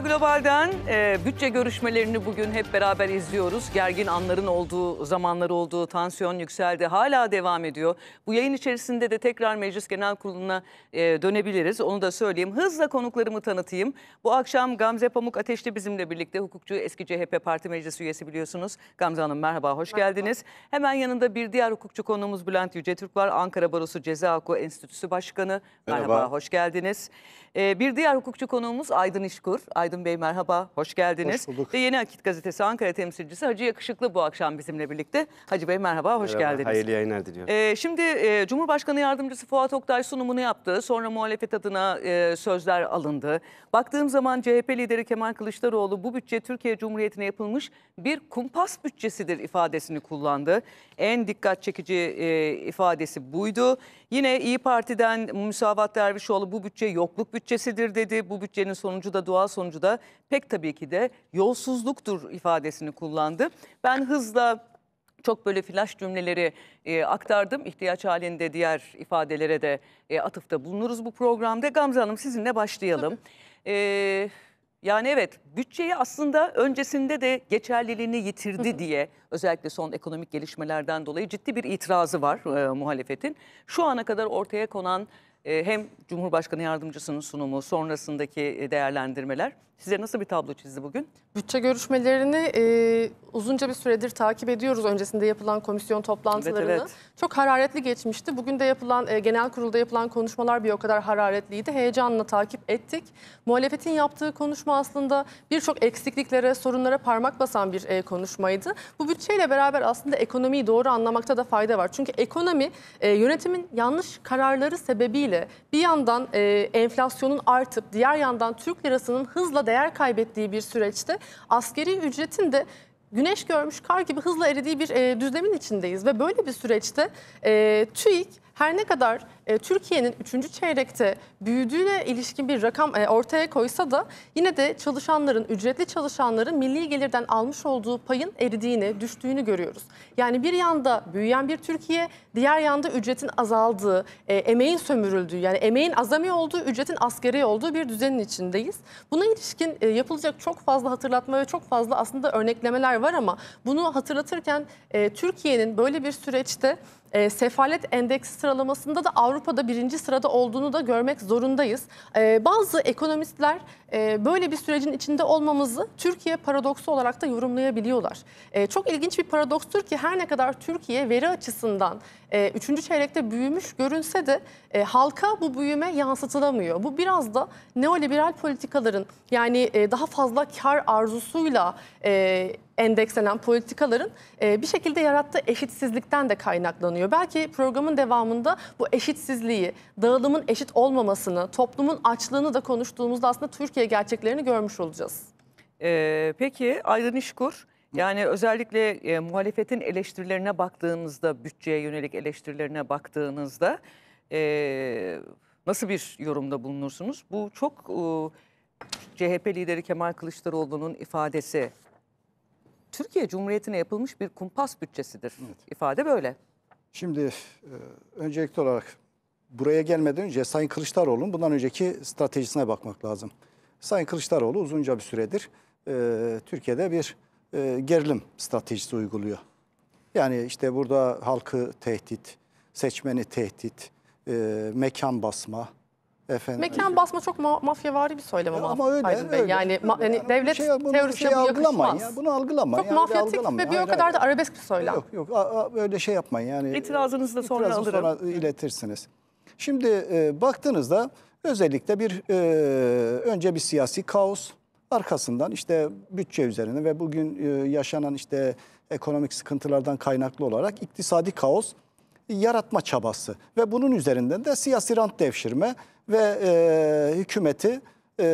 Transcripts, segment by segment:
Haber Global'den e, bütçe görüşmelerini bugün hep beraber izliyoruz. Gergin anların olduğu, zamanlar olduğu, tansiyon yükseldi. Hala devam ediyor. Bu yayın içerisinde de tekrar Meclis Genel Kurulu'na e, dönebiliriz. Onu da söyleyeyim. Hızla konuklarımı tanıtayım. Bu akşam Gamze Pamuk Ateşli bizimle birlikte. Hukukçu, eski CHP Parti Meclisi üyesi biliyorsunuz. Gamze Hanım merhaba, hoş merhaba. geldiniz. Hemen yanında bir diğer hukukçu konuğumuz Bülent Yücetürk var. Ankara Barosu Ceza Hukuku Enstitüsü Başkanı. Merhaba, merhaba hoş geldiniz. Ee, bir diğer hukukçu konuğumuz Aydın İşkur. Aydın Bey merhaba, hoş geldiniz. Hoş bulduk. Ve Yeni Akit Gazetesi Ankara temsilcisi Hacı Yakışıklı bu akşam bizimle birlikte. Hacı Bey merhaba, hoş merhaba, geldiniz. Hayırlı yayınlar diliyorum. Ee, şimdi e, Cumhurbaşkanı Yardımcısı Fuat Oktay sunumunu yaptı. Sonra muhalefet adına e, sözler alındı. Baktığım zaman CHP lideri Kemal Kılıçdaroğlu bu bütçe Türkiye Cumhuriyeti'ne yapılmış bir kumpas bütçesidir ifadesini kullandı. En dikkat çekici e, ifadesi buydu. Yine İyi Parti'den Müsavat Dervişoğlu bu bütçe yokluk bütçesidir dedi. Bu bütçenin sonucu da doğal sonucu da pek tabii ki de yolsuzluktur ifadesini kullandı. Ben hızla çok böyle flash cümleleri e, aktardım. İhtiyaç halinde diğer ifadelere de e, atıfta bulunuruz bu programda. Gamze Hanım sizinle başlayalım. Tabii. E, yani evet bütçeyi aslında öncesinde de geçerliliğini yitirdi diye özellikle son ekonomik gelişmelerden dolayı ciddi bir itirazı var e, muhalefetin. Şu ana kadar ortaya konan e, hem Cumhurbaşkanı yardımcısının sunumu sonrasındaki e, değerlendirmeler Size nasıl bir tablo çizdi bugün? Bütçe görüşmelerini e, uzunca bir süredir takip ediyoruz. Öncesinde yapılan komisyon toplantılarını. Evet, evet. Çok hararetli geçmişti. Bugün de yapılan e, genel kurulda yapılan konuşmalar bir o kadar hararetliydi. Heyecanla takip ettik. Muhalefetin yaptığı konuşma aslında birçok eksikliklere, sorunlara parmak basan bir e, konuşmaydı. Bu bütçeyle beraber aslında ekonomiyi doğru anlamakta da fayda var. Çünkü ekonomi e, yönetimin yanlış kararları sebebiyle bir yandan e, enflasyonun artıp diğer yandan Türk lirasının hızla değer kaybettiği bir süreçte askeri ücretin de güneş görmüş kar gibi hızla eridiği bir e, düzlemin içindeyiz ve böyle bir süreçte e, TÜİK her ne kadar e, Türkiye'nin 3. çeyrekte büyüdüğüne ilişkin bir rakam e, ortaya koysa da yine de çalışanların, ücretli çalışanların milli gelirden almış olduğu payın eridiğini, düştüğünü görüyoruz. Yani bir yanda büyüyen bir Türkiye, diğer yanda ücretin azaldığı, e, emeğin sömürüldüğü, yani emeğin azami olduğu, ücretin askeri olduğu bir düzenin içindeyiz. Buna ilişkin e, yapılacak çok fazla hatırlatma ve çok fazla aslında örneklemeler var ama bunu hatırlatırken e, Türkiye'nin böyle bir süreçte e, sefalet endeksi sıralamasında da Avrupa Avrupa'da birinci sırada olduğunu da görmek zorundayız. E, bazı ekonomistler e, böyle bir sürecin içinde olmamızı Türkiye paradoksu olarak da yorumlayabiliyorlar. E, çok ilginç bir paradokstur ki her ne kadar Türkiye veri açısından e, üçüncü çeyrekte büyümüş görünse de e, halka bu büyüme yansıtılamıyor. Bu biraz da neoliberal politikaların yani e, daha fazla kar arzusuyla e, endekslenen politikaların e, bir şekilde yarattığı eşitsizlikten de kaynaklanıyor. Belki programın devamında bu eşitsizliği, dağılımın eşit olmamasını, toplumun açlığını da konuştuğumuzda aslında Türkiye gerçeklerini görmüş olacağız. Ee, peki Aydın İşkur, yani özellikle e, muhalefetin eleştirilerine baktığınızda, bütçeye yönelik eleştirilerine baktığınızda e, nasıl bir yorumda bulunursunuz? Bu çok e, CHP lideri Kemal Kılıçdaroğlu'nun ifadesi Türkiye Cumhuriyeti'ne yapılmış bir kumpas bütçesidir. Evet. İfade böyle. Şimdi e, öncelikli olarak buraya gelmeden önce Sayın Kılıçdaroğlu'nun bundan önceki stratejisine bakmak lazım. Sayın Kılıçdaroğlu uzunca bir süredir e, Türkiye'de bir e, gerilim stratejisi uyguluyor. Yani işte burada halkı tehdit, seçmeni tehdit, e, mekan basma, Efendim, Mekan basma çok ma mafyavari bir söylem e, ama. Ama öyle. Aydın Bey. öyle. Yani, ma- hani yani devlet şey, bunu teorisine şey bu yakışmaz. Ya, bunu algılamayın. Çok Yani mafyatik ve bir o kadar hayır. da arabesk bir söylem. Yok yok öyle şey yapmayın yani. İtirazınızı da sonra İtirazı alırım. sonra iletirsiniz. Şimdi e, baktığınızda özellikle bir e, önce bir siyasi kaos arkasından işte bütçe üzerine ve bugün e, yaşanan işte ekonomik sıkıntılardan kaynaklı olarak iktisadi kaos yaratma çabası ve bunun üzerinden de siyasi rant devşirme ve e, hükümeti e,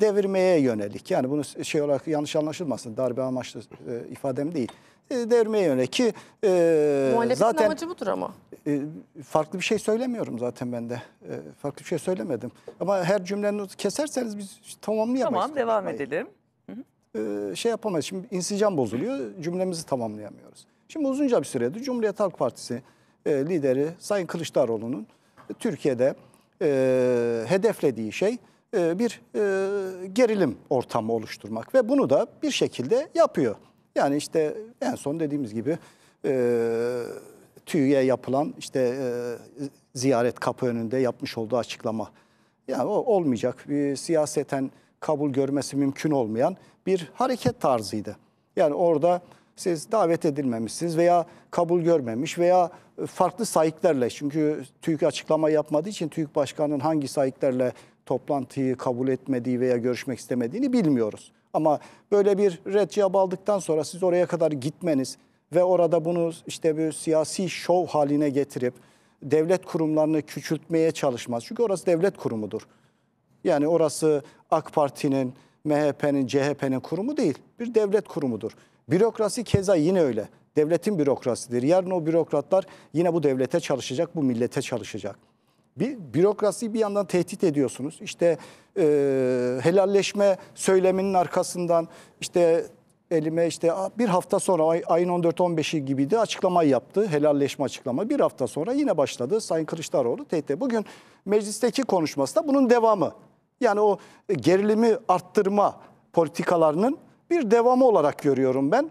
devirmeye yönelik. Yani bunu şey olarak yanlış anlaşılmasın darbe amaçlı e, ifadem değil. E, devirmeye yönelik ki e, zaten amacı budur ama. E, farklı bir şey söylemiyorum zaten ben de. E, farklı bir şey söylemedim. Ama her cümleni keserseniz biz tamamlayamayız. Tamam devam Hayır. edelim. E, şey yapamayız. Şimdi insicam bozuluyor. Cümlemizi tamamlayamıyoruz. Şimdi uzunca bir süredir Cumhuriyet Halk Partisi e, lideri Sayın Kılıçdaroğlu'nun e, Türkiye'de e, hedeflediği şey e, bir e, gerilim ortamı oluşturmak ve bunu da bir şekilde yapıyor. Yani işte en son dediğimiz gibi e, TÜİ'ye yapılan işte e, ziyaret kapı önünde yapmış olduğu açıklama. Yani o olmayacak bir e, siyaseten kabul görmesi mümkün olmayan bir hareket tarzıydı. Yani orada siz davet edilmemişsiniz veya kabul görmemiş veya farklı sayıklarla çünkü TÜİK açıklama yapmadığı için TÜİK Başkanı'nın hangi sayıklarla toplantıyı kabul etmediği veya görüşmek istemediğini bilmiyoruz. Ama böyle bir red cevabı aldıktan sonra siz oraya kadar gitmeniz ve orada bunu işte bir siyasi şov haline getirip devlet kurumlarını küçültmeye çalışmaz. Çünkü orası devlet kurumudur. Yani orası AK Parti'nin, MHP'nin, CHP'nin kurumu değil. Bir devlet kurumudur. Bürokrasi keza yine öyle. Devletin bürokrasidir. Yarın o bürokratlar yine bu devlete çalışacak, bu millete çalışacak. Bir, bürokrasiyi bir yandan tehdit ediyorsunuz. İşte e, helalleşme söyleminin arkasından işte elime işte bir hafta sonra ay, ayın 14-15'i gibiydi açıklama yaptı. Helalleşme açıklama. Bir hafta sonra yine başladı Sayın Kılıçdaroğlu tehdit. Bugün meclisteki konuşması da bunun devamı. Yani o gerilimi arttırma politikalarının bir devamı olarak görüyorum ben.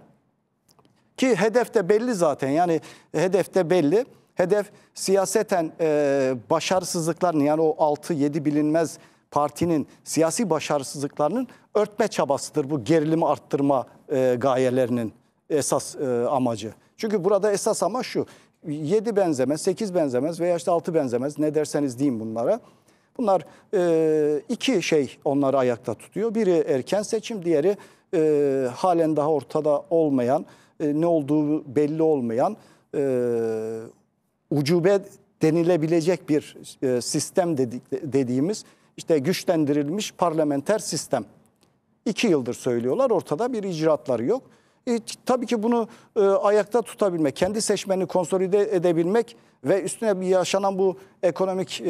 Ki hedef de belli zaten yani hedef de belli. Hedef siyaseten e, başarısızlıklarını yani o 6-7 bilinmez partinin siyasi başarısızlıklarının örtme çabasıdır bu gerilimi arttırma e, gayelerinin esas e, amacı. Çünkü burada esas ama şu 7 benzemez, 8 benzemez veya işte 6 benzemez ne derseniz deyin bunlara. Bunlar e, iki şey onları ayakta tutuyor. Biri erken seçim, diğeri e, halen daha ortada olmayan, e, ne olduğu belli olmayan e, ucube denilebilecek bir e, sistem dedik, dediğimiz işte güçlendirilmiş parlamenter sistem. İki yıldır söylüyorlar ortada bir icraatları yok. E, tabii ki bunu e, ayakta tutabilmek, kendi seçmeni konsolide edebilmek ve üstüne bir yaşanan bu ekonomik e,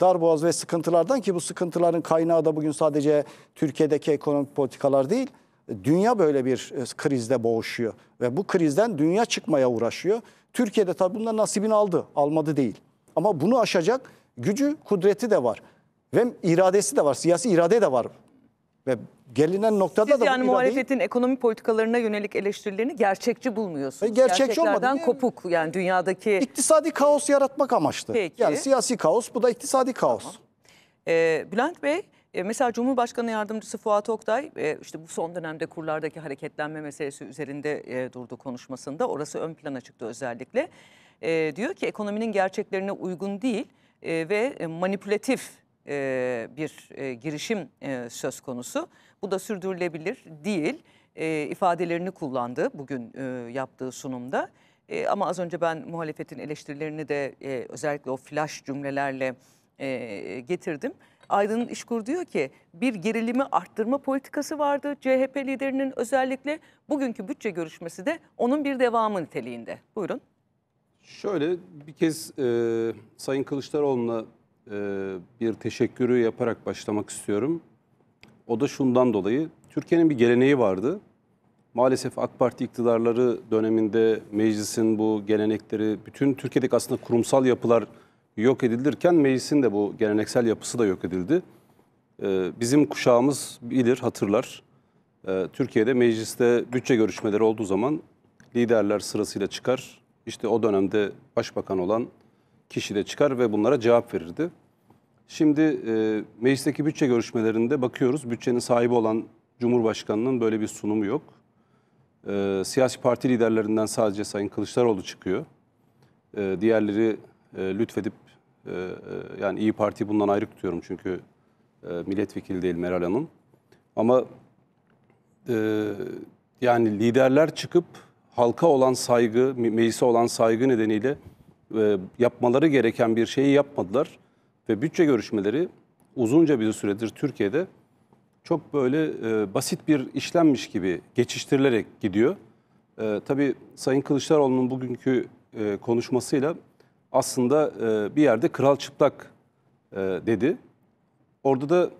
darboğaz ve sıkıntılardan ki bu sıkıntıların kaynağı da bugün sadece Türkiye'deki ekonomik politikalar değil. Dünya böyle bir e, krizde boğuşuyor ve bu krizden dünya çıkmaya uğraşıyor. Türkiye'de tabii bundan nasibini aldı, almadı değil. Ama bunu aşacak gücü, kudreti de var. Ve iradesi de var, siyasi irade de var. Ve gelinen noktada Siz da yani muhalefetin iradeyi... ekonomi politikalarına yönelik eleştirilerini gerçekçi bulmuyorsunuz. E, gerçekçi Gerçeklerden olmadı. kopuk yani dünyadaki... İktisadi kaos yaratmak amaçlı. Peki. Yani siyasi kaos, bu da iktisadi kaos. Tamam. Ee, Bülent Bey... E, mesela Cumhurbaşkanı Yardımcısı Fuat Oktay e, işte bu son dönemde kurlardaki hareketlenme meselesi üzerinde e, durdu konuşmasında. Orası ön plana çıktı özellikle. diyor ki ekonominin gerçeklerine uygun değil ve manipülatif bir girişim söz konusu. Bu da sürdürülebilir değil ifadelerini kullandı bugün yaptığı sunumda. ama az önce ben muhalefetin eleştirilerini de özellikle o flash cümlelerle getirdim. Aydın'ın işkur diyor ki bir gerilimi arttırma politikası vardı CHP liderinin özellikle bugünkü bütçe görüşmesi de onun bir devamı niteliğinde. Buyurun. Şöyle bir kez e, Sayın Kılıçdaroğlu'na e, bir teşekkürü yaparak başlamak istiyorum. O da şundan dolayı Türkiye'nin bir geleneği vardı. Maalesef AK Parti iktidarları döneminde meclisin bu gelenekleri, bütün Türkiye'deki aslında kurumsal yapılar yok edilirken meclisin de bu geleneksel yapısı da yok edildi. Ee, bizim kuşağımız bilir, hatırlar. Ee, Türkiye'de mecliste bütçe görüşmeleri olduğu zaman liderler sırasıyla çıkar. İşte o dönemde başbakan olan kişi de çıkar ve bunlara cevap verirdi. Şimdi e, meclisteki bütçe görüşmelerinde bakıyoruz bütçenin sahibi olan Cumhurbaşkanı'nın böyle bir sunumu yok. Ee, siyasi parti liderlerinden sadece Sayın Kılıçdaroğlu çıkıyor. diğerleri e, lütfedip e, e, yani İyi Parti bundan ayrı tutuyorum çünkü e, milletvekili değil Meral Hanım. Ama e, yani liderler çıkıp halka olan saygı, meclise olan saygı nedeniyle e, yapmaları gereken bir şeyi yapmadılar. Ve bütçe görüşmeleri uzunca bir süredir Türkiye'de çok böyle e, basit bir işlenmiş gibi geçiştirilerek gidiyor. E, tabii Sayın Kılıçdaroğlu'nun bugünkü e, konuşmasıyla aslında e, bir yerde kral çıplak e, dedi. Orada da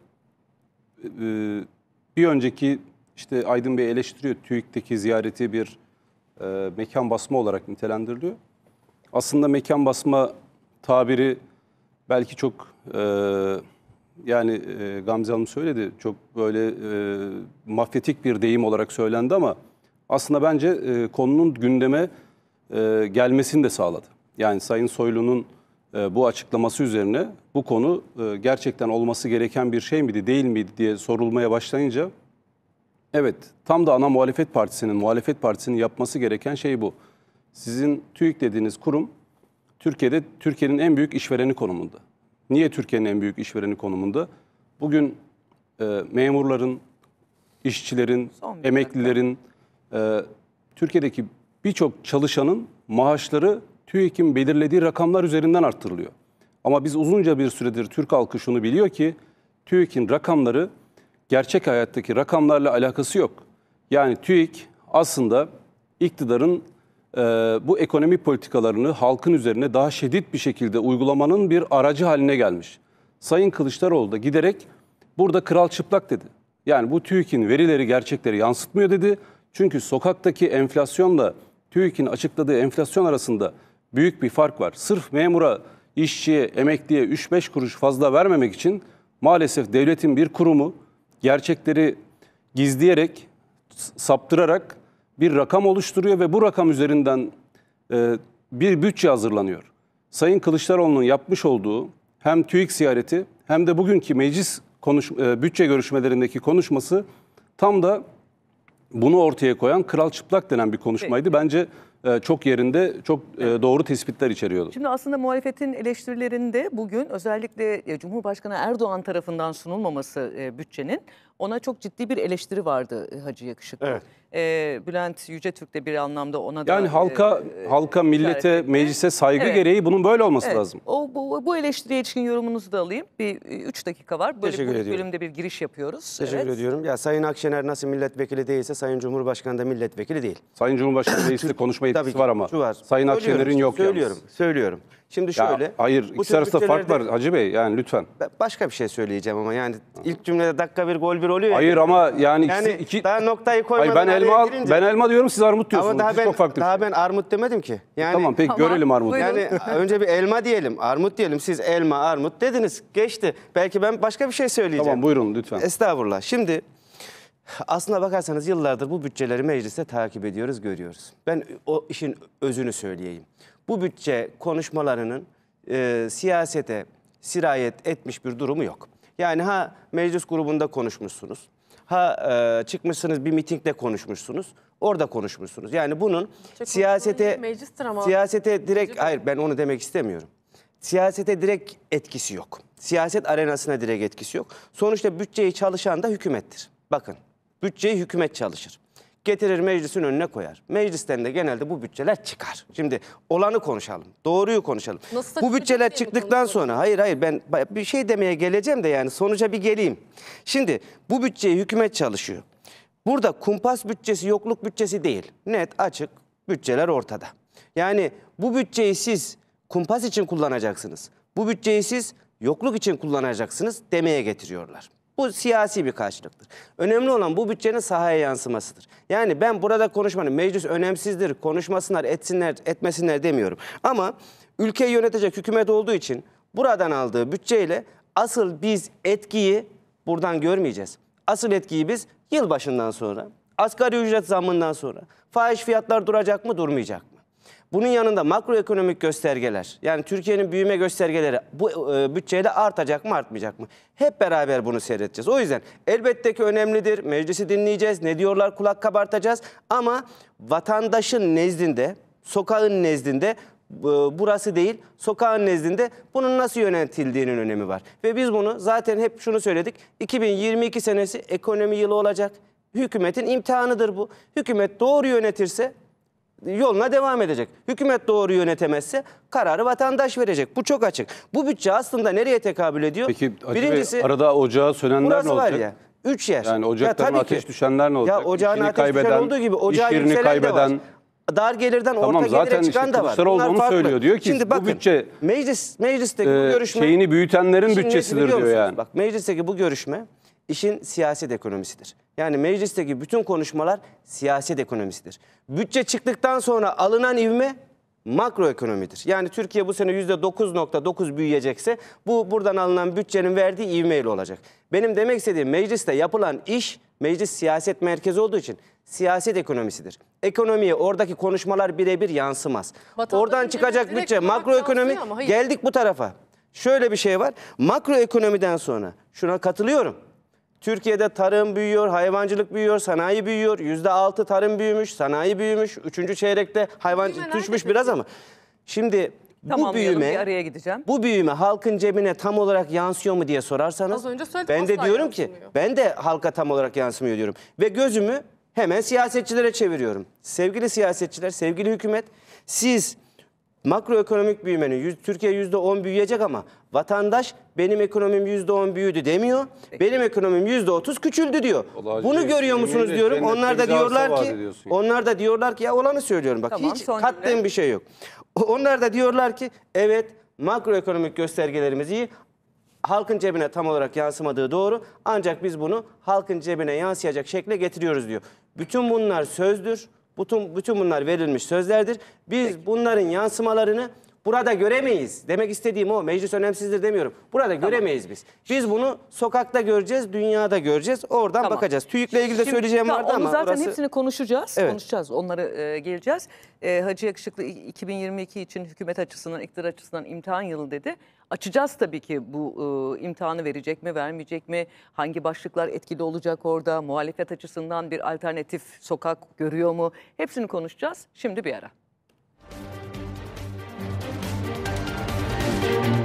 e, bir önceki işte Aydın Bey eleştiriyor TÜİK'teki ziyareti bir e, mekan basma olarak nitelendiriliyor. Aslında mekan basma tabiri belki çok e, yani e, Gamze Hanım söyledi çok böyle e, mafyatik bir deyim olarak söylendi ama aslında bence e, konunun gündeme e, gelmesini de sağladı. Yani Sayın Soylu'nun e, bu açıklaması üzerine bu konu e, gerçekten olması gereken bir şey miydi değil miydi diye sorulmaya başlayınca evet tam da ana muhalefet partisinin muhalefet partisinin yapması gereken şey bu. Sizin TÜİK dediğiniz kurum Türkiye'de Türkiye'nin en büyük işvereni konumunda. Niye Türkiye'nin en büyük işvereni konumunda? Bugün e, memurların, işçilerin, emeklilerin, e, Türkiye'deki birçok çalışanın maaşları TÜİK'in belirlediği rakamlar üzerinden arttırılıyor. Ama biz uzunca bir süredir Türk halkı şunu biliyor ki TÜİK'in rakamları gerçek hayattaki rakamlarla alakası yok. Yani TÜİK aslında iktidarın e, bu ekonomi politikalarını halkın üzerine daha şiddet bir şekilde uygulamanın bir aracı haline gelmiş. Sayın Kılıçdaroğlu da giderek burada kral çıplak dedi. Yani bu TÜİK'in verileri gerçekleri yansıtmıyor dedi. Çünkü sokaktaki enflasyonla TÜİK'in açıkladığı enflasyon arasında büyük bir fark var. Sırf memura, işçiye, emekliye 3-5 kuruş fazla vermemek için maalesef devletin bir kurumu gerçekleri gizleyerek, saptırarak bir rakam oluşturuyor ve bu rakam üzerinden e, bir bütçe hazırlanıyor. Sayın Kılıçdaroğlu'nun yapmış olduğu hem TÜİK ziyareti hem de bugünkü meclis konuş, e, bütçe görüşmelerindeki konuşması tam da bunu ortaya koyan kral çıplak denen bir konuşmaydı. Bence e, çok yerinde, çok e, doğru tespitler içeriyordu. Şimdi aslında muhalefetin eleştirilerinde bugün özellikle e, Cumhurbaşkanı Erdoğan tarafından sunulmaması bütçenin ona çok ciddi bir eleştiri vardı Hacı Yakışıklı. Evet. E, Bülent Yücetürk de bir anlamda ona yani da... Yani halka, e, halka millete, meclise saygı evet. gereği bunun böyle olması evet. lazım. O, bu, bu eleştiriye ilişkin yorumunuzu da alayım. Bir üç dakika var. Böyle Teşekkür bir ediyorum. bölümde bir giriş yapıyoruz. Teşekkür evet. ediyorum. Ya Sayın Akşener nasıl milletvekili değilse Sayın Cumhurbaşkanı da milletvekili değil. Sayın Cumhurbaşkanı değilse konuşma etkisi Tabii ki, var ama var. Sayın Akşener'in yok Söylüyorum, yalnız. söylüyorum. Şimdi Ya, şöyle. hayır, bu ikisi arasında fark var bütçelerde- Hacı Bey yani lütfen. Başka bir şey söyleyeceğim ama yani ilk cümlede dakika bir gol bir oluyor. ya. Hayır ama yani, Yani iki... daha noktayı Hayır ben elma girince- ben elma diyorum siz armut diyorsunuz. Ama daha ben, çok farklı. daha ben armut demedim ki. E, yani, tamam peki Tamam, görelim armut. Yani önce bir elma diyelim, armut diyelim. Siz elma, armut dediniz, geçti. Belki ben başka bir şey söyleyeceğim. Tamam buyurun lütfen. Estağfurullah. Şimdi Aslına bakarsanız yıllardır bu bütçeleri mecliste takip ediyoruz, görüyoruz. Ben o işin özünü söyleyeyim. Bu bütçe konuşmalarının e, siyasete sirayet etmiş bir durumu yok. Yani ha meclis grubunda konuşmuşsunuz, ha e, çıkmışsınız bir mitingde konuşmuşsunuz, orada konuşmuşsunuz. Yani bunun Çok siyasete siyasete direkt hayır ben onu demek istemiyorum. Siyasete direkt etkisi yok. Siyaset arenasına direkt etkisi yok. Sonuçta bütçeyi çalışan da hükümettir. Bakın Bütçeyi hükümet çalışır. Getirir meclisin önüne koyar. Meclisten de genelde bu bütçeler çıkar. Şimdi olanı konuşalım. Doğruyu konuşalım. Nasıl bu bütçeler çıktıktan sonra hayır hayır ben bir şey demeye geleceğim de yani sonuca bir geleyim. Şimdi bu bütçeyi hükümet çalışıyor. Burada kumpas bütçesi yokluk bütçesi değil. Net açık bütçeler ortada. Yani bu bütçeyi siz kumpas için kullanacaksınız. Bu bütçeyi siz yokluk için kullanacaksınız demeye getiriyorlar. Bu siyasi bir karşılıktır. Önemli olan bu bütçenin sahaya yansımasıdır. Yani ben burada konuşmanın meclis önemsizdir, konuşmasınlar, etsinler, etmesinler demiyorum. Ama ülkeyi yönetecek hükümet olduğu için buradan aldığı bütçeyle asıl biz etkiyi buradan görmeyeceğiz. Asıl etkiyi biz yılbaşından sonra, asgari ücret zammından sonra. Fahiş fiyatlar duracak mı, durmayacak bunun yanında makroekonomik göstergeler yani Türkiye'nin büyüme göstergeleri bu e, de artacak mı artmayacak mı? Hep beraber bunu seyredeceğiz. O yüzden elbette ki önemlidir. Meclisi dinleyeceğiz. Ne diyorlar kulak kabartacağız. Ama vatandaşın nezdinde, sokağın nezdinde e, burası değil sokağın nezdinde bunun nasıl yönetildiğinin önemi var. Ve biz bunu zaten hep şunu söyledik 2022 senesi ekonomi yılı olacak. Hükümetin imtihanıdır bu. Hükümet doğru yönetirse yoluna devam edecek. Hükümet doğru yönetemezse kararı vatandaş verecek. Bu çok açık. Bu bütçe aslında nereye tekabül ediyor? Peki Birincisi, Bey, arada ocağa sönenler ne olacak? ya, üç yer. Yani ocaktan ya, ateş ki, düşenler ne olacak? Ya ocağına ateş kaybeden, olduğu gibi ocağa yükselen kaybeden, dar gelirden tamam, orta zaten gelire çıkan işte da var. Bunlar onu söylüyor. Diyor ki Şimdi bakın, bu bütçe meclis meclisteki e, bu ee, görüşme şeyini büyütenlerin bütçesidir diyor yani. Bak meclisteki bu görüşme işin siyaset ekonomisidir. Yani meclisteki bütün konuşmalar siyaset ekonomisidir. Bütçe çıktıktan sonra alınan ivme makroekonomidir. Yani Türkiye bu sene %9.9 büyüyecekse bu buradan alınan bütçenin verdiği ivmeyle olacak. Benim demek istediğim mecliste yapılan iş meclis siyaset merkezi olduğu için siyaset ekonomisidir. Ekonomiye oradaki konuşmalar birebir yansımaz. Vatandaş Oradan çıkacak bütçe makroekonomi geldik bu tarafa. Şöyle bir şey var. Makroekonomiden sonra şuna katılıyorum. Türkiye'de tarım büyüyor, hayvancılık büyüyor, sanayi büyüyor. Yüzde altı tarım büyümüş, sanayi büyümüş. Üçüncü çeyrekte hayvancılık düşmüş biraz ama. Şimdi bu büyüme, bir araya gideceğim. bu büyüme halkın cebine tam olarak yansıyor mu diye sorarsanız. Az önce söyledim, Ben de asla diyorum ki, ben de halka tam olarak yansımıyor diyorum. Ve gözümü hemen siyasetçilere çeviriyorum. Sevgili siyasetçiler, sevgili hükümet, siz makroekonomik büyümenin Türkiye %10 büyüyecek ama vatandaş benim ekonomim %10 büyüdü demiyor. Benim ekonomim %30 küçüldü diyor. Olay Bunu görüyor musunuz diyorum. Cennet Onlar da diyorlar ki onlar da diyorlar ki ya olanı söylüyorum bak Tamam, hiç son kattığım cümle. bir şey yok. Onlar da diyorlar ki evet makroekonomik göstergelerimiz iyi. Halkın cebine tam olarak yansımadığı doğru ancak biz bunu halkın cebine yansıyacak şekle getiriyoruz diyor. Bütün bunlar sözdür. Bütün, bütün bunlar verilmiş sözlerdir. Biz Peki. bunların yansımalarını Burada göremeyiz. Demek istediğim o. Meclis önemsizdir demiyorum. Burada göremeyiz biz. Biz bunu sokakta göreceğiz, dünyada göreceğiz. Oradan Tamam. bakacağız. TÜİK'le ilgili de Şimdi- söyleyeceğim tamam, vardı onu ama zaten orası... hepsini konuşacağız. Evet. Konuşacağız. onları e, geleceğiz. E, Hacı Yakışıklı 2022 için hükümet açısından, iktidar açısından imtihan yılı dedi. Açacağız tabii ki bu e, imtihanı verecek mi, vermeyecek mi? Hangi başlıklar etkili olacak orada? Muhalefet açısından bir alternatif sokak görüyor mu? Hepsini konuşacağız. Şimdi bir ara. Thank you.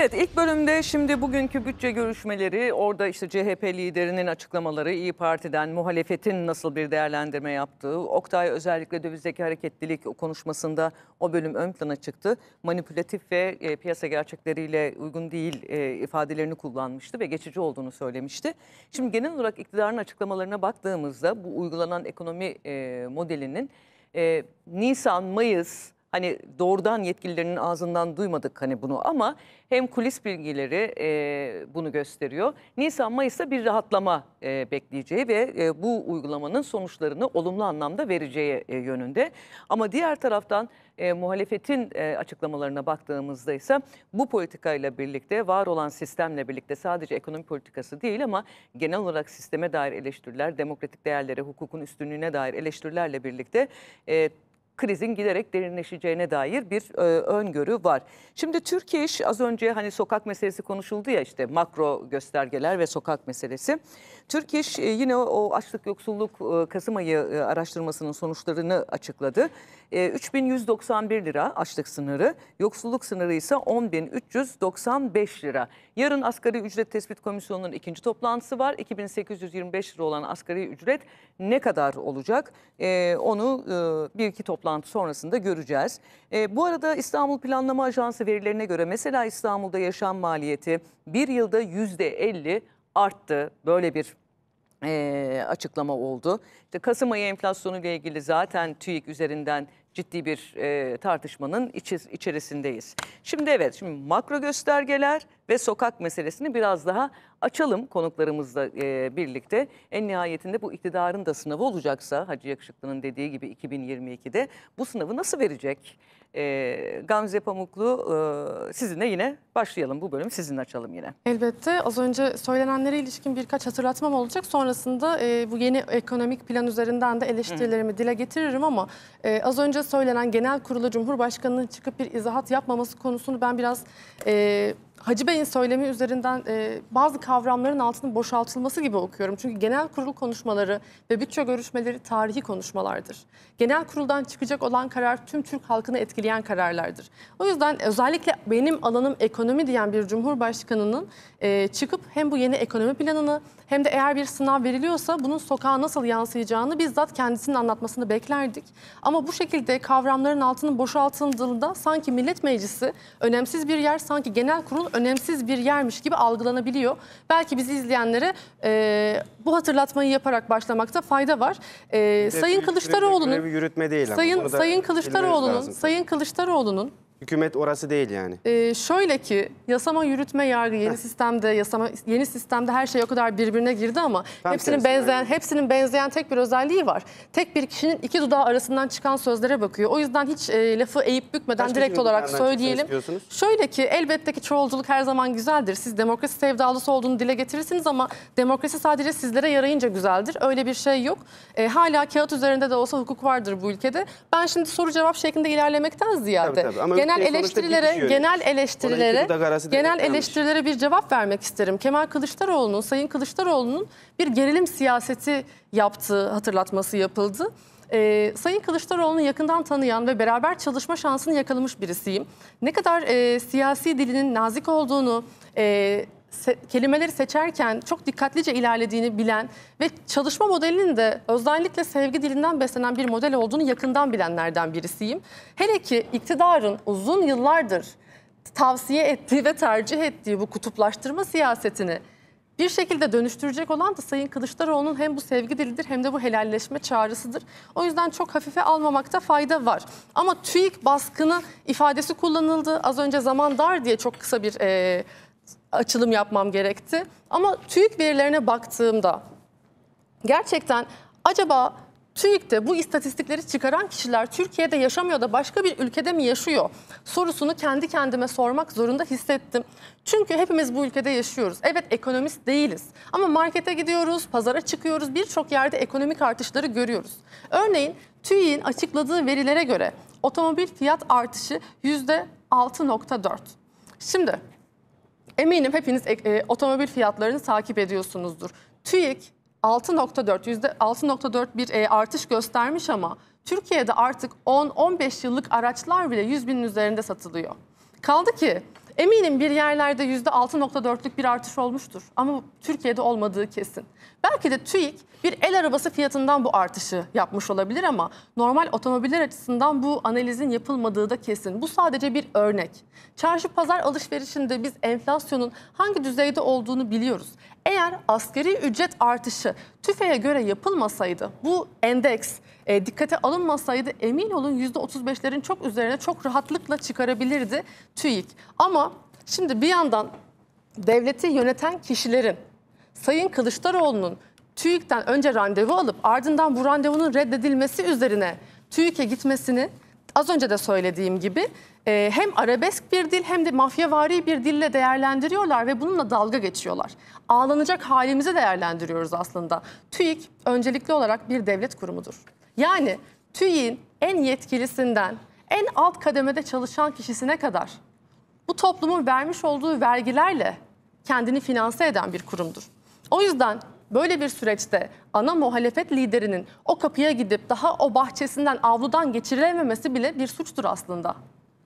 Evet ilk bölümde şimdi bugünkü bütçe görüşmeleri orada işte CHP liderinin açıklamaları İyi Parti'den muhalefetin nasıl bir değerlendirme yaptığı Oktay özellikle dövizdeki hareketlilik konuşmasında o bölüm ön plana çıktı. Manipülatif ve e, piyasa gerçekleriyle uygun değil e, ifadelerini kullanmıştı ve geçici olduğunu söylemişti. Şimdi genel olarak iktidarın açıklamalarına baktığımızda bu uygulanan ekonomi e, modelinin e, Nisan, Mayıs hani doğrudan yetkililerinin ağzından duymadık hani bunu ama hem kulis bilgileri e, bunu gösteriyor. Nisan Mayıs'ta bir rahatlama e, bekleyeceği ve e, bu uygulamanın sonuçlarını olumlu anlamda vereceği e, yönünde. Ama diğer taraftan e, muhalefetin e, açıklamalarına baktığımızda ise bu politikayla birlikte var olan sistemle birlikte sadece ekonomi politikası değil ama genel olarak sisteme dair eleştiriler, demokratik değerlere, hukukun üstünlüğüne dair eleştirilerle birlikte e, krizin giderek derinleşeceğine dair bir e, öngörü var. Şimdi Türkiye iş az önce hani sokak meselesi konuşuldu ya işte makro göstergeler ve sokak meselesi. Türkiye iş e, yine o, o açlık yoksulluk e, Kasım ayı e, araştırmasının sonuçlarını açıkladı. E, 3191 lira açlık sınırı, yoksulluk sınırı ise 10395 lira. Yarın asgari ücret tespit komisyonunun ikinci toplantısı var. 2825 lira olan asgari ücret ne kadar olacak? E, onu e, bir iki toplantı toplantı sonrasında göreceğiz. E, bu arada İstanbul Planlama Ajansı verilerine göre mesela İstanbul'da yaşam maliyeti bir yılda %50 arttı. Böyle bir e, açıklama oldu. İşte Kasım ayı enflasyonu ile ilgili zaten TÜİK üzerinden ciddi bir e, tartışmanın içi, içerisindeyiz. Şimdi evet, şimdi makro göstergeler ve sokak meselesini biraz daha açalım konuklarımızla e, birlikte. En nihayetinde bu iktidarın da sınavı olacaksa Hacı Yakışıklı'nın dediği gibi 2022'de bu sınavı nasıl verecek? E, Gamze Pamuklu e, sizinle yine başlayalım bu bölümü sizinle açalım yine. Elbette az önce söylenenlere ilişkin birkaç hatırlatmam olacak. Sonrasında e, bu yeni ekonomik plan üzerinden de eleştirilerimi Hı. dile getiririm ama e, az önce söylenen genel kurulu Cumhurbaşkanı'nın çıkıp bir izahat yapmaması konusunu ben biraz... E, Hacı Bey'in söylemi üzerinden e, bazı kavramların altının boşaltılması gibi okuyorum. Çünkü genel kurul konuşmaları ve bütçe görüşmeleri tarihi konuşmalardır. Genel kuruldan çıkacak olan karar tüm Türk halkını etkileyen kararlardır. O yüzden özellikle benim alanım ekonomi diyen bir cumhurbaşkanının e, çıkıp hem bu yeni ekonomi planını hem de eğer bir sınav veriliyorsa bunun sokağa nasıl yansıyacağını bizzat kendisinin anlatmasını beklerdik. Ama bu şekilde kavramların altının boşaltıldığında sanki Millet Meclisi önemsiz bir yer, sanki genel kurul önemsiz bir yermiş gibi algılanabiliyor. Belki bizi izleyenlere e, bu hatırlatmayı yaparak başlamakta fayda var. E, Sayın Kılıçdaroğlu'nun Sayın Sayın Kılıçdaroğlu'nun Sayın Kılıçdaroğlu'nun Hükümet orası değil yani. Ee, şöyle ki yasama yürütme yargı yeni sistemde yasama yeni sistemde her şey o kadar birbirine girdi ama Tam hepsinin benzeyen aynen. hepsinin benzeyen tek bir özelliği var. Tek bir kişinin iki dudağı arasından çıkan sözlere bakıyor. O yüzden hiç e, lafı eğip bükmeden Kaç direkt olarak söyleyelim. Şöyle ki elbette ki çoğulculuk her zaman güzeldir. Siz demokrasi sevdalısı olduğunu dile getirirsiniz ama demokrasi sadece sizlere yarayınca güzeldir. Öyle bir şey yok. E, hala kağıt üzerinde de olsa hukuk vardır bu ülkede. Ben şimdi soru cevap şeklinde ilerlemekten ziyade Tabii tabii ama genel genel eleştirilere, genel eleştirilere, genel eleştirilere bir cevap vermek isterim. Kemal Kılıçdaroğlu'nun, Sayın Kılıçdaroğlu'nun bir gerilim siyaseti yaptığı hatırlatması yapıldı. Ee, Sayın Kılıçdaroğlu'nu yakından tanıyan ve beraber çalışma şansını yakalamış birisiyim. Ne kadar e, siyasi dilinin nazik olduğunu, e, se kelimeleri seçerken çok dikkatlice ilerlediğini bilen ve çalışma modelinin de özellikle sevgi dilinden beslenen bir model olduğunu yakından bilenlerden birisiyim. Hele ki iktidarın uzun yıllardır tavsiye ettiği ve tercih ettiği bu kutuplaştırma siyasetini bir şekilde dönüştürecek olan da Sayın Kılıçdaroğlu'nun hem bu sevgi dilidir hem de bu helalleşme çağrısıdır. O yüzden çok hafife almamakta fayda var. Ama TÜİK baskını ifadesi kullanıldı. Az önce zaman dar diye çok kısa bir e, açılım yapmam gerekti. Ama TÜİK verilerine baktığımda gerçekten acaba TÜİK'te bu istatistikleri çıkaran kişiler Türkiye'de yaşamıyor da başka bir ülkede mi yaşıyor sorusunu kendi kendime sormak zorunda hissettim. Çünkü hepimiz bu ülkede yaşıyoruz. Evet ekonomist değiliz ama markete gidiyoruz, pazara çıkıyoruz, birçok yerde ekonomik artışları görüyoruz. Örneğin TÜİK'in açıkladığı verilere göre otomobil fiyat artışı %6.4. Şimdi Eminim hepiniz e, e, otomobil fiyatlarını takip ediyorsunuzdur. TÜİK 6.4 %6.4 bir e, artış göstermiş ama Türkiye'de artık 10-15 yıllık araçlar bile 100 binin üzerinde satılıyor. Kaldı ki Eminim bir yerlerde yüzde %6.4'lük bir artış olmuştur. Ama Türkiye'de olmadığı kesin. Belki de TÜİK bir el arabası fiyatından bu artışı yapmış olabilir ama normal otomobiller açısından bu analizin yapılmadığı da kesin. Bu sadece bir örnek. Çarşı pazar alışverişinde biz enflasyonun hangi düzeyde olduğunu biliyoruz. Eğer askeri ücret artışı TÜFE'ye göre yapılmasaydı bu endeks e, dikkate alınmasaydı emin olun %35'lerin çok üzerine çok rahatlıkla çıkarabilirdi TÜİK. Ama şimdi bir yandan devleti yöneten kişilerin Sayın Kılıçdaroğlu'nun TÜİK'ten önce randevu alıp ardından bu randevunun reddedilmesi üzerine TÜİK'e gitmesini az önce de söylediğim gibi e, hem arabesk bir dil hem de mafyavari bir dille değerlendiriyorlar ve bununla dalga geçiyorlar. Ağlanacak halimizi değerlendiriyoruz aslında. TÜİK öncelikli olarak bir devlet kurumudur. Yani TÜİK'in en yetkilisinden en alt kademede çalışan kişisine kadar bu toplumun vermiş olduğu vergilerle kendini finanse eden bir kurumdur. O yüzden böyle bir süreçte ana muhalefet liderinin o kapıya gidip daha o bahçesinden avludan geçirilememesi bile bir suçtur aslında.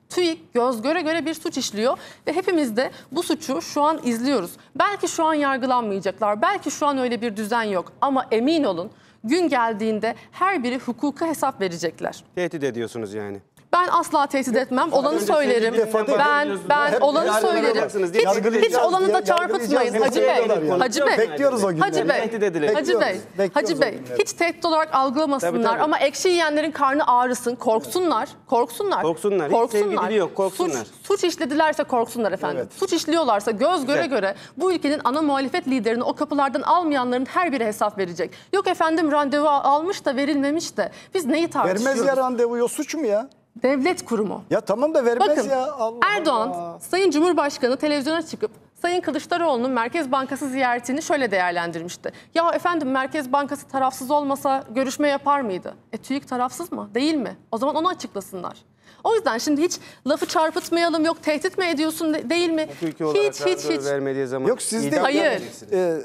TÜİK göz göre göre bir suç işliyor ve hepimiz de bu suçu şu an izliyoruz. Belki şu an yargılanmayacaklar, belki şu an öyle bir düzen yok ama emin olun gün geldiğinde her biri hukuka hesap verecekler. Tehdit ediyorsunuz yani. Ben asla tehdit etmem. Olanı söylerim. Ben ben olanı söylerim. Hiç, hiç olanı da çarpıtmayın yargılayacağız Hacı Bey. Hacı Bey. Bekliyoruz o günleri. Hacı Bey. Tehdit Hacı Bey. Hacı Bey. Hiç tehdit olarak algılamasınlar ama ekşi yiyenlerin karnı ağrısın, korksunlar. Korksunlar. Korksunlar. Hiç yok, korksunlar. Suç, işledilerse korksunlar efendim. Suç işliyorlarsa göz göre göre bu ülkenin ana muhalefet liderini o kapılardan almayanların her biri hesap verecek. Yok efendim randevu almış da verilmemiş de biz neyi tartışıyoruz? Vermez ya randevuyu suç mu ya? devlet kurumu. Ya tamam da vermez Bakın, ya. Allah Erdoğan, Allah. Sayın Cumhurbaşkanı televizyona çıkıp Sayın Kılıçdaroğlu'nun Merkez Bankası ziyaretini şöyle değerlendirmişti. Ya efendim Merkez Bankası tarafsız olmasa görüşme yapar mıydı? E TÜİK tarafsız mı? Değil mi? O zaman onu açıklasınlar. O yüzden şimdi hiç lafı çarpıtmayalım yok tehdit mi ediyorsun de- değil mi? hiç hiç hiç. vermediği zaman Yok siz de Hayır. E,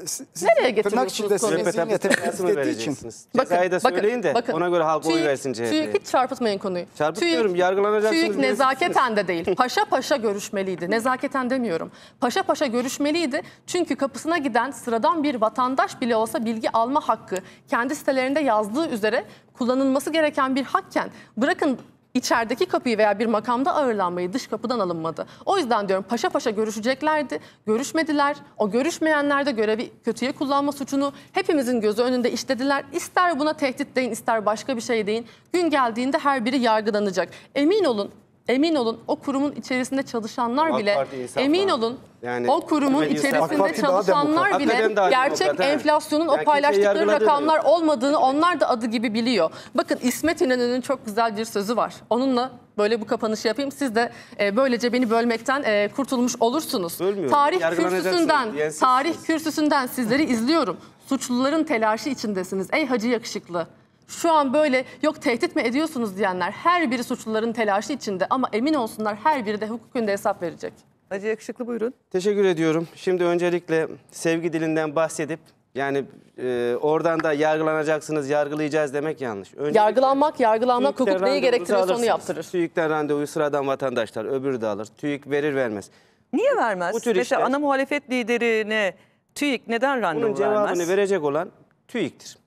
siz- Nereye getiriyorsunuz tırnak içinde konuyu? Sepetabı siyasetini için. bakın Cezayı da söyleyin de bakın. ona göre halk oy TÜİK- versin CHP'ye. TÜİK hiç çarpıtmayın konuyu. Çarpıtmıyorum, yargılanacaksınız, TÜİK bilirsiniz. nezaketen de değil. Paşa paşa görüşmeliydi. Nezaketen demiyorum. Paşa paşa görüşmeliydi. Çünkü kapısına giden sıradan bir vatandaş bile olsa bilgi alma hakkı kendi sitelerinde yazdığı üzere kullanılması gereken bir hakken bırakın içerideki kapıyı veya bir makamda ağırlanmayı dış kapıdan alınmadı. O yüzden diyorum paşa paşa görüşeceklerdi. Görüşmediler. O görüşmeyenler de görevi kötüye kullanma suçunu hepimizin gözü önünde işlediler. İster buna tehdit deyin ister başka bir şey deyin. Gün geldiğinde her biri yargılanacak. Emin olun Emin olun o kurumun içerisinde çalışanlar AK bile emin falan. olun Yani o kurumun içerisinde çalışanlar bile gerçek demokrat, enflasyonun Yani o paylaştıkları rakamlar olmadığını onlar da adı gibi biliyor. Bakın İsmet İnönü'nün çok güzel bir sözü var. Onunla böyle bu kapanışı yapayım. Siz de e, böylece beni bölmekten e, kurtulmuş olursunuz. Bölmüyorum. Tarih Yargılanacaksınız kürsüsünden, tarih kürsüsünden sizleri izliyorum. Suçluların telaşı içindesiniz. Ey hacı yakışıklı şu an böyle yok tehdit mi ediyorsunuz diyenler her biri suçluların telaşı içinde ama emin olsunlar her biri de hukuk önünde hesap verecek. Hacı Yakışıklı buyurun. Teşekkür ediyorum. Şimdi öncelikle sevgi dilinden bahsedip yani e, oradan da yargılanacaksınız, yargılayacağız demek yanlış. Öncelikle, Yargılanmak, yargılanmak hukuk neyi gerektirir onu yaptırır. TÜİK'ten randevuyu sıradan vatandaşlar öbürü de alır. TÜİK verir vermez. Niye vermez? Bu tür Mesela işler, ana muhalefet liderine TÜİK neden randevu vermez? Bunun cevabını vermez? verecek olan TÜİK'tir.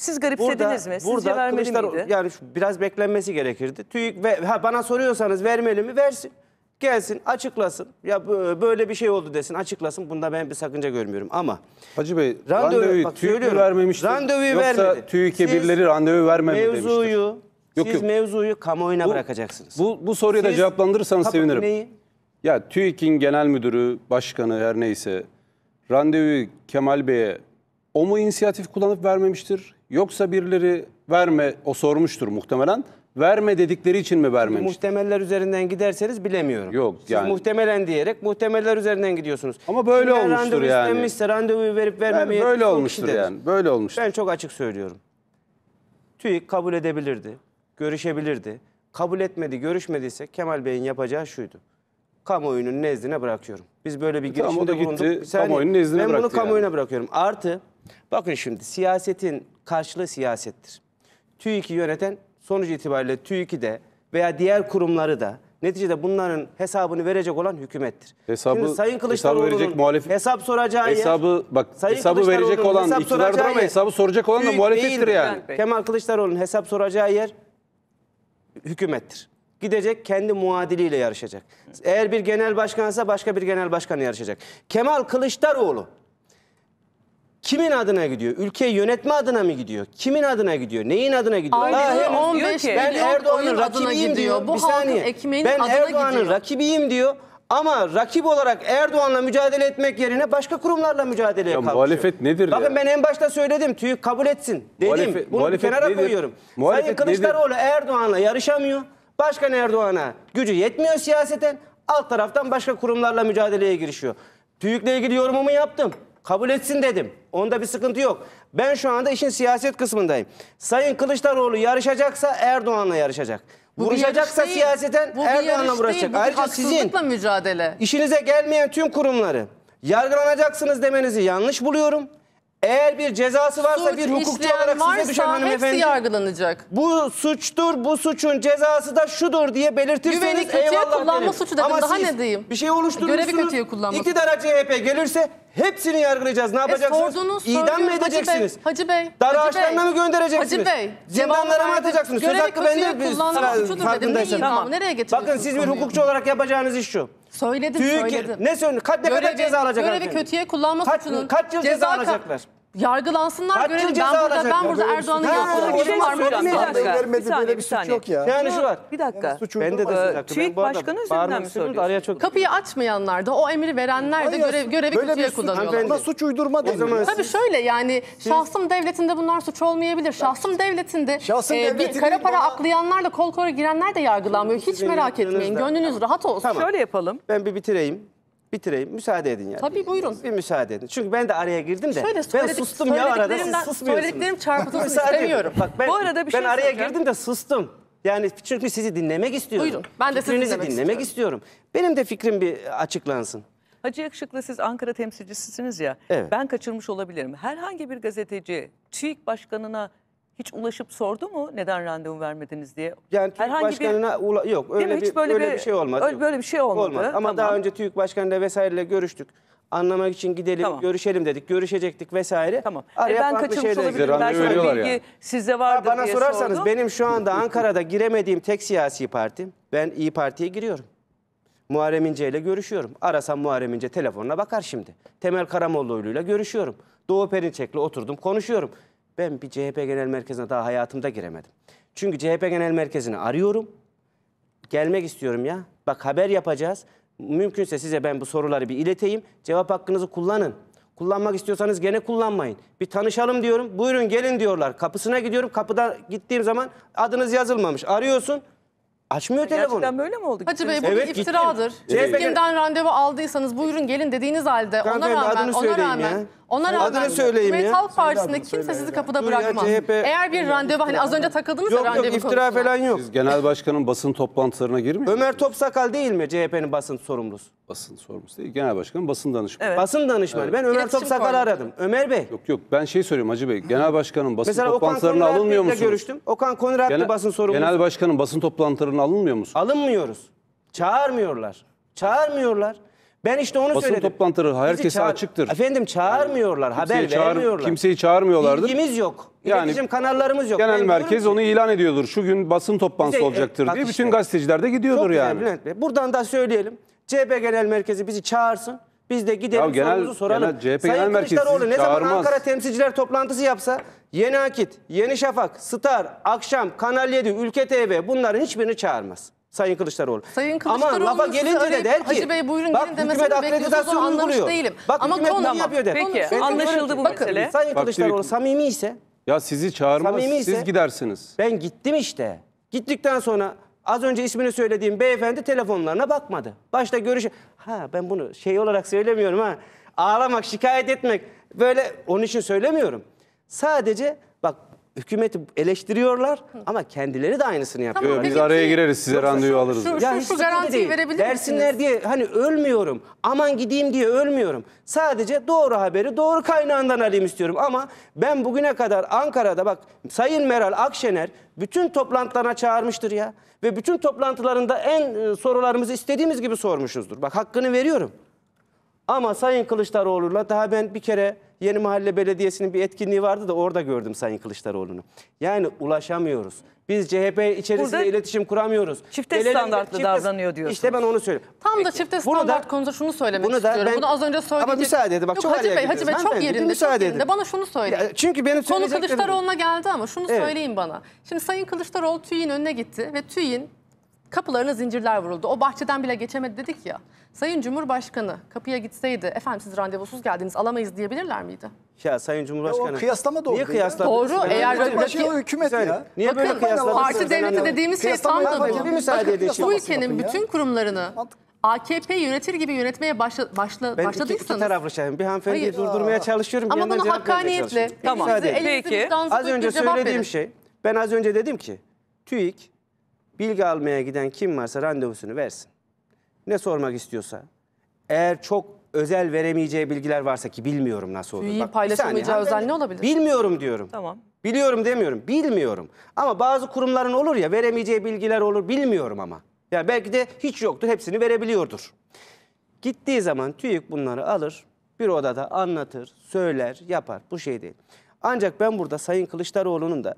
Siz garipsediniz mi? Sizce burada vermeli Kılıçdaroğlu- miydi? Yani biraz beklenmesi gerekirdi. TÜİK ve, ha, bana soruyorsanız vermeli mi? Versin. Gelsin açıklasın. Ya böyle bir şey oldu desin açıklasın. Bunda ben bir sakınca görmüyorum ama. Hacı Bey Randevu- randevuyu bak TÜİK mi vermemiştir? Randevuyu Yoksa vermedi. TÜİK'e birileri randevu vermemiştir. Mevzuyu Yok, siz yok. mevzuyu kamuoyuna bırakacaksınız. Bu, bu soruya da cevaplandırırsanız Kapı- sevinirim. Neyi? Ya TÜİK'in genel müdürü, başkanı her neyse randevu Kemal Bey'e o mu inisiyatif kullanıp vermemiştir? Yoksa birileri verme, o sormuştur muhtemelen. Verme dedikleri için mi vermemiş? Muhtemeller üzerinden giderseniz bilemiyorum. Yok Siz yani. muhtemelen diyerek muhtemeller üzerinden gidiyorsunuz. Ama böyle Kimler olmuştur randevu yani. randevu randevuyu verip vermemeye... Yani böyle olmuştur yani. Böyle olmuştur. Ben çok açık söylüyorum. TÜİK kabul edebilirdi, görüşebilirdi. Kabul etmedi, görüşmediyse Kemal Bey'in yapacağı şuydu. Kamuoyunun nezdine bırakıyorum. Biz böyle bir e, girişimde tamam, bulunduk. Sen, kamuoyunun nezdine ben bunu kamuoyuna yani. bırakıyorum. Artı, bakın şimdi siyasetin karşılığı siyasettir. TÜİK'i yöneten sonuç itibariyle TÜİK'i de veya diğer kurumları da neticede bunların hesabını verecek olan hükümettir. Hesabı, Şimdi Sayın Kılıçdaroğlu'nun hesap, muhalif... hesap soracağı hesabı, yer, bak, Sayın hesabı verecek olan hesap iktidardır ama hesabı soracak olan da muhalefettir yani. yani. Kemal Kılıçdaroğlu'nun hesap soracağı yer hükümettir. Gidecek kendi muadiliyle yarışacak. Eğer bir genel başkansa başka bir genel başkanı yarışacak. Kemal Kılıçdaroğlu Kimin adına gidiyor? Ülkeyi yönetme adına mı gidiyor? Kimin adına gidiyor? Neyin adına gidiyor? Aynen. Daha henüz 15 diyor ki ben Erdoğan'ın rakibiyim gidiyor. diyor. Bu Bir saniye. ben Erdoğan'ın rakibiyim diyor. Ama rakip olarak Erdoğan'la mücadele etmek yerine başka kurumlarla mücadeleye Ya kalkıyor. muhalefet nedir Bakın ya? ben en başta söyledim TÜİK kabul etsin dedim. Muhalefet- Bunu muhalefet kenara nedir? koyuyorum. Muhalefet Sayın Kılıçdaroğlu Erdoğan'la yarışamıyor. Başkan Erdoğan'a gücü yetmiyor siyaseten. Alt taraftan başka kurumlarla mücadeleye girişiyor. TÜİK'le ilgili yorumumu yaptım. Kabul etsin dedim. Onda bir sıkıntı yok. Ben şu anda işin siyaset kısmındayım. Sayın Kılıçdaroğlu yarışacaksa Erdoğan'la yarışacak. Bu Vuruşacaksa siyaseten Bu Erdoğan'la yarış vuracak. Ayrıca sizin mücadele. işinize gelmeyen tüm kurumları yargılanacaksınız demenizi yanlış buluyorum. Eğer bir cezası varsa Suç bir hukukçu olarak size düşen hanımefendi. yargılanacak. Bu suçtur, bu suçun cezası da şudur diye belirtirseniz Güveni kötüye eyvallah kullanma derim. suçu dedim, Ama daha ne diyeyim? bir şey oluşturursunuz. Görevi kötüye kullanma İktidara CHP e gelirse hepsini yargılayacağız. Ne e, yapacaksınız? sorduğunuz İdam soruyu mı Hacı edeceksiniz? Bey, Hacı Bey, Darühaşlarına Hacı mı göndereceksiniz? Hacı Bey, Zindanlara mı atacaksınız? Görevi Söz hakkı bende. kötüye kullanma suçudur dedim. Neyi idamı, nereye getiriyorsunuz Bakın siz bir hukukçu olarak yapacağınız iş şu. Söyledim Türkiye, söyledim. Ne söylüyorsun? ne kadar Görevi- ceza alacaklar? Görevi kötüye kullanma Kaç, suçunun kaç yıl ceza alacaklar? Yargılansınlar Kaç yıl görelim. Ben burada, alacak ben ya? burada Böyle bir Erdoğan'ın suç- Ha, bir şey, şey var mı? Bir dakika. Bir saniye, böyle bir suç saniye. yok ya. Yani şu var. Bir dakika. Suçu Ben de de TÜİK Başkanı üzerinden mi istemiyorum Kapıyı açmayanlar da o emri verenler de görev, görevi böyle kötüye bir suç- kullanıyorlar. Buna suç uydurma değil. zaman Tabii şöyle yani şahsım devletinde bunlar suç olmayabilir. Şahsım devletinde e, bir kara para bana- aklayanlarla kol kola girenler de yargılanmıyor. Hiç merak etmeyin. Gönlünüz rahat olsun. Şöyle yapalım. ben bir bitireyim bitireyim. Müsaade edin yani. Tabii buyurun. Bir müsaade edin. Çünkü ben de araya girdim de. Söyle, ben sustum ya arada siz susmuyorsunuz. Söylediklerim çarpıtılsın istemiyorum. Bak ben, Bu arada bir ben şey araya girdim de sustum. Yani çünkü sizi dinlemek istiyorum. Buyurun. Ben de sizi dinlemek, dinlemek istiyorum. istiyorum. Benim de fikrim bir açıklansın. Hacı Yakışıklı siz Ankara temsilcisisiniz ya. Evet. Ben kaçırmış olabilirim. Herhangi bir gazeteci TÜİK Başkanı'na hiç ulaşıp sordu mu neden randevu vermediniz diye? Yani TÜİK Herhangi Başkanı'na bir... ula... yok öyle bir, hiç böyle öyle bir, bir şey olmadı. Öyle, böyle bir şey olmadı. olmadı. Ama tamam. daha önce TÜİK Başkanı'yla vesaireyle görüştük. Anlamak için gidelim, tamam. görüşelim dedik. Görüşecektik vesaire. Tamam. e ben kaçırmış olabilirim. Ben bilgi yani. sizde vardır bana diye sorarsanız sordum. benim şu anda Ankara'da giremediğim tek siyasi partim. Ben İyi Parti'ye giriyorum. Muharrem İnce ile görüşüyorum. Arasam Muharrem İnce telefonuna bakar şimdi. Temel Karamollaoğlu görüşüyorum. Doğu Perinçek'le oturdum konuşuyorum ben bir CHP Genel Merkezi'ne daha hayatımda giremedim. Çünkü CHP Genel Merkezi'ni arıyorum. Gelmek istiyorum ya. Bak haber yapacağız. Mümkünse size ben bu soruları bir ileteyim. Cevap hakkınızı kullanın. Kullanmak istiyorsanız gene kullanmayın. Bir tanışalım diyorum. Buyurun gelin diyorlar. Kapısına gidiyorum. Kapıda gittiğim zaman adınız yazılmamış. Arıyorsun. Açmıyor telefonu. Gerçekten böyle mi oldu? Hacı Bey bu Evet, bir iftiradır. CHP'den randevu aldıysanız buyurun gelin dediğiniz halde ona rağmen adını ona rağmen ya. ona rağmen Adını söyleyeyim Cumhuriyet Halk Partisi'nde kimse sizi kapıda Dur bırakmaz. CHP Eğer bir randevu hani az önce takıldınız ya Yok randevu yok iftira konusuna. falan yok. Siz genel başkanın basın toplantılarına girmiyor musunuz? Ömer Topsakal değil mi CHP'nin basın sorumlusu? Basın sorumlusu değil. Genel başkan basın danışmanı. Evet. Basın danışmanı. Evet. Ben Ömer İletişim Topsakal'ı aradım. Ömer Bey. Yok yok ben şey soruyorum Hacı Bey. Genel başkanın basın Mesela Okan toplantılarına alınmıyor Konrad'la musunuz? görüştüm. Okan Konrad'la Genel, basın sorumlusu. genel başkanın basın toplantılarına alınmıyor musunuz? Alınmıyoruz. Çağırmıyorlar. Çağırmıyorlar. Ben işte onu Basın söyledim. toplantıları herkese Bizi açıktır. Efendim çağırmıyorlar. haber çağır- vermiyorlar. Kimseyi çağırmıyorlardı. İlgimiz yok. Yani- Yani, kanallarımız yok. Genel diyorum merkez onu ilan ediyordur. Şu gün basın toplantısı Bize- olacaktır e, bak diye işte. bütün gazeteciler de gidiyordur Çok yani. Bülent Buradan da söyleyelim. CHP Genel Merkezi bizi çağırsın. Biz de gidelim ya genel, sorumuzu soralım. Genel, CHP Sayın Genel Kılıçdaroğlu ne zaman Ankara temsilciler toplantısı yapsa Yeni Akit, Yeni Şafak, Star, Akşam, Kanal 7, Ülke TV bunların hiçbirini çağırmaz. Sayın Kılıçdaroğlu. Sayın Kılıçdaroğlu Ama lafa gelince de der ki Hacı Bey buyurun bak, gelin demesini akreditasyonu anlamış değilim. Bak Ama hükümet konu, laf yapıyor der. Peki Çünkü anlaşıldı bu bakın, mesele. Sayın bak, Kılıçdaroğlu samimi ise ya sizi çağırmaz samimi ise, siz gidersiniz. Ben gittim işte. Gittikten sonra Az önce ismini söylediğim beyefendi telefonlarına bakmadı. Başta görüş... Ha ben bunu şey olarak söylemiyorum ha. Ağlamak, şikayet etmek böyle onun için söylemiyorum. Sadece hükümeti eleştiriyorlar ama kendileri de aynısını yapıyor. Tamam, Biz peki. araya gireriz size randevu alırız. Şu, şu, ya şu, garantiyi verebilir Dersinler diye hani ölmüyorum, aman gideyim diye ölmüyorum. Sadece doğru haberi doğru kaynağından alayım istiyorum. Ama ben bugüne kadar Ankara'da bak Sayın Meral Akşener bütün toplantılarına çağırmıştır ya. Ve bütün toplantılarında en e, sorularımızı istediğimiz gibi sormuşuzdur. Bak hakkını veriyorum. Ama Sayın Kılıçdaroğlu'la daha ben bir kere Yeni Mahalle Belediyesi'nin bir etkinliği vardı da orada gördüm Sayın Kılıçdaroğlu'nu. Yani ulaşamıyoruz. Biz CHP içerisinde Burada iletişim kuramıyoruz. Çifte Gelelim standartlı çifte, davranıyor diyorsunuz. İşte ben onu söylüyorum. Tam da çifte standart bunu da, konuda şunu söylemek bunu da istiyorum. Ben, bunu az önce söyledim. Ama müsaade edin bak Yok, çok Hacı Bey, Hacı Bey çok ben yerinde, müsaade çok edin. yerinde. Bana şunu söyle. çünkü benim Konu Kılıçdaroğlu'na geldi ama şunu evet. söyleyin bana. Şimdi Sayın Kılıçdaroğlu TÜİ'nin önüne gitti ve TÜİ'nin kapılarına zincirler vuruldu. O bahçeden bile geçemedi dedik ya. Sayın Cumhurbaşkanı kapıya gitseydi efendim siz randevusuz geldiniz alamayız diyebilirler miydi? Ya Sayın Cumhurbaşkanı. O kıyaslama doğru. Niye kıyasladınız? Doğru. Yani eğer Cumhurbaşkanı şey hükümet ya. Niye Bakın, böyle kıyasladınız? Parti devleti dediğimiz şey tam da bu. Bu ülkenin bütün kurumlarını AKP yönetir gibi yönetmeye başla, başla, ben başladıysanız... Ben iki, iki taraflı şeyim. Bir hanımefendiyi Hayır. durdurmaya çalışıyorum. Ama bunu hakkaniyetle. Tamam. Peki. Az önce söylediğim şey. Ben az önce dedim ki TÜİK Bilgi almaya giden kim varsa randevusunu versin. Ne sormak istiyorsa. Eğer çok özel veremeyeceği bilgiler varsa ki bilmiyorum nasıl olur. Bak, bir paylaşamayacağı özel ne olabilir? Bilmiyorum diyorum. Tamam. Biliyorum demiyorum. Bilmiyorum. Ama bazı kurumların olur ya veremeyeceği bilgiler olur. Bilmiyorum ama. Yani belki de hiç yoktur. Hepsini verebiliyordur. Gittiği zaman TÜİK bunları alır. Bir odada anlatır, söyler, yapar. Bu şey değil. Ancak ben burada Sayın Kılıçdaroğlu'nun da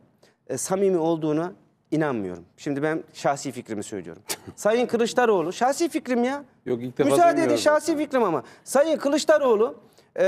e, samimi olduğuna inanmıyorum. Şimdi ben şahsi fikrimi söylüyorum. Sayın Kılıçdaroğlu, şahsi fikrim ya. Yok ilk defa Müsaade edin şahsi fikrim ama. Sayın Kılıçdaroğlu e,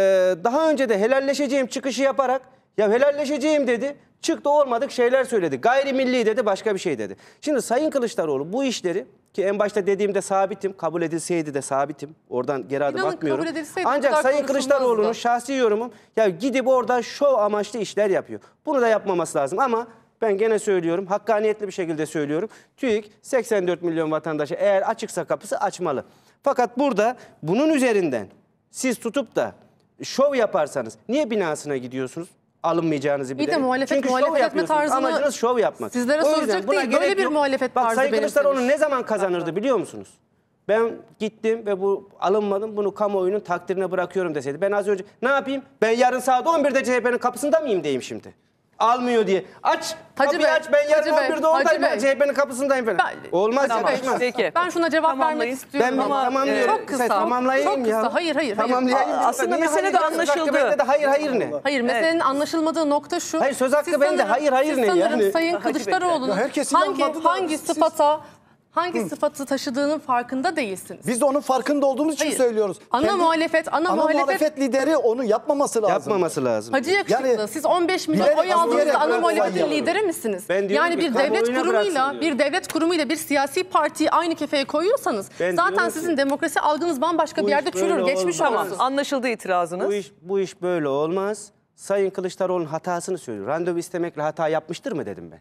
daha önce de helalleşeceğim çıkışı yaparak ya helalleşeceğim dedi. Çıktı olmadık şeyler söyledi. Gayrimilli dedi başka bir şey dedi. Şimdi Sayın Kılıçdaroğlu bu işleri ki en başta dediğimde sabitim. Kabul edilseydi de sabitim. Oradan geri adım atmıyorum. Ancak Sayın Kılıçdaroğlu'nun şahsi yorumum ya gidip orada şov amaçlı işler yapıyor. Bunu da yapmaması lazım ama ben gene söylüyorum, hakkaniyetli bir şekilde söylüyorum. TÜİK 84 milyon vatandaşı eğer açıksa kapısı açmalı. Fakat burada bunun üzerinden siz tutup da şov yaparsanız niye binasına gidiyorsunuz? alınmayacağınızı bilerek. Bir de muhalefet, Çünkü muhalefet şov etme tarzını amacınız şov yapmak. Sizlere o soracak değil. Böyle bir yok. muhalefet tarzı Bak, Sayın Kılıçdaroğlu ne zaman kazanırdı biliyor musunuz? Ben gittim ve bu alınmadım bunu kamuoyunun takdirine bırakıyorum deseydi. Ben az önce ne yapayım? Ben yarın saat 11'de CHP'nin kapısında mıyım diyeyim şimdi almıyor diye. Aç Hacı kapıyı Bey, aç ben yarın Hacı Bey, 11'de oradayım. Bey. Ben CHP'nin kapısındayım falan. Ben- Olmaz Hacı Bey, Peki. Ben şuna cevap vermek istiyorum Ben ama tamamlıyorum. E, çok kısa. Sen Tamamlayayım. çok ya. kısa. Hayır hayır. hayır. Tamamlayayım. Aa, aslında mesele de anlaşıldı. de hayır hayır ne? Hayır meselenin anlaşılmadığı nokta şu. Hayır, söz hakkı bende. Hayır, hayır siz ne sanırım yani? Sayın Hacı Bey, Kılıçdaroğlu'nun hangi, hangi sıfata hangi sıfatı taşıdığının farkında değilsiniz. Biz de onun farkında olduğumuz için Hayır. söylüyoruz. Ana muhalefet, ana, ana muhalefet, lideri onu yapmaması lazım. Yapmaması lazım. Hacı Yakışıklı Yani siz 15 milyon bilerek oy aldığınızda ana bırakın muhalefetin sayalım. lideri misiniz? Ben yani ki bir devlet kurumuyla bir devlet kurumuyla bir siyasi partiyi aynı kefeye koyuyorsanız Ben zaten sizin ki- demokrasi algınız bambaşka bir yerde çürür geçmiş olmaz. anlaşıldı itirazınız. Bu iş bu iş böyle olmaz. Sayın Kılıçdaroğlu'nun hatasını söylüyor. Randevu istemekle hata yapmıştır mı dedim ben.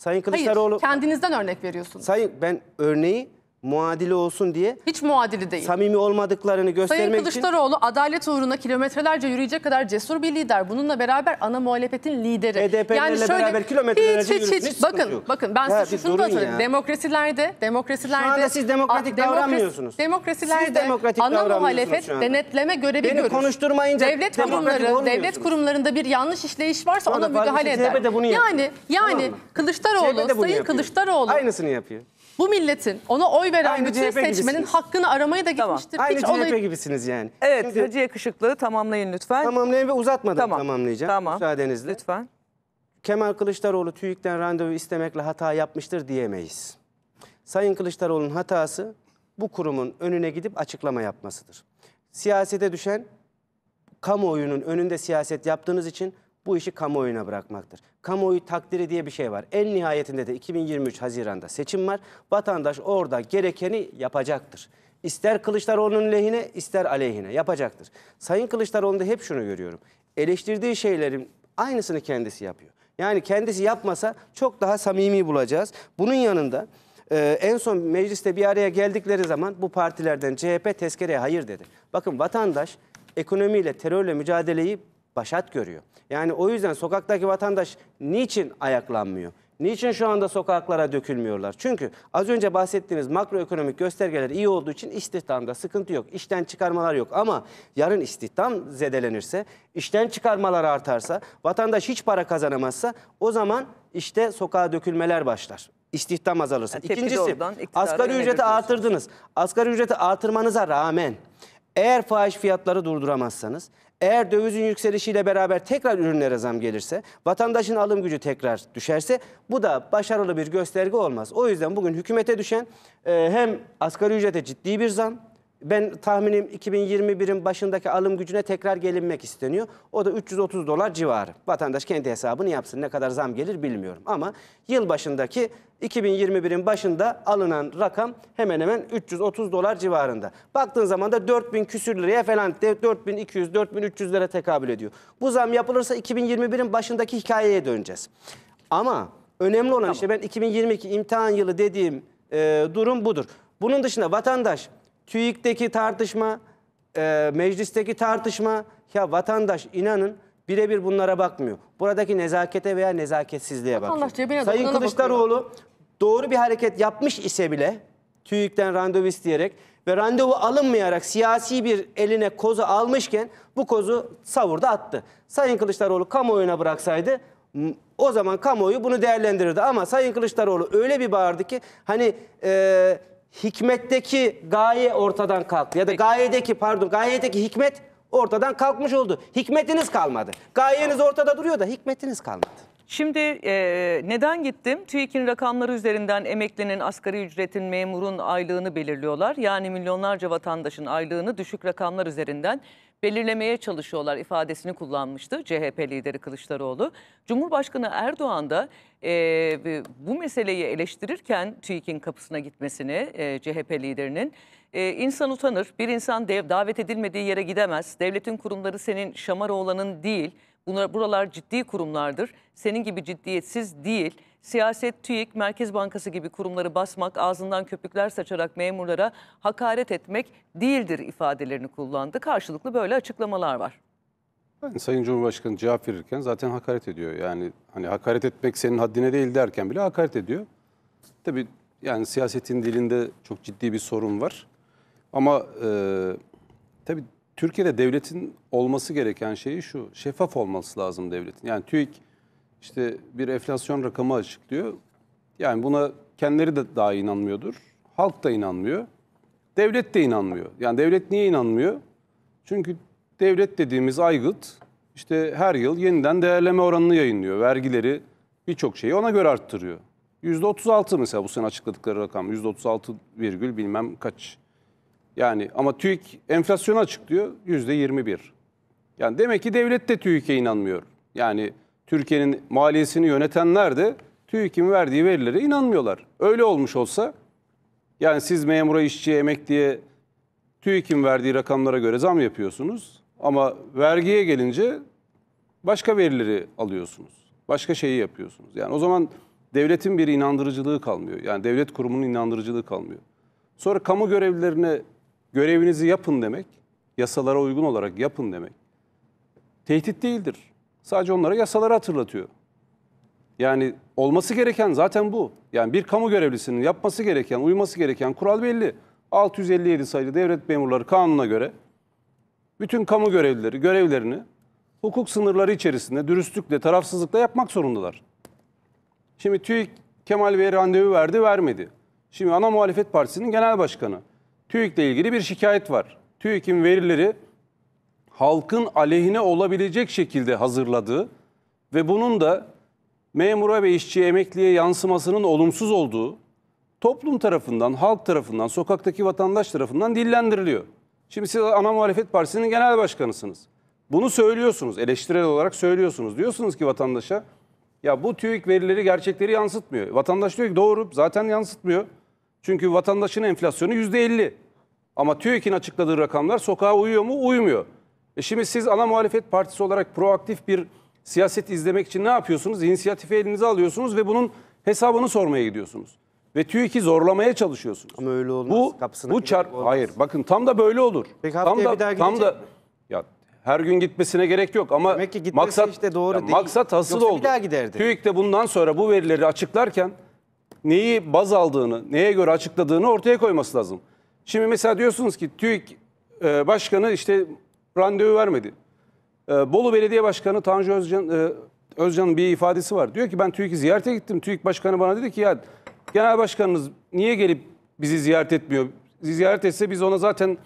Sayın Hayır, kendinizden örnek veriyorsunuz. Sayın ben örneği muadili olsun diye Hiç muadili değil. samimi olmadıklarını göstermek için Sayın Kılıçdaroğlu adalet uğruna kilometrelerce yürüyecek kadar cesur bir lider. Bununla beraber ana muhalefetin lideri. HDP'lerle e beraber kilometrelerce hiç, hiç, hiç Bakın, yok. bakın ben Ya size şunu da söyleyeyim. Demokrasilerde, demokrasilerde. Şu anda siz demokratik ah, demokrasi- davranmıyorsunuz. Demokrasilerde Siz demokratik ana davranmıyorsunuz muhalefet denetleme görevi Beni görür. konuşturmayınca devlet kurumları, devlet kurumlarında bir yanlış işleyiş varsa Şu ona müdahale eder. CHP de bunu yapıyor. yani yani Tamam mı? Kılıçdaroğlu, CHP de bunu Sayın yapıyor. Kılıçdaroğlu Aynısını yapıyor. Bu milletin ona oy veren Aynı bütün CHP seçmenin gibisiniz. hakkını aramaya da Tamam. gitmiştir. Aynı Hiç CHP olayı- gibisiniz yani. Evet Çünkü hacı yakışıklığı tamamlayın lütfen. tamamlayın ve uzatmadan Tamam. tamamlayacağım Tamam. müsaadenizle. Lütfen. Kemal Kılıçdaroğlu TÜİK'ten randevu istemekle hata yapmıştır diyemeyiz. Sayın Kılıçdaroğlu'nun hatası bu kurumun önüne gidip açıklama yapmasıdır. Siyasete düşen kamuoyunun önünde siyaset yaptığınız için bu işi kamuoyuna bırakmaktır kamuoyu takdiri diye bir şey var. En nihayetinde de 2023 Haziran'da seçim var. Vatandaş orada gerekeni yapacaktır. İster Kılıçdaroğlu'nun lehine ister aleyhine yapacaktır. Sayın Kılıçdaroğlu'nda hep şunu görüyorum. Eleştirdiği şeylerin aynısını kendisi yapıyor. Yani kendisi yapmasa çok daha samimi bulacağız. Bunun yanında e, en son mecliste bir araya geldikleri zaman bu partilerden CHP tezkereye hayır dedi. Bakın vatandaş ekonomiyle terörle mücadeleyi başat görüyor. Yani o yüzden sokaktaki vatandaş niçin ayaklanmıyor? Niçin şu anda sokaklara dökülmüyorlar? Çünkü az önce bahsettiğiniz makroekonomik göstergeler iyi olduğu için istihdamda sıkıntı yok. İşten çıkarmalar yok ama yarın istihdam zedelenirse, işten çıkarmalar artarsa, vatandaş hiç para kazanamazsa o zaman işte sokağa dökülmeler başlar İstihdam azalırsa. Yani İkincisi asgari ücreti artırdınız. Asgari ücreti artırmanıza rağmen eğer fahiş fiyatları durduramazsanız, eğer dövizin yükselişiyle beraber tekrar ürünlere zam gelirse, vatandaşın alım gücü tekrar düşerse bu da başarılı bir gösterge olmaz. O yüzden bugün hükümete düşen e, hem asgari ücrete ciddi bir zam, ben tahminim 2021'in başındaki alım gücüne tekrar gelinmek isteniyor. O da 330 dolar civarı. Vatandaş kendi hesabını yapsın. Ne kadar zam gelir bilmiyorum. Ama yıl başındaki 2021'in başında alınan rakam hemen hemen 330 dolar civarında. Baktığın zaman da 4000 küsür liraya falan 4200-4300 lira tekabül ediyor. Bu zam yapılırsa 2021'in başındaki hikayeye döneceğiz. Ama önemli olan tamam. işte ben 2022 imtihan yılı dediğim e, durum budur. Bunun dışında vatandaş TÜİK'teki tartışma, e, meclisteki tartışma ya vatandaş inanın birebir bunlara bakmıyor. Buradaki nezakete veya nezaketsizliğe Vatandaş bakıyor. Sayın dokunana Kılıçdaroğlu doğru bir hareket yapmış ise bile TÜİK'ten randevu isteyerek ve randevu alınmayarak siyasi bir eline kozu almışken bu kozu savurda attı. Sayın Kılıçdaroğlu kamuoyuna bıraksaydı o zaman kamuoyu bunu değerlendirirdi. Ama Sayın Kılıçdaroğlu öyle bir bağırdı ki hani e, hikmetteki gaye ortadan kalktı. Ya da gayedeki pardon gayedeki hikmet ortadan kalkmış oldu. Hikmetiniz kalmadı. Gayeniz ortada duruyor da hikmetiniz kalmadı. Şimdi e, neden gittim? TÜİK'in rakamları üzerinden emeklinin, asgari ücretin, memurun aylığını belirliyorlar. Yani milyonlarca vatandaşın aylığını düşük rakamlar üzerinden belirlemeye çalışıyorlar ifadesini kullanmıştı CHP lideri Kılıçdaroğlu. Cumhurbaşkanı Erdoğan da e, bu meseleyi eleştirirken TÜİK'in kapısına gitmesini e, CHP liderinin e, insan utanır. Bir insan dev, davet edilmediği yere gidemez. Devletin kurumları senin Şamaroğlan'ın değil Bunlar, buralar ciddi kurumlardır. Senin gibi ciddiyetsiz değil. Siyaset, TÜİK, Merkez Bankası gibi kurumları basmak, ağzından köpükler saçarak memurlara hakaret etmek değildir ifadelerini kullandı. Karşılıklı böyle açıklamalar var. Ben Sayın Cumhurbaşkanı cevap verirken zaten hakaret ediyor. Yani hani hakaret etmek senin haddine değil derken bile hakaret ediyor. Tabii yani siyasetin dilinde çok ciddi bir sorun var. Ama e, tabii Türkiye'de devletin olması gereken şeyi şu. Şeffaf olması lazım devletin. Yani TÜİK işte bir enflasyon rakamı açıklıyor. Yani buna kendileri de daha inanmıyordur. Halk da inanmıyor. Devlet de inanmıyor. Yani devlet niye inanmıyor? Çünkü devlet dediğimiz aygıt işte her yıl yeniden değerleme oranını yayınlıyor. Vergileri birçok şeyi ona göre arttırıyor. %36 mesela bu sene açıkladıkları rakam. %36 virgül bilmem kaç. Yani ama TÜİK enflasyonu açıklıyor yüzde 21. Yani demek ki devlet de TÜİK'e inanmıyor. Yani Türkiye'nin maliyesini yönetenler de TÜİK'in verdiği verilere inanmıyorlar. Öyle olmuş olsa yani siz memura, işçiye, emekliye TÜİK'in verdiği rakamlara göre zam yapıyorsunuz ama vergiye gelince başka verileri alıyorsunuz. Başka şeyi yapıyorsunuz. Yani o zaman devletin bir inandırıcılığı kalmıyor. Yani devlet kurumunun inandırıcılığı kalmıyor. Sonra kamu görevlilerine görevinizi yapın demek, yasalara uygun olarak yapın demek tehdit değildir. Sadece onlara yasaları hatırlatıyor. Yani olması gereken zaten bu. Yani bir kamu görevlisinin yapması gereken, uyması gereken kural belli. 657 sayılı devlet memurları kanununa göre bütün kamu görevlileri görevlerini hukuk sınırları içerisinde dürüstlükle, tarafsızlıkla yapmak zorundalar. Şimdi TÜİK Kemal Bey randevu verdi, vermedi. Şimdi ana muhalefet partisinin genel başkanı. TÜİK'le ilgili bir şikayet var. TÜİK'in verileri halkın aleyhine olabilecek şekilde hazırladığı ve bunun da memura ve işçiye emekliye yansımasının olumsuz olduğu toplum tarafından, halk tarafından, sokaktaki vatandaş tarafından dillendiriliyor. Şimdi siz ana muhalefet partisinin genel başkanısınız. Bunu söylüyorsunuz, eleştirel olarak söylüyorsunuz. Diyorsunuz ki vatandaşa, ya bu TÜİK verileri gerçekleri yansıtmıyor. Vatandaş diyor ki doğru, zaten yansıtmıyor. Çünkü vatandaşın enflasyonu %50. Ama TÜİK'in açıkladığı rakamlar sokağa uyuyor mu? Uymuyor. E şimdi siz ana muhalefet partisi olarak proaktif bir siyaset izlemek için ne yapıyorsunuz? İnisiyatifi elinize alıyorsunuz ve bunun hesabını sormaya gidiyorsunuz. Ve TÜİK'i zorlamaya çalışıyorsunuz. Ama öyle olmaz. Bu, bu çarp olmaz. hayır bakın tam da böyle olur. Peki tam da bir daha tam da ya her gün gitmesine gerek yok ama Demek ki maksat işte doğru ya, değil. maksat hasıl Yoksa oldu. Bir daha giderdi. TÜİK de bundan sonra bu verileri açıklarken neyi baz aldığını, neye göre açıkladığını ortaya koyması lazım. Şimdi mesela diyorsunuz ki TÜİK e, Başkanı işte randevu vermedi. E, Bolu Belediye Başkanı Tanju Özcan, e, Özcan'ın bir ifadesi var. Diyor ki ben TÜİK'i ziyarete gittim. TÜİK Başkanı bana dedi ki ya genel başkanınız niye gelip bizi ziyaret etmiyor? ziyaret etse biz ona zaten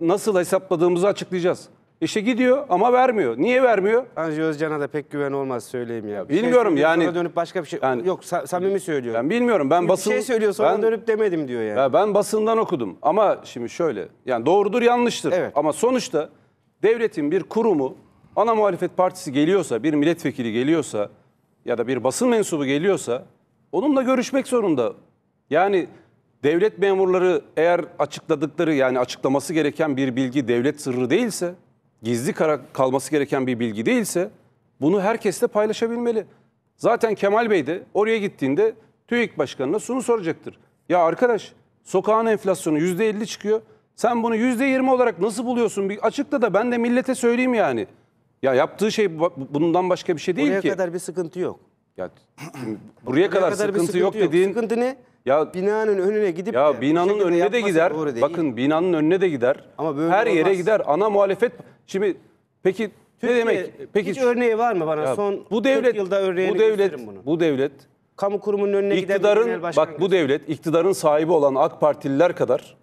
nasıl hesapladığımızı açıklayacağız. İşe gidiyor ama vermiyor. Niye vermiyor? Anca Özcan'a da pek güven olmaz söyleyeyim ya. Bir şey bilmiyorum şey yani. dönüp başka bir şey. Yani, Yok sa- samimi söylüyorum. Ben bilmiyorum. Ben basın. Bir şey söylüyor sonra ben, dönüp demedim diyor yani. Ya ben basından okudum. Ama şimdi şöyle. Yani doğrudur yanlıştır. Evet. Ama sonuçta devletin bir kurumu ana muhalefet partisi geliyorsa, bir milletvekili geliyorsa ya da bir basın mensubu geliyorsa onunla görüşmek zorunda. Yani devlet memurları eğer açıkladıkları yani açıklaması gereken bir bilgi devlet sırrı değilse gizli kalması gereken bir bilgi değilse bunu herkesle paylaşabilmeli. Zaten Kemal Bey de oraya gittiğinde TÜİK Başkanı'na şunu soracaktır. Ya arkadaş sokağın enflasyonu %50 çıkıyor. Sen bunu %20 olarak nasıl buluyorsun? Bir açıkla da ben de millete söyleyeyim yani. Ya yaptığı şey bundan başka bir şey değil buraya ki. Buraya kadar bir sıkıntı yok. Ya buraya, buraya kadar, kadar sıkıntı, sıkıntı yok dediğin. Sıkıntı ne? Ya binanın önüne gidip Ya binanın önüne de gider. Bakın binanın önüne de gider. Ama böyle Her yere gider. Ana muhalefet şimdi peki ne demek? Peki hiç örneği var mı bana? Ya Son bu devlet 40 yılda örneğini bu devlet bunu. bu devlet kamu kurumunun önüne giden bir iktidarın genel bak bu devlet iktidarın sahibi olan AK Partililer kadar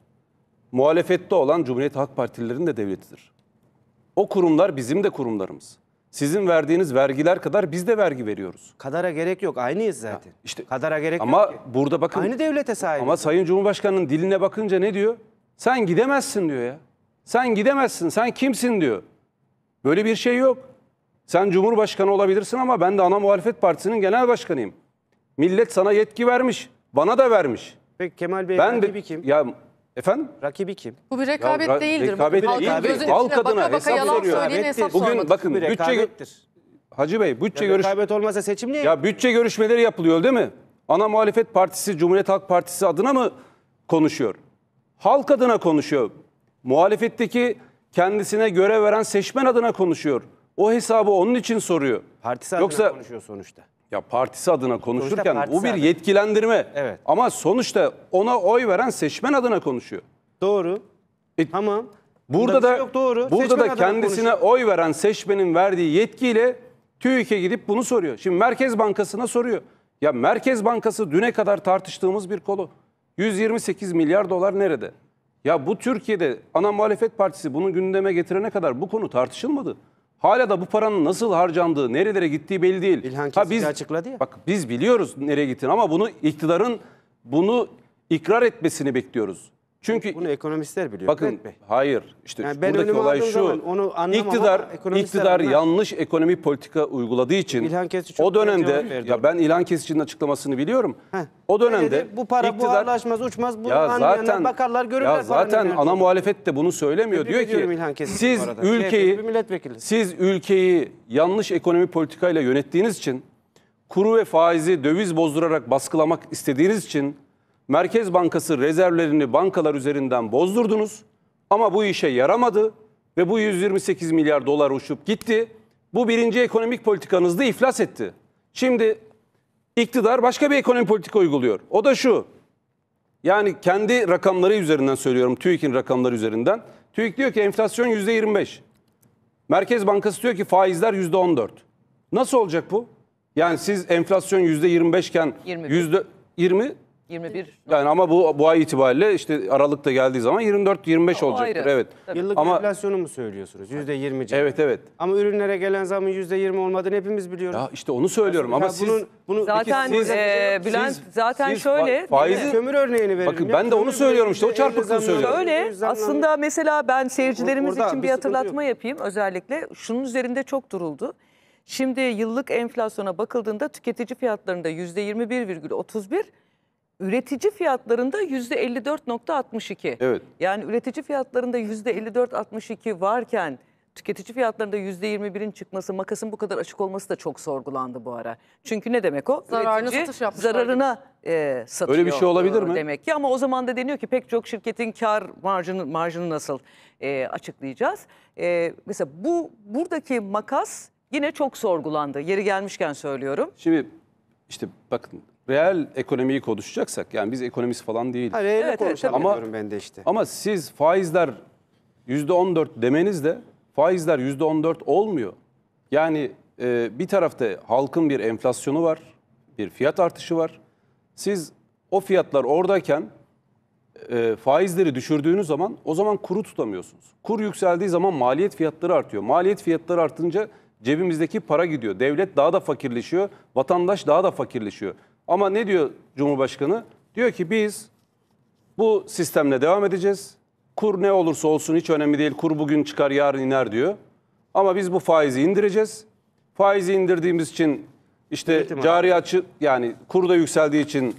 muhalefette olan Cumhuriyet Halk Partililerin de devletidir. O kurumlar bizim de kurumlarımız. Sizin verdiğiniz vergiler kadar biz de vergi veriyoruz. Kadara gerek yok. Aynıyız zaten. İşte Kadara gerek ama yok. Ama burada bakın. Aynı devlete sahip. Ama Sayın Cumhurbaşkanı'nın diline bakınca ne diyor? Sen gidemezsin diyor ya. Sen gidemezsin. Sen kimsin diyor. Böyle bir şey yok. Sen Cumhurbaşkanı olabilirsin ama ben de ana muhalefet partisinin genel başkanıyım. Millet sana yetki vermiş. Bana da vermiş. Peki Kemal Bey ben de, kim? Ya Efendim? Rakibi kim? Bu bir rekabet ra- değildir. Rekabet bu. değil. Halkın gözün Halk içine baka baka hesap yalan soruyor. söyleyene hesap Bugün bakın Bir bütçe gö- Hacı Bey bütçe görüş Rekabet olmasa seçim niye? ya bütçe görüşmeleri yapılıyor değil mi? Ana muhalefet partisi Cumhuriyet Halk Partisi adına mı konuşuyor? Halk adına konuşuyor. Muhalefetteki kendisine görev veren seçmen adına konuşuyor. O hesabı onun için soruyor. Partisi adına Yoksa konuşuyor sonuçta. Ya partisi adına konuşurken partisi bu bir adına. yetkilendirme. Evet. Ama sonuçta ona oy veren seçmen adına konuşuyor. Doğru. E, tamam. Burada, da şey yok, doğru. burada seçmen da kendisine konuşuyor. oy veren seçmenin verdiği yetkiyle TÜİK'e gidip bunu soruyor. Şimdi Merkez Bankası'na soruyor. Ya Merkez Bankası düne kadar tartıştığımız bir kolu 128 milyar dolar nerede? Ya bu Türkiye'de ana muhalefet partisi bunu gündeme getirene kadar bu konu tartışılmadı. Hala da bu paranın nasıl harcandığı, nerelere gittiği belli değil. İlhan ha biz açıkladı ya. Bak biz biliyoruz nereye gittiğini ama bunu iktidarın bunu ikrar etmesini bekliyoruz. Çünkü bunu ekonomistler biliyor. Bakın hayır işte yani ben buradaki olay şu. Zaman onu iktidar iktidar bunlar. yanlış ekonomi politika uyguladığı için İlhan Kesici çok o dönemde ya ben İlhan Kesici'nin açıklamasını biliyorum. Heh. O dönemde dedi, bu para iktidar, buharlaşmaz uçmaz bunu ya zaten, bakarlar görürler. Ya zaten ana diyor. muhalefet de bunu söylemiyor. Tebrik diyor ki İlhan siz ülkeyi şey siz ülkeyi yanlış ekonomi politikayla yönettiğiniz için kuru ve faizi döviz bozdurarak baskılamak istediğiniz için Merkez Bankası rezervlerini bankalar üzerinden bozdurdunuz. Ama bu işe yaramadı ve bu 128 milyar dolar uçup gitti. Bu birinci ekonomik politikanızda iflas etti. Şimdi iktidar başka bir ekonomi politika uyguluyor. O da şu. Yani kendi rakamları üzerinden söylüyorum. TÜİK'in rakamları üzerinden. TÜİK diyor ki enflasyon %25. Merkez Bankası diyor ki faizler %14. Nasıl olacak bu? Yani siz enflasyon %25 iken %20 21. Yani ama bu bu ay itibariyle işte Aralık'ta geldiği zaman 24-25 O olacaktır. ayrı. Evet. Tabii. Yıllık Ama- enflasyonu mu söylüyorsunuz? Yüzde yirmi. Evet evet. Ama ürünlere gelen zamın yüzde yirmi olmadığını hepimiz biliyoruz. Ya işte onu söylüyorum ama siz bunun- bunu- Zaten Peki siz- e, Bülent siz- zaten siz şöyle faizi- kömür örneğini verelim. Bakın ben de onu söylüyorum işte, o çarpıklığı söylüyorum. Şöyle aslında mesela ben seyircilerimiz Orada için bir bir sıkıntı hatırlatma yapayım özellikle. Şunun üzerinde çok duruldu. Şimdi yıllık enflasyona bakıldığında tüketici fiyatlarında %21,31, üretici fiyatlarında %54.62. Evet. Yani üretici fiyatlarında %54.62 varken tüketici fiyatlarında %21'in çıkması, makasın bu kadar açık olması da çok sorgulandı bu ara. Çünkü ne demek o? Zararına Üretici satış yapmışlar. zararına e, satıyor. Öyle bir şey olabilir mi? Demek ki ama o zaman da deniyor ki pek çok şirketin kar marjını, marjını nasıl e, açıklayacağız? E, mesela bu buradaki makas yine çok sorgulandı. Yeri gelmişken söylüyorum. Şimdi işte bakın reel ekonomiyi konuşacaksak yani biz ekonomist falan değiliz. Hayır, öyle Evet, evet, konuşamıyorum tabii. ben de işte. Ama siz faizler %14 demeniz de faizler %14 olmuyor. Yani e, bir tarafta halkın bir enflasyonu var, bir fiyat artışı var. Siz o fiyatlar oradayken e, faizleri düşürdüğünüz zaman o zaman kuru tutamıyorsunuz. Kur yükseldiği zaman maliyet fiyatları artıyor. Maliyet fiyatları artınca cebimizdeki para gidiyor. Devlet daha da fakirleşiyor, vatandaş daha da fakirleşiyor. Ama ne diyor Cumhurbaşkanı? Diyor ki biz bu sistemle devam edeceğiz. Kur ne olursa olsun hiç önemli değil. Kur bugün çıkar yarın iner diyor. Ama biz bu faizi indireceğiz. Faizi indirdiğimiz için işte cari açı yani kur da yükseldiği için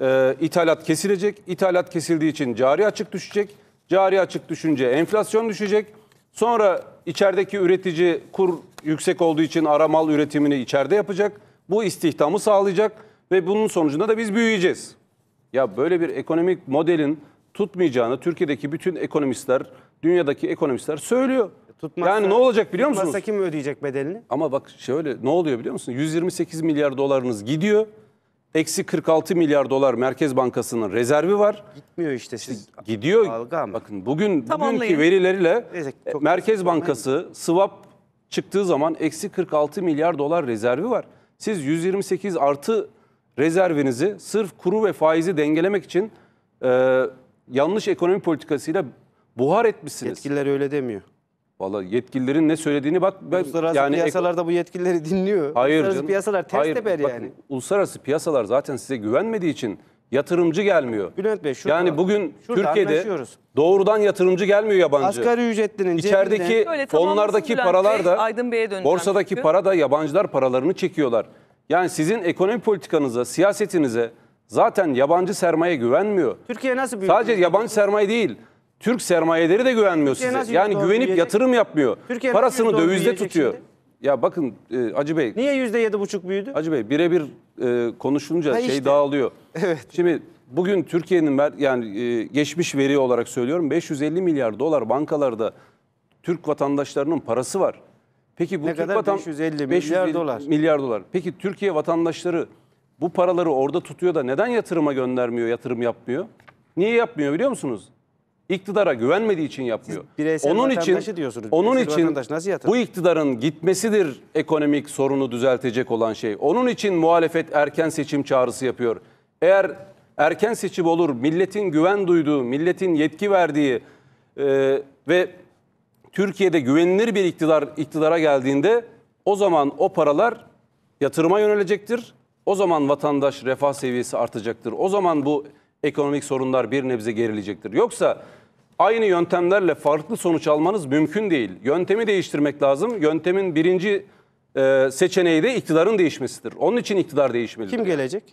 e, ithalat kesilecek. İthalat kesildiği için cari açık düşecek. Cari açık düşünce enflasyon düşecek. Sonra içerideki üretici kur yüksek olduğu için ara mal üretimini içeride yapacak. Bu istihdamı sağlayacak ve bunun sonucunda da biz büyüyeceğiz. Ya böyle bir ekonomik modelin tutmayacağını Türkiye'deki bütün ekonomistler, dünyadaki ekonomistler söylüyor. Tutmazsa, yani ne olacak biliyor musunuz? Tutmazsa kim ödeyecek bedelini? Ama bak şöyle ne oluyor biliyor musunuz? 128 milyar dolarınız gidiyor. Eksi 46 milyar dolar Merkez Bankası'nın rezervi var. Gitmiyor işte siz. Gidiyor. Bakın bugün bugünkü verileriyle Neyse, Merkez Bankası swap çıktığı zaman eksi 46 milyar dolar rezervi var. Siz 128 artı rezervinizi sırf kuru ve faizi dengelemek için e, yanlış ekonomi politikasıyla buhar etmişsiniz. Yetkililer öyle demiyor. Vallahi yetkililerin ne söylediğini bak ben uluslararası yani piyasalarda bu yetkilileri dinliyor. Hayır uluslararası canım, piyasalar ters hayır, teper yani. Bakın, uluslararası piyasalar zaten size güvenmediği için yatırımcı gelmiyor. Bülent Bey şurada, Yani bugün Türkiye'de doğrudan yatırımcı gelmiyor yabancı. Asgari ücretlinin içerideki fonlardaki paralar da Aydın Bey'e Borsadaki çünkü. para da yabancılar paralarını çekiyorlar. Yani sizin ekonomi politikanıza, siyasetinize zaten yabancı sermaye güvenmiyor. Türkiye nasıl büyük? Sadece yabancı sermaye değil. Türk sermayeleri de güvenmiyor Türkiye size. Yani güvenip büyüyecek? yatırım yapmıyor. Türkiye Parasını dövizde tutuyor. Şimdi? Ya bakın e, Acı Bey. Niye yüzde yedi buçuk büyüdü? Acı Bey birebir e, konuşulunca ha şey dağılıyor. Evet. Şimdi bugün Türkiye'nin yani e, geçmiş veri olarak söylüyorum 550 milyar dolar bankalarda Türk vatandaşlarının parası var. Peki bu ne Türk kadar? Vatan... 550 milyar dolar. Milyar dolar. Peki Türkiye vatandaşları bu paraları orada tutuyor da neden yatırıma göndermiyor, yatırım yapmıyor? Niye yapmıyor biliyor musunuz? İktidara güvenmediği için yapmıyor. Siz bireysel onun için diyorsunuz. Onun için nasıl bu iktidarın gitmesidir ekonomik sorunu düzeltecek olan şey. Onun için muhalefet erken seçim çağrısı yapıyor. Eğer erken seçim olur, milletin güven duyduğu, milletin yetki verdiği e, ve Türkiye'de güvenilir bir iktidar iktidara geldiğinde o zaman o paralar yatırıma yönelecektir. O zaman vatandaş refah seviyesi artacaktır. O zaman bu ekonomik sorunlar bir nebze gerilecektir. Yoksa aynı yöntemlerle farklı sonuç almanız mümkün değil. Yöntemi değiştirmek lazım. Yöntemin birinci e, seçeneği de iktidarın değişmesidir. Onun için iktidar değişmeli. Kim gelecek?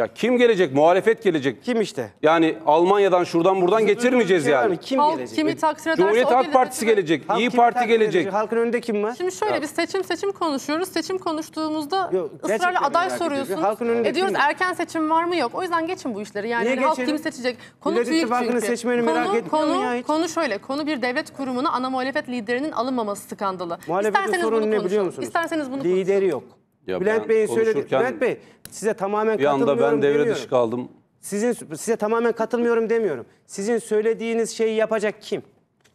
Ya kim gelecek? Muhalefet gelecek. Kim işte? Yani Almanya'dan şuradan buradan getirmeyeceğiz yani. yani. Kim Halk gelecek? Kimi takdir ederse Cumhuriyet o Halk Partisi gelecek, Halk İyi Parti takdir gelecek. Halkın önünde kim var? Şimdi şöyle biz seçim seçim konuşuyoruz. Seçim konuştuğumuzda Yok, ısrarla aday merak ediyorum. soruyorsunuz. Halkın önünde E diyoruz kim erken seçim var mı yok. O yüzden geçin bu işleri. Yani Niye hani halk geçelim? kimi seçecek? Konu Millet büyük çünkü. seçmeni merak etmiyor konu, ya hiç? konu şöyle. Konu bir devlet kurumuna ana muhalefet liderinin alınmaması skandalı. Muhalefetin İsterseniz bunu sorunu ne biliyor musunuz? İsterseniz bunu konuşun. Lideri yok. Bülent Bey'in söylediği. Bülent Bey Size tamamen Bir katılmıyorum anda ben devre dışı kaldım. Sizin size tamamen katılmıyorum demiyorum. Sizin söylediğiniz şeyi yapacak kim?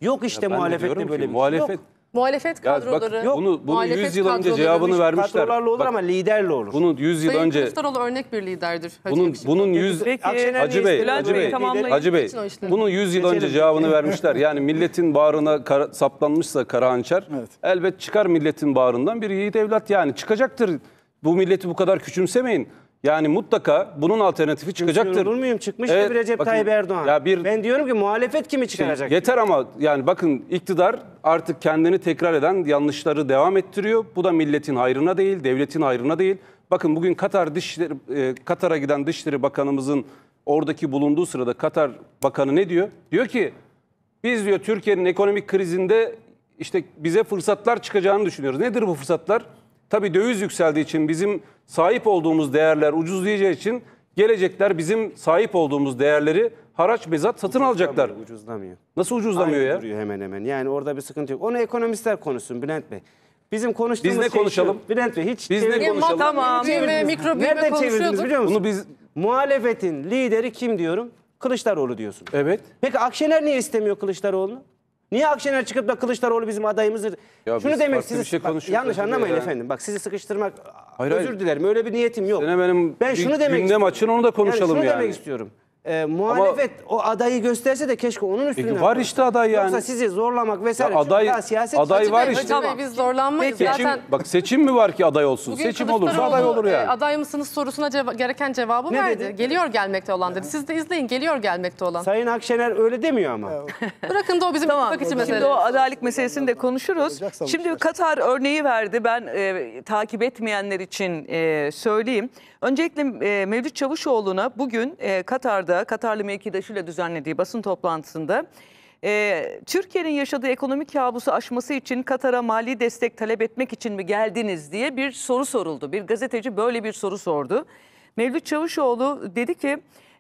Yok işte Ben de diyorum ki, böyle bir şey. Muhalefet Yok. Muhalefet Ya bak, kadroları. bunu, bunu muhalefet 100 yıl önce cevabını vermişler. Kadrolarla olur Bak, ama liderle olur. Bunu 100 yıl Sayın önce Kılıçdaroğlu örnek bir liderdir. Hacı bunun bunun 100 Peki, Hacı Bey, Hacı Bey, Hacı Bey, bunun 100 yıl önce cevabını vermişler. Yani milletin bağrına kara- saplanmışsa kara hançer, elbet çıkar milletin bağrından bir yiğit evlat yani çıkacaktır. Bu milleti bu kadar küçümsemeyin. Yani mutlaka bunun alternatifi çıkacaktır. Olur muyum? Çıkmış evet, bir Recep bakın, Tayyip Erdoğan. Ya bir, ben diyorum ki muhalefet kimi çıkaracak? Şey, yeter ama yani bakın iktidar artık kendini tekrar eden yanlışları devam ettiriyor. Bu da milletin hayrına değil, devletin hayrına değil. Bakın bugün Katar Dışişleri e, Katar'a giden Dışişleri Bakanımızın oradaki bulunduğu sırada Katar Bakanı ne diyor? Diyor ki biz diyor Türkiye'nin ekonomik krizinde işte bize fırsatlar çıkacağını düşünüyoruz. Nedir bu fırsatlar? Tabii döviz yükseldiği için bizim sahip olduğumuz değerler ucuzlayacağı için gelecekler bizim sahip olduğumuz değerleri haraç bezat satın alacaklar. Ucuzlamıyor. Nasıl ucuzlamıyor Aynı ya? duruyor hemen hemen. Yani orada bir sıkıntı yok. Onu ekonomistler konuşsun Bülent Bey. Bizim konuştuğumuz Biz ne şey konuşalım? şu, Bülent Bey hiç Biz ne konuşalım? Tamam. Büyüme, Nerede çevirdiniz biliyor musun? biz Muhalefetin lideri kim diyorum? Kılıçdaroğlu diyorsun. evet. Peki Akşener niye istemiyor Kılıçdaroğlu'nu? Niye Akşener çıkıp da Kılıçdaroğlu bizim adayımızdır? Ya Şunu demek farklı sizi şey bak, yanlış efendim anlamayın ya. efendim. Bak sizi sıkıştırmak Hayır, özür hayır. dilerim. Öyle bir niyetim yok. benim ben şunu demek gündem açın onu da konuşalım yani. Şunu yani. demek istiyorum e, muhalefet o adayı gösterse de keşke onun üstüne. Peki var işte aday yani. Yoksa sizi zorlamak vesaire. Ya aday, çok daha siyaset aday var işte. Tamam. Biz zorlanmayız Peki. zaten. bak seçim mi var ki aday olsun? Bugün seçim olursa aday olur yani. E, aday mısınız sorusuna ceva gereken cevabı ne verdi. Dedi? Geliyor gelmekte olan dedi. Siz de izleyin geliyor gelmekte olan. Sayın Akşener öyle demiyor ama. Bırakın da o bizim tamam. ittifak mesele. Şimdi o adaylık meselesini de konuşuruz. Şimdi Katar örneği verdi. Ben e, takip etmeyenler için e, söyleyeyim. Öncelikle e, Mevlüt Çavuşoğlu'na bugün e, Katar'da Doha'da Katarlı mevkidaşıyla düzenlediği basın toplantısında ee, Türkiye'nin yaşadığı ekonomik kabusu aşması için Katar'a mali destek talep etmek için mi geldiniz diye bir soru soruldu. Bir gazeteci böyle bir soru sordu. Mevlüt Çavuşoğlu dedi ki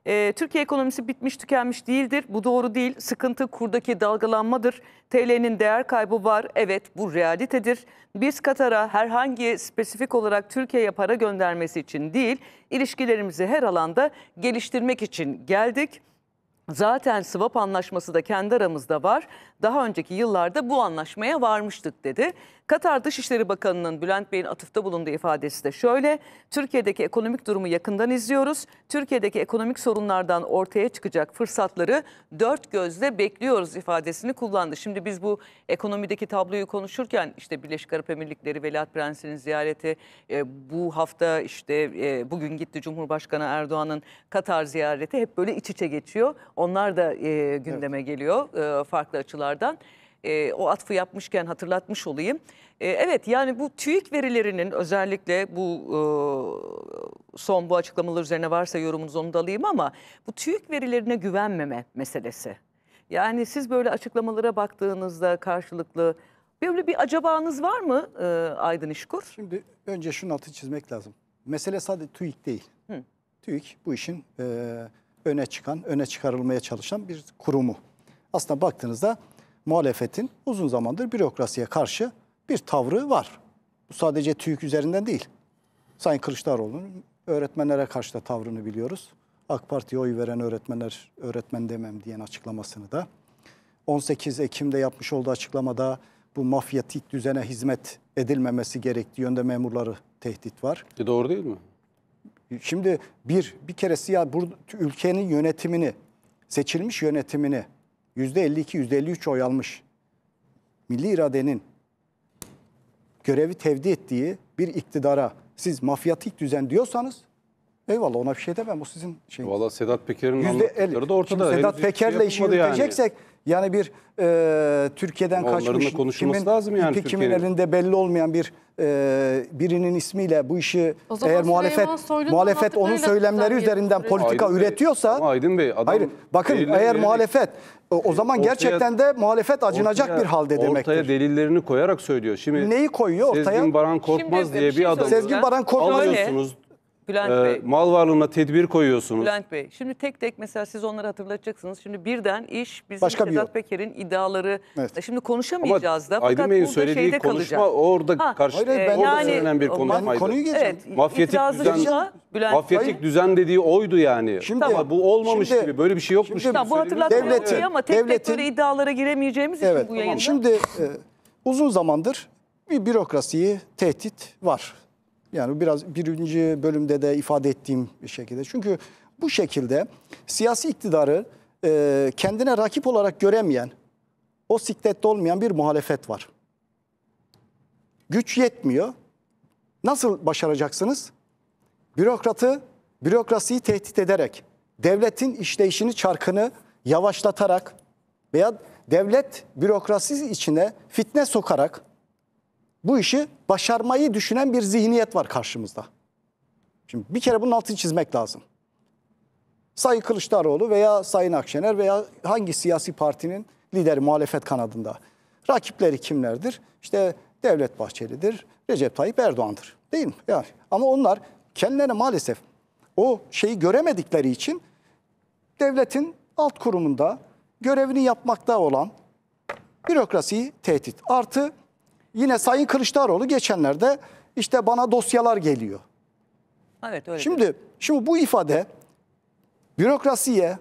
e, Türkiye ekonomisi bitmiş tükenmiş değildir. Bu doğru değil. Sıkıntı kurdaki dalgalanmadır. TL'nin değer kaybı var. Evet bu realitedir. Biz Katar'a herhangi spesifik olarak Türkiye'ye para göndermesi için değil, ilişkilerimizi her alanda geliştirmek için geldik. Zaten swap anlaşması da kendi aramızda var. Daha önceki yıllarda bu anlaşmaya varmıştık dedi. Katar Dışişleri Bakanı'nın Bülent Bey'in atıfta bulunduğu ifadesi de şöyle. Türkiye'deki ekonomik durumu yakından izliyoruz. Türkiye'deki ekonomik sorunlardan ortaya çıkacak fırsatları dört gözle bekliyoruz ifadesini kullandı. Şimdi biz bu ekonomideki tabloyu konuşurken işte Birleşik Arap Emirlikleri, Veliaht Prensi'nin ziyareti, e, bu hafta işte e, bugün gitti Cumhurbaşkanı Erdoğan'ın Katar ziyareti hep böyle iç içe geçiyor. Onlar da e, gündeme evet. geliyor farklı açılardan e, o atfı yapmışken hatırlatmış olayım. E, evet yani bu TÜİK verilerinin özellikle bu e, son bu açıklamalar üzerine varsa yorumunuz onu da alayım ama bu TÜİK verilerine güvenmeme meselesi. Yani siz böyle açıklamalara baktığınızda karşılıklı böyle bir acabanız var mı e, Aydın İşkur? Şimdi önce şunun altını çizmek lazım. Mesele sadece TÜİK değil. Hı. TÜİK bu işin e, öne çıkan, öne çıkarılmaya çalışan bir kurumu. Aslında baktığınızda muhalefetin uzun zamandır bürokrasiye karşı bir tavrı var. Bu sadece TÜİK üzerinden değil. Sayın Kılıçdaroğlu'nun öğretmenlere karşı da tavrını biliyoruz. AK Parti'ye oy veren öğretmenler öğretmen demem diyen açıklamasını da. 18 Ekim'de yapmış olduğu açıklamada bu mafyatik düzene hizmet edilmemesi gerektiği yönde memurları tehdit var. E doğru değil mi? Şimdi bir bir kere siyah ülkenin yönetimini seçilmiş yönetimini %52-%53 oy almış milli iradenin görevi tevdi ettiği bir iktidara siz mafyatik düzen diyorsanız Eyvallah ona bir şey demem. O sizin şeyiniz. Valla Sedat Peker'in anlattıkları da ortada. Şimdi Sedat Peker'le şey işi yürüteceksek yani, yani bir e, Türkiye'den Onların kaçmış konuşulması kimin, lazım yani ipi kimin elinde belli olmayan bir e, birinin ismiyle bu işi eğer muhalefet muhalefet onun söylemleri üzerinden bir politika Aydın üretiyorsa Bey, Aydın Bey adam hayır bakın eğer vererek, muhalefet o, zaman ortaya, gerçekten de muhalefet acınacak ortaya, bir halde demektir. Ortaya delillerini koyarak söylüyor. Şimdi Neyi koyuyor ortaya? Sezgin Baran Korkmaz Şimdi diye bir, şey adam. Sezgin Baran Korkmaz alıyorsunuz. Bülent e, Bey. mal varlığına tedbir koyuyorsunuz. Bülent Bey, şimdi tek tek mesela siz onları hatırlatacaksınız. Şimdi birden iş bizim Başka Sedat Peker'in iddiaları. Evet. E, şimdi konuşamayacağız da. Aydın Bey'in söylediği şeyde konuşma kalacak. orada Ha, karşı hayır, hayır, ben- orada yani- söylenen bir konu Ben konuyu geçtim. Evet, Mafyatik düzen- Bülent Mafyatik düzen dediği oydu yani. Şimdi- Ama bu olmamış Şimdi- gibi böyle bir şey yokmuş. Şimdi- gibi Tamam, bu söyleniyor. ama tek tek böyle iddialara giremeyeceğimiz için bu yayında. Şimdi e, uzun zamandır bir bürokrasiyi tehdit var. Yani biraz birinci bölümde de ifade ettiğim bir şekilde. Çünkü bu şekilde siyasi iktidarı e, kendine rakip olarak göremeyen, o siklette olmayan bir muhalefet var. Güç yetmiyor. Nasıl başaracaksınız? Bürokratı, bürokrasiyi tehdit ederek, devletin işleyişini, çarkını yavaşlatarak veya devlet bürokrasisi içine fitne sokarak bu işi başarmayı düşünen bir zihniyet var karşımızda. Şimdi bir kere bunun altını çizmek lazım. Sayın Kılıçdaroğlu veya Sayın Akşener veya hangi siyasi partinin lideri muhalefet kanadında rakipleri kimlerdir? İşte Devlet Bahçeli'dir, Recep Tayyip Erdoğan'dır değil mi? Yani, ama onlar kendilerine maalesef o şeyi göremedikleri için devletin alt kurumunda görevini yapmakta olan bürokrasiyi tehdit artı Yine Sayın Kılıçdaroğlu geçenlerde işte bana dosyalar geliyor. Evet öyle. Şimdi şimdi bu ifade bürokrasiye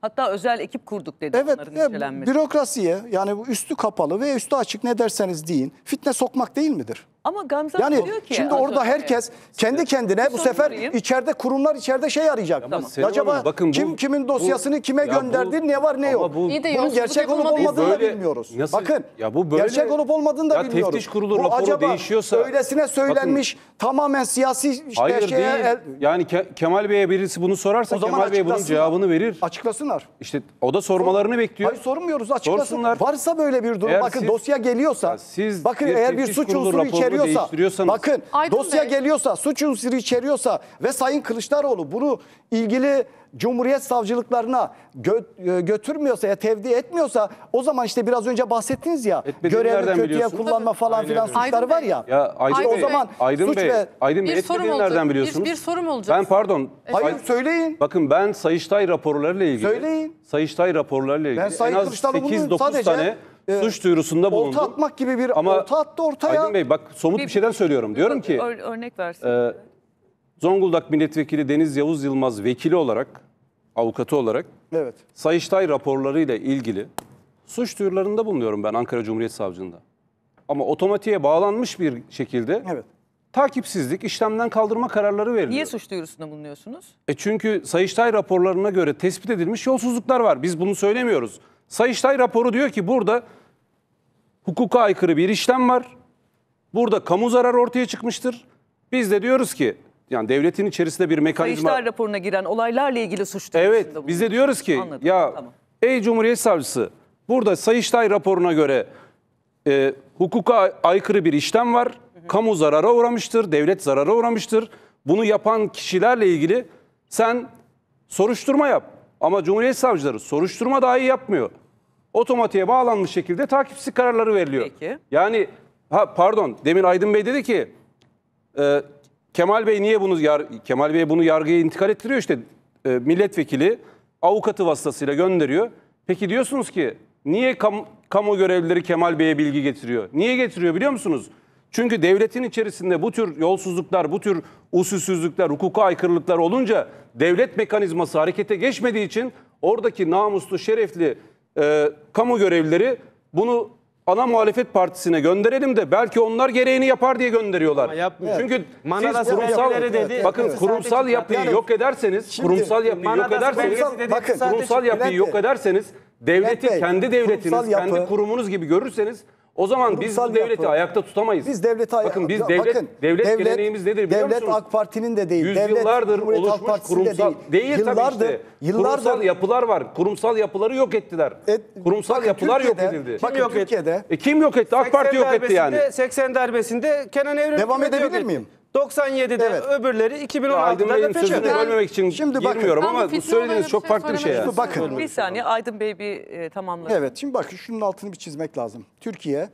Hatta özel ekip kurduk dedi evet, onların e, Bürokrasiye yani bu üstü kapalı ve üstü açık ne derseniz deyin fitne sokmak değil midir? Ama Gamze Yani diyor ki şimdi orada herkes kendi kendine bu sefer sorayım. içeride kurumlar içeride şey arayacak. Ama Acaba Hanım, bakın bu- kim kimin dosyasını bu- kime ya bu- gönderdi ne var ne yok. bu- İyi de Bunun gerçek olup yapılmadıysa- olmadığını da bilmiyoruz. Nasıl- Bakın ya bu böyle- gerçek olup olmadığını da Ya bilmiyoruz. teftiş kurulu bu raporu acaba değişiyorsa- öylesine söylenmiş tamamen siyasi işte Hayır şeye değil. el- Yani Ke- Kemal Bey'e birisi bunu sorarsa Kemal Bey bunun cevabını verir. Açıklasınlar. İşte o da sormalarını bekliyor. Hayır sormuyoruz açıklasın. Sorsunlar. Varsa böyle bir durum bakın dosya geliyorsa bakın eğer bir suç unsuru raporu geliyorsa bakın Aydın dosya Bey. geliyorsa suç unsuru içeriyorsa ve Sayın Kılıçdaroğlu bunu ilgili Cumhuriyet savcılıklarına gö e, götürmüyorsa ya tevdi etmiyorsa o zaman işte biraz önce bahsettiniz ya Etmediğini görevli kötüye biliyorsun? kullanma Tabii. falan filan öyle. suçları var ya. ya Aydın Bey, o zaman Aydın suç Bey, ve Aydın Bey, Bir nereden biliyorsunuz? Bir, bir sorum olacak. Ben pardon. Hayır söyleyin. Bakın ben Sayıştay raporlarıyla ilgili. Söyleyin. Sayıştay raporlarıyla ilgili Ben Sayın en az 8-9 tane e, suç duyurusunda bulundum. Olta atmak gibi bir Ama olta attı ortaya. Aydın Bey bak somut bir, bir şeyden söylüyorum. Bir, Diyorum bir, ki ör, örnek versin. E, Zonguldak Milletvekili Deniz Yavuz Yılmaz vekili olarak, avukatı olarak evet. Sayıştay raporlarıyla ilgili suç duyurularında bulunuyorum ben Ankara Cumhuriyet Savcılığında. Ama otomatiğe bağlanmış bir şekilde evet. takipsizlik, işlemden kaldırma kararları veriliyor. Niye suç duyurusunda bulunuyorsunuz? E çünkü Sayıştay raporlarına göre tespit edilmiş yolsuzluklar var. Biz bunu söylemiyoruz. Sayıştay raporu diyor ki burada hukuka aykırı bir işlem var. Burada kamu zararı ortaya çıkmıştır. Biz de diyoruz ki yani devletin içerisinde bir mekanizma... Sayıştay raporuna giren olaylarla ilgili suç Evet biz de diyoruz ki Anladım, ya tamam. ey Cumhuriyet Savcısı burada Sayıştay raporuna göre e, hukuka aykırı bir işlem var. Hı hı. Kamu zarara uğramıştır, devlet zarara uğramıştır. Bunu yapan kişilerle ilgili sen soruşturma yap. Ama Cumhuriyet Savcıları soruşturma dahi yapmıyor otomatiğe bağlanmış şekilde takipsiz kararları veriliyor. Peki. Yani ha pardon demin Aydın Bey dedi ki e, Kemal Bey niye bunu yar, Kemal Bey bunu yargıya intikal ettiriyor işte e, milletvekili avukatı vasıtasıyla gönderiyor. Peki diyorsunuz ki niye kam, kamu görevlileri Kemal Bey'e bilgi getiriyor? Niye getiriyor biliyor musunuz? Çünkü devletin içerisinde bu tür yolsuzluklar, bu tür usulsüzlükler, hukuka aykırılıklar olunca devlet mekanizması harekete geçmediği için oradaki namuslu, şerefli e, kamu görevlileri bunu ana muhalefet partisine gönderelim de belki onlar gereğini yapar diye gönderiyorlar. yapmıyor. Çünkü siz kurumsal belediyeleri dedi, bakın evet. kurumsal yapıyı yok ederseniz kurumsal yapıyı yok ederseniz bakın, kurumsal yapıyı yok ederseniz devleti kendi devletiniz kendi kurumunuz gibi görürseniz o zaman biz devleti yapı. ayakta tutamayız. Biz devleti ayakta Bakın biz devlet, Bakın, devlet, devlet geleneğimiz nedir biliyor devlet musunuz? Devlet AK Parti'nin de değil. Yüzyıllardır devlet, oluşmuş kurumsal. De değil, değil yıllardır, tabii işte. Yıllardır, kurumsal yapılar var. Kurumsal yapıları yok ettiler. Et, kurumsal bakın, yapılar yok edildi. Bakın, kim yok Türkiye'de, etti? E, kim yok etti? AK Parti yok etti yani. 80 darbesinde Kenan Evren Devam edebilir miyim? 97'de Evet. öbürleri Aydın 2016'da da Bey'in sözünü bölmemek için Şimdi bakın. Ama ama söylediğiniz çok farklı bir şey yani. Bakın. Bir saniye Aydın Bey bir e, tamamlasın. Evet şimdi bakın şunun altını bir çizmek lazım. Türkiye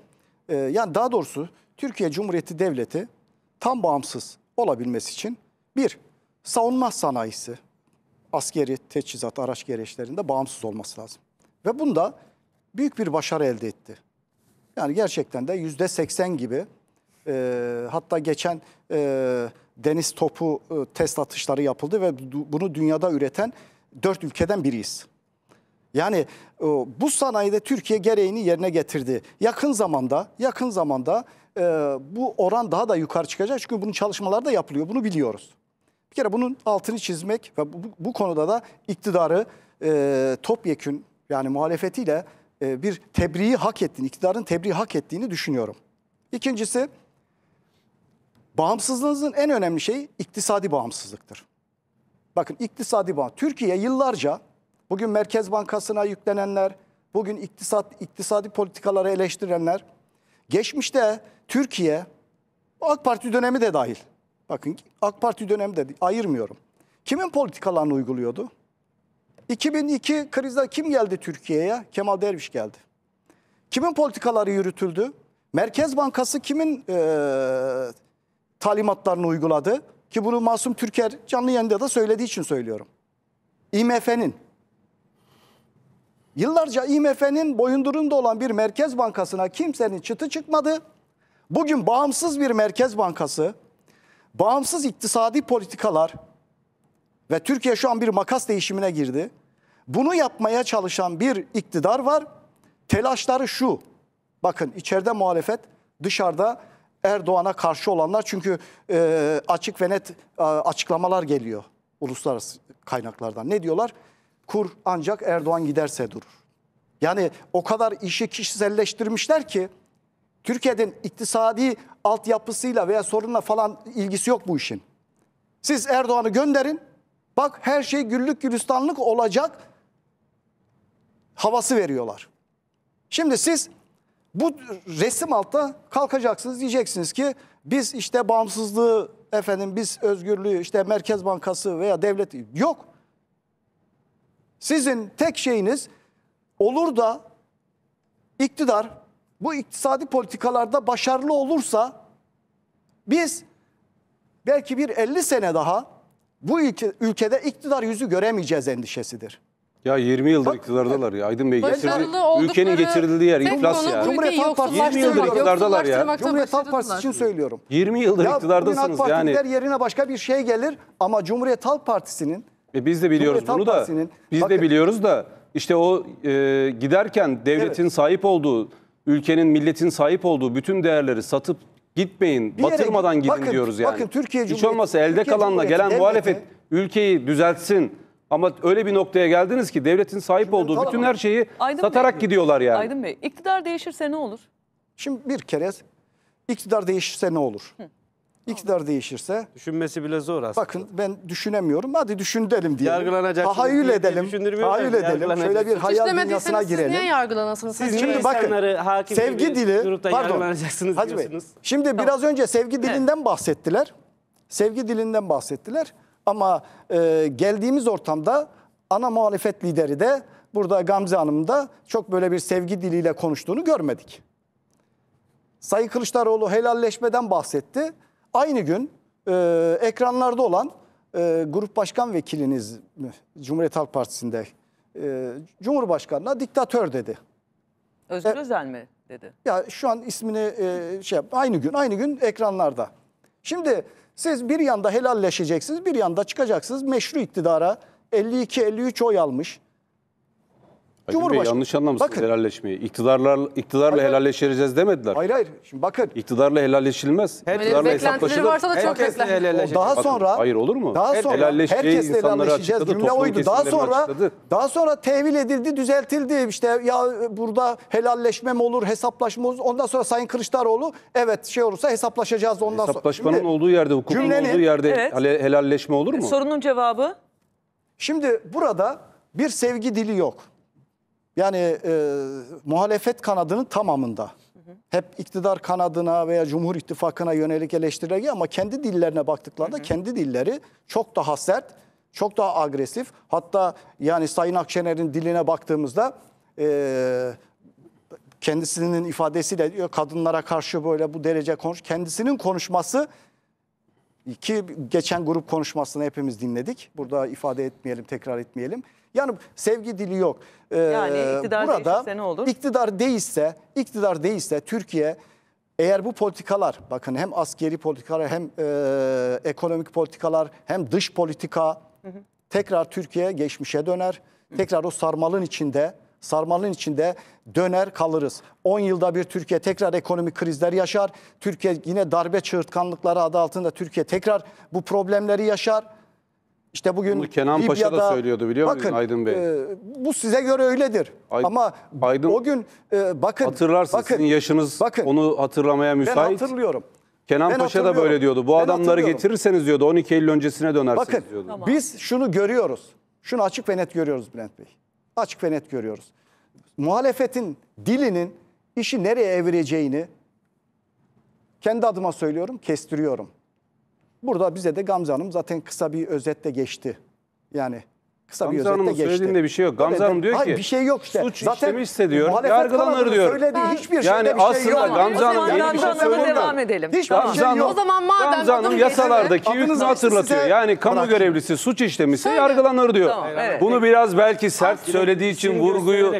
e, yani daha doğrusu Türkiye Cumhuriyeti Devleti tam bağımsız olabilmesi için bir savunma sanayisi askeri teçhizat araç gereçlerinde bağımsız olması lazım. Ve bunda büyük bir başarı elde etti. Yani gerçekten de yüzde seksen gibi e, hatta geçen e, deniz topu e, test atışları yapıldı ve bunu dünyada üreten dört ülkeden biriyiz. Yani e, bu sanayide Türkiye gereğini yerine getirdi. Yakın zamanda, yakın zamanda e, bu oran daha da yukarı çıkacak çünkü bunun çalışmaları da yapılıyor. Bunu biliyoruz. Bir kere bunun altını çizmek ve bu, bu konuda da iktidarı e, topyekün yani muhalefetiyle e, bir tebriği hak ettiğini, iktidarın tebriği hak ettiğini düşünüyorum. İkincisi Bağımsızlığınızın en önemli şeyi iktisadi bağımsızlıktır. Bakın iktisadi bağım. Türkiye yıllarca bugün Merkez Bankası'na yüklenenler, bugün iktisat, iktisadi politikaları eleştirenler, geçmişte Türkiye, AK Parti dönemi de dahil, bakın AK Parti dönemi de ayırmıyorum. Kimin politikalarını uyguluyordu? 2002 krizde kim geldi Türkiye'ye? Kemal Derviş geldi. Kimin politikaları yürütüldü? Merkez Bankası kimin e, talimatlarını uyguladı. Ki bunu Masum Türker canlı yayında da söylediği için söylüyorum. IMF'nin yıllarca IMF'nin boyundurunda olan bir merkez bankasına kimsenin çıtı çıkmadı. Bugün bağımsız bir merkez bankası, bağımsız iktisadi politikalar ve Türkiye şu an bir makas değişimine girdi. Bunu yapmaya çalışan bir iktidar var. Telaşları şu. Bakın içeride muhalefet, dışarıda Erdoğan'a karşı olanlar çünkü e, açık ve net e, açıklamalar geliyor uluslararası kaynaklardan. Ne diyorlar? Kur ancak Erdoğan giderse durur. Yani o kadar işi kişiselleştirmişler ki Türkiye'nin iktisadi altyapısıyla veya sorunla falan ilgisi yok bu işin. Siz Erdoğan'ı gönderin. Bak her şey güllük gülistanlık olacak havası veriyorlar. Şimdi siz bu resim altta kalkacaksınız diyeceksiniz ki biz işte bağımsızlığı efendim biz özgürlüğü işte Merkez Bankası veya devlet yok. Sizin tek şeyiniz olur da iktidar bu iktisadi politikalarda başarılı olursa biz belki bir 50 sene daha bu ülkede iktidar yüzü göremeyeceğiz endişesidir. Ya 20 yıldır Bak, iktidardalar ya. Aydın Bey getirdi, ülkenin getirildiği yer Tek iflas ya. Cumhuriyet Halk Partisi- 20 yıldır iktidardalar ya. Cumhuriyet Halk Partisi için söylüyorum. 20 yıldır Ya bugün AK iktidardasınız Parti yani. gider yerine başka bir şey gelir ama Cumhuriyet Halk Partisi'nin E biz de biliyoruz bunu da. Biz de biliyoruz da işte o e, giderken devletin Evet. sahip olduğu, ülkenin, milletin sahip olduğu bütün değerleri satıp gitmeyin, yere batırmadan gidin- gidin bakın, diyoruz yani. bakın Türkiye Cumhuriyeti Hiç Cumhuriyeti- olmasa elde Türkiye kalanla gelen devleti- muhalefet ülkeyi düzeltsin, ama öyle bir noktaya geldiniz ki devletin sahip Şimdi olduğu bütün her şeyi Aydın satarak Bey, gidiyorlar yani. Aydın Bey, iktidar değişirse ne olur? Şimdi bir kere iktidar değişirse ne olur? Hı. İktidar değişirse... Düşünmesi bile zor aslında. Bakın ben düşünemiyorum. Hadi düşünelim diye. Yargılanacak. Tahayyül edelim. Tahayyül edelim. Şöyle bir hayal dünyasına girelim. Siz niye yargılanasınız? Siz şimdi bakın sevgi dili... Pardon. Hadi Bey. Şimdi tamam. biraz önce sevgi dilinden evet. bahsettiler. Sevgi dilinden bahsettiler. Ama e, geldiğimiz ortamda ana muhalefet lideri de burada Gamze Hanım da çok böyle bir sevgi diliyle konuştuğunu görmedik. Sayın Kılıçdaroğlu helalleşmeden bahsetti. Aynı gün e, ekranlarda olan e, grup başkan vekiliniz Cumhuriyet Halk Partisi'nde e, Cumhurbaşkanı'na diktatör dedi. Özgür e, Özel mi dedi? Ya şu an ismini e, şey aynı gün aynı gün ekranlarda. Şimdi siz bir yanda helalleşeceksiniz, bir yanda çıkacaksınız meşru iktidara 52-53 oy almış Hayır Cumhurbaşkanı. Bey, yanlış anlamışsınız bakın, helalleşmeyi. İktidarlar, iktidarla hayır, helalleşeceğiz demediler. Hayır hayır. Şimdi bakın. İktidarla helalleşilmez. Her iktidarla hesaplaşılır. varsa da çok helalleşecek. Daha sonra bakın, hayır olur mu? Daha sonra herkesle helalleşeceğiz açıkladı, cümle oydu. Daha sonra açıkladı. daha sonra tevil edildi, düzeltildi. İşte ya burada helalleşme mi olur, hesaplaşma olur. Ondan sonra Sayın Kılıçdaroğlu evet şey olursa hesaplaşacağız ondan Hesaplaşmanın sonra. Hesaplaşmanın olduğu yerde, hukukun cümlenin, olduğu yerde evet. helalleşme olur mu? Sorunun cevabı? Şimdi burada bir sevgi dili yok. Yani e, muhalefet kanadının tamamında. Hep iktidar kanadına veya Cumhur İttifakı'na yönelik eleştiriler ama kendi dillerine baktıklarında hı hı. kendi dilleri çok daha sert, çok daha agresif. Hatta yani Sayın Akşener'in diline baktığımızda e, kendisinin ifadesiyle diyor kadınlara karşı böyle bu derece konuş. Kendisinin konuşması ki geçen grup konuşmasını hepimiz dinledik. Burada ifade etmeyelim, tekrar etmeyelim. Yani sevgi dili yok. Ee, yani iktidar burada ne olur? iktidar değilse, iktidar değilse Türkiye eğer bu politikalar bakın hem askeri politikalar hem e, ekonomik politikalar hem dış politika hı hı. tekrar Türkiye geçmişe döner. Tekrar o sarmalın içinde sarmalın içinde döner kalırız. 10 yılda bir Türkiye tekrar ekonomik krizler yaşar. Türkiye yine darbe çığırtkanlıkları adı altında Türkiye tekrar bu problemleri yaşar. İşte bugün Bunu Kenan Paşa da söylüyordu biliyor musun Aydın Bey? E, bu size göre öyledir. Ay, Ama Aydın, o gün e, bakın. Hatırlarsınız bakın, sizin yaşınız bakın, onu hatırlamaya müsait. Ben hatırlıyorum. Kenan ben Paşa da böyle diyordu. Bu adamları getirirseniz diyordu 12 Eylül öncesine dönersiniz bakın, diyordu. Tamam. Biz şunu görüyoruz. Şunu açık ve net görüyoruz Bülent Bey. Açık ve net görüyoruz. Muhalefetin dilinin işi nereye evireceğini kendi adıma söylüyorum kestiriyorum. Burada bize de Gamze Hanım zaten kısa bir özetle geçti. Yani kısa Gamze bir özetle Hanım'ın geçti. söylediğinde bir şey yok. Gamze Hanım diyor ki bir şey yok işte. suç işlemişse diyor, yargılanır kanadının diyor. Söylediği hiçbir şeyde Yani bir şey yok. Yani aslında o Hanım zaman yeni bir şey söylemiyor. devam edelim. Hiçbir Tamam. şey yok. Hanım- O zaman madem Gamze Hanım adını yasalardaki geçirdi- hükmü hatırlatıyor. Yani kamu bırakayım. görevlisi suç işlemişse yargılanır diyor. Tamam, evet. Bunu biraz belki sert söylediği için vurguyu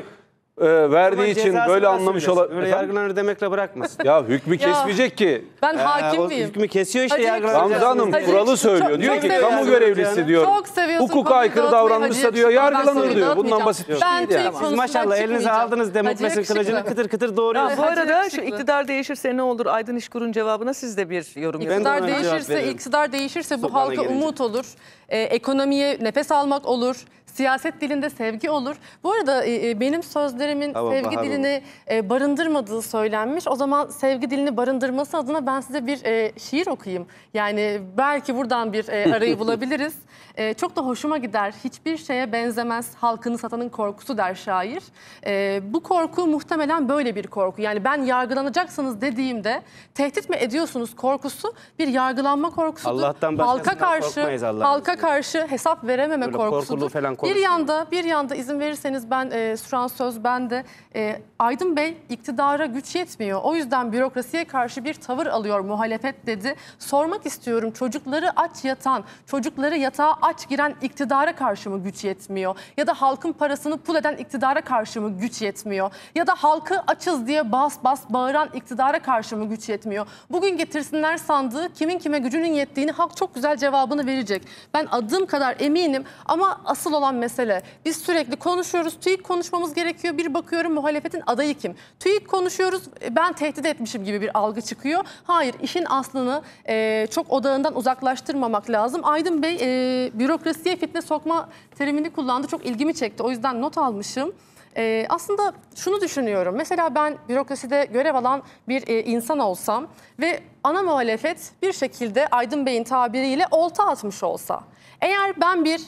e, verdiği için böyle anlamış olabilir. Öyle yargılanır demekle bırakmasın. Ya hükmü kesmeyecek ki. Ben ee, hakim miyim? hükmü kesiyor işte Hacı yargılanır. Hamza Hanım kuralı söylüyor. çok- diyor çok ki kamu görevlisi diyor. Çok seviyorsun Hukuka aykırı davranmışsa diyor yargılanır diyor. Bundan basit bir şey değil yani. maşallah elinize aldınız demokrasinin Hacı kılıcını kıtır kıtır doğruyor. Ya bu arada şu iktidar değişirse ne olur? Aydın İşkur'un cevabına siz de bir yorum yapın. İktidar değişirse, iktidar değişirse bu halka umut olur. Ee, ekonomiye nefes almak olur. Siyaset dilinde sevgi olur. Bu arada e, e benim sözlerimin Ama sevgi Bahar dilini e, barındırmadığı söylenmiş. O zaman sevgi dilini barındırması adına ben size bir e, şiir okuyayım. Yani belki buradan bir e, arayı bulabiliriz. E, çok da hoşuma gider. Hiçbir şeye benzemez halkını satanın korkusu der şair. E, bu korku muhtemelen böyle bir korku. Yani ben yargılanacaksınız dediğimde tehdit mi ediyorsunuz korkusu bir yargılanma korkusudur. Allah'tan halka karşı korkmayız Allah'ın halka karşı hesap verememe Böyle korkusudur. korkulu falan bir yanda bir yanda izin verirseniz ben e, Süran Söz bende. E, Aydın Bey iktidara güç yetmiyor. O yüzden bürokrasiye karşı bir tavır alıyor muhalefet dedi. Sormak istiyorum çocukları aç yatan, çocukları yatağa aç giren iktidara karşı mı güç yetmiyor? Ya da halkın parasını pul eden iktidara karşı mı güç yetmiyor? Ya da halkı açız diye bas bas bağıran iktidara karşı mı güç yetmiyor? Bugün getirsinler sandığı kimin kime gücünün yettiğini halk çok güzel cevabını verecek. Ben adım kadar eminim ama asıl olan olan mesele. Biz sürekli konuşuyoruz. TÜİK konuşmamız gerekiyor. Bir bakıyorum muhalefetin adayı kim? TÜİK konuşuyoruz. E, ben tehdit etmişim gibi bir algı çıkıyor. Hayır işin aslını e, çok odağından uzaklaştırmamak lazım. Aydın Bey e, bürokrasiye fitne sokma terimini kullandı. Çok ilgimi çekti. O yüzden not almışım. Ee, aslında şunu düşünüyorum. Mesela ben bürokraside görev alan bir e, insan olsam ve ana muhalefet bir şekilde Aydın Bey'in tabiriyle olta atmış olsa. Eğer ben bir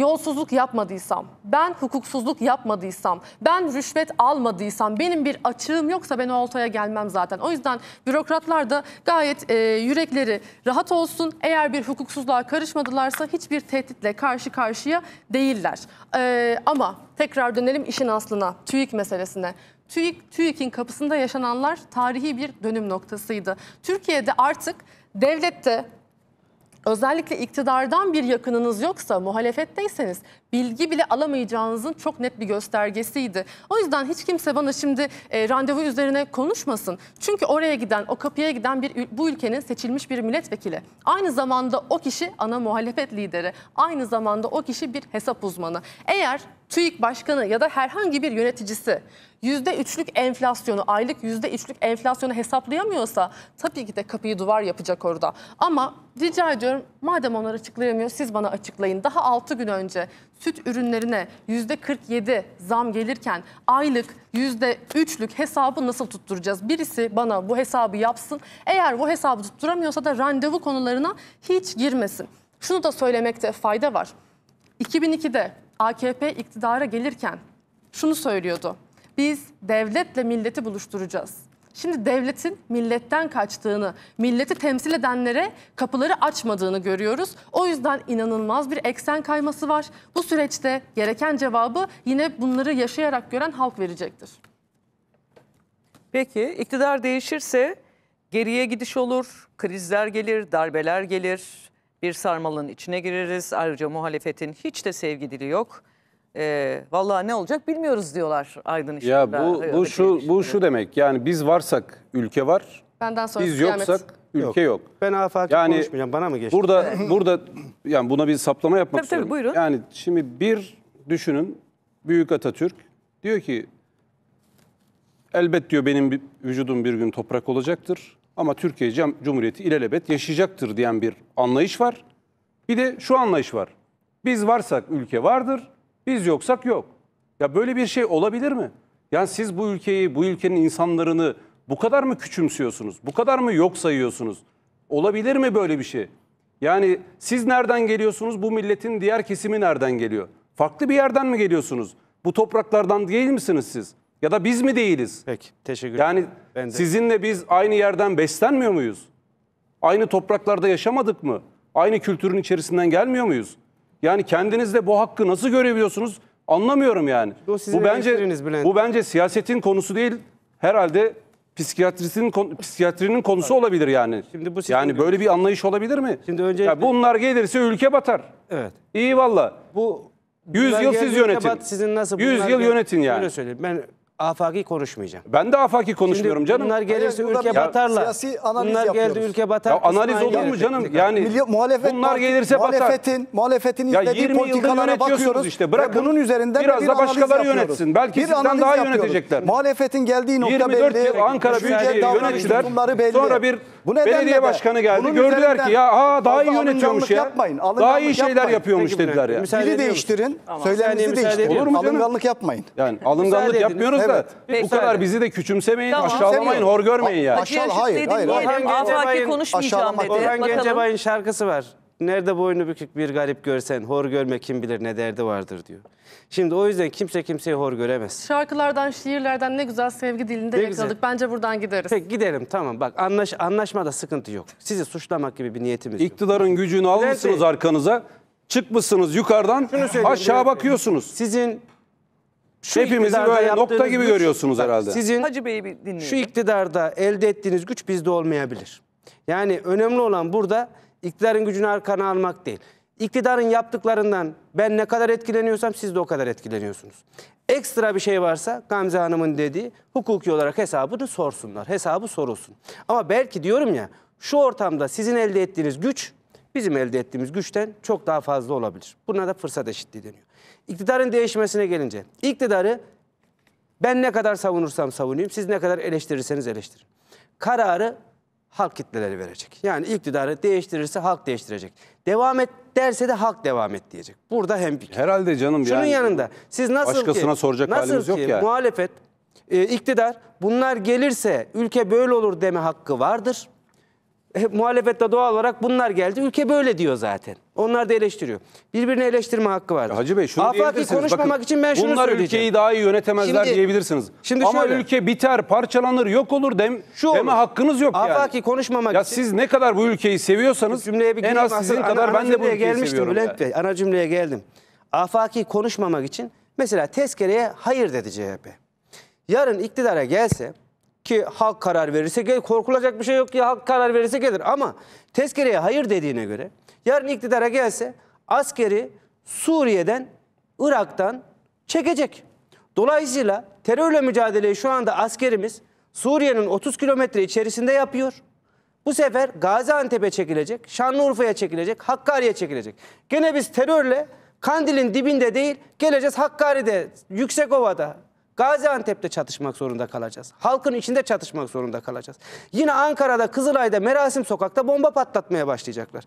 yolsuzluk yapmadıysam, ben hukuksuzluk yapmadıysam, ben rüşvet almadıysam, benim bir açığım yoksa ben o altaya gelmem zaten. O yüzden bürokratlar da gayet e, yürekleri rahat olsun. Eğer bir hukuksuzluğa karışmadılarsa hiçbir tehditle karşı karşıya değiller. E, ama tekrar dönelim işin aslına, TÜİK meselesine. TÜİK, TÜİK'in kapısında yaşananlar tarihi bir dönüm noktasıydı. Türkiye'de artık devlette, özellikle iktidardan bir yakınınız yoksa muhalefetteyseniz bilgi bile alamayacağınızın çok net bir göstergesiydi. O yüzden hiç kimse bana şimdi e, randevu üzerine konuşmasın. Çünkü oraya giden, o kapıya giden bir bu ülkenin seçilmiş bir milletvekili. Aynı zamanda o kişi ana muhalefet lideri. Aynı zamanda o kişi bir hesap uzmanı. Eğer TÜİK başkanı ya da herhangi bir yöneticisi yüzde üçlük enflasyonu aylık yüzde üçlük enflasyonu hesaplayamıyorsa tabii ki de kapıyı duvar yapacak orada. Ama rica ediyorum madem onlar açıklayamıyor siz bana açıklayın. Daha 6 gün önce süt ürünlerine yüzde 47 zam gelirken aylık yüzde üçlük hesabı nasıl tutturacağız? Birisi bana bu hesabı yapsın. Eğer bu hesabı tutturamıyorsa da randevu konularına hiç girmesin. Şunu da söylemekte fayda var. 2002'de AKP iktidara gelirken şunu söylüyordu. Biz devletle milleti buluşturacağız. Şimdi devletin milletten kaçtığını, milleti temsil edenlere kapıları açmadığını görüyoruz. O yüzden inanılmaz bir eksen kayması var. Bu süreçte gereken cevabı yine bunları yaşayarak gören halk verecektir. Peki iktidar değişirse geriye gidiş olur, krizler gelir, darbeler gelir, bir sarmalın içine gireriz. Ayrıca muhalefetin hiç de sevgi dili yok. E, vallahi ne olacak bilmiyoruz diyorlar Aydın işinde. Ya bu e, bu şu bu şu demek. Yani biz varsak ülke var. Benden sonra biz kıyamet. yoksak ülke yok. Ben afaki yani, konuşmayacağım. Bana mı geçti? Burada burada yani buna bir saplama yapmak tabii, istiyorum. Tabii, buyurun. Yani şimdi bir düşünün Büyük Atatürk diyor ki elbet diyor benim vücudum bir gün toprak olacaktır. Ama Türkiye Cumhuriyeti ilelebet yaşayacaktır diyen bir anlayış var. Bir de şu anlayış var. Biz varsak ülke vardır, biz yoksak yok. Ya böyle bir şey olabilir mi? Yani siz bu ülkeyi, bu ülkenin insanlarını bu kadar mı küçümsüyorsunuz? Bu kadar mı yok sayıyorsunuz? Olabilir mi böyle bir şey? Yani siz nereden geliyorsunuz? Bu milletin diğer kesimi nereden geliyor? Farklı bir yerden mi geliyorsunuz? Bu topraklardan değil misiniz siz? Ya da biz mi değiliz? Peki, teşekkür ederim. Yani ben de. sizinle biz aynı yerden beslenmiyor muyuz? Aynı topraklarda yaşamadık mı? Aynı kültürün içerisinden gelmiyor muyuz? Yani kendinizde bu hakkı nasıl görebiliyorsunuz? Anlamıyorum yani. Bu, bu bence bu bence siyasetin konusu değil. Herhalde psikiyatrisinin psikiyatrinin konusu olabilir yani. Şimdi bu yani böyle bir anlayış olabilir mi? Şimdi önce ya bunlar gelirse ülke batar. Evet. İyi valla. Bu 100 yıl siz yönetin. Bat, sizin nasıl 100 yıl yönetin yani. Öyle söyleyeyim. Ben afaki konuşmayacağım. Ben de afaki konuşmuyorum Şimdi canım. Bunlar gelirse Hayır, ülke burada batarlar. siyasi analiz bunlar yapıyoruz. geldi ülke batar. Ya analiz olur mu canım? Yani Milli- muhalefet bunlar parti- gelirse batar. muhalefetin, muhalefetin izlediği 20 politikalara bakıyoruz işte. Bırakın. bunun üzerinden Biraz bir da başkaları yapıyoruz. yönetsin. Belki sizden daha yapıyoruz. yönetecekler. Muhalefetin geldiği nokta 24 belli. yıl Ankara Düşünce, Büyükşehir davranış yönettiler. belli. Sonra bir Bu belediye de başkanı geldi. bunun Gördüler ki ya ha daha iyi fazla yönetiyormuş ya. yapmayın, Daha iyi şeyler yapmayın. yapıyormuş Peki, dediler ya. müsaade Dili ediyor musun? değiştirin, Tamam. değiştirin. Olur mu canım? Alınganlık yapmayın. Yani alınganlık yapmıyoruz da bu kadar bizi de küçümsemeyin, Tamam. aşağılamayın, hor görmeyin ya. Aşağı- hayır, hayır, Orhan Gencebay'ın- konuşmayacağım dedi. aşağılamak- Orhan Bakalım. Gencebay'ın şarkısı var. Nerede boynu bükük bir garip görsen hor görme kim bilir ne derdi vardır diyor. Şimdi o yüzden kimse kimseyi hor göremez. Şarkılardan, şiirlerden ne güzel sevgi dilinde Ne güzel. Bence buradan gideriz. Peki gidelim tamam bak anlaş, anlaşmada sıkıntı yok. Sizi suçlamak gibi bir niyetimiz yok. İktidarın gücünü almışsınız arkanıza, çıkmışsınız yukarıdan, aşağı bakıyorsunuz. Sizin şu Hepimizi iktidarda böyle nokta gibi güç- görüyorsunuz herhalde. Sizin Hacı Bey'i dinleyelim. şu iktidarda elde ettiğiniz güç bizde olmayabilir. Yani önemli olan burada iktidarın gücünü arkana almak değil. İktidarın yaptıklarından ben ne kadar etkileniyorsam siz de o kadar etkileniyorsunuz. Ekstra bir şey varsa Gamze Hanım'ın dediği hukuki olarak hesabını sorsunlar. Hesabı sorulsun. Ama belki diyorum ya şu ortamda sizin elde ettiğiniz güç bizim elde ettiğimiz güçten çok daha fazla olabilir. Buna da fırsat eşitliği deniyor. İktidarın değişmesine gelince iktidarı ben ne kadar savunursam savunayım, siz ne kadar eleştirirseniz eleştirin. Kararı halk kitleleri verecek. Yani iktidarı değiştirirse halk değiştirecek. Devam et derse de halk devam et diyecek. Burada hem bir. Herhalde canım Şunun yani. yanında siz nasıl başkasına ki, soracak nasıl halimiz ki, yok ya. Yani. Muhalefet, e, iktidar bunlar gelirse ülke böyle olur deme hakkı vardır. E, muhalefette doğal olarak bunlar geldi. Ülke böyle diyor zaten. Onlar da eleştiriyor. Birbirini eleştirme hakkı var. Hacı Bey şunu Afaki konuşmamak Bakın, için ben şunu bunlar söyleyeceğim. ülkeyi daha iyi yönetemezler Şimdi- diyebilirsiniz. şimdi Ama şöyle. ülke biter, parçalanır, yok olur dem, Şu deme olur. hakkınız yok Afaki yani. konuşmamak Ya için siz ne kadar bu ülkeyi seviyorsanız cümleye bir en gireyim az sizin Ana- kadar ana ben de bu ülkeyi gelmiştim seviyorum. Bülent Bey. Ana cümleye geldim. Afaki konuşmamak için mesela tezkereye hayır dedi CHP. Yarın iktidara gelse ki halk karar verirse gelir. Korkulacak bir şey yok ki halk karar verirse gelir. Ama tezkereye hayır dediğine göre yarın iktidara gelse askeri Suriye'den, Irak'tan çekecek. Dolayısıyla terörle mücadeleyi şu anda askerimiz Suriye'nin 30 kilometre içerisinde yapıyor. Bu sefer Gaziantep'e çekilecek, Şanlıurfa'ya çekilecek, Hakkari'ye çekilecek. Gene biz terörle Kandil'in dibinde değil, geleceğiz Hakkari'de, Yüksekova'da, Gaziantep'te çatışmak zorunda kalacağız. Halkın içinde çatışmak zorunda kalacağız. Yine Ankara'da, Kızılay'da, Merasim Sokak'ta bomba patlatmaya başlayacaklar.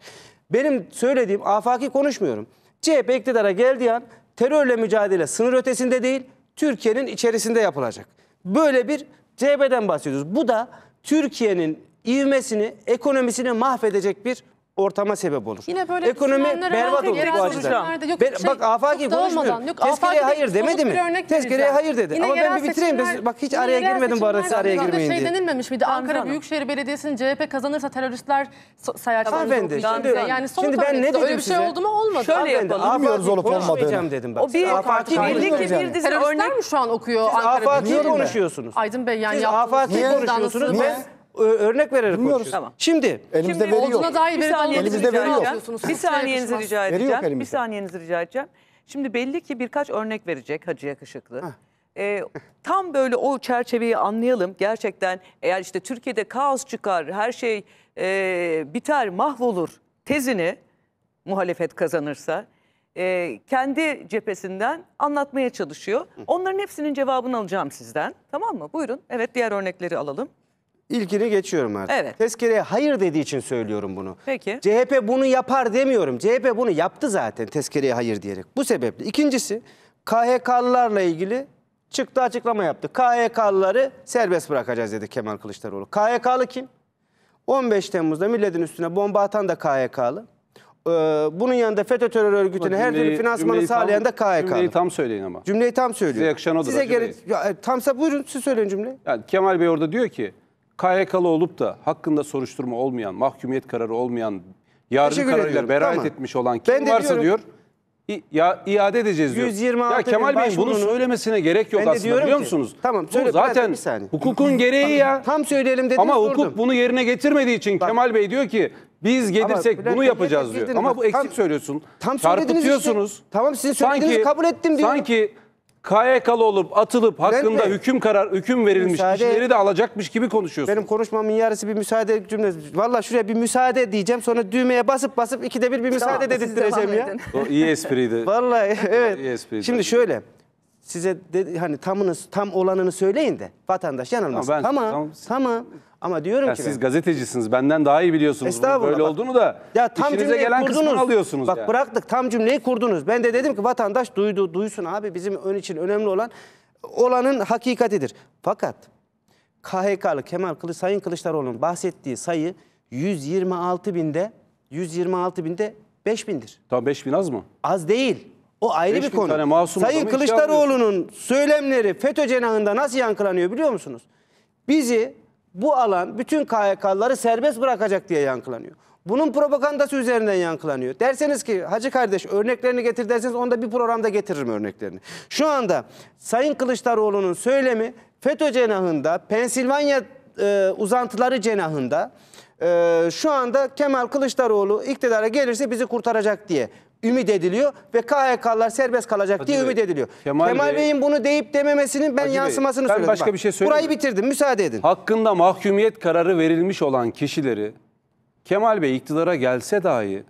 Benim söylediğim afaki konuşmuyorum. CHP iktidara geldiği an terörle mücadele sınır ötesinde değil, Türkiye'nin içerisinde yapılacak. Böyle bir CHP'den bahsediyoruz. Bu da Türkiye'nin ivmesini, ekonomisini mahvedecek bir ortama sebep olur. Yine böyle ekonomi berbat olur bu açıdan. Yok, ben, şey, bak afaki konuşmuyor. Yok, tezkereye hayır demedi mi? Tezkereye hayır dedi. Yine Ama ben bir bitireyim. Biz, bak hiç araya girmedim bu arada siz araya girmeyin şey diye. Şey denilmemiş miydi? Ankara Hanım. Büyükşehir Belediyesi'nin CHP kazanırsa teröristler sayaçlarını okuyacak. Şey yani son şimdi ben ne dedim öyle bir şey oldu mu olmadı. Şöyle yapalım. Bilmiyoruz olup olmadığını. dedim bak. O bir afaki ki bir dizi örnek mi şu an okuyor Ankara Büyükşehir? Afaki konuşuyorsunuz. Aydın Bey yani Siz afaki konuşuyorsunuz. Ben örnek vererek konuşuyoruz. Tamam. Şimdi elimizde veri yok. Olduğuna dair bir saniyenizi rica edeceğim. Bir saniyenizi rica edeceğim. Bir saniyenizi rica edeceğim. Şimdi belli ki birkaç örnek verecek Hacı Yakışıklı. Heh. Ee, tam böyle o çerçeveyi anlayalım. Gerçekten eğer işte Türkiye'de kaos çıkar, her şey e, biter, mahvolur tezini muhalefet kazanırsa e, kendi cephesinden anlatmaya çalışıyor. Onların hepsinin cevabını alacağım sizden. Tamam mı? Buyurun. Evet diğer örnekleri alalım. İlkini geçiyorum artık. Evet. Tezkereye hayır dediği için söylüyorum bunu. Peki. CHP bunu yapar demiyorum. CHP bunu yaptı zaten tezkereye hayır diyerek. Bu sebeple. İkincisi KHK'lılarla ilgili çıktı açıklama yaptı. KHK'lıları serbest bırakacağız dedi Kemal Kılıçdaroğlu. KHK'lı kim? 15 Temmuz'da milletin üstüne bomba atan da KHK'lı. Ee, bunun yanında FETÖ terör örgütüne her türlü finansmanı sağlayan da KHK. Cümleyi tam söyleyin ama. Cümleyi tam söylüyorum. Size yakışan odur. Size gerek, e, tamsa buyurun siz söyleyin cümleyi. Yani Kemal Bey orada diyor ki KYK'lı olup da hakkında soruşturma olmayan, mahkumiyet kararı olmayan, yargı Teşekkür kararıyla beraat tamam. etmiş olan kim Ben varsa diyorum- diyor i- ya iade edeceğiz diyor. ya Kemal Bey bunu söylemesine gerek yok aslında biliyor ki- musunuz? Tamam, söyle- Bu zaten bir saniye. hukukun gereği ya. Tam söyleyelim dediniz Ama hukuk durdum. bunu yerine getirmediği için Kemal Bey diyor ki biz gelirsek Bülent bunu yapacağız diyor. Ama bu eksik Tam- söylüyorsun. tam söylediniz işte. Çarpıtıyorsunuz. Tamam, sizin söylediğinizi kabul ettim diyor. Sanki KYK'lı olup atılıp hakkında de- hüküm karar hüküm verilmiş Müsaade- kişileri de alacakmış gibi konuşuyorsun. Benim konuşmamın yarısı bir müsaade cümlesi. Valla şuraya bir müsaade diyeceğim sonra düğmeye basıp basıp ikide bir bir müsaade Tamam, siz dedirttireceğim ya. O iyi espriydi. Valla evet. Şimdi şöyle size de hani tamınız tam olanını söyleyin de vatandaş yanılmasın. Ama ben, tamam, tamam. tamam. Ama diyorum ya ki siz ben, gazetecisiniz. Benden daha iyi biliyorsunuz bunun böyle bak, olduğunu da. Ya tam cümleyi gelen kurdunuz. alıyorsunuz Bak yani. bıraktık tam cümleyi kurdunuz. Ben de dedim ki vatandaş duydu duysun abi bizim ön için önemli olan olanın hakikatidir. Fakat KHK'lı Kemal Kılıç Sayın Kılıçdaroğlu'nun bahsettiği sayı 126 binde 126 binde 5 bindir. Tamam 5 bin az mı? Az değil. O ayrı bir konu. Tane Sayın Kılıçdaroğlu'nun söylemleri FETÖ cenahında nasıl yankılanıyor biliyor musunuz? Bizi bu alan bütün KYK'ları serbest bırakacak diye yankılanıyor. Bunun propagandası üzerinden yankılanıyor. Derseniz ki hacı kardeş örneklerini getir derseniz onda bir programda getiririm örneklerini. Şu anda Sayın Kılıçdaroğlu'nun söylemi FETÖ cenahında, Pensilvanya e, uzantıları cenahında e, şu anda Kemal Kılıçdaroğlu iktidara gelirse bizi kurtaracak diye ümit ediliyor ve KHK'lar serbest kalacak Hacı diye Bey, ümit ediliyor. Kemal, Kemal Bey, Bey'in bunu deyip dememesinin ben Hacı yansımasını Bey, ben başka bir şey söyleyeyim. Burayı bitirdim. Müsaade edin. Hakkında mahkumiyet kararı verilmiş olan kişileri Kemal Bey iktidara gelse dahi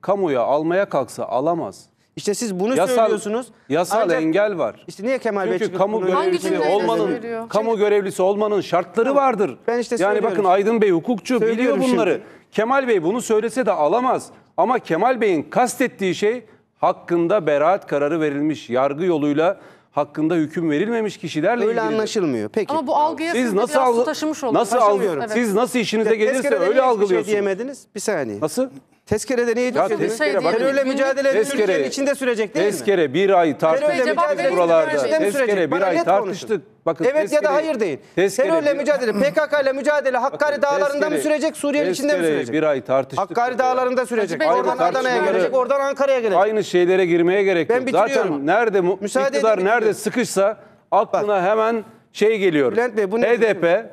kamuya almaya kalksa alamaz. İşte siz bunu yasal, söylüyorsunuz. Yasal Ancak, engel var. İşte niye Kemal Çünkü Bey Çünkü kamu görevlisi olmanın, veriyor? kamu görevlisi olmanın şartları tamam. vardır. Ben işte yani bakın Aydın Bey hukukçu biliyor bunları. Şimdi. Kemal Bey bunu söylese de alamaz. Ama Kemal Bey'in kastettiği şey hakkında beraat kararı verilmiş yargı yoluyla hakkında hüküm verilmemiş kişilerle öyle ilgili. anlaşılmıyor. Peki. Ama bu algıya siz nasıl algı taşımış oldunuz. Nasıl algı? Evet. Siz nasıl işinize gelirse öyle şey algılıyorsunuz. Şey diyemediniz. Bir saniye. Nasıl? Tezkere de neydi? tezkere, bakın, Terörle mücadele tezkere, içinde sürecek değil tezkere, mi? Tezkere bir ay tartıştık buralarda. Tezkere bir ay tartıştık. Bakın, evet tezkere, ya da hayır değil. Tezkere, Terörle bir, mücadele, PKK ile mücadele Hakkari Dağları'nda mı sürecek, Suriye'nin içinde mi sürecek? bir ay tartıştık. Hakkari Dağları'nda sürecek. oradan Adana'ya gelecek, oradan Ankara'ya gelecek. Aynı şeylere girmeye gerek yok. Zaten nerede Müsaade iktidar nerede sıkışsa aklına hemen şey geliyor. Bülent Bey bu ne? HDP, e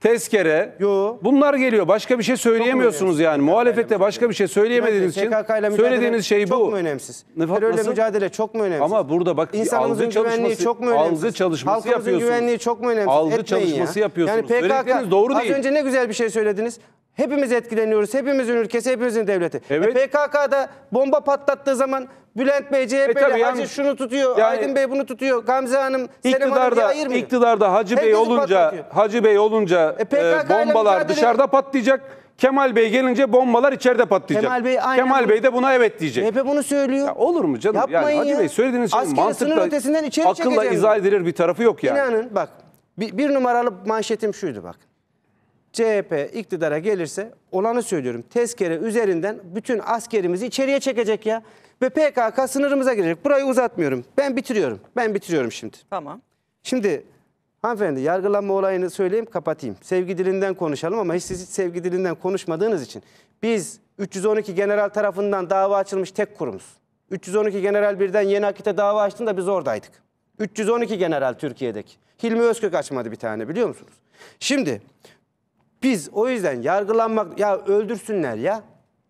tezkere. Yo. Bunlar geliyor. Başka bir şey söyleyemiyorsunuz yani. Muhalefete başka bir şey söyleyemediğiniz için söylediğiniz şey bu. Çok mu önemsiz? Terörle nasıl? mücadele çok mu önemsiz? Ama burada bak İnsanımızın algı çalışması, çok mu algı çalışması Halkımızın yapıyorsunuz. güvenliği çok mu önemsiz? Algı Etmeyin çalışması ya. yapıyorsunuz. Yani PKK, Söylediğiniz doğru az değil. önce ne güzel bir şey söylediniz. Hepimiz etkileniyoruz. Hepimizin ülkesi, hepimizin devleti. E, evet. E PKK'da bomba patlattığı zaman Bülent Bey, CHP'li e Hacı yani, şunu tutuyor, yani, Aydın Bey bunu tutuyor, Gamze Hanım, Selim Hanım ayırmıyor. İktidarda Hacı Hepimiz Bey olunca, Hacı Bey olunca e, e, bombalar dışarıda patlayacak. Kemal Bey gelince bombalar içeride patlayacak. Kemal Bey, Kemal Bey de buna evet diyecek. CHP e, bunu söylüyor. Ya olur mu canım? Yapmayın yani Hacı ya. Bey söylediğiniz şey mantıkla, ötesinden içeri akılla izah edilir bir tarafı yok yani. İnanın bak bir, bir numaralı manşetim şuydu bak. CHP iktidara gelirse olanı söylüyorum. Tezkere üzerinden bütün askerimizi içeriye çekecek ya. Ve PKK sınırımıza girecek. Burayı uzatmıyorum. Ben bitiriyorum. Ben bitiriyorum şimdi. Tamam. Şimdi hanımefendi yargılanma olayını söyleyeyim kapatayım. Sevgi dilinden konuşalım ama hiç siz hiç sevgi dilinden konuşmadığınız için. Biz 312 general tarafından dava açılmış tek kurumuz. 312 general birden yeni akite dava açtığında biz oradaydık. 312 general Türkiye'deki. Hilmi Özkök açmadı bir tane biliyor musunuz? Şimdi biz o yüzden yargılanmak ya öldürsünler ya.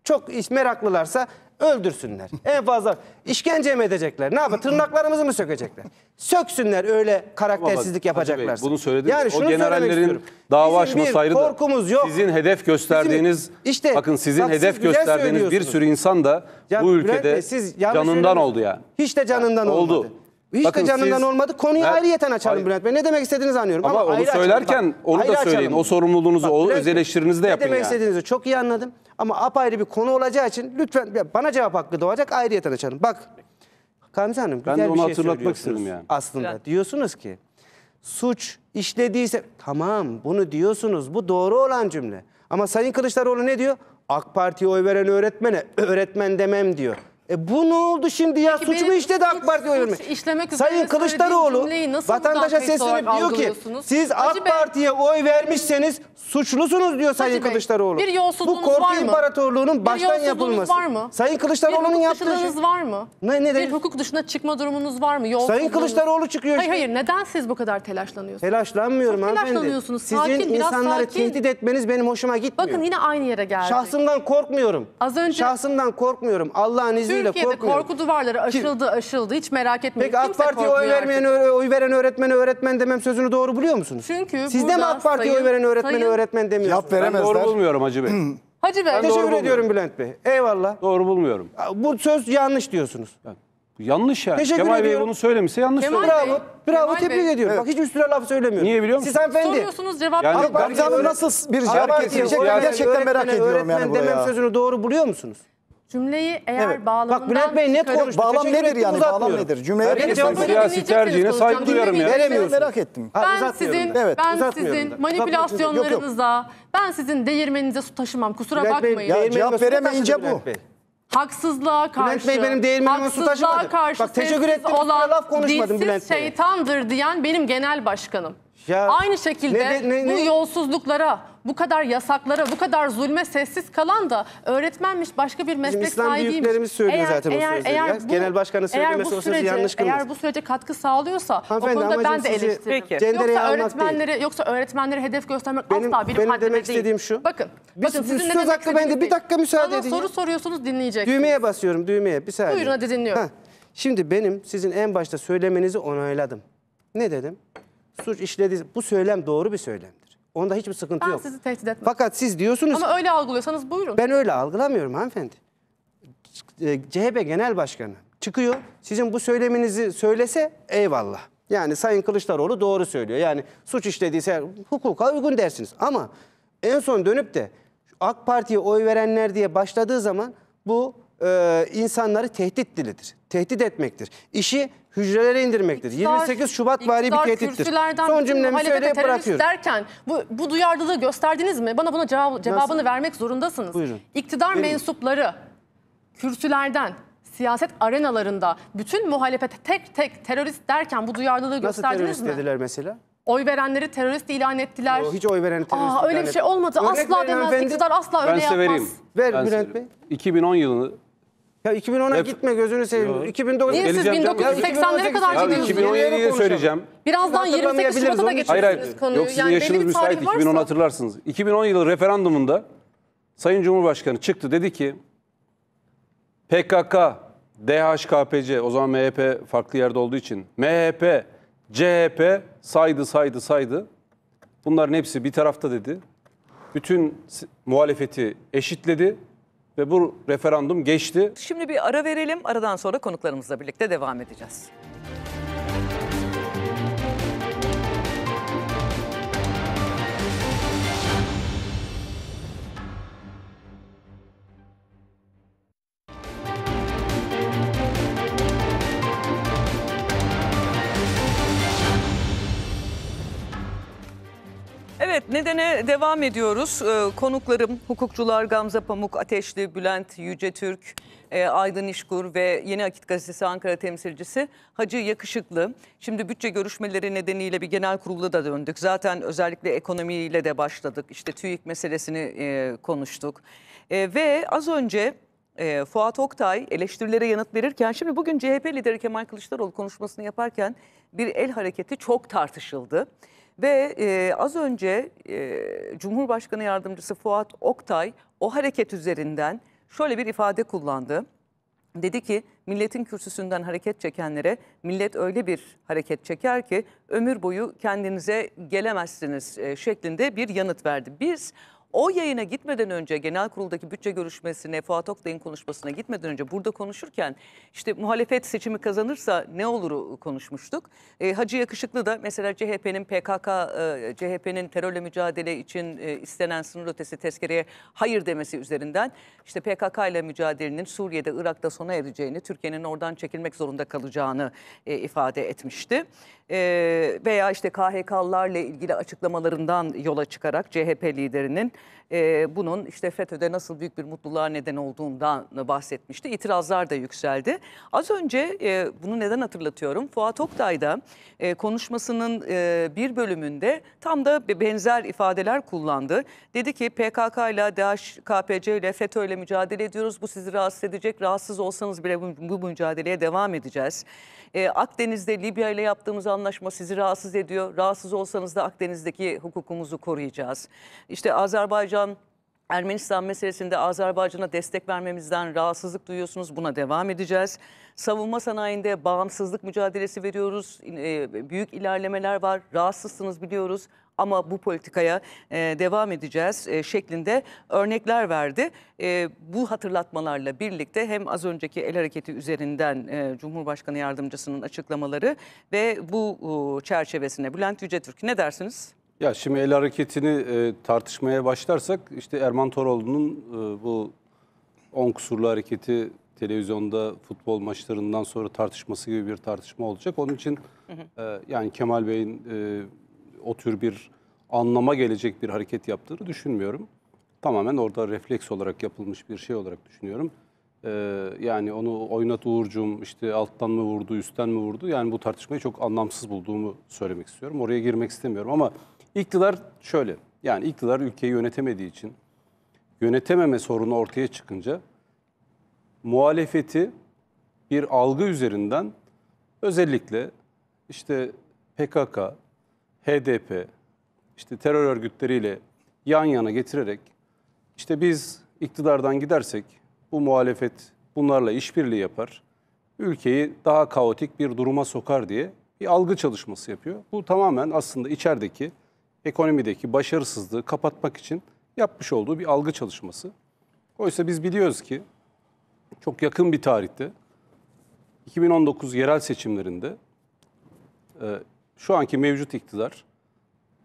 Çok iş meraklılarsa öldürsünler. En fazla işkence mi edecekler? Ne yapar? Tırnaklarımızı mı sökecekler? Söksünler öyle karaktersizlik yapacaklar. bunu söyledim. Yani şunu o generallerin dava açma sayrı da korkumuz yok. sizin hedef gösterdiğiniz bizim, işte bakın sizin bak, hedef siz gösterdiğiniz bir sürü insan da ya, bu ülkede Bey, siz canından oldu yani. Hiç de canından olmadı. oldu. Hiç Bakın de canından siz- olmadı. Konuyu Ben- ayrıyeten açalım Bülent Bey. Ne demek istediğinizi anlıyorum. Ama, Ama, onu söylerken Bak, onu ayrı da söyleyin. açalım. O sorumluluğunuzu, o Bülent öz Bey, eleştirinizi de Ne demek yani. istediğinizi çok iyi anladım. Ama apayrı bir konu olacağı için lütfen bana cevap hakkı doğacak ayrıyeten açalım. Bak Gamze Hanım güzel Ben de bir onu şey hatırlatmak söylüyorsunuz istedim yani. Aslında Bülent. diyorsunuz ki suç işlediyse tamam bunu diyorsunuz bu doğru olan cümle. Ama Sayın Kılıçdaroğlu ne diyor? AK Parti'ye oy veren öğretmene öğretmen demem diyor. E bu ne oldu şimdi ya? Peki Suç mu benim- işledi AK Parti oy yönetimi? Sayın Kılıçdaroğlu cümleyi nasıl vatandaşa seslenip diyor ki siz AK Parti'ye oy vermişseniz suçlusunuz diyor Sayın Bey, Kılıçdaroğlu. bir yolsuzluğunuz Bu korku var mı? imparatorluğunun Bir baştan yolsuzluğunuz yapılması. var mı? Sayın Kılıçdaroğlu'nun bir hukuk yaptığı şey. var mı? Ne- ne Bir hukuk dışına çıkma durumunuz var mı? Yolsuzluğunuz- Sayın Kılıçdaroğlu çıkıyor Hayır işte. hayır neden siz bu kadar telaşlanıyorsunuz? Telaşlanmıyorum Çok hanımefendi. telaşlanıyorsunuz. Sizin Sakin, biraz insanları sakin. tehdit etmeniz benim hoşuma gitmiyor. Bakın yine aynı yere geldik. Şahsımdan korkmuyorum. Az önce- Şahsımdan korkmuyorum. Allah'ın izniyle korkusuyla Türkiye'de korkmuyorum. korku duvarları aşıldı aşıldı hiç merak etmeyin. Peki AK Parti'ye oy, vermeyen, oy veren öğretmen öğretmen demem sözünü doğru buluyor musunuz? Çünkü Siz de mi AK Parti'ye oy veren öğretmen sayın, öğretmen demiyorsunuz? Yap veremezler. Ben doğru bulmuyorum Hacı Bey. Hmm. Hacı Bey. Ben Teşekkür ediyorum Bülent Bey. Eyvallah. Doğru bulmuyorum. Bu söz yanlış diyorsunuz. Yanlış yani. Teşekkür Kemal ediyorum. Bey bunu söylemişse yanlış Kemal söylüyor. Bravo. Bravo tebrik ediyorum. Evet. Bak hiç üstüne laf söylemiyorum. Niye biliyor musun? Siz hanımefendi. Soruyorsunuz cevap yani, yok. Gamze Hanım nasıl bir hareket edecek gerçekten merak ediyorum yani buraya. Demem sözünü doğru buluyor musunuz? Cümleyi eğer evet. bağlamından Bak Bülent Bey net konuş. Bağlam nedir yani? Bağlam nedir? Cümleye ben benim siyasi tercihine saygı duyarım ya. Veremiyorsun. Merak ettim. Ha, ben sizin, ben. Evet, ben sizin manipülasyonlarınıza, ben sizin değirmeninize su taşımam. Kusura Bülent bakmayın. Bey, ya, cevap veremeyince bu. Haksızlığa karşı, Bülent Bey benim değirmenime Karşı Bak teşekkür ettim, olan, laf konuşmadım Bülent Bey. şeytandır diyen benim genel başkanım. Ya, Aynı şekilde ne, ne, ne? bu yolsuzluklara, bu kadar yasaklara, bu kadar zulme sessiz kalan da öğretmenmiş, başka bir meslek Bizim İslam sahibiymiş. büyüklerimiz söylüyor eğer, zaten eğer, o sözleri. bu, Genel başkanın söylemesi o sözü yanlış kılmaz. Eğer bu sürece katkı sağlıyorsa Hanımefendi, o konuda ben de eleştiririm. Yoksa öğretmenleri, yoksa öğretmenleri hedef göstermek benim, asla benim haddime demek değil. istediğim şu. Bakın. bir bakın sizin söz hakkı bende bir dakika müsaade Bana edin. soru soruyorsunuz dinleyeceksiniz. Düğmeye basıyorum düğmeye bir saniye. Buyurun hadi dinliyorum. Şimdi benim sizin en başta söylemenizi onayladım. Ne dedim? Suç işledi. Bu söylem doğru bir söylemdi. Onda hiçbir sıkıntı Ben yok. sizi tehdit etmem. Fakat siz diyorsunuz Ama öyle algılıyorsanız buyurun. ben öyle algılamıyorum hanımefendi. CHP e, Genel Başkanı çıkıyor. Sizin bu söyleminizi söylese eyvallah. Yani Sayın Kılıçdaroğlu doğru söylüyor. Yani suç işlediyse hukuka uygun dersiniz. Ama en son dönüp de AK Parti'ye oy verenler diye başladığı zaman bu e, insanları tehdit dilidir. Tehdit etmektir. İşi hücrelere indirmektir. İktidar, 28 Şubat vari bir tehdittir. Son cümlemi söyleyip bırakıyorum. derken bu, bu duyarlılığı gösterdiniz mi? Bana buna cevap, cevabını Nasıl? vermek zorundasınız. Buyurun. İktidar Benim. mensupları kürsülerden siyaset arenalarında bütün muhalefete tek tek terörist derken bu duyarlılığı Nasıl gösterdiniz mi? Nasıl terörist dediler mesela? Oy verenleri terörist ilan ettiler. Yo, hiç oy veren terörist Aa, Öyle bir şey olmadı. Örnek asla demez. Efendim. İktidar asla ben öyle yapmaz. Vereyim. Ver ben Bülent Bey. 2010 yılı ya 2010'a gitme gözünü seveyim. 2009 Niye siz 1980'lere kadar Ya gidiyorsunuz? 2017'yi söyleyeceğim. Birazdan 28 Şubat'a da onu- Hayır hayır. konuyu. Yok sizin belli yaşınız müsait. 2010 varsa- hatırlarsınız. 2010 yılı referandumunda Sayın Cumhurbaşkanı çıktı dedi ki PKK, DHKPC o zaman MHP farklı yerde olduğu için MHP, CHP saydı saydı saydı. Bunların hepsi bir tarafta dedi. Bütün si- muhalefeti eşitledi ve bu referandum geçti. Şimdi bir ara verelim. Aradan sonra konuklarımızla birlikte devam edeceğiz. Evet nedene devam ediyoruz. Ee, konuklarım hukukçular Gamze Pamuk, Ateşli, Bülent Yüce Türk, e, Aydın İşkur ve Yeni Akit Gazetesi Ankara temsilcisi Hacı Yakışıklı. Şimdi bütçe görüşmeleri nedeniyle bir genel kurulda da döndük. Zaten özellikle ekonomiyle de başladık. İşte TÜİK meselesini e, konuştuk. E, ve az önce e, Fuat Oktay eleştirilere yanıt verirken şimdi bugün CHP lideri Kemal Kılıçdaroğlu konuşmasını yaparken bir el hareketi çok tartışıldı. Ve e, az önce e, Cumhurbaşkanı Yardımcısı Fuat Oktay o hareket üzerinden şöyle bir ifade kullandı. Dedi ki milletin kürsüsünden hareket çekenlere millet öyle bir hareket çeker ki ömür boyu kendinize gelemezsiniz e, şeklinde bir yanıt verdi. Biz o yayına gitmeden önce genel kuruldaki bütçe görüşmesine Fuat Oktay'ın konuşmasına gitmeden önce burada konuşurken işte muhalefet seçimi kazanırsa ne olur e, konuşmuştuk. E, Hacı Yakışıklı da mesela CHP'nin PKK, e, CHP'nin terörle mücadele için e, istenen sınır ötesi tezkereye hayır demesi üzerinden işte PKK ile mücadelenin Suriye'de, Irak'ta sona ereceğini, Türkiye'nin oradan çekilmek zorunda kalacağını e, ifade etmişti. Ee, veya işte KHK'larla ilgili açıklamalarından yola çıkarak CHP liderinin e, bunun işte FETÖ'de nasıl büyük bir mutluluğa neden olduğundan bahsetmişti. İtirazlar da yükseldi. Az önce e, bunu neden hatırlatıyorum? Fuat Oktay e, konuşmasının bir bölümünde tam da benzer ifadeler kullandı. Dedi ki PKK ile DHKPC ile FETÖ ile mücadele ediyoruz. Bu sizi rahatsız edecek. Rahatsız olsanız bile bu mücadeleye devam edeceğiz. E, Akdeniz'de Libya ile yaptığımız anlaşma sizi rahatsız ediyor. Rahatsız olsanız da Akdeniz'deki hukukumuzu koruyacağız. İşte Azerbaycan Ermenistan meselesinde Azerbaycan'a destek vermemizden rahatsızlık duyuyorsunuz. Buna devam edeceğiz. Savunma sanayinde bağımsızlık mücadelesi veriyoruz. E, büyük ilerlemeler var. Rahatsızsınız biliyoruz ama bu politikaya e, devam edeceğiz e, şeklinde örnekler verdi. E, bu hatırlatmalarla birlikte hem az önceki el hareketi üzerinden e, Cumhurbaşkanı yardımcısının açıklamaları ve bu e, çerçevesine Bülent Yücetürk ne dersiniz? Ya şimdi el hareketini e, tartışmaya başlarsak işte Erman Toroğlu'nun e, bu 10 kusurlu hareketi televizyonda futbol maçlarından sonra tartışması gibi bir tartışma olacak. Onun için hı hı. E, yani Kemal Bey'in e, o tür bir anlama gelecek bir hareket yaptığını düşünmüyorum. Tamamen orada refleks olarak yapılmış bir şey olarak düşünüyorum. Ee, yani onu oynat uğurcuğum işte alttan mı vurdu, üstten mi vurdu? Yani bu tartışmayı çok anlamsız bulduğumu söylemek istiyorum. Oraya girmek istemiyorum ama iktidar şöyle. Yani iktidar ülkeyi yönetemediği için yönetememe sorunu ortaya çıkınca muhalefeti bir algı üzerinden özellikle işte PKK, HDP, işte terör örgütleriyle yan yana getirerek işte biz iktidardan gidersek bu muhalefet bunlarla işbirliği yapar, ülkeyi daha kaotik bir duruma sokar diye bir algı çalışması yapıyor. Bu tamamen aslında içerideki ekonomideki başarısızlığı kapatmak için yapmış olduğu bir algı çalışması. Oysa biz biliyoruz ki çok yakın bir tarihte 2019 yerel seçimlerinde e, şu anki mevcut iktidar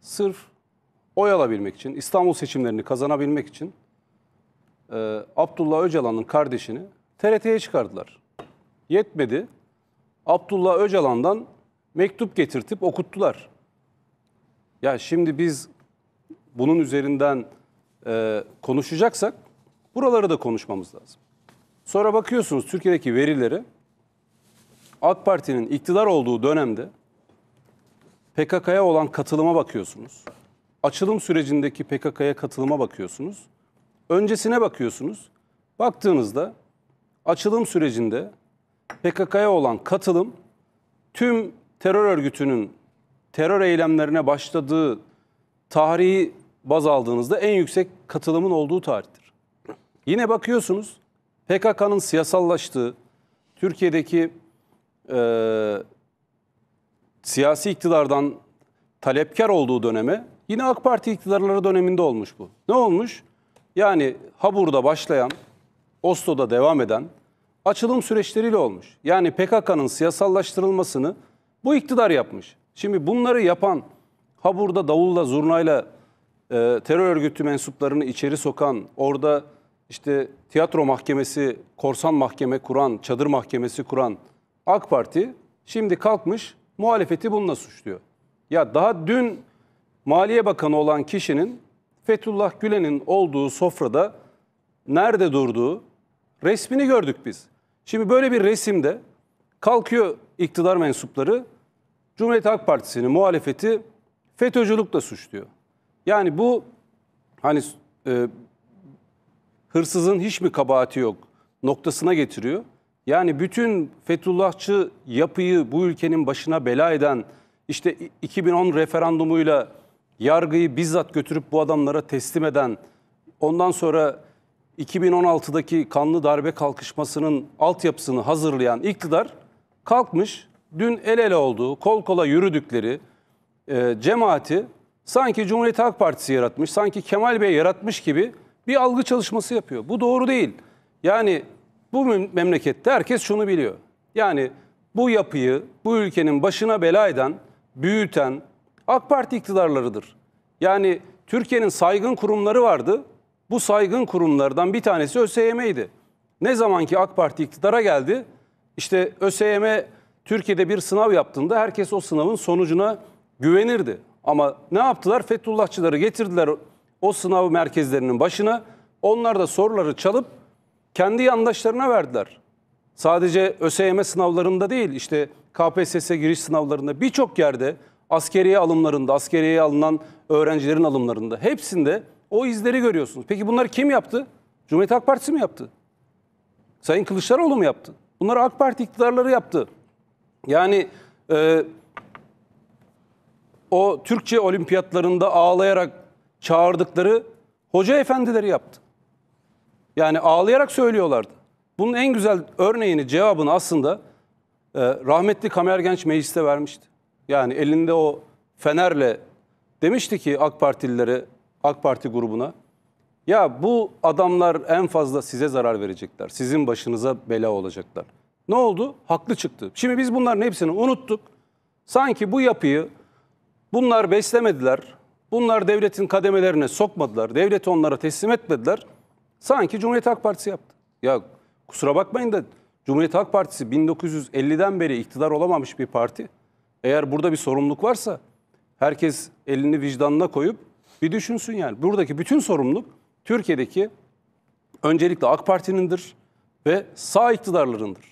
sırf oy alabilmek için, İstanbul seçimlerini kazanabilmek için e, Abdullah Öcalan'ın kardeşini TRT'ye çıkardılar. Yetmedi. Abdullah Öcalan'dan mektup getirtip okuttular. Ya şimdi biz bunun üzerinden e, konuşacaksak buraları da konuşmamız lazım. Sonra bakıyorsunuz Türkiye'deki verileri AK Parti'nin iktidar olduğu dönemde PKK'ya olan katılıma bakıyorsunuz. Açılım sürecindeki PKK'ya katılıma bakıyorsunuz. Öncesine bakıyorsunuz. Baktığınızda açılım sürecinde PKK'ya olan katılım tüm terör örgütünün terör eylemlerine başladığı tarihi baz aldığınızda en yüksek katılımın olduğu tarihtir. Yine bakıyorsunuz PKK'nın siyasallaştığı, Türkiye'deki e, siyasi iktidardan talepkar olduğu döneme yine AK Parti iktidarları döneminde olmuş bu. Ne olmuş? Yani Habur'da başlayan, Oslo'da devam eden açılım süreçleriyle olmuş. Yani PKK'nın siyasallaştırılmasını bu iktidar yapmış. Şimdi bunları yapan, Habur'da davulla, zurnayla e, terör örgütü mensuplarını içeri sokan, orada işte tiyatro mahkemesi, korsan mahkeme kuran, çadır mahkemesi kuran AK Parti şimdi kalkmış muhalefeti bununla suçluyor. Ya daha dün Maliye Bakanı olan kişinin Fethullah Gülen'in olduğu sofrada nerede durduğu resmini gördük biz. Şimdi böyle bir resimde kalkıyor iktidar mensupları Cumhuriyet Halk Partisi'nin muhalefeti FETÖ'cülükle suçluyor. Yani bu hani e, hırsızın hiç mi kabahati yok noktasına getiriyor. Yani bütün Fethullahçı yapıyı bu ülkenin başına bela eden işte 2010 referandumuyla yargıyı bizzat götürüp bu adamlara teslim eden ondan sonra 2016'daki kanlı darbe kalkışmasının altyapısını hazırlayan iktidar kalkmış dün el ele olduğu kol kola yürüdükleri e, cemaati sanki Cumhuriyet Halk Partisi yaratmış sanki Kemal Bey yaratmış gibi bir algı çalışması yapıyor. Bu doğru değil. Yani bu memlekette herkes şunu biliyor. Yani bu yapıyı bu ülkenin başına bela eden, büyüten AK Parti iktidarlarıdır. Yani Türkiye'nin saygın kurumları vardı. Bu saygın kurumlardan bir tanesi ÖSYM'ydi. Ne zaman ki AK Parti iktidara geldi, işte ÖSYM Türkiye'de bir sınav yaptığında herkes o sınavın sonucuna güvenirdi. Ama ne yaptılar? Fethullahçıları getirdiler o sınav merkezlerinin başına. Onlar da soruları çalıp kendi yandaşlarına verdiler. Sadece ÖSYM sınavlarında değil işte KPSS giriş sınavlarında birçok yerde askeriye alımlarında, askeriye alınan öğrencilerin alımlarında hepsinde o izleri görüyorsunuz. Peki bunları kim yaptı? Cumhuriyet Halk Partisi mi yaptı? Sayın Kılıçdaroğlu mu yaptı? Bunları AK Parti iktidarları yaptı. Yani e, o Türkçe olimpiyatlarında ağlayarak çağırdıkları hoca efendileri yaptı. Yani ağlayarak söylüyorlardı. Bunun en güzel örneğini, cevabını aslında e, rahmetli Kamer Genç mecliste vermişti. Yani elinde o fenerle demişti ki AK Partililere, AK Parti grubuna ya bu adamlar en fazla size zarar verecekler. Sizin başınıza bela olacaklar. Ne oldu? Haklı çıktı. Şimdi biz bunların hepsini unuttuk. Sanki bu yapıyı bunlar beslemediler. Bunlar devletin kademelerine sokmadılar. Devleti onlara teslim etmediler. Sanki Cumhuriyet Halk Partisi yaptı. Ya kusura bakmayın da Cumhuriyet Halk Partisi 1950'den beri iktidar olamamış bir parti. Eğer burada bir sorumluluk varsa herkes elini vicdanına koyup bir düşünsün yani. Buradaki bütün sorumluluk Türkiye'deki öncelikle AK Parti'nindir ve sağ iktidarlarındır.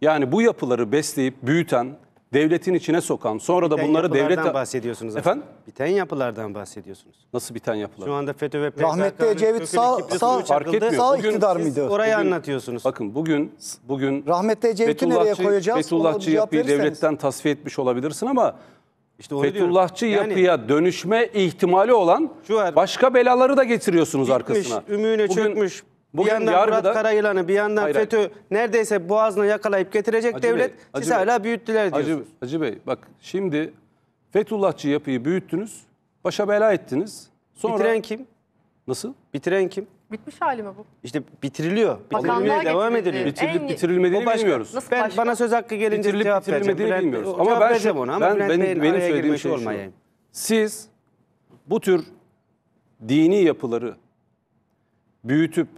Yani bu yapıları besleyip büyüten, devletin içine sokan, sonra da bunları yapılardan devlet bahsediyorsunuz aslında. Efendim? Biten yapılardan bahsediyorsunuz. nasıl biten Şu yapılar? anda FETÖ ve PKK'nın Rahmetli Ecevit sağ, sağ, fark etmiyor. sağ Bugün iktidar siz mıydı? orayı anlatıyorsunuz. Bakın bugün bugün Rahmetli Ecevit'i nereye Fethullahçı, koyacağız? Fethullahçı bir yapıyı devletten tasfiye etmiş olabilirsin ama işte onu diyorum. Fethullahçı Yani yapıya dönüşme ihtimali olan Şu başka belaları da getiriyorsunuz Gitmiş, arkasına. ümüğüne çökmüş, Bugün bir yandan yargıda, Murat Karayılan'ı bir yandan hayır, FETÖ hayır. neredeyse boğazına yakalayıp getirecek Hacı devlet. Bey, Hacı siz Bey, hala büyüttüler diyorsunuz. Hacı, Bey bak şimdi Fethullahçı yapıyı büyüttünüz. Başa bela ettiniz. Sonra... Bitiren kim? Nasıl? Bitiren kim? Bitmiş hali mi bu? İşte bitiriliyor. Bitirilmeye devam ediliyor. Bitirilip bitirilmediğini başka, bilmiyoruz. Nasıl ben, başka? Bana söz hakkı gelince Bitirilip cevap bitirilmediğini Bülent, bilmiyoruz. Ama ben, şu, ama ben Bülent benim, Bey'in benim söylediğim şey olmayayım. Siz bu tür dini yapıları büyütüp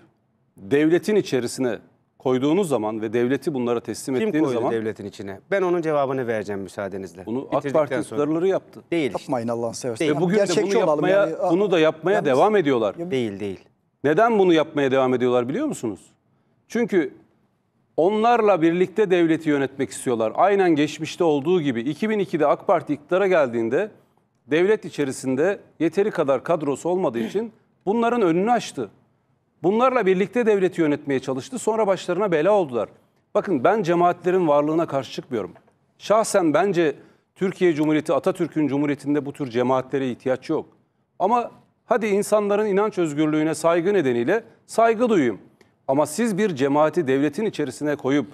devletin içerisine koyduğunuz zaman ve devleti bunlara teslim Kim ettiğiniz koydu devletin içine? Ben onun cevabını vereceğim müsaadenizle. bunu AK Parti iktidarları yaptı. Değil işte. Yapmayın Allah'ın seversen. Ve bugün de bunu olalım yapmaya, yani. bunu da yapmaya yalnız- devam ediyorlar. Değil değil. Neden bunu yapmaya devam ediyorlar biliyor musunuz? Çünkü onlarla birlikte devleti yönetmek istiyorlar. Aynen geçmişte olduğu gibi 2002'de AK Parti iktidara geldiğinde devlet içerisinde yeteri kadar kadrosu olmadığı için bunların önünü açtı. Bunlarla birlikte devleti yönetmeye çalıştı. Sonra başlarına bela oldular. Bakın ben cemaatlerin varlığına karşı çıkmıyorum. Şahsen bence Türkiye Cumhuriyeti Atatürk'ün cumhuriyetinde bu tür cemaatlere ihtiyaç yok. Ama hadi insanların inanç özgürlüğüne saygı nedeniyle saygı duyayım. Ama siz bir cemaati devletin içerisine koyup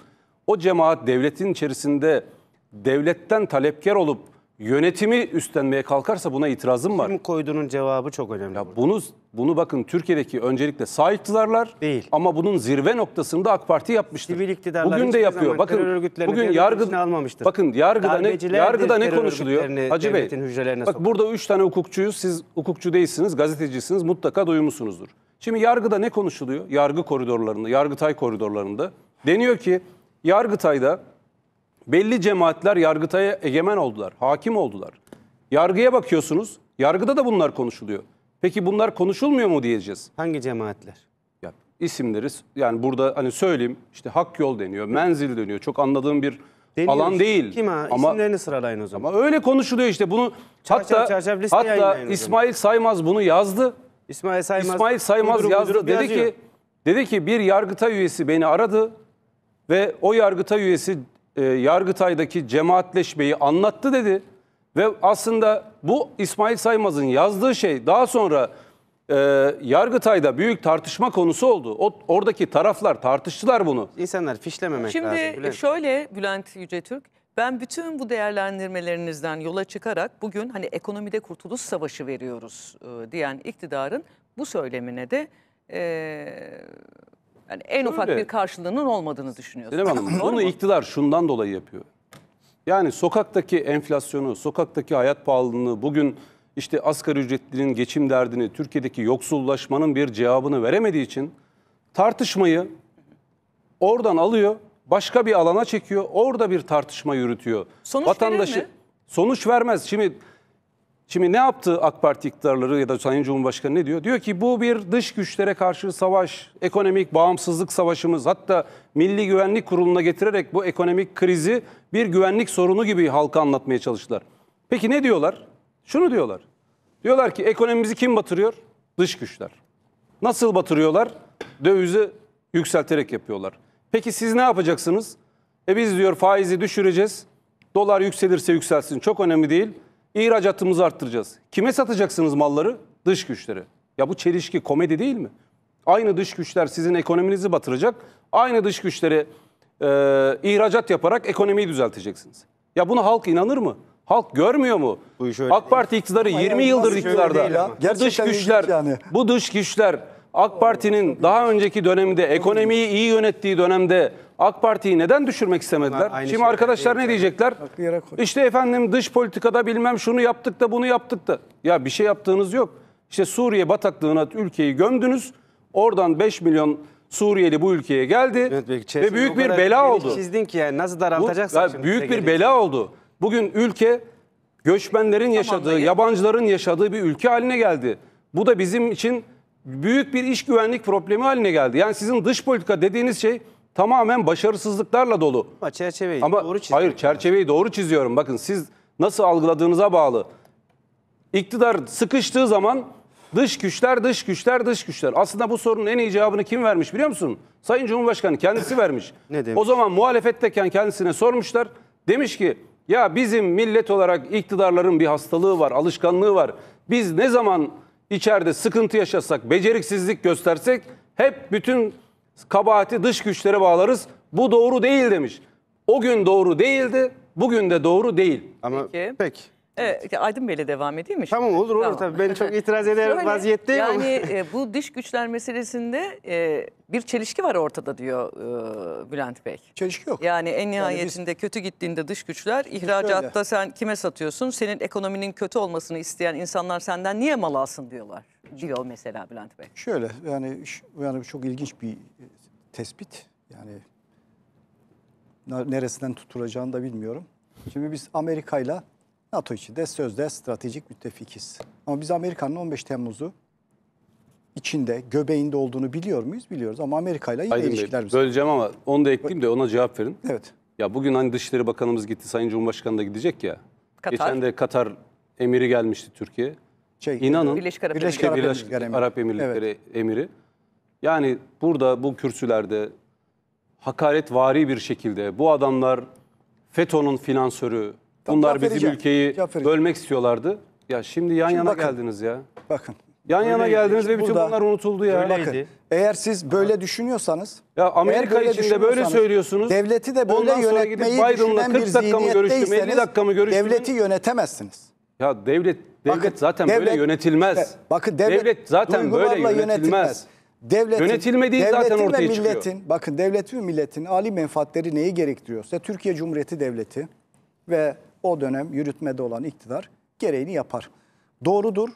o cemaat devletin içerisinde devletten talepkar olup yönetimi üstlenmeye kalkarsa buna itirazım var. Kim koyduğunun cevabı çok önemli. Ya bunu bunu bakın Türkiye'deki öncelikle sağ iktidarlar değil. ama bunun zirve noktasında AK Parti yapmıştır. Sivil iktidarlar bugün de yapıyor. Bakın bugün yargı almamıştır. Bakın yargıda ne yargıda ne konuşuluyor? Hacı Bey. Bak burada 3 tane hukukçuyuz. Siz hukukçu değilsiniz, gazetecisiniz. Mutlaka duymuşsunuzdur. Şimdi yargıda ne konuşuluyor? Yargı koridorlarında, Yargıtay koridorlarında deniyor ki Yargıtay'da Belli cemaatler Yargıtay'a egemen oldular, hakim oldular. Yargıya bakıyorsunuz, yargıda da bunlar konuşuluyor. Peki bunlar konuşulmuyor mu diyeceğiz? Hangi cemaatler? Ya, isimleri yani burada hani söyleyeyim işte hak yol deniyor, menzil deniyor. Çok anladığım bir Deniyor alan değil. Kim ha? Ama, İsimlerini sıralayın o zaman. Ama öyle konuşuluyor işte bunu. Çarşaf, hatta çarşaf hatta İsmail Saymaz bunu yazdı. İsmail Saymaz, İsmail Saymaz uydurup, yazdı. Uydurup dedi yazıyor. ki dedi ki bir yargıta üyesi beni aradı ve o yargıta üyesi e, Yargıtay'daki cemaatleşmeyi anlattı dedi. Ve aslında bu İsmail Saymaz'ın yazdığı şey daha sonra e, Yargıtay'da büyük tartışma konusu oldu. O, oradaki taraflar tartıştılar bunu. İnsanlar fişlememek Şimdi lazım. Şimdi şöyle Bülent Yücetürk, ben bütün bu değerlendirmelerinizden yola çıkarak bugün hani ekonomide kurtuluş savaşı veriyoruz e, diyen iktidarın bu söylemine de e, yani en Öyle. ufak bir karşılığının olmadığını düşünüyorsun. Sinem Hanım bunu iktidar şundan dolayı yapıyor. Yani sokaktaki enflasyonu, sokaktaki hayat pahalılığını, bugün işte asgari ücretlinin geçim derdini, Türkiye'deki yoksullaşmanın bir cevabını veremediği için tartışmayı oradan alıyor, başka bir alana çekiyor, orada bir tartışma yürütüyor. Sonuç Vatandaşı, verir mi? Sonuç vermez. Şimdi Şimdi ne yaptı AK Parti iktidarları ya da Sayın Cumhurbaşkanı ne diyor? Diyor ki bu bir dış güçlere karşı savaş, ekonomik bağımsızlık savaşımız. Hatta Milli Güvenlik Kurulu'na getirerek bu ekonomik krizi bir güvenlik sorunu gibi halka anlatmaya çalıştılar. Peki ne diyorlar? Şunu diyorlar. Diyorlar ki ekonomimizi kim batırıyor? Dış güçler. Nasıl batırıyorlar? Dövizi yükselterek yapıyorlar. Peki siz ne yapacaksınız? E biz diyor faizi düşüreceğiz. Dolar yükselirse yükselsin çok önemli değil İhracatımızı arttıracağız. Kime satacaksınız malları? Dış güçleri. Ya bu çelişki komedi değil mi? Aynı dış güçler sizin ekonominizi batıracak. Aynı dış güçleri e, ihracat yaparak ekonomiyi düzelteceksiniz. Ya buna halk inanır mı? Halk görmüyor mu? Bu iş öyle AK Parti değil. iktidarı Ama 20 yıldır iktidarda. Bu dış güçler, yani. bu dış güçler AK Parti'nin daha önceki dönemde ekonomiyi iyi yönettiği dönemde AK Parti'yi neden düşürmek istemediler? Şimdi şey arkadaşlar ne diyecekler? İşte efendim dış politikada bilmem şunu yaptık da bunu yaptık da. Ya bir şey yaptığınız yok. İşte Suriye bataklığına ülkeyi gömdünüz. Oradan 5 milyon Suriyeli bu ülkeye geldi evet, ve büyük bir bela oldu. Çizdin ki yani nasıl daraltacaksın? Bu, ya, şimdi büyük bir bela oldu. Bugün ülke göçmenlerin yaşadığı, tamam, yabancıların yaşadığı bir ülke haline geldi. Bu da bizim için büyük bir iş güvenlik problemi haline geldi. Yani sizin dış politika dediğiniz şey tamamen başarısızlıklarla dolu. Ama çerçeveyi Ama doğru çiziyorum. Hayır çerçeveyi doğru çiziyorum. Bakın siz nasıl algıladığınıza bağlı. İktidar sıkıştığı zaman dış güçler, dış güçler, dış güçler. Aslında bu sorunun en iyi cevabını kim vermiş biliyor musun? Sayın Cumhurbaşkanı kendisi vermiş. ne demiş? O zaman muhalefetteyken kendisine sormuşlar. Demiş ki ya bizim millet olarak iktidarların bir hastalığı var, alışkanlığı var. Biz ne zaman içeride sıkıntı yaşasak, beceriksizlik göstersek hep bütün kabahati dış güçlere bağlarız. Bu doğru değil demiş. O gün doğru değildi, bugün de doğru değil. Ama peki. peki. Evet, Aydın Bey'le devam edeyim mi? Şimdi? Tamam olur olur tamam. tabii. Ben çok itiraz eder Şöyle, vaziyetteyim. Yani e, bu dış güçler meselesinde e, bir çelişki var ortada diyor e, Bülent Bey. Çelişki yok. Yani en nihayetinde yani kötü gittiğinde dış güçler ihracatta sen kime satıyorsun? Senin ekonominin kötü olmasını isteyen insanlar senden niye mal alsın diyorlar. Diyor mesela Bülent Bey. Şöyle yani yani çok ilginç bir tespit. Yani neresinden tutulacağını da bilmiyorum. Şimdi biz Amerika'yla NATO için de sözde stratejik müttefikiz. Ama biz Amerika'nın 15 Temmuz'u içinde, göbeğinde olduğunu biliyor muyuz? Biliyoruz ama Amerika ile yine Aydın ilişkiler Bey, böleceğim ama onu da ekleyeyim de ona cevap verin. Evet. Ya bugün hani Dışişleri Bakanımız gitti, Sayın Cumhurbaşkanı da gidecek ya. Katar. Geçen de Katar emiri gelmişti Türkiye. Şey, İnanın Birleşik Arap, Birleşik Arap, Birleşik Arap, Emirlikleri, Arap Emirlikleri emiri. Yani burada bu kürsülerde hakaret hakaretvari bir şekilde bu adamlar FETÖ'nün finansörü, Bunlar bizim ülkeyi bölmek istiyorlardı. Ya şimdi yan Şimdi yana bakın. geldiniz ya. Bakın. Yan yana geldiniz ve bütün bunlar unutuldu ya. Bakın, eğer siz böyle düşünüyorsanız, Ya Amerika eğer için de böyle söylüyorsunuz. Devleti de böyle Ondan yönetmeyi Biden'la 40 dakika mı görüştüm, 50 dakika mı görüştüm? devleti yönetemezsiniz. Ya devlet devlet Bakın, zaten böyle devlet- Evet, yönetilmez. Bakın devlet, zaten duygularla böyle yönetilmez. Devletin, Yönetilmediği zaten devletin ve ortaya çıkıyor. Bakın devletin ve milletin ali menfaatleri neyi gerektiriyorsa Türkiye Cumhuriyeti Devleti ve o dönem yürütmede olan iktidar gereğini yapar. Doğrudur,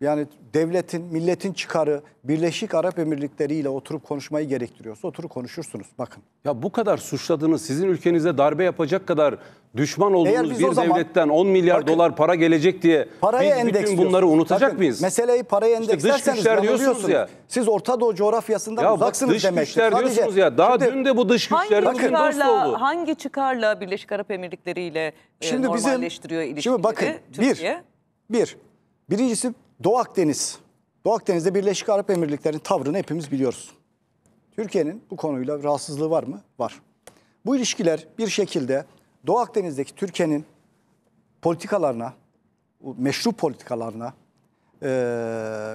yani devletin, milletin çıkarı Birleşik Arap Emirlikleri ile oturup konuşmayı gerektiriyorsa oturup konuşursunuz. Bakın. Ya bu kadar suçladığınız, sizin ülkenize darbe yapacak kadar düşman olduğunuz bir zaman, devletten 10 milyar bakın, dolar para gelecek diye parayı biz bütün bunları unutacak bakın, mıyız? Meseleyi paraya endekslerseniz işte dış güçler diyorsunuz ya. Siz Orta Doğu coğrafyasında ya uzaksınız bak, dış Dış güçler diyorsunuz ya. Daha şimdi, dün de bu dış güçlerin hangi çıkarla, oldu. Hangi çıkarla Birleşik Arap Emirlikleri ile e, normalleştiriyor bizim, ilişkileri Şimdi bakın Türkiye. bir, bir, birincisi Doğu Akdeniz. Doğu Akdeniz'de Birleşik Arap Emirlikleri'nin tavrını hepimiz biliyoruz. Türkiye'nin bu konuyla rahatsızlığı var mı? Var. Bu ilişkiler bir şekilde Doğu Akdeniz'deki Türkiye'nin politikalarına, meşru politikalarına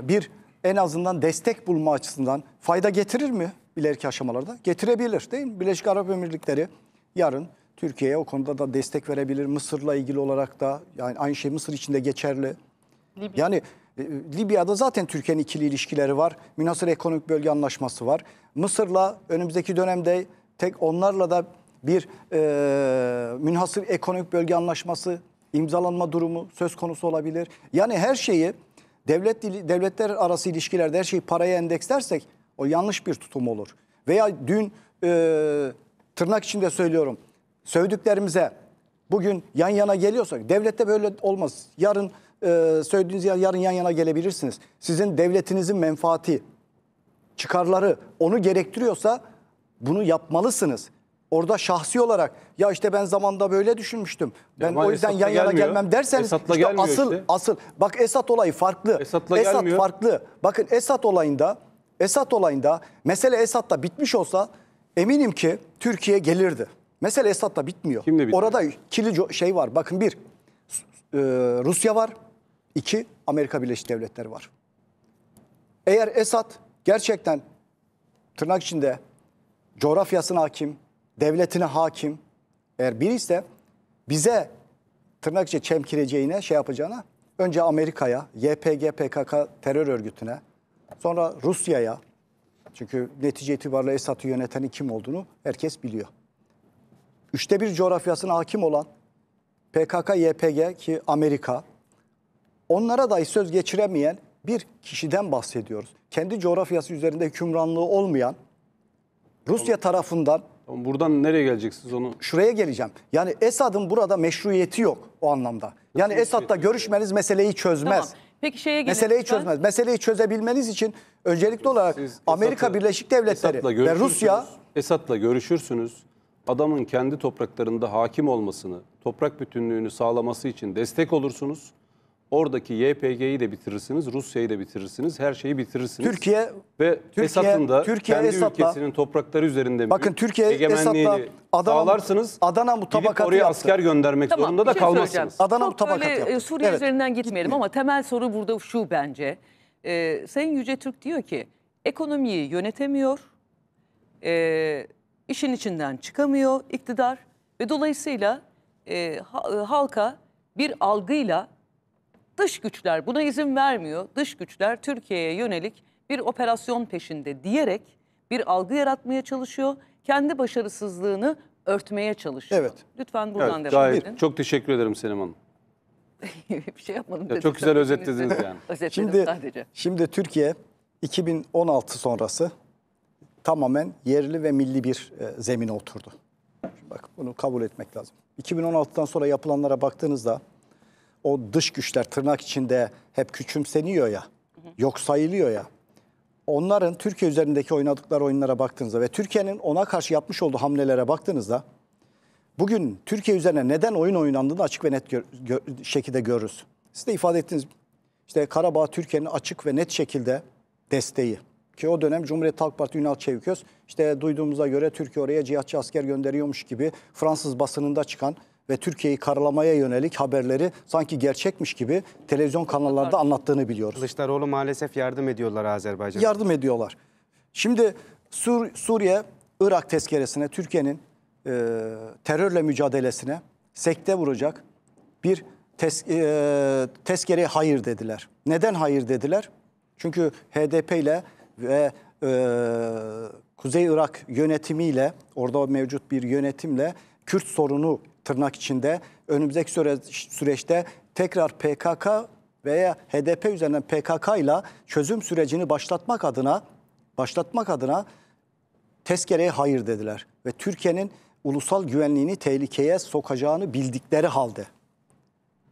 bir en azından destek bulma açısından fayda getirir mi ileriki aşamalarda? Getirebilir değil mi? Birleşik Arap Emirlikleri yarın Türkiye'ye o konuda da destek verebilir. Mısır'la ilgili olarak da yani aynı şey Mısır için de geçerli. Libya. Yani ee, Libya'da zaten Türkiye'nin ikili ilişkileri var. Münhasır Ekonomik Bölge Anlaşması var. Mısır'la önümüzdeki dönemde tek onlarla da bir e, münhasır ekonomik bölge anlaşması imzalanma durumu söz konusu olabilir. Yani her şeyi devlet devletler arası ilişkilerde her şeyi paraya endekslersek o yanlış bir tutum olur. Veya dün e, tırnak içinde söylüyorum sövdüklerimize bugün yan yana geliyorsak devlette böyle olmaz. Yarın e, söylediğiniz yer yarın yan yana gelebilirsiniz. Sizin devletinizin menfaati, çıkarları onu gerektiriyorsa bunu yapmalısınız. Orada şahsi olarak ya işte ben zamanda böyle düşünmüştüm. Ben Ama o yüzden Esat'la yan yana gelmem derseniz Esat'la işte gelmiyor asıl işte. asıl bak Esat olayı farklı. Esat'la Esat gelmiyor. farklı. Bakın Esat olayında Esat olayında mesele Esat'ta bitmiş olsa eminim ki Türkiye gelirdi. Mesele Esat'ta bitmiyor. Kimle bitiyor? Orada ikili şey var. Bakın bir e, Rusya var. İki, Amerika Birleşik Devletleri var. Eğer Esad gerçekten tırnak içinde coğrafyasına hakim, devletine hakim eğer biri ise bize tırnak içi çemkireceğine şey yapacağına önce Amerika'ya, YPG, PKK terör örgütüne sonra Rusya'ya çünkü netice itibariyle Esad'ı yönetenin kim olduğunu herkes biliyor. Üçte bir coğrafyasına hakim olan PKK, YPG ki Amerika, onlara dahi söz geçiremeyen bir kişiden bahsediyoruz. Kendi coğrafyası üzerinde hükümranlığı olmayan Rusya tarafından Buradan nereye geleceksiniz onu? şuraya geleceğim. Yani Esad'ın burada meşruiyeti yok o anlamda. Yani Esad'la görüşmeniz meseleyi çözmez. Tamam. Peki şeye gelin. Meseleyi lütfen. çözmez. Meseleyi çözebilmeniz için öncelikli olarak Siz Amerika Birleşik Devletleri ve Rusya Esad'la görüşürsünüz. Adamın kendi topraklarında hakim olmasını, toprak bütünlüğünü sağlaması için destek olursunuz. Oradaki YPG'yi de bitirirsiniz, Rusya'yı da bitirirsiniz, her şeyi bitirirsiniz. Türkiye ve Türkiye, Esad'ın da Türkiye kendi Esad'la, ülkesinin toprakları üzerinde bakın Türkiye Esad'la Adana, sağlarsınız. Adana mutabakatı oraya yaptı. asker göndermek tamam, zorunda da şey kalmazsınız. Adana Çok mutabakatı böyle, e, yaptı. Suriye evet. üzerinden gitmeyelim ama temel soru burada şu bence. Ee, Sayın Yüce Türk diyor ki ekonomiyi yönetemiyor, e, işin içinden çıkamıyor iktidar ve dolayısıyla e, e halka bir algıyla Dış güçler buna izin vermiyor. Dış güçler Türkiye'ye yönelik bir operasyon peşinde diyerek bir algı yaratmaya çalışıyor. Kendi başarısızlığını örtmeye çalışıyor. Evet. Lütfen buradan evet, devam edin. Çok teşekkür ederim Selim Hanım. bir şey yapmadım. Ya çok güzel özetlediniz yani. Özetledim şimdi, sadece. Şimdi Türkiye 2016 sonrası tamamen yerli ve milli bir e, zemine oturdu. Bak bunu kabul etmek lazım. 2016'dan sonra yapılanlara baktığınızda o dış güçler tırnak içinde hep küçümseniyor ya, yok sayılıyor ya. Onların Türkiye üzerindeki oynadıkları oyunlara baktığınızda ve Türkiye'nin ona karşı yapmış olduğu hamlelere baktığınızda bugün Türkiye üzerine neden oyun oynandığını açık ve net gör, gö, şekilde görürüz. Siz de ifade ettiniz. İşte Karabağ Türkiye'nin açık ve net şekilde desteği. Ki o dönem Cumhuriyet Halk Parti Ünal Çeviköz işte duyduğumuza göre Türkiye oraya cihatçı asker gönderiyormuş gibi Fransız basınında çıkan ve Türkiye'yi karalamaya yönelik haberleri sanki gerçekmiş gibi televizyon kanallarda anlattığını biliyoruz. Kılıçdaroğlu maalesef yardım ediyorlar Azerbaycan'a. Yardım ediyorlar. Şimdi Sur Suriye, Irak tezkeresine, Türkiye'nin e, terörle mücadelesine sekte vuracak bir tes, e, tezkereye hayır dediler. Neden hayır dediler? Çünkü HDP ile ve e, Kuzey Irak yönetimiyle, orada mevcut bir yönetimle Kürt sorunu tırnak içinde önümüzdeki süre, süreçte tekrar PKK veya HDP üzerinden PKK ile çözüm sürecini başlatmak adına başlatmak adına tezkereye hayır dediler ve Türkiye'nin ulusal güvenliğini tehlikeye sokacağını bildikleri halde.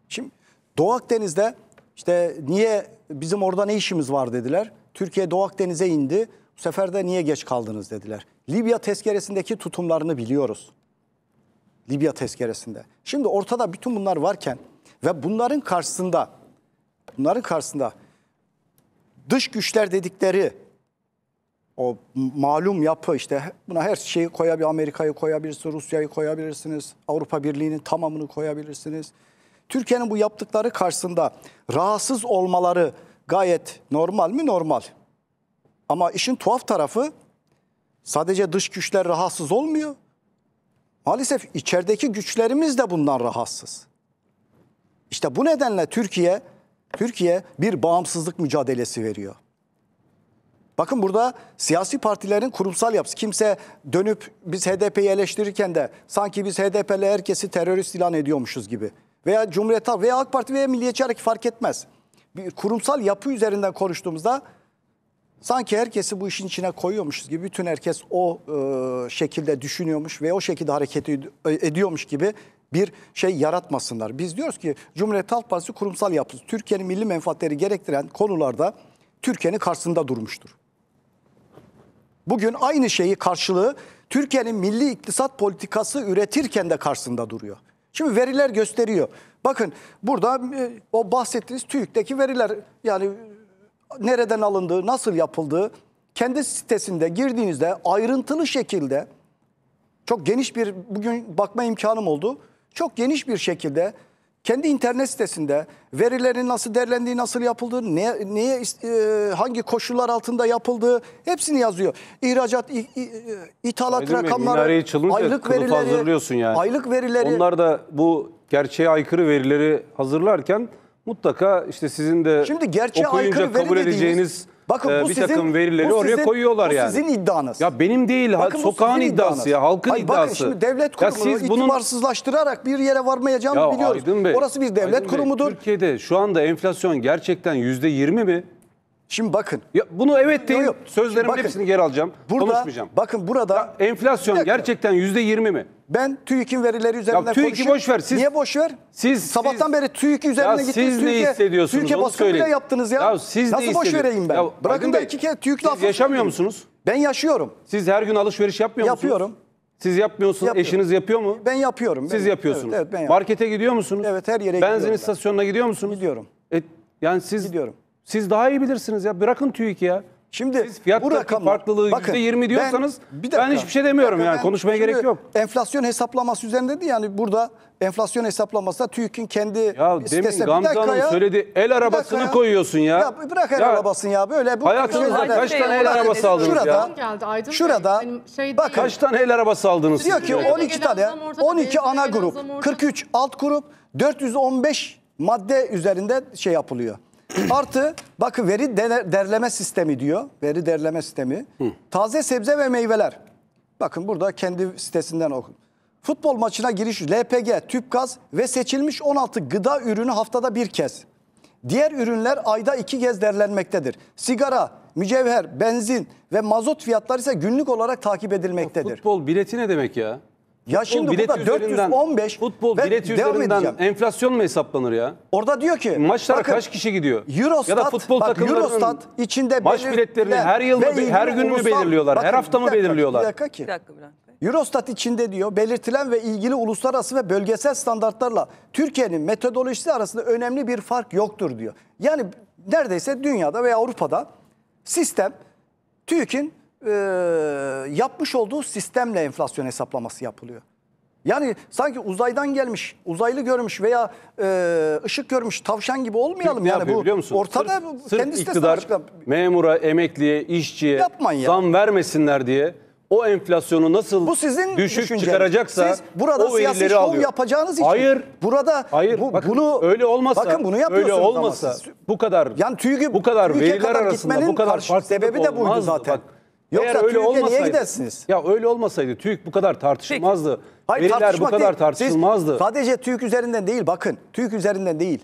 Şimdi Doğu Akdeniz'de işte niye bizim orada ne işimiz var dediler. Türkiye Doğu Akdeniz'e indi. Bu sefer de niye geç kaldınız dediler. Libya tezkeresindeki tutumlarını biliyoruz. Libya tezkeresinde. Şimdi ortada bütün bunlar varken ve bunların karşısında bunların karşısında dış güçler dedikleri o malum yapı işte buna her şeyi koyabilir Amerika'yı koyabilirsiniz, Rusya'yı koyabilirsiniz, Avrupa Birliği'nin tamamını koyabilirsiniz. Türkiye'nin bu yaptıkları karşısında rahatsız olmaları gayet normal mi? Normal. Ama işin tuhaf tarafı sadece dış güçler rahatsız olmuyor. Maalesef içerideki güçlerimiz de bundan rahatsız. İşte bu nedenle Türkiye Türkiye bir bağımsızlık mücadelesi veriyor. Bakın burada siyasi partilerin kurumsal yapısı. Kimse dönüp biz HDP'yi eleştirirken de sanki biz HDP'li herkesi terörist ilan ediyormuşuz gibi. Veya Cumhuriyet Halk veya AK Parti veya Milliyetçi Hareket fark etmez. Bir kurumsal yapı üzerinden konuştuğumuzda Sanki herkesi bu işin içine koyuyormuşuz gibi bütün herkes o e, şekilde düşünüyormuş ve o şekilde hareket ediyormuş gibi bir şey yaratmasınlar. Biz diyoruz ki Cumhuriyet Halk Partisi kurumsal yapısı Türkiye'nin milli menfaatleri gerektiren konularda Türkiye'nin karşısında durmuştur. Bugün aynı şeyi karşılığı Türkiye'nin milli iktisat politikası üretirken de karşısında duruyor. Şimdi veriler gösteriyor. Bakın burada e, o bahsettiğiniz TÜİK'teki veriler yani nereden alındığı, nasıl yapıldığı kendi sitesinde girdiğinizde ayrıntılı şekilde çok geniş bir bugün bakma imkanım oldu. Çok geniş bir şekilde kendi internet sitesinde verilerin nasıl derlendiği, nasıl yapıldığı, ne, neye, e, hangi koşullar altında yapıldığı hepsini yazıyor. İhracat, i, i, e, ithalat rakamları, aylık verileri, hazırlıyorsun yani. aylık verileri. Onlar da bu gerçeğe aykırı verileri hazırlarken mutlaka işte sizin de Şimdi gerçeğe okuyunca kabul edeceğiniz Bakın e, bir sizin- takım verileri bu oraya sizin- koyuyorlar bu sizin iddianız. Ya benim değil, ha- Bakın bu sokağın iddiası, iddianız. ya, halkın Hayır, iddiası. Bakın şimdi devlet Ya kurumunu siz bunun- itibarsızlaştırarak bir yere varmayacağını biliyoruz. Aydın Bey, Orası bir devlet Aydın Bey, Türkiye'de şu anda enflasyon gerçekten yüzde yirmi mi? Şimdi bakın. Ya bunu evet değil. Yok, yok. Sözlerimin bakın, hepsini geri alacağım. Burada, Konuşmayacağım. Bakın burada. Ya enflasyon gerçekten yüzde yirmi mi? Ben TÜİK'in verileri üzerinden ya, TÜİK'i boş ver. Siz, Niye boş ver? Siz, Sabahtan siz, beri TÜİK üzerine gittiniz. Siz TÜİK ne hissediyorsunuz TÜİK'e baskı bile yaptınız ya. ya siz Nasıl boş vereyim ben? Ya, Bırakın da iki kere TÜİK lafı. yaşamıyor musunuz? Ben yaşıyorum. Siz her gün alışveriş yapmıyor musunuz? Yapıyorum. Siz yapmıyorsunuz, yapıyorum. eşiniz yapıyor mu? Ben yapıyorum. Siz ben, yapıyorsunuz. Evet, evet, ben yapıyorum. Markete gidiyor musunuz? Evet, her yere Benzin gidiyorum. Benzin istasyonuna gidiyor musunuz? Gidiyorum. E, yani siz gidiyorum. Siz daha iyi bilirsiniz ya. Bırakın TÜİK ya. Şimdi Siz fiyat bu rakamlar, farklılığı bakın, %20 diyorsanız ben, bir dakika, ben hiçbir şey demiyorum yani ben, konuşmaya gerek yok. Enflasyon hesaplaması üzerinde değil yani burada enflasyon hesaplaması da TÜİK'in kendi ya Demin Gamze söyledi el arabasını ya, koyuyorsun ya. Ya bırak el ya, arabasını ya böyle. Bu hayatınızda kaç, kaç tane el arabası aldınız şurada, ya? Geldi, şurada şey bak kaç tane el arabası aldınız? Diyor ki 12 tane 12 ana grup 43 alt grup 415 madde üzerinde şey yapılıyor. Artı bakı veri derleme sistemi diyor. Veri derleme sistemi. Hı. Taze sebze ve meyveler. Bakın burada kendi sitesinden okun. Futbol maçına giriş LPG, tüp gaz ve seçilmiş 16 gıda ürünü haftada bir kez. Diğer ürünler ayda iki kez derlenmektedir. Sigara, mücevher, benzin ve mazot fiyatları ise günlük olarak takip edilmektedir. Ya futbol bileti ne demek ya? Ya şimdi bilet burada 415 futbol ve devam üzerinden edeceğim. enflasyon mu hesaplanır ya? Orada diyor ki maçlara bakın, kaç kişi gidiyor? Eurostat, ya da futbol bak, Eurostat içinde maç biletlerini her yıl mı, her gün ulusal, mü belirliyorlar? Bakın, her hafta mı belirliyorlar? Bir dakika ki. Bir dakika, bir dakika. Eurostat içinde diyor belirtilen ve ilgili uluslararası ve bölgesel standartlarla Türkiye'nin metodolojisi arasında önemli bir fark yoktur diyor. Yani neredeyse dünyada veya Avrupa'da sistem TÜİK'in e, yapmış olduğu sistemle enflasyon hesaplaması yapılıyor. Yani sanki uzaydan gelmiş, uzaylı görmüş veya e, ışık görmüş tavşan gibi olmayalım ne yani yapıyor, bu biliyor musun? ortada sırf, sırf kendisi iktidar, de memura, emekliye, işçiye Yapmayın ya. vermesinler diye o enflasyonu nasıl bu sizin düşük düşünceniz. çıkaracaksa Siz burada o siyasi şov alıyor. yapacağınız için hayır, burada hayır, bu, bakın, bunu öyle olmazsa bakın bunu öyle olmasa bu kadar yani tüyü bu kadar veriler arasında bu kadar farklılık sebebi de buydu zaten. Bak, Yoksa öyle olmasaydı, niye gidersiniz? Ya öyle olmasaydı TÜİK bu kadar tartışılmazdı. Hayır, Veriler bu kadar değil. tartışılmazdı. Siz sadece TÜİK üzerinden değil bakın. TÜİK üzerinden değil.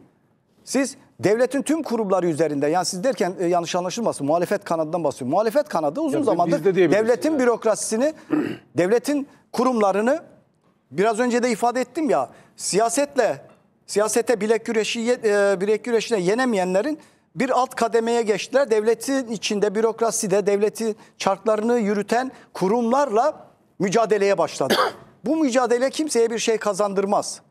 Siz devletin tüm kurumları üzerinde yani siz derken e, yanlış anlaşılmasın muhalefet kanadından bahsediyorum. Muhalefet kanadı uzun ya, zamandır de devletin yani. bürokrasisini, devletin kurumlarını biraz önce de ifade ettim ya siyasetle siyasete bilek güreşi e, bilek güreşine yenemeyenlerin bir alt kademeye geçtiler. Devletin içinde bürokraside devleti çarklarını yürüten kurumlarla mücadeleye başladı. Bu mücadele kimseye bir şey kazandırmaz.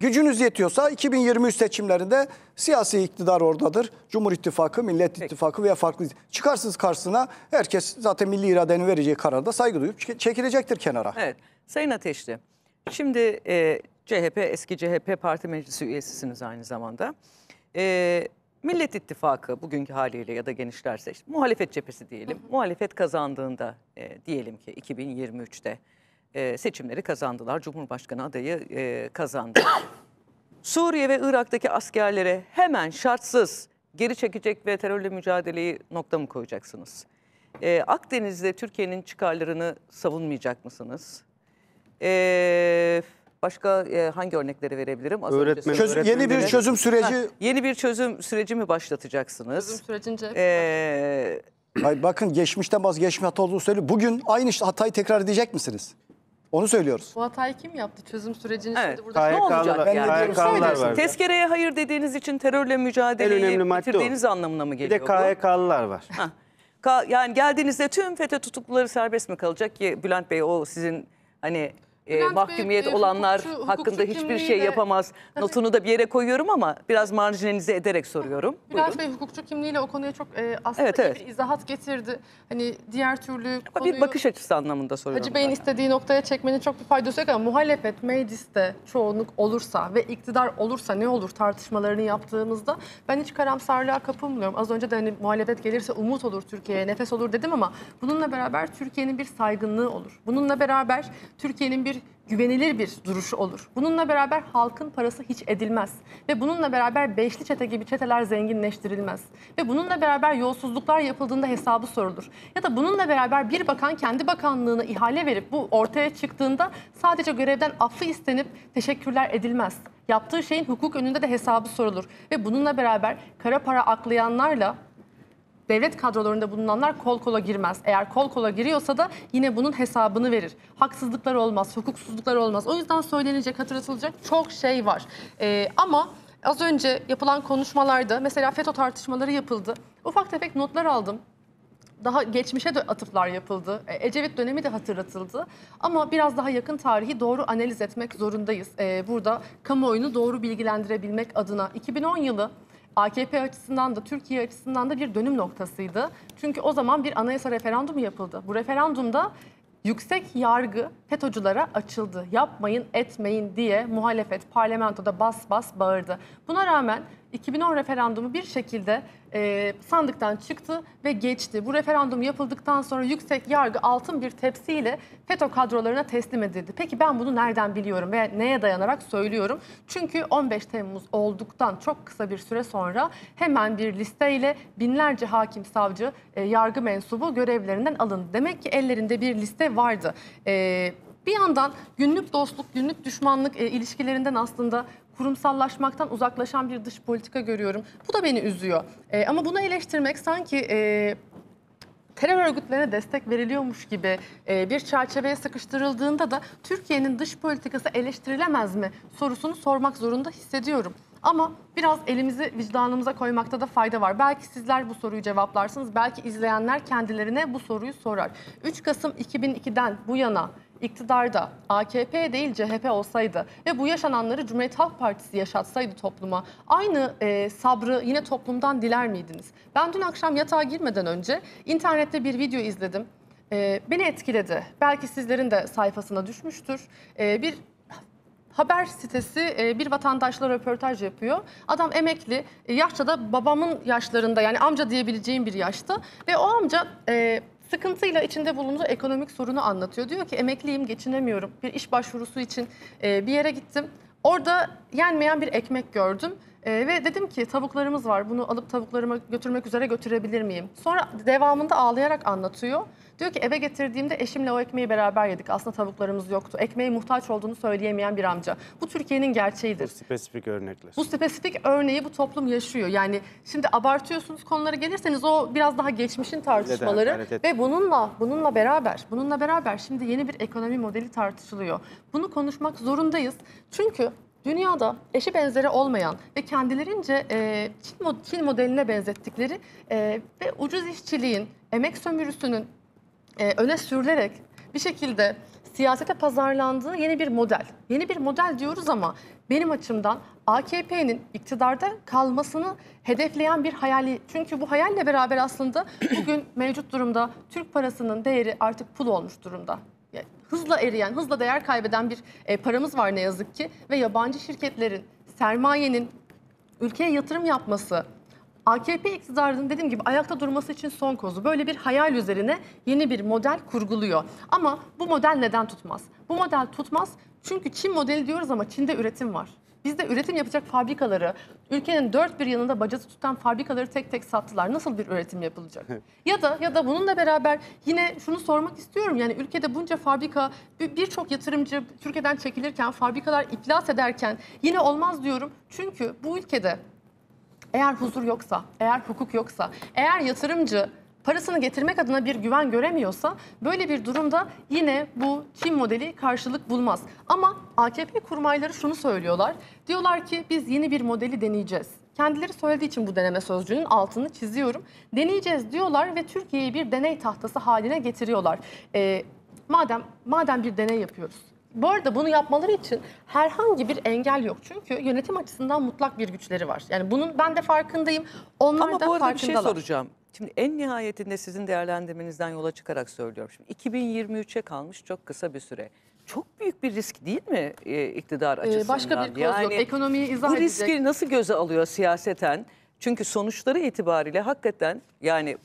Gücünüz yetiyorsa 2023 seçimlerinde siyasi iktidar oradadır. Cumhur İttifakı, Millet İttifakı veya farklı. Çıkarsınız karşısına herkes zaten milli iradeni vereceği kararda saygı duyup çekilecektir kenara. Evet. Sayın Ateşli, şimdi e, CHP, eski CHP parti meclisi üyesisiniz aynı zamanda. E, Millet İttifakı bugünkü haliyle ya da genişler seç. muhalefet cephesi diyelim. Hı hı. Muhalefet kazandığında e, diyelim ki 2023'te e, seçimleri kazandılar. Cumhurbaşkanı adayı e, kazandı. Suriye ve Irak'taki askerlere hemen şartsız geri çekecek ve terörle mücadeleyi nokta mı koyacaksınız? E, Akdeniz'de Türkiye'nin çıkarlarını savunmayacak mısınız? Eee... Başka e, hangi örnekleri verebilirim? Az Öğretmen, önce çözüm, yeni bir çözüm süreci. Ha, yeni bir çözüm süreci mi başlatacaksınız? Çözüm sürecince. Ee, Hayır, bakın geçmişten vazgeçme hata olduğunu söylüyor. Bugün aynı hatayı tekrar edecek misiniz? Onu söylüyoruz. Bu hatayı kim yaptı? Çözüm sürecini evet. şimdi burada KYK'lar, ne olacak? Yani? KYK'lar var. Tezkereye hayır dediğiniz için terörle mücadeleyi bitirdiğiniz o. anlamına mı geliyor? Bir de KYK'lılar var. Ha. Yani geldiğinizde tüm FETÖ tutukluları serbest mi kalacak ki Bülent Bey o sizin hani ee, e, mahkumiyet Bey, olanlar hukukçu, hukukçu hakkında hiçbir şey yapamaz. Tabii, Notunu da bir yere koyuyorum ama biraz marjinalize ederek soruyorum. Bülent Buyurun. Bey hukukçu kimliğiyle o konuya çok e, aslında evet, evet. bir izahat getirdi. Hani diğer türlü konuyu... Bir bakış açısı anlamında soruyorum. Hacı Bey'in istediği noktaya çekmenin çok bir faydası yok ama muhalefet mecliste çoğunluk olursa ve iktidar olursa ne olur tartışmalarını yaptığımızda ben hiç karamsarlığa kapılmıyorum. Az önce de hani muhalefet gelirse umut olur Türkiye'ye, nefes olur dedim ama bununla beraber Türkiye'nin bir saygınlığı olur. Bununla beraber Türkiye'nin bir güvenilir bir duruş olur. Bununla beraber halkın parası hiç edilmez ve bununla beraber beşli çete gibi çeteler zenginleştirilmez ve bununla beraber yolsuzluklar yapıldığında hesabı sorulur. Ya da bununla beraber bir bakan kendi bakanlığına ihale verip bu ortaya çıktığında sadece görevden affı istenip teşekkürler edilmez. Yaptığı şeyin hukuk önünde de hesabı sorulur ve bununla beraber kara para aklayanlarla devlet kadrolarında bulunanlar kol kola girmez. Eğer kol kola giriyorsa da yine bunun hesabını verir. Haksızlıklar olmaz, hukuksuzluklar olmaz. O yüzden söylenecek, hatırlatılacak çok şey var. Ee, ama az önce yapılan konuşmalarda mesela FETÖ tartışmaları yapıldı. Ufak tefek notlar aldım daha geçmişe de atıflar yapıldı. E, Ecevit dönemi de hatırlatıldı. Ama biraz daha yakın tarihi doğru analiz etmek zorundayız. E, burada kamuoyunu doğru bilgilendirebilmek adına 2010 yılı AKP açısından da Türkiye açısından da bir dönüm noktasıydı. Çünkü o zaman bir anayasa referandumu yapıldı. Bu referandumda yüksek yargı FETÖ'cülere açıldı. Yapmayın, etmeyin diye muhalefet parlamentoda bas bas bağırdı. Buna rağmen 2010 referandumu bir şekilde e, sandıktan çıktı ve geçti. Bu referandum yapıldıktan sonra yüksek yargı altın bir tepsiyle FETÖ kadrolarına teslim edildi. Peki ben bunu nereden biliyorum ve neye dayanarak söylüyorum? Çünkü 15 Temmuz olduktan çok kısa bir süre sonra hemen bir listeyle binlerce hakim, savcı, e, yargı mensubu görevlerinden alındı. Demek ki ellerinde bir liste vardı. E, bir yandan günlük dostluk, günlük düşmanlık e, ilişkilerinden aslında kurumsallaşmaktan uzaklaşan bir dış politika görüyorum. Bu da beni üzüyor. E, ama bunu eleştirmek sanki e, terör örgütlerine destek veriliyormuş gibi e, bir çerçeveye sıkıştırıldığında da Türkiye'nin dış politikası eleştirilemez mi sorusunu sormak zorunda hissediyorum. Ama biraz elimizi vicdanımıza koymakta da fayda var. Belki sizler bu soruyu cevaplarsınız. Belki izleyenler kendilerine bu soruyu sorar. 3 Kasım 2002'den bu yana iktidarda AKP değil CHP olsaydı ve bu yaşananları Cumhuriyet Halk Partisi yaşatsaydı topluma aynı e, sabrı yine toplumdan diler miydiniz? Ben dün akşam yatağa girmeden önce internette bir video izledim. E, beni etkiledi. Belki sizlerin de sayfasına düşmüştür. E, bir haber sitesi e, bir vatandaşla röportaj yapıyor. Adam emekli, e, yaşça da babamın yaşlarında yani amca diyebileceğim bir yaşta ve o amca... E, sıkıntıyla içinde bulunduğu ekonomik sorunu anlatıyor. Diyor ki emekliyim geçinemiyorum. Bir iş başvurusu için e, bir yere gittim. Orada yenmeyen bir ekmek gördüm e, ve dedim ki tavuklarımız var bunu alıp tavuklarıma götürmek üzere götürebilir miyim? Sonra devamında ağlayarak anlatıyor. Diyor ki eve getirdiğimde eşimle o ekmeği beraber yedik. Aslında tavuklarımız yoktu. Ekmeğe muhtaç olduğunu söyleyemeyen bir amca. Bu Türkiye'nin gerçeğidir. Bu spesifik örnekler. Bu spesifik örneği bu toplum yaşıyor. Yani şimdi abartıyorsunuz konulara gelirseniz o biraz daha geçmişin tartışmaları de, ve bununla bununla beraber bununla beraber şimdi yeni bir ekonomi modeli tartışılıyor. Bunu konuşmak zorundayız. Çünkü Dünyada eşi benzeri olmayan ve kendilerince e, Çin, mod Çin modeline benzettikleri e, ve ucuz işçiliğin, emek sömürüsünün e, öne sürülerek bir şekilde siyasete pazarlandığı yeni bir model. Yeni bir model diyoruz ama benim açımdan AKP'nin iktidarda kalmasını hedefleyen bir hayali. Çünkü bu hayalle beraber aslında bugün mevcut durumda Türk parasının değeri artık pul olmuş durumda hızla eriyen, hızla değer kaybeden bir e, paramız var ne yazık ki. Ve yabancı şirketlerin, sermayenin ülkeye yatırım yapması, AKP iktidarının dediğim gibi ayakta durması için son kozu. Böyle bir hayal üzerine yeni bir model kurguluyor. Ama bu model neden tutmaz? Bu model tutmaz çünkü Çin modeli diyoruz ama Çin'de üretim var. Bizde üretim yapacak fabrikaları, ülkenin dört bir yanında bacası tutan fabrikaları tek tek sattılar. Nasıl bir üretim yapılacak? ya da ya da bununla beraber yine şunu sormak istiyorum. Yani ülkede bunca fabrika, birçok yatırımcı Türkiye'den çekilirken, fabrikalar iflas ederken yine olmaz diyorum. Çünkü bu ülkede eğer huzur yoksa, eğer hukuk yoksa, eğer yatırımcı parasını getirmek adına bir güven göremiyorsa böyle bir durumda yine bu Çin modeli karşılık bulmaz. Ama AKP kurmayları şunu söylüyorlar. Diyorlar ki biz yeni bir modeli deneyeceğiz. Kendileri söylediği için bu deneme sözcüğünün altını çiziyorum. Deneyeceğiz diyorlar ve Türkiye'yi bir deney tahtası haline getiriyorlar. Ee, madem madem bir deney yapıyoruz. Bu arada bunu yapmaları için herhangi bir engel yok. Çünkü yönetim açısından mutlak bir güçleri var. Yani bunun ben de farkındayım. Onlar Ama da farkındalar. Ama bu arada bir şey soracağım. Şimdi en nihayetinde sizin değerlendirmenizden yola çıkarak söylüyorum. Şimdi 2023'e kalmış çok kısa bir süre. Çok büyük bir risk değil mi e, iktidar açısından? Ee, başka bir koz yani, yok. Ekonomiyi izah bu edecek. Bu riski nasıl göze alıyor siyaseten? Çünkü sonuçları itibariyle hakikaten yani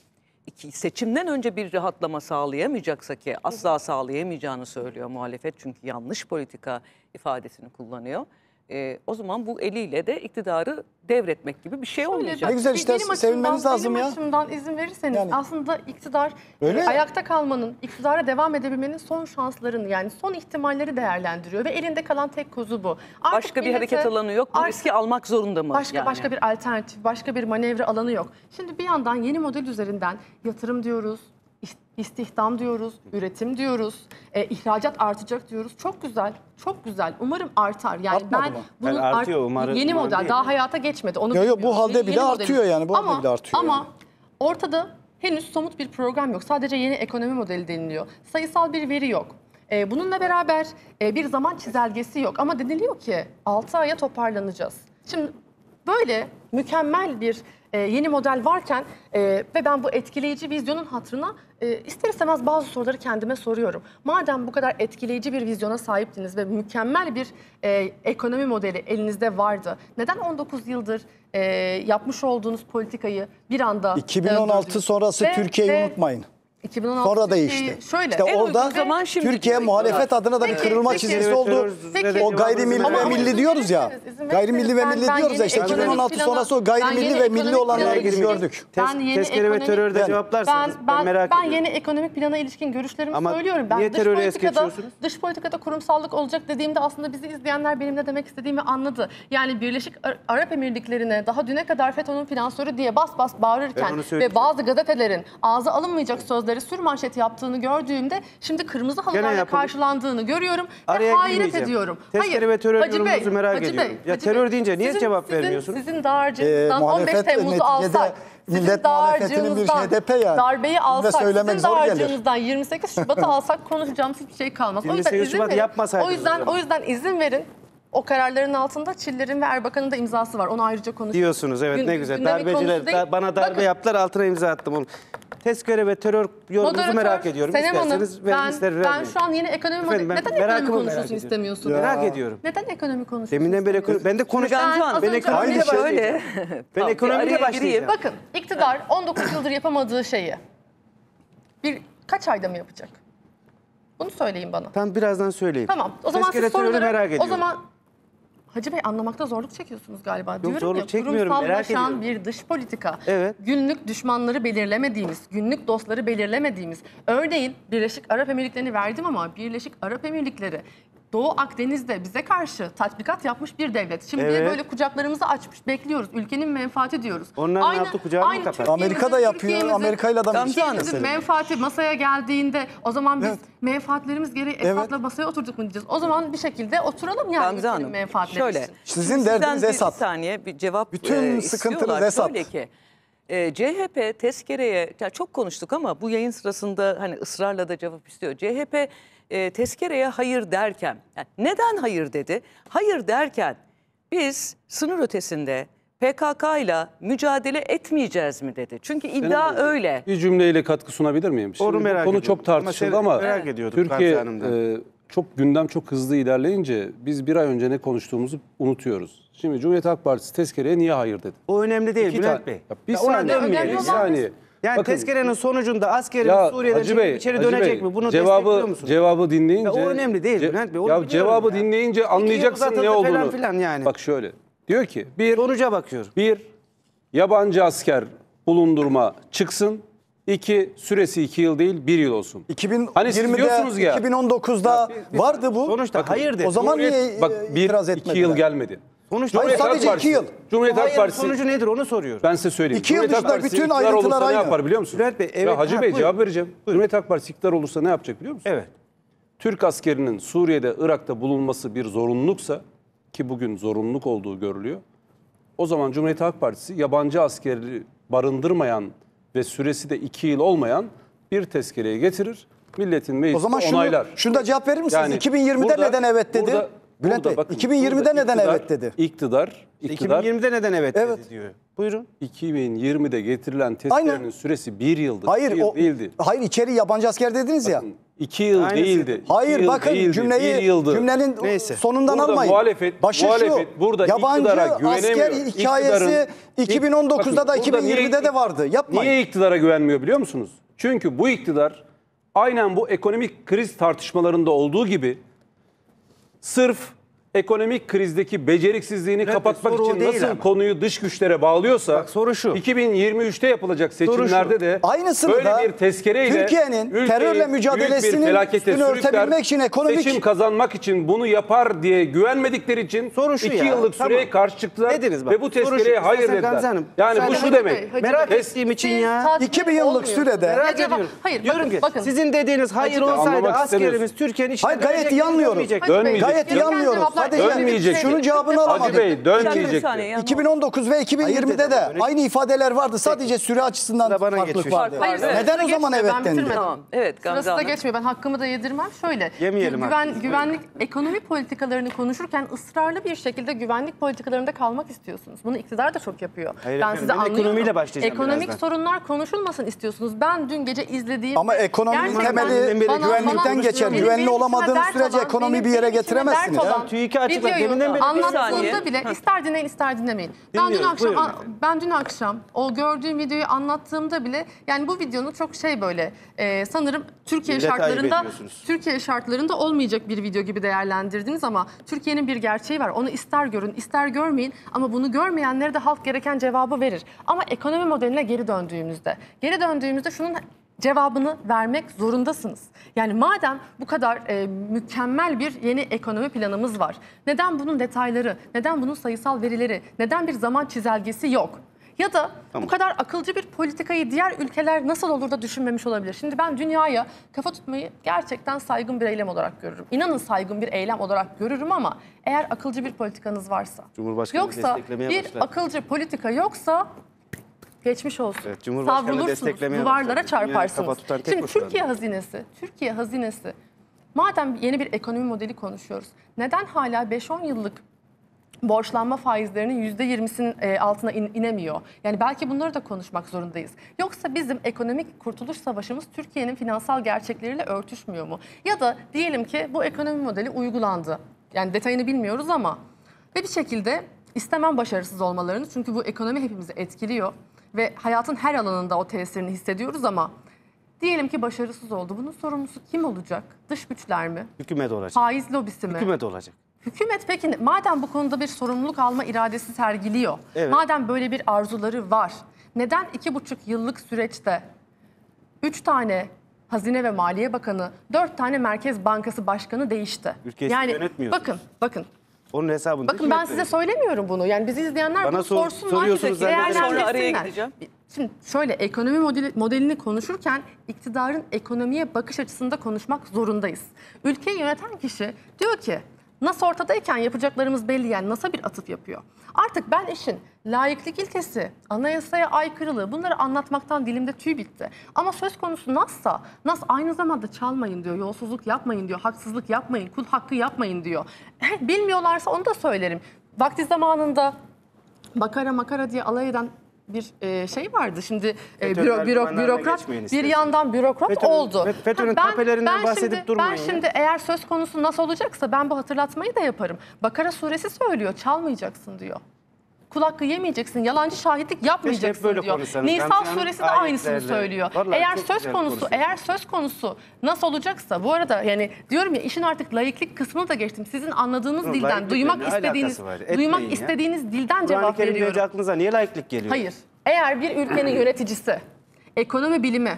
iki, seçimden önce bir rahatlama sağlayamayacaksa ki asla sağlayamayacağını söylüyor muhalefet. Çünkü yanlış politika ifadesini kullanıyor e, o zaman bu eliyle de iktidarı devretmek gibi bir şey Şöyle olmayacak. Ne güzel işte benim sevinmeniz açımdan, lazım benim ya. açımdan izin verirseniz Yani. aslında iktidar Öyle ayakta kalmanın, iktidara devam edebilmenin son şanslarını yani son ihtimalleri değerlendiriyor ve elinde kalan tek kozu bu. Artık Başka bir millete- hareket alanı yok. Bu artık- riski almak zorunda mı? Başka yani? başka bir alternatif, başka bir manevra alanı yok. Şimdi bir yandan yeni model üzerinden yatırım diyoruz, İstihdam diyoruz, üretim diyoruz, e, ihracat artacak diyoruz. Çok güzel, çok güzel. Umarım artar. Yani Artmadı ben mı? bunun Yani artıyor, umarım- yeni umarım model daha hayata geçmedi. Onu Yok yok bu halde Yeni bile model. artıyor yani. Bu halde bile artıyor. Ama ortada henüz somut bir program yok. Sadece yeni ekonomi modeli deniliyor. Sayısal bir veri yok. E, bununla beraber e, bir zaman çizelgesi yok. Ama deniliyor ki 6 aya toparlanacağız. Şimdi böyle mükemmel bir e, yeni model varken e, ve ben bu etkileyici vizyonun hatırına e, ister istemez bazı soruları kendime soruyorum. Madem bu kadar etkileyici bir vizyona sahiptiniz ve mükemmel bir e, ekonomi modeli elinizde vardı. Neden 19 yıldır e, yapmış olduğunuz politikayı bir anda... 2016 e, sonrası Türkiye'yi unutmayın. 2016 Sonra değişti. Şöyle, işte orada zaman şimdi Türkiye uygun. muhalefet adına da bir Peki, kırılma peki, çizgisi evet, oldu. Peki. o gayrimilli ve milli diyoruz ya. Gayrimilli ve milli diyoruz ya. 2016 sonrası o gayrimilli ve milli ekonomik olanları plana biz gördük. tezkere ve terörde Yani. cevaplarsanız ben, ben, ben, merak ediyorum. yeni ekonomik plana ilişkin görüşlerimi söylüyorum. Ben dış politikada, dış politikada kurumsallık olacak dediğimde aslında bizi izleyenler benim ne demek istediğimi anladı. Yani Birleşik Arap Emirlikleri'ne daha düne kadar FETÖ'nün finansörü diye bas bas bağırırken ve bazı gazetelerin ağza alınmayacak sözleri yorumcuları sür manşet yaptığını gördüğümde şimdi kırmızı halılarla karşılandığını görüyorum Araya ve hayret ediyorum. Hayır, ve terör Hacı Bey, merak Hacı ediyorum. Bey, ya Hacı terör Bey, deyince niye sizin, cevap sizin, vermiyorsunuz? Sizin dağarcığınızdan ee, 15 Temmuz'u alsak, Millet muhalefetinin bir HDP yani. Darbeyi alsak, sizin dağarcığınızdan 28 Şubat'ı alsak konuşacağımız hiçbir şey kalmaz. O yüzden izin Şubat verin. O yüzden, o yüzden izin verin. O kararların altında Çiller'in ve Erbakan'ın da imzası var. Onu ayrıca konuşuruz. Diyorsunuz evet Gün- ne güzel. Darbeciler da- bana darbe Bakın, yaptılar altına imza attım onu. Tezkere ve terör yorumunuzu merak ediyorum. Senem Hanım, İsterseniz ben, ben şu an yeni ekonomi... Efendim, Neden ekonomi konuşuyorsun ediyorum. istemiyorsun? Merak ediyorum. Neden ekonomi konuşuyorsun? Deminden beri ekonomi- ben de konuşacağım. Gamze Ben ekonomiyle Aynı şöyle. Ben Tam ekonomiyle bir Bakın iktidar 19 yıldır yapamadığı şeyi bir kaç ayda mı yapacak? Bunu söyleyin bana. Tam birazdan söyleyeyim. Tamam. O zaman Tezkere terörü merak ediyorum. o zaman Hacı Bey anlamakta zorluk çekiyorsunuz galiba. Yok, Diyorum zorluk ya, çekmiyorum, merak ediyorum. bir dış politika. Evet. Günlük düşmanları belirlemediğimiz, günlük dostları belirlemediğimiz. Örneğin Birleşik Arap Emirlikleri'ni verdim ama Birleşik Arap Emirlikleri Doğu Akdeniz'de bize karşı tatbikat yapmış bir devlet. Şimdi Evet. böyle kucaklarımızı açmış, bekliyoruz. Ülkenin menfaati diyoruz. Onların yaptığı kucağını mı kapat? Amerika da yapıyor, Amerika Amerika'yla da Gamze Hanım. menfaati masaya geldiğinde o zaman biz Evet. menfaatlerimiz gereği Esad'la masaya oturduk mu diyeceğiz. O zaman bir şekilde oturalım yani Gamze ülkenin Hanım menfaatleri şöyle. için. Sizin Sizden derdiniz bir saniye bir cevap Bütün e, sıkıntınız istiyorlar. Şöyle ki e, CHP tezkereye ya çok konuştuk ama bu yayın sırasında hani ısrarla da cevap istiyor. CHP e, tezkereye hayır derken, yani neden hayır dedi? Hayır derken biz sınır ötesinde PKK ile mücadele etmeyeceğiz mi dedi. Çünkü iddia Senin, öyle. Bir cümleyle katkı sunabilir miyim? Şimdi merak konu ediyordum. çok tartışıldı ama, şey, ama merak ediyorduk Türkiye e, çok gündem çok hızlı ilerleyince biz bir ay önce ne konuştuğumuzu unutuyoruz. Şimdi Cumhuriyet Halk Partisi tezkereye niye hayır dedi? O önemli değil İki Bülent Bey. Ya bir ya saniye. Önemli, önemli yani yani Bakın, tezkerenin sonucunda askerimiz ya, Suriye'den Bey, içeri Hacı dönecek Bey, mi? Bunu cevabı, musunuz? Cevabı dinleyince... Ya o önemli değil ce, Bey. Ya cevabı ya. dinleyince anlayacaksın ne olduğunu. Falan filan yani. Bak şöyle. Diyor ki bir... Sonuca bakıyorum. Bir, yabancı asker bulundurma çıksın. İki, süresi iki yıl değil bir yıl olsun. 2020'de, hani siz diyorsunuz ya, 2019'da ya, bir, bir, vardı bu. Sonuçta Bakın, hayır de. O zaman niye bak, bir, itiraz etmediler? İki yıl gelmedi. Sonuçta Hayır, Cumhuriyet sadece Partisi. iki yıl. Cumhuriyet Halk Hayır, Partisi. sonucu nedir onu soruyorum. Ben size söyleyeyim. İki yıl Cumhuriyet Halk dışında Partisi bütün ayrıntılar olursa ne yapar biliyor musun? Bülent Bey, evet, Ya Hacı ha, Bey buyurun. cevap vereceğim. Cumhuriyet Halk Partisi iktidar olursa ne yapacak biliyor musun? Evet. Türk askerinin Suriye'de, Irak'ta bulunması bir zorunluluksa ki bugün zorunluluk olduğu görülüyor. O zaman Cumhuriyet Halk Partisi yabancı askeri barındırmayan ve süresi de iki yıl olmayan bir tezkereye getirir. Milletin meclisi O zaman şunu, onaylar. şunu da cevap verir misiniz? 2020'de burada- neden evet dedi? burada- Bülent Bey, 2020'de neden evet dedi? İktidar, iktidar 2020'de neden evet, evet dedi diyor. Buyurun. 2020'de getirilen tezkerenin Aynen. süresi bir yıldı. Hayır, yıl o, değildi. Hayır içeri yabancı asker dediniz bakın, ya. İki yıl Aynısı. değildi. Hayır yıl bakın değildi, cümleyi yıldı. cümlenin Neyse. sonundan burada almayın. Muhalefet, Başı muhalefet şu, burada yabancı asker hikayesi 2019'da da 2020'de de vardı. Yapmayın. Niye iktidara güvenmiyor biliyor musunuz? Çünkü bu iktidar aynen bu ekonomik kriz tartışmalarında olduğu gibi صرف ekonomik krizdeki beceriksizliğini evet, kapatmak için nasıl ama. konuyu dış güçlere bağlıyorsa Bak, soru şu. 2023'te yapılacak seçimlerde de Aynısını böyle da, bir tezkereyle Türkiye'nin terörle mücadelesinin üstünü örtebilmek için ekonomik seçim kazanmak için bunu yapar diye güvenmedikleri için Soru şu. 2 yıllık tamam. karşı çıktılar Dediniz ve bu tezkereye soru hayır dediler. Hanım, yani bu şu demek. Bey, merak Tes ettiğim için ya. 2000 yıllık olmuyor. sürede. Merak ediyorum. Hayır, diyorum ki bakın. sizin dediğiniz hayır olsaydı askerimiz Türkiye'nin işine Hayır gayet yanlıyorum. Gayet yanlıyorum. Hadi dönmeyecek. Şunun cevabını alamadık. Hadi Bey dönmeyecek. 2019 ve 2020'de de aynı ifadeler vardı. Sadece süre açısından farklılık vardı. Neden o zaman evet dendi? Evet Gamze Sırası da geçmiyor. Ben hakkımı da yedirmem. Şöyle. Yemeyelim güven, Güvenlik, ekonomi politikalarını konuşurken ısrarlı bir şekilde güvenlik politikalarında kalmak istiyorsunuz. Bunu iktidar da çok yapıyor. Hayır, ben size anlıyorum. Ekonomiyle başlayacağım Ekonomik birazdan. sorunlar konuşulmasın istiyorsunuz. Ben dün gece izlediğim... Ama ekonominin temeli bana, güvenlikten geçer. Güvenli olamadığınız sürece ekonomi bir yere getiremezsiniz. TÜİK Melike açıkla. Videoyu Deminden beri bir saniye. bile ister dinleyin ister dinlemeyin. Ben dün akşam a- ben dün akşam o gördüğüm videoyu anlattığımda bile yani bu videonun çok şey böyle e, sanırım Türkiye Millete şartlarında Türkiye şartlarında olmayacak bir video gibi değerlendirdiniz ama Türkiye'nin bir gerçeği var. Onu ister görün ister görmeyin ama bunu görmeyenlere de halk gereken cevabı verir. Ama ekonomi modeline geri döndüğümüzde geri döndüğümüzde şunun cevabını vermek zorundasınız. Yani madem bu kadar e, mükemmel bir yeni ekonomi planımız var, neden bunun detayları, neden bunun sayısal verileri, neden bir zaman çizelgesi yok? Ya da tamam. bu kadar akılcı bir politikayı diğer ülkeler nasıl olur da düşünmemiş olabilir? Şimdi ben dünyaya kafa tutmayı gerçekten saygın bir eylem olarak görürüm. İnanın saygın bir eylem olarak görürüm ama eğer akılcı bir politikanız varsa. Cumhurbaşkanı yoksa bir başlar. akılcı politika yoksa Geçmiş olsun. Evet, Cumhurbaşkanı Duvarlara çarparsınız. Şimdi Türkiye hazinesi, Türkiye hazinesi madem yeni bir ekonomi modeli konuşuyoruz. Neden hala 5-10 yıllık borçlanma faizlerinin %20'sinin e, altına in, inemiyor. Yani belki bunları da konuşmak zorundayız. Yoksa bizim ekonomik kurtuluş savaşımız Türkiye'nin finansal gerçekleriyle örtüşmüyor mu? Ya da diyelim ki bu ekonomi modeli uygulandı. Yani detayını bilmiyoruz ama ve bir şekilde istemem başarısız olmalarını çünkü bu ekonomi hepimizi etkiliyor ve hayatın her alanında o tesirini hissediyoruz ama diyelim ki başarısız oldu. Bunun sorumlusu kim olacak? Dış güçler mi? Hükümet olacak. Faiz lobisi mi? Hükümet olacak. Hükümet peki madem bu konuda bir sorumluluk alma iradesi sergiliyor, evet. madem böyle bir arzuları var, neden iki buçuk yıllık süreçte üç tane Hazine ve Maliye Bakanı, dört tane Merkez Bankası Başkanı değişti? Ülkesi yani, yönetmiyoruz. Bakın, bakın onun hesabını Bakın ben size söylemiyorum bunu. Yani bizi izleyenler Bana bunu sor- sorsunlar. soruyorsunuz zaten. Sonra araya gireceğim. Şimdi şöyle ekonomi modeli, modelini konuşurken iktidarın ekonomiye bakış açısında konuşmak zorundayız. Ülkeyi yöneten kişi diyor ki nasıl ortadayken yapacaklarımız belli yani nasıl bir atıf yapıyor. Artık ben işin Layıklık ilkesi, anayasaya aykırılığı bunları anlatmaktan dilimde tüy bitti. Ama söz konusu NAS'sa, NAS aynı zamanda çalmayın diyor, yolsuzluk yapmayın diyor, haksızlık yapmayın, kul hakkı yapmayın diyor. Bilmiyorlarsa onu da söylerim. Vakti zamanında bakara makara diye alay eden bir e, şey vardı. Şimdi e, büro, büro, bürokrat bir yandan bürokrat FETÖ, oldu. FETÖ'nün tapelerinden ben bahsedip şimdi, durmayın. Ben şimdi ya. eğer söz konusu nasıl olacaksa ben bu hatırlatmayı da yaparım. Bakara suresi söylüyor çalmayacaksın diyor. Kul hakkı yemeyeceksin, yalancı şahitlik yapmayacaksın böyle diyor. Nisan suresi de aynısını söylüyor. Vallahi eğer söz konusu, eğer söz konusu nasıl olacaksa bu arada yani diyorum ya işin artık layıklık kısmını da geçtim. Sizin anladığınız Bunun dilden, duymak istediğiniz duymak ya. istediğiniz dilden cevap veriyorum. aklınıza niye layıklık geliyor? Hayır. Eğer bir ülkenin yöneticisi ekonomi bilimi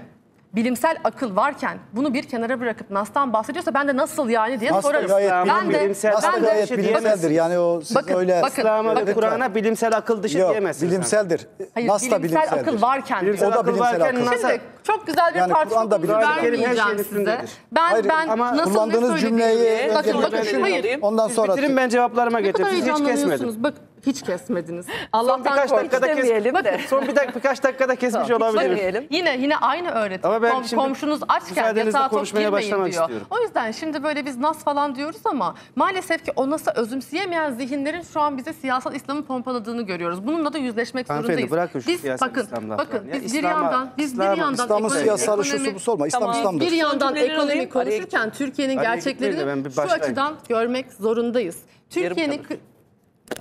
bilimsel akıl varken bunu bir kenara bırakıp Nas'tan bahsediyorsa ben de nasıl yani diye Nas sorarım. gayet ben bilim- de, bilimsel- ben de gayet şey bilimseldir. Yani o siz Bakın, öyle İslam'a ve Kur'an'a bilimsel akıl dışı Yok, diyemezsiniz. bilimseldir. Hayır, Nas da bilimsel bilimseldir. akıl varken. Bilimsel O da bilimsel akıl varken akıl. Nas- Şimdi çok güzel bir Yani tartışma Kur'an da bilimsel Her vermeyeceğim şeyin size. Ben, Hayır, ben ama nasıl ne söylediğimi- cümleyi Bakın, bakın, düşünün. hayır. Ondan sonra bitirin ben cevaplarıma geçeceğim. kadar geçeyim. Siz hiç kesmedim. Bakın, hiç kesmediniz. Allah'tan birkaç dakikada kes- de. Son bir dakika birkaç dakikada kesmiş Tamam, olabilirim. demeyelim. Yine yine aynı öğretim. Ama ben Kom- şimdi komşunuz açken müsaadenizle yatağa top konuşmaya girmeyin diyor. istiyorum. O yüzden şimdi böyle biz nas falan diyoruz ama maalesef ki o nasa özümseyemeyen zihinlerin şu an bize siyasal İslam'ı pompaladığını görüyoruz. Bununla da yüzleşmek Hanımefendi, zorundayız. bırakın şu biz siyasal bakın İslam bakın biz bir yandan biz bir yandan İslam'ın ekonomi- siyasal ekonomi- şusu bu sorma. İslam Tamam. İslam'dır. Bir yandan cümleleri alayım, ekonomi konuşurken Türkiye'nin gerçeklerini şu açıdan görmek zorundayız. Türkiye'nin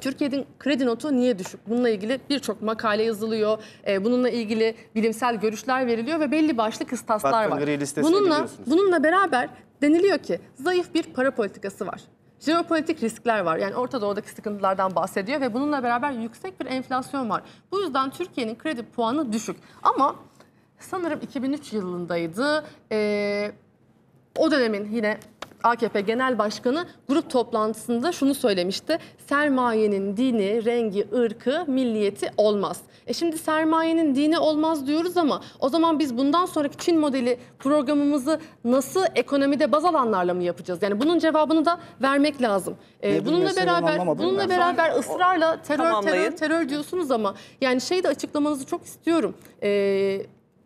Türkiye'nin kredi notu niye düşük? Bununla ilgili birçok makale yazılıyor. E, bununla ilgili bilimsel görüşler veriliyor ve belli başlı kıstaslar Batman var. Bununla bununla beraber deniliyor ki zayıf bir para politikası var. Jeopolitik riskler var. Yani Orta Doğu'daki sıkıntılardan bahsediyor ve bununla beraber yüksek bir enflasyon var. Bu yüzden Türkiye'nin kredi puanı düşük. Ama sanırım 2003 yılındaydı. E, o dönemin yine AKP Genel Başkanı grup toplantısında şunu söylemişti. Sermayenin dini, rengi, ırkı, milliyeti olmaz. E şimdi sermayenin dini olmaz diyoruz ama o zaman biz bundan sonraki Çin modeli programımızı nasıl ekonomide baz alanlarla mı yapacağız? Yani bunun cevabını da vermek lazım. E, bununla beraber bununla beraber sonra. ısrarla terör terör terör diyorsunuz ama yani şeyi de açıklamanızı çok istiyorum. E,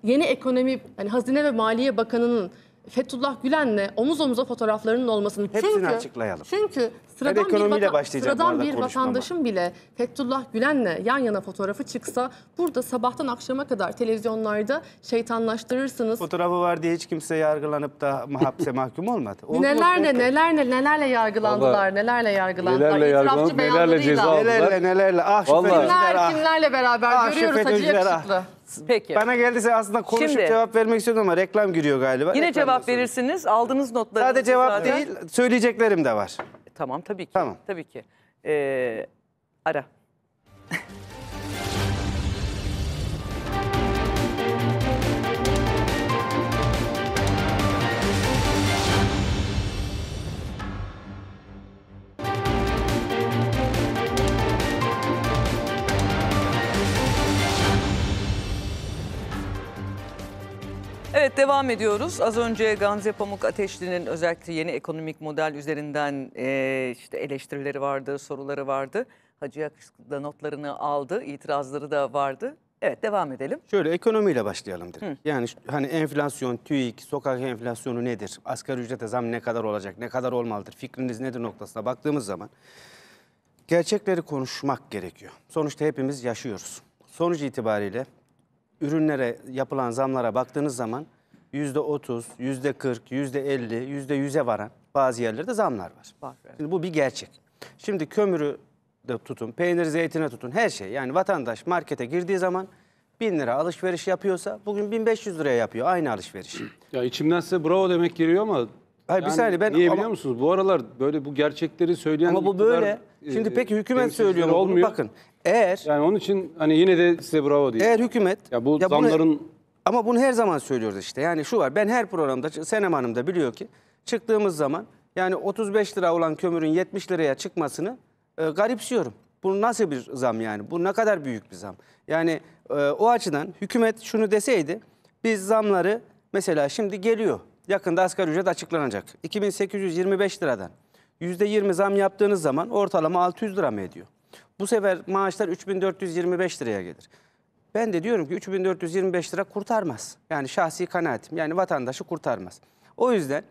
yeni ekonomi hani Hazine ve Maliye Bakanı'nın Fethullah Gülen'le omuz omuza fotoğraflarının olmasını Hepsini çünkü, açıklayalım. Çünkü sıradan ben bir, vata sıradan bir vatandaşın bile Fethullah Gülen'le yan yana fotoğrafı çıksa burada sabahtan akşama kadar televizyonlarda şeytanlaştırırsınız. Fotoğrafı var diye hiç kimse yargılanıp da hapse mahkum olmadı. Oldu nelerle, mu? nelerle nelerle yargılandılar, Vallahi, nelerle yargılandılar. Nelerle yargılanıp nelerle ceza aldılar. Nelerle nelerle ah şu Vallahi. Kimler, ah. kimlerle beraber ah, görüyoruz acı Yakışıklı. Ah. Peki. Bana geldiyse aslında konuşup Şimdi, cevap vermek istiyordum ama reklam giriyor galiba. Yine reklam cevap sonra. verirsiniz. Aldığınız notları. Sadece cevap zaten. değil, söyleyeceklerim de var. Tamam tabii ki. Tamam. Tabii ki. Ee, ara. Evet devam ediyoruz. Az önce Ganze Pamuk Ateşli'nin özellikle yeni ekonomik model üzerinden e, işte eleştirileri vardı, soruları vardı. Hacı Yakışıklı da notlarını aldı, itirazları da vardı. Evet devam edelim. Şöyle ekonomiyle başlayalım direkt. Hı. Yani hani enflasyon, TÜİK, sokak enflasyonu nedir? Asgari ücrete zam ne kadar olacak, ne kadar olmalıdır? Fikriniz nedir noktasına baktığımız zaman gerçekleri konuşmak gerekiyor. Sonuçta hepimiz yaşıyoruz. Sonuç itibariyle ürünlere yapılan zamlara baktığınız zaman yüzde otuz, yüzde kırk, yüzde elli, yüzde yüze varan bazı yerlerde zamlar var. var Şimdi bu bir gerçek. Şimdi kömürü de tutun, peynir zeytine tutun her şey. Yani vatandaş markete girdiği zaman bin lira alışveriş yapıyorsa bugün 1500 liraya yapıyor aynı alışveriş. Ya içimden size bravo demek geliyor ama Hayır bir Yani saniye ben niye ama- biliyor musunuz? Bu aralar böyle bu gerçekleri söyleyen Ama bu böyle. e, Şimdi peki hükümet söylüyor mu? bunu? Bakın eğer Yani onun için hani yine de size bravo diyeyim. eğer hükümet Ya bu bunu- zamların- ama bunu her zaman söylüyoruz işte. Yani şu var ben her programda Senem Hanım da biliyor ki çıktığımız zaman yani 35 lira olan kömürün 70 liraya çıkmasını e, garipsiyorum. Bu nasıl bir zam yani? Bu ne kadar büyük bir zam? Yani e, o açıdan hükümet şunu deseydi biz zamları mesela şimdi geliyor yakında asgari ücret açıklanacak. 2825 liradan %20 zam yaptığınız zaman ortalama 600 lira mı ediyor? Bu sefer maaşlar 3425 liraya gelir. Ben de diyorum ki 3425 lira kurtarmaz. Yani şahsi kanaatim yani vatandaşı kurtarmaz. O yüzden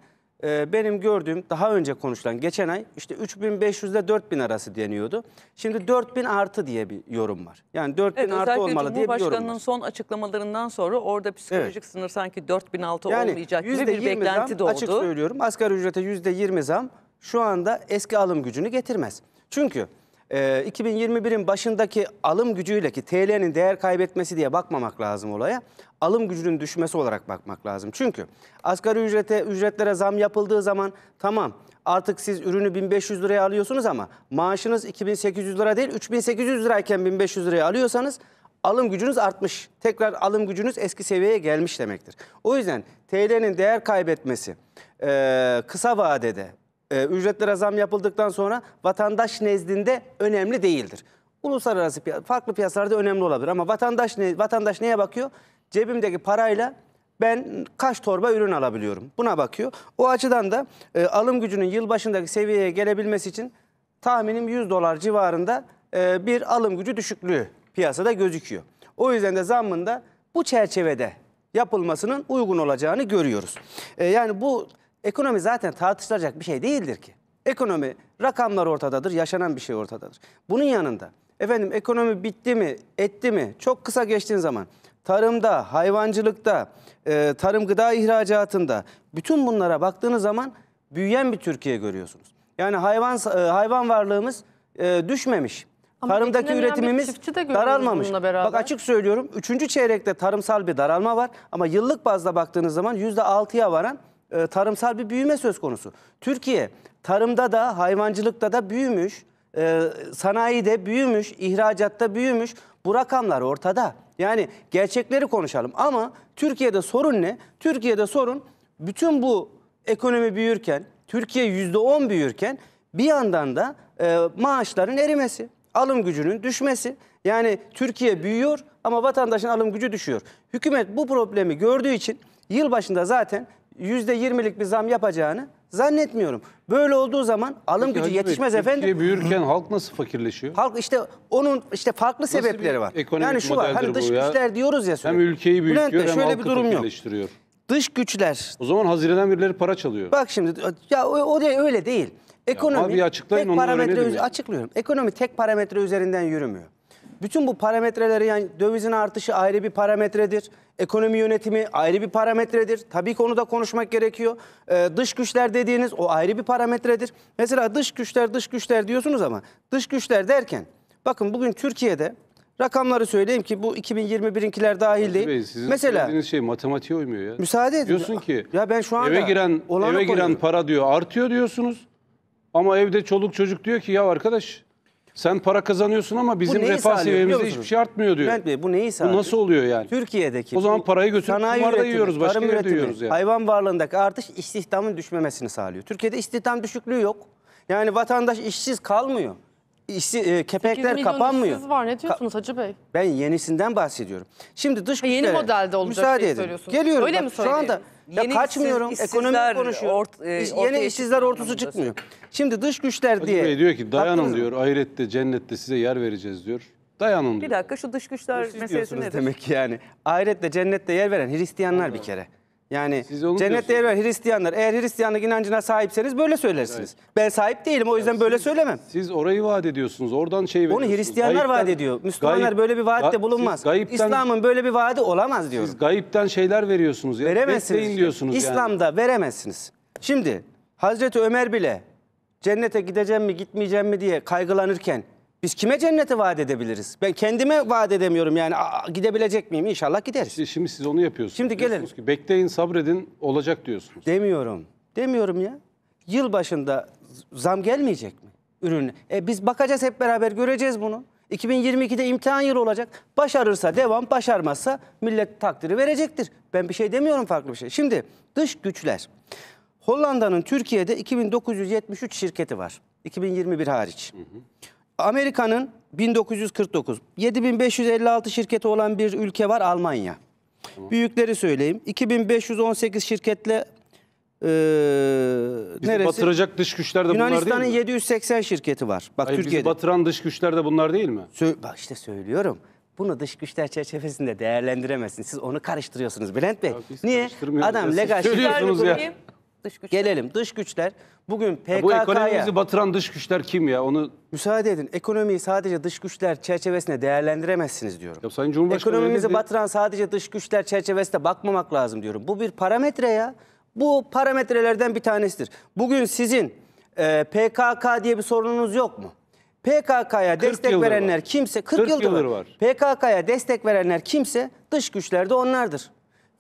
e, benim gördüğüm daha önce konuşulan geçen ay işte 3500 ile 4000 arası deniyordu. Şimdi 4000 artı diye bir yorum var. Yani 4000 evet, artı olmalı diye bir yorum var. son açıklamalarından sonra orada psikolojik evet. sınır sanki 4000 altı yani olmayacak gibi bir beklenti zam, doğdu. Açık söylüyorum asgari ücrete %20 zam şu anda eski alım gücünü getirmez. Çünkü 2021'in e, başındaki alım gücüyle ki TL'nin değer kaybetmesi diye bakmamak lazım olaya alım gücünün düşmesi olarak bakmak lazım. Çünkü asgari ücrete ücretlere zam yapıldığı zaman tamam artık siz ürünü 1500 liraya alıyorsunuz ama maaşınız 2800 lira değil 3800 lirayken 1500 liraya alıyorsanız alım gücünüz artmış. Tekrar alım gücünüz eski seviyeye gelmiş demektir. O yüzden TL'nin değer kaybetmesi e, kısa vadede e, ücretlere zam yapıldıktan sonra vatandaş nezdinde önemli değildir. Uluslararası farklı piyasalarda önemli olabilir ama vatandaş ne, vatandaş neye bakıyor? cebimdeki parayla ben kaç torba ürün alabiliyorum? Buna bakıyor. O açıdan da e, alım gücünün yılbaşındaki seviyeye gelebilmesi için tahminim 100 dolar civarında e, bir alım gücü düşüklüğü piyasada gözüküyor. O yüzden de zammın da bu çerçevede yapılmasının uygun olacağını görüyoruz. E, yani bu ekonomi zaten tartışılacak bir şey değildir ki. Ekonomi rakamlar ortadadır, yaşanan bir şey ortadadır. Bunun yanında efendim ekonomi bitti mi, etti mi çok kısa geçtiğin zaman tarımda, hayvancılıkta, e, tarım gıda ihracatında bütün bunlara baktığınız zaman büyüyen bir Türkiye görüyorsunuz. Yani hayvan e, hayvan varlığımız e, düşmemiş. Ama Tarımdaki üretimimiz daralmamış. Bak açık söylüyorum üçüncü çeyrekte tarımsal bir daralma var ama yıllık bazda baktığınız zaman yüzde altıya varan e, tarımsal bir büyüme söz konusu. Türkiye tarımda da hayvancılıkta da büyümüş, e, sanayide büyümüş, ihracatta büyümüş. Bu rakamlar ortada. Yani gerçekleri konuşalım ama Türkiye'de sorun ne? Türkiye'de sorun bütün bu ekonomi büyürken, Türkiye %10 büyürken bir yandan da e, maaşların erimesi, alım gücünün düşmesi. Yani Türkiye büyüyor ama vatandaşın alım gücü düşüyor. Hükümet bu problemi gördüğü için yılbaşında zaten %20'lik bir zam yapacağını Zannetmiyorum. Böyle olduğu zaman alım Peki, gücü Hacı Bey, yetişmez efendim. Türkiye büyürken halk nasıl fakirleşiyor? Halk işte onun işte farklı sebepleri bir var. ekonomik Yani şu var. Hani dış bu ya? güçler diyoruz ya Hem ülkeyi büyütüyor hem şöyle halkı bir durum yok. Dış güçler. O zaman hazineden birileri para çalıyor. Bak şimdi ya o, o de- öyle değil. Ekonomi abi açıklayın, tek onu parametre öğrenelim açıklıyorum. Ekonomi tek parametre üzerinden yürümüyor. Bütün bu parametreleri yani dövizin artışı ayrı bir parametredir. Ekonomi yönetimi ayrı bir parametredir. Tabii ki onu da konuşmak gerekiyor. Ee, dış güçler dediğiniz o ayrı bir parametredir. Mesela dış güçler dış güçler diyorsunuz ama dış güçler derken bakın bugün Türkiye'de Rakamları söyleyeyim ki bu 2021'inkiler dahil değil. Bey, sizin Mesela söylediğiniz şey matematiğe uymuyor ya. Müsaade edin. Diyorsun ki ya ben şu anda eve giren eve giren koyuyorum. para diyor artıyor diyorsunuz. Ama evde çoluk çocuk diyor ki ya arkadaş sen para kazanıyorsun ama bizim refah seviyemizde hiçbir şey artmıyor diyor. Bülent Bey bu neyi sağlıyor? Bu nasıl oluyor yani? Türkiye'deki o zaman parayı götürüp kumarda yiyoruz, başka yerde yiyoruz yani. Hayvan varlığındaki artış istihdamın düşmemesini sağlıyor. Türkiye'de istihdam düşüklüğü yok. Yani vatandaş işsiz kalmıyor. E, işte, e, kepenekler kapanmıyor. Siz var ne diyorsunuz Hacı Bey? Ben yenisinden bahsediyorum. Şimdi dış ha, yeni modelde olacak müsaade şey söylüyorsunuz. Geliyorum Öyle bak, mi söyleyeyim? şu anda ya yeni kaçmıyorum ekonomi konuşuyorum. Ort, e, İş, yeni işsizler ortası çıkmıyor. Şimdi dış güçler Hacı diye. Hacı Bey diyor ki dayanın diyor ahirette cennette size yer vereceğiz diyor. Dayanın diyor. Bir dakika şu dış güçler meselesi nedir? demek yani. Ahirette cennette yer veren Hristiyanlar bir kere. Yani Siz onu cennet diyorsunuz. Hristiyanlar. Eğer Hristiyanlık inancına sahipseniz böyle söylersiniz. Ben sahip değilim o yüzden böyle söylemem. Siz orayı vaat ediyorsunuz. Oradan şey Onu Hristiyanlar Gayipten- vaat ediyor. Müslümanlar gayip- böyle bir ga- vaatte bulunmaz. gayipten- İslam'ın böyle bir vaadi olamaz diyorum. Siz gayipten şeyler veriyorsunuz. Ya. Veremezsiniz. işte. diyorsunuz yani. İslam'da veremezsiniz. Şimdi Hazreti Ömer bile cennete gideceğim mi gitmeyeceğim mi diye kaygılanırken biz kime cenneti vaat edebiliriz? Ben kendime vaat edemiyorum yani Aa, gidebilecek miyim? İnşallah gideriz. İşte şimdi siz onu yapıyorsunuz. Şimdi Diyorsunuz gelelim. Ki, bekleyin sabredin olacak diyorsunuz. Demiyorum. Demiyorum ya. Yıl başında zam gelmeyecek mi? Ürün. E, biz bakacağız hep beraber göreceğiz bunu. 2022'de imtihan yılı olacak. Başarırsa devam, başarmazsa millet takdiri verecektir. Ben bir şey demiyorum farklı bir şey. Şimdi dış güçler. Hollanda'nın Türkiye'de 2973 şirketi var. 2021 hariç. Hı hı. Amerika'nın 1949 7556 şirketi olan bir ülke var Almanya. Büyükleri söyleyeyim. 2518 şirketle ee, neresi? batıracak dış güçler de bunlar değil mi? Yunanistan'ın 780 şirketi var. Bak Hayır, Türkiye'de. batıran dış güçler de bunlar değil mi? Sö bak işte söylüyorum. Bunu dış güçler çerçevesinde değerlendiremezsin. Siz onu karıştırıyorsunuz Bülent Bey. Ya Niye? Adam legal şirket. Dış güçler. Gelelim dış güçler. Bugün PKK'ya... Bu ekonomimizi batıran dış güçler kim ya? Onu Müsaade edin. Ekonomiyi sadece dış güçler çerçevesine değerlendiremezsiniz diyorum. Ya Sayın Cumhurbaşkanı Ekonomimizi öyle batıran sadece dış güçler çerçevesinde bakmamak lazım diyorum. Bu bir parametre ya. Bu parametrelerden bir tanesidir. Bugün sizin e, PKK diye bir sorununuz yok mu? PKK'ya destek verenler var. kimse 40, 40 yıldır, yıldır var. PKK'ya destek verenler kimse dış güçlerde onlardır.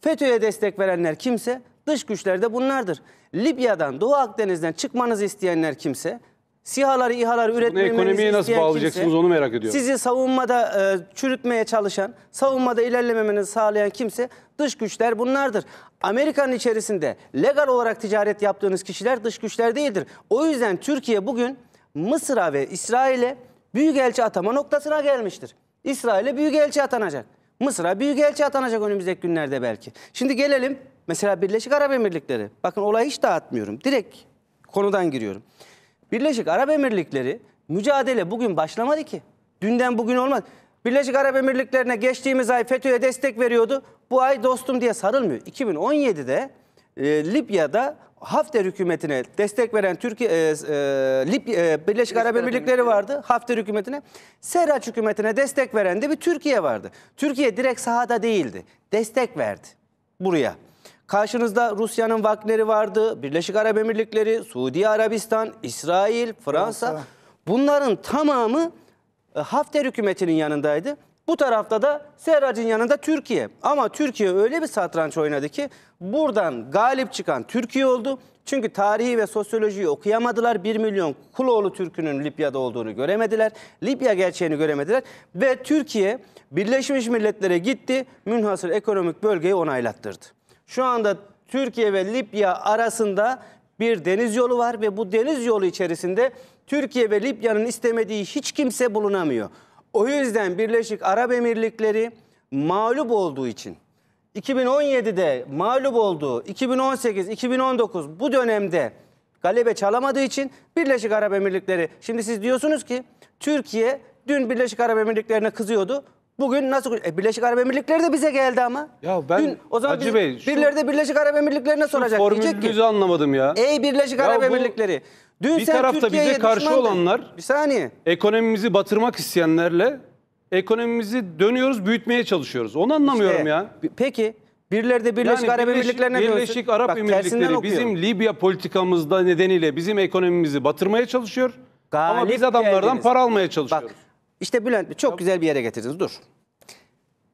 FETÖ'ye destek verenler kimse Dış güçler de bunlardır. Libya'dan, Doğu Akdeniz'den çıkmanızı isteyenler kimse, Sihaları, ihaları üretmemenizi isteyen ekonomiye nasıl bağlayacaksınız kimse, onu merak ediyorum. Sizi savunmada e, çürütmeye çalışan, savunmada ilerlememenizi sağlayan kimse dış güçler bunlardır. Amerika'nın içerisinde legal olarak ticaret yaptığınız kişiler dış güçler değildir. O yüzden Türkiye bugün Mısır'a ve İsrail'e büyükelçi atama noktasına gelmiştir. İsrail'e büyükelçi atanacak. Mısır'a büyükelçi atanacak önümüzdeki günlerde belki. Şimdi gelelim Mesela Birleşik Arap Emirlikleri. Bakın olayı hiç dağıtmıyorum. Direkt konudan giriyorum. Birleşik Arap Emirlikleri mücadele bugün başlamadı ki. Dünden bugün olmaz. Birleşik Arap Emirlikleri'ne geçtiğimiz ay FETÖ'ye destek veriyordu. Bu ay dostum diye sarılmıyor. 2017'de e, Libya'da Hafter hükümetine destek veren Türkiye e, e, Lib, e, Birleşik Arap Emirlikleri vardı. Hafter hükümetine, Serraç hükümetine destek veren de bir Türkiye vardı. Türkiye direkt sahada değildi. Destek verdi buraya. Karşınızda Rusya'nın Wagner'i vardı, Birleşik Arap Emirlikleri, Suudi Arabistan, İsrail, Fransa. Bunların tamamı e, Hafter hükümetinin yanındaydı. Bu tarafta da Serrac'ın yanında Türkiye. Ama Türkiye öyle bir satranç oynadı ki buradan galip çıkan Türkiye oldu. Çünkü tarihi ve sosyolojiyi okuyamadılar. 1 milyon Kuloğlu Türk'ünün Libya'da olduğunu göremediler. Libya gerçeğini göremediler. Ve Türkiye Birleşmiş Milletler'e gitti. Münhasır ekonomik bölgeyi onaylattırdı. Şu anda Türkiye ve Libya arasında bir deniz yolu var ve bu deniz yolu içerisinde Türkiye ve Libya'nın istemediği hiç kimse bulunamıyor. O yüzden Birleşik Arap Emirlikleri mağlup olduğu için 2017'de mağlup olduğu 2018-2019 bu dönemde galebe çalamadığı için Birleşik Arap Emirlikleri şimdi siz diyorsunuz ki Türkiye dün Birleşik Arap Emirlikleri'ne kızıyordu. Bugün nasıl e, Birleşik Arap Emirlikleri de bize geldi ama. Ya ben Dün, o zaman Hacı Bey, şu, birileri de Birleşik Arap Emirlikleri'ne soracak diyecek ki. anlamadım ya. Ey Birleşik ya Arap bu, Emirlikleri. Dün bir sen tarafta bize karşı düşmandın. olanlar bir saniye. Ekonomimizi batırmak isteyenlerle ekonomimizi dönüyoruz, büyütmeye çalışıyoruz. Onu anlamıyorum işte, ya. Peki Birileri de Birleşik yani Arap Emirlikleri'ne diyorsun. Birleşik Arap Bak, Emirlikleri bizim Libya politikamızda nedeniyle bizim ekonomimizi batırmaya çalışıyor. Galip Ama biz adamlardan geldiniz. para almaya çalışıyoruz. Bak, işte Bülent Bey çok Yok. güzel bir yere getirdiniz. Dur.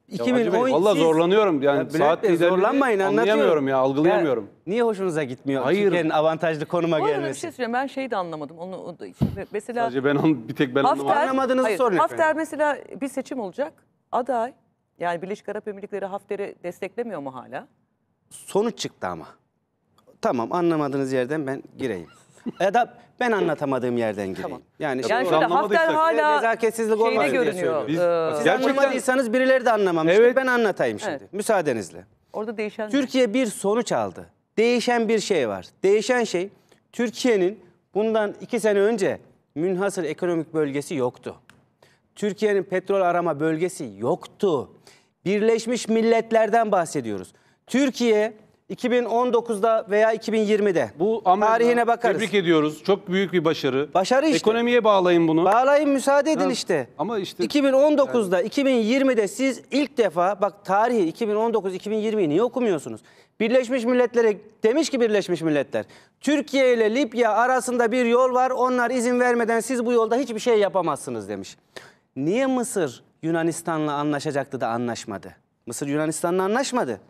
Ya Hacı zorlanıyorum yani Bülent saat Bey, zorlanmayın, anlayamıyorum anlatıyorum. ya algılayamıyorum. Ya, niye hoşunuza gitmiyor Hayır. Türkiye'nin avantajlı konuma Bu arada bir şey söyleyeyim. Ben şeyi de anlamadım. Onu, o da- mesela Sadece ben onu bir tek ben anlamadım. Hafter, Anlamadığınızı hayır, sorun efendim. Hafter mesela bir seçim olacak. Aday. Yani Birleşik Arap Emirlikleri Hafter'i desteklemiyor mu hala? Sonuç çıktı ama. Tamam anlamadığınız yerden ben gireyim. ya da ben anlatamadığım yerden gireyim. Tamam. Yani, yani şöyle Hafter hala nezaketsizlik şeyde görünüyor. Biz, ee, gerçekten... Anlamadıysanız birileri de anlamamıştır. Evet. Ben anlatayım şimdi. Evet. Müsaadenizle. Orada değişen... Türkiye bir sonuç aldı. Değişen bir şey var. Değişen şey Türkiye'nin bundan iki sene önce münhasır ekonomik bölgesi yoktu. Türkiye'nin petrol arama bölgesi yoktu. Birleşmiş Milletler'den bahsediyoruz. Türkiye 2019'da veya 2020'de. Bu Amerika, tarihine bakarız. Tebrik ediyoruz. Çok büyük bir başarı. Başarı işte. Ekonomiye bağlayın bunu. Bağlayın müsaade edin ya, işte. Ama işte 2019'da, yani. 2020'de siz ilk defa bak tarihi 2019-2020'yi niye okumuyorsunuz? Birleşmiş Milletler'e demiş ki Birleşmiş Milletler, Türkiye ile Libya arasında bir yol var. Onlar izin vermeden siz bu yolda hiçbir şey yapamazsınız demiş. Niye Mısır Yunanistan'la anlaşacaktı da anlaşmadı? Mısır Yunanistan'la anlaşmadı.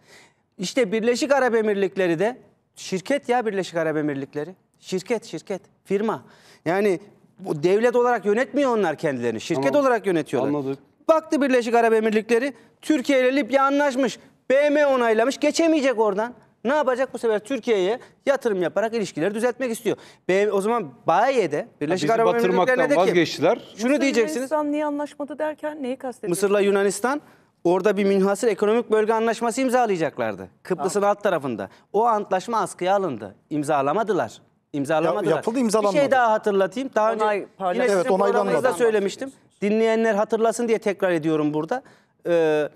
İşte Birleşik Arap Emirlikleri de şirket ya Birleşik Arap Emirlikleri. Şirket, şirket, firma. Yani bu devlet olarak yönetmiyor onlar kendilerini. Şirket Tamam. olarak yönetiyorlar. Anladık. Baktı Birleşik Arap Emirlikleri Türkiye ile Libya anlaşmış. BM onaylamış. Geçemeyecek oradan. Ne yapacak bu sefer Türkiye'ye yatırım yaparak ilişkileri düzeltmek istiyor. BM, o zaman Bayiye'de Birleşik Bizi Arap Emirlikleri'ne de ki vazgeçtiler. şunu diyeceksiniz. Yunanistan niye anlaşmadı derken neyi kastediyorsunuz? Mısır'la Yunanistan Orada bir münhasır ekonomik bölge anlaşması imzalayacaklardı. Kıbrıs'ın alt tarafında. O antlaşma askıya alındı. İmzalamadılar. İmzalamadılar. Ya- yapıldı, imzalanmadı. Bir şey daha hatırlatayım. Daha önce yine Evet, sizin onaylanmadı. programınızda söylemiştim. Dinleyenler hatırlasın diye tekrar ediyorum burada. Ee,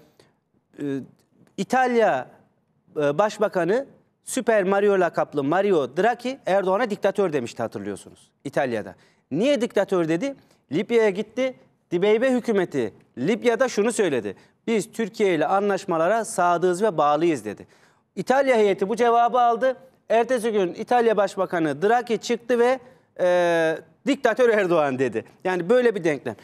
e, İtalya e, Başbakanı Süper Mario lakaplı Mario Draghi Erdoğan'a diktatör demişti hatırlıyorsunuz İtalya'da. Niye diktatör dedi? Libya'ya gitti. Dibeybe hükümeti Libya'da şunu söyledi. Biz Türkiye ile anlaşmalara sadığız ve bağlıyız dedi. İtalya heyeti bu cevabı aldı. Ertesi gün İtalya Başbakanı Draghi çıktı ve e, diktatör Erdoğan dedi. Yani böyle bir denklem.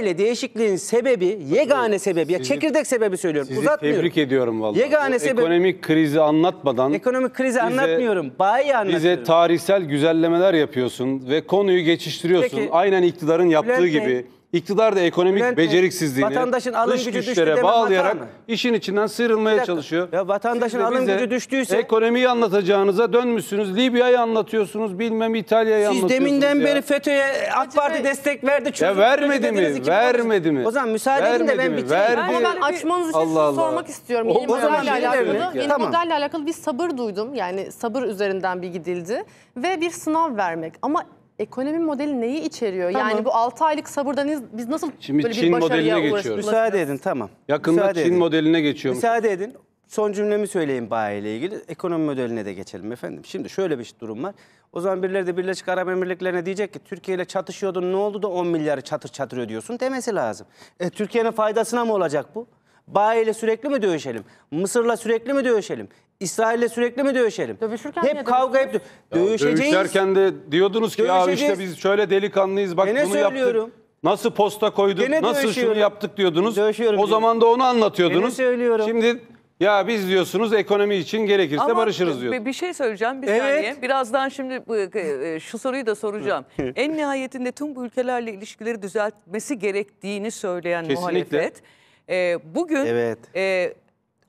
ile değişikliğin sebebi, yegane evet, sebebi, ya çekirdek sebebi söylüyorum. Sizi Uzatmıyorum. tebrik ediyorum vallahi. Yegane sebebi. Ekonomik krizi anlatmadan. Ekonomik krizi bize, anlatmıyorum. Bayi anlatıyorum. Bize tarihsel güzellemeler yapıyorsun ve konuyu geçiştiriyorsun. Peki, Aynen iktidarın yaptığı Bülent gibi. Bey, İktidar da ekonomik Bülent Bey, beceriksizliğini vatandaşın alım gücü düştü güçlere demek bağlayarak işin içinden sıyrılmaya çalışıyor. Ya vatandaşın Siz alım gücü düştüyse- Ekonomiyi anlatacağınıza dönmüşsünüz. Libya'yı anlatıyorsunuz, bilmem İtalya'yı Siz anlatıyorsunuz. deminden ya. beri FETÖ'ye AK Parti destek verdi. çözüm vermedi mi? dediniz, iki bin Vermedi mi? O zaman müsaade edin de ben mi? bitireyim. Ama ben açmanız için Allah Allah. sormak istiyorum. Yeni O zaman modelle şey alakalı. devlet ya. Yeni Tamam. modelle alakalı bir sabır duydum. Yani sabır üzerinden bir gidildi. Ve bir sınav vermek. Ama ekonomi modeli neyi içeriyor? Tamam. Yani bu 6 aylık sabırdan biz nasıl Şimdi böyle Çin bir modeline geçiyoruz. Müsaade edin tamam. Yakında Müsaade Çin edin. modeline geçiyoruz. Müsaade edin. Son cümlemi söyleyeyim bayi ile ilgili. Ekonomi modeline de geçelim efendim. Şimdi şöyle bir durum var. O zaman birileri de Birleşik Arap Emirlikleri'ne diyecek ki Türkiye ile çatışıyordun ne oldu da 10 milyarı çatır çatır ödüyorsun demesi lazım. E, Türkiye'nin faydasına mı olacak bu? Bayi ile sürekli mi dövüşelim? Mısır'la sürekli mi dövüşelim? İsrail'le sürekli mi dövüşelim? Dövüşürken hep kavga hep dövüşeceğiz. Dövüşerken de diyordunuz ki ya işte biz şöyle delikanlıyız bak Gene bunu söylüyorum. yaptık. Nasıl posta koyduk, Gene nasıl şunu yaptık diyordunuz. Dövüşüyorum o diyorum. zaman da onu anlatıyordunuz. Gene söylüyorum. Şimdi ya biz diyorsunuz ekonomi için gerekirse barışırız diyor. bir- şey söyleyeceğim bir Evet. saniye. Birazdan şimdi e, e, şu soruyu da soracağım. en nihayetinde tüm bu ülkelerle ilişkileri düzeltmesi gerektiğini söyleyen Kesinlikle. muhalefet. e, bugün Evet. e,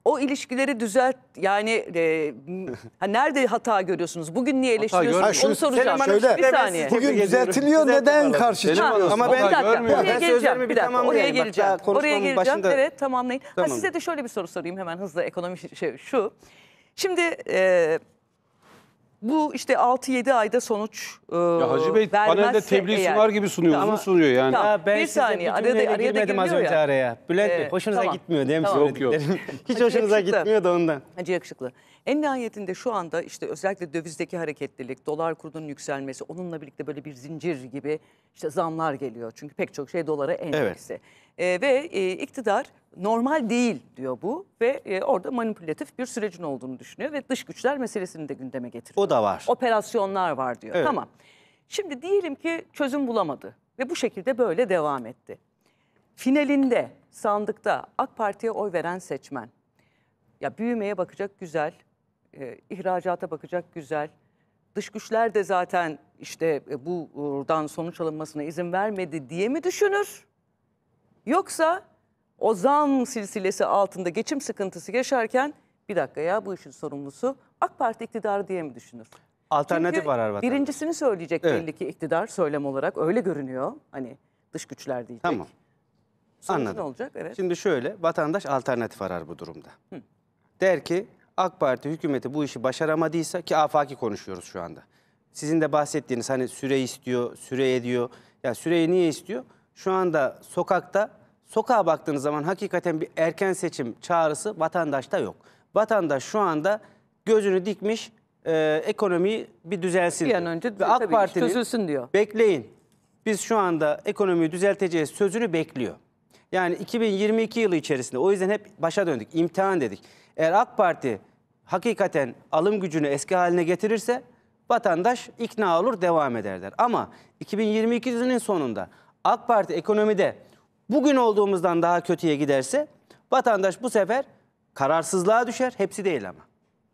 o ilişkileri düzelt yani e, ha, nerede hata görüyorsunuz? Bugün niye eleştiriyorsunuz? görmüyoruz. Onu soracağım. Selim Hanım, Şöyle, bir saniye. Bugün düzeltiliyor neden karşı Selim çıkıyor? Ama ben- bir dakika, Ben geleceğim. sözlerimi bir Bir dakika, oraya geleceğim. oraya geleceğim. başında- Evet, tamamlayın. Ha, size de şöyle bir soru sorayım hemen hızlı ekonomi şey şu. Şimdi e, bu işte 6-7 ayda sonuç e, ya Hacı Bey panelde tebliğ eğer, sunar gibi sunuyor, tamam, uzun sunuyor yani. Tamam, ben bir saniye, arada, araya girmedim az önce ya. araya. Bülent ee, Bey, hoşunuza tamam, gitmiyor değil mi? Tamam. Yok yok. Hiç hoşunuza gitmiyor da ondan. Hacı yakışıklı. En nihayetinde şu anda işte özellikle dövizdeki hareketlilik, dolar kurunun yükselmesi, onunla birlikte böyle bir zincir gibi işte zamlar geliyor. Çünkü pek çok şey dolara endeksi. Evet. E, ve e, iktidar normal değil diyor bu ve e, orada manipülatif bir sürecin olduğunu düşünüyor ve dış güçler meselesini de gündeme getiriyor. O da var. Operasyonlar var diyor. Evet. Tamam. Şimdi diyelim ki çözüm bulamadı ve bu şekilde böyle devam etti. Finalinde sandıkta AK Parti'ye oy veren seçmen ya büyümeye bakacak güzel, e, ihracata bakacak güzel. Dış güçler de zaten işte e, buradan sonuç alınmasına izin vermedi diye mi düşünür? Yoksa o zam silsilesi altında geçim sıkıntısı yaşarken bir dakika ya bu işin sorumlusu AK Parti iktidarı diye mi düşünür? Alternatif Çünkü arar vatandaş. Birincisini söyleyecek evet. belli ki iktidar söylem olarak öyle görünüyor. Hani dış güçler diyecek. Tamam. Sonucu Anladım. ne olacak? Evet. Şimdi şöyle vatandaş alternatif arar bu durumda. Hı. Der ki AK Parti hükümeti bu işi başaramadıysa ki afaki konuşuyoruz şu anda. Sizin de bahsettiğiniz hani süre istiyor, süre ediyor. Ya süreyi niye istiyor? Şu anda sokakta sokağa baktığınız zaman hakikaten bir erken seçim çağrısı vatandaşta yok. Vatandaş şu anda gözünü dikmiş e, ekonomiyi bir düzelsin. Bir an önce Ve AK Parti'nin diyor. Bekleyin. Biz şu anda ekonomiyi düzelteceğiz sözünü bekliyor. Yani 2022 yılı içerisinde o yüzden hep başa döndük. imtihan dedik. Eğer AK Parti hakikaten alım gücünü eski haline getirirse vatandaş ikna olur devam ederler. Ama 2022 yılının sonunda AK Parti ekonomide bugün olduğumuzdan daha kötüye giderse vatandaş bu sefer kararsızlığa düşer. Hepsi değil ama.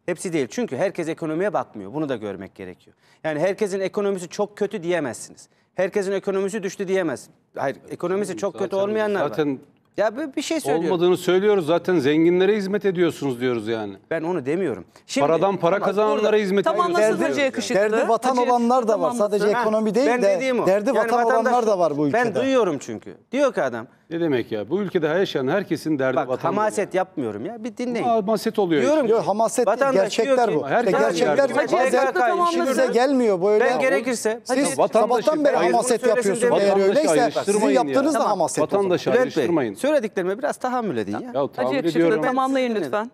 Hepsi değil. Çünkü herkes ekonomiye bakmıyor. Bunu da görmek gerekiyor. Yani herkesin ekonomisi çok kötü diyemezsiniz. Herkesin ekonomisi düştü diyemez. Hayır, ekonomisi çok kötü olmayanlar var. Zaten ya bir şey söylüyorum. Olmadığını söylüyoruz zaten zenginlere hizmet ediyorsunuz diyoruz yani. Ben onu demiyorum. Şimdi, Paradan para tamam, kazananlara hizmet tamam, ediyoruz. Nasıl derdi, hacı yakışıktı? derdi vatan hacı, olanlar da var. Sadece ha, ekonomi değil ben de derdi yani olanlar da var bu ülkede. Ben duyuyorum çünkü. Diyor ki adam ne demek ya? Bu ülkede yaşayan herkesin derdi Bak vatan. hamaset yapmıyorum ya. Bir dinleyin. Hamaset oluyor. Diyorum ki hamaset değil, gerçekler bu. Herkes- e, gerçekler bu. Hacı Bazen PKK'yı gelmiyor böyle. Ben gerekirse- Hacı- Siz Vatandaşı- sabahtan beri hamaset söylesin yapıyorsunuz. demiyorum. Eğer Vatandaşı öyleyse sizin yaptığınız da hamaset. o zaman. Vatandaşı ayrıştırmayın. söylediklerime biraz tahammül edin ya. Ya Hacı tahammül tamamlayın lütfen.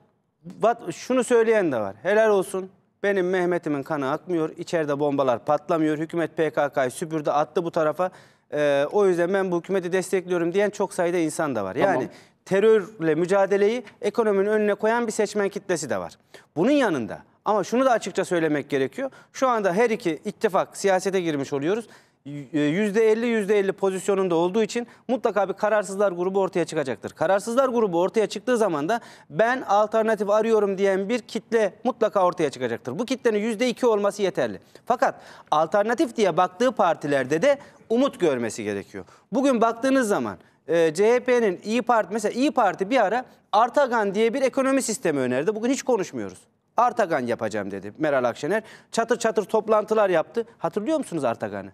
Vat- şunu söyleyen de var. Helal olsun. Benim Mehmet'imin kanı akmıyor. içeride bombalar patlamıyor. Hükümet PKK'yı süpürdü attı bu tarafa. E, o yüzden ben bu hükümeti destekliyorum diyen çok sayıda insan da var. Tamam. Yani terörle mücadeleyi ekonominin önüne koyan bir seçmen kitlesi de var. Bunun yanında ama şunu da açıkça söylemek gerekiyor. Şu anda her iki ittifak siyasete girmiş oluyoruz. %50 ee, %50 pozisyonunda olduğu için mutlaka bir kararsızlar grubu ortaya çıkacaktır. Kararsızlar grubu ortaya çıktığı zaman da ben alternatif arıyorum diyen bir kitle mutlaka ortaya çıkacaktır. Bu kitlenin %2 olması yeterli. Fakat alternatif diye baktığı partilerde de umut görmesi gerekiyor. Bugün baktığınız zaman e, CHP'nin İyi Parti mesela İyi Parti bir ara Artagan diye bir ekonomi sistemi önerdi. Bugün hiç konuşmuyoruz. Artagan yapacağım dedi Meral Akşener. Çatır çatır toplantılar yaptı. Hatırlıyor musunuz Artagan'ı?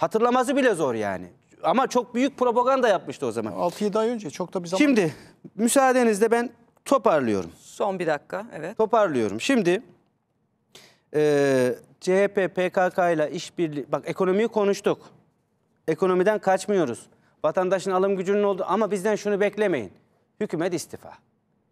Hatırlaması bile zor yani. Ama çok büyük propaganda yapmıştı o zaman. 6-7 ay önce çok da bir zaman. Şimdi müsaadenizle ben toparlıyorum. Son bir dakika evet. Toparlıyorum. Şimdi e, CHP PKK ile işbirliği bak ekonomiyi konuştuk. Ekonomiden kaçmıyoruz. Vatandaşın alım gücünün oldu ama bizden şunu beklemeyin. Hükümet istifa.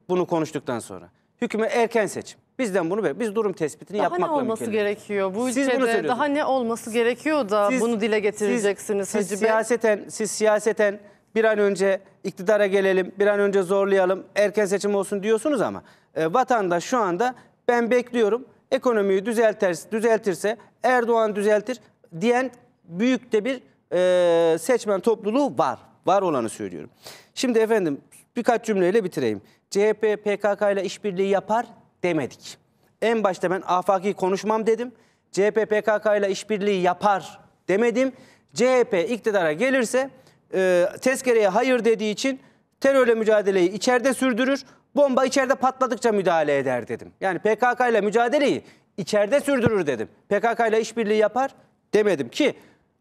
Bunu konuştuktan sonra. Hükümet erken seçim. Bizden bunu bek. Biz durum tespitini daha yapmakla mükellef. Daha ne olması gerekiyor bu siz ülkede? Daha ne olması gerekiyor da siz, bunu dile getireceksiniz siz, siz Siyaseten, siz siyaseten bir an önce iktidara gelelim, bir an önce zorlayalım, erken seçim olsun diyorsunuz ama e, vatandaş şu anda ben bekliyorum ekonomiyi düzeltir, düzeltirse Erdoğan düzeltir diyen büyük de bir e, seçmen topluluğu var. Var olanı söylüyorum. Şimdi efendim birkaç cümleyle bitireyim. CHP PKK ile işbirliği yapar demedik. En başta ben afaki konuşmam dedim. CHP PKK ile işbirliği yapar demedim. CHP iktidara gelirse e, tezkereye hayır dediği için terörle mücadeleyi içeride sürdürür. Bomba içeride patladıkça müdahale eder dedim. Yani PKK ile mücadeleyi içeride sürdürür dedim. PKK ile işbirliği yapar demedim ki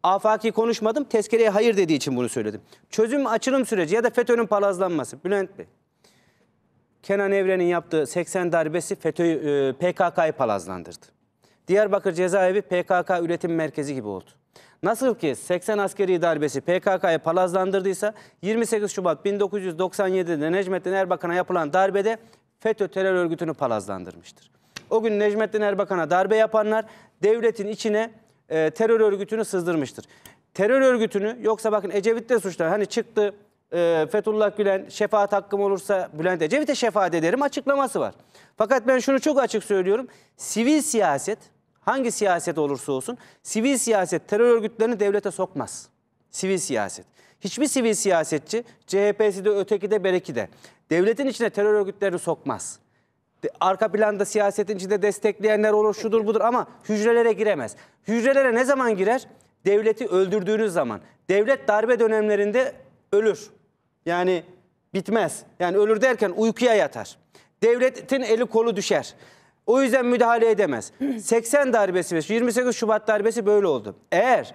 afaki konuşmadım. Tezkereye hayır dediği için bunu söyledim. Çözüm açılım süreci ya da FETÖ'nün palazlanması. Bülent Bey. Kenan Evren'in yaptığı 80 darbesi FETÖ'yü, e, PKK'yı palazlandırdı. Diyarbakır cezaevi PKK üretim merkezi gibi oldu. Nasıl ki 80 askeri darbesi PKK'yı palazlandırdıysa 28 Şubat 1997'de Necmettin Erbakan'a yapılan darbede FETÖ terör örgütünü palazlandırmıştır. O gün Necmettin Erbakan'a darbe yapanlar devletin içine e, terör örgütünü sızdırmıştır. Terör örgütünü yoksa bakın Ecevit de suçlar hani çıktı e, Fethullah Gülen şefaat hakkım olursa Bülent Ecevit'e şefaat ederim açıklaması var. Fakat ben şunu çok açık söylüyorum. Sivil siyaset hangi siyaset olursa olsun sivil siyaset terör örgütlerini devlete sokmaz. Sivil siyaset. Hiçbir sivil siyasetçi CHP'si de öteki de bereki de devletin içine terör örgütlerini sokmaz. Arka planda siyasetin içinde destekleyenler olur şudur budur ama hücrelere giremez. Hücrelere ne zaman girer? Devleti öldürdüğünüz zaman. Devlet darbe dönemlerinde ölür. Yani bitmez. Yani ölür derken uykuya yatar. Devletin eli kolu düşer. O yüzden müdahale edemez. 80 darbesi ve 28 Şubat darbesi böyle oldu. Eğer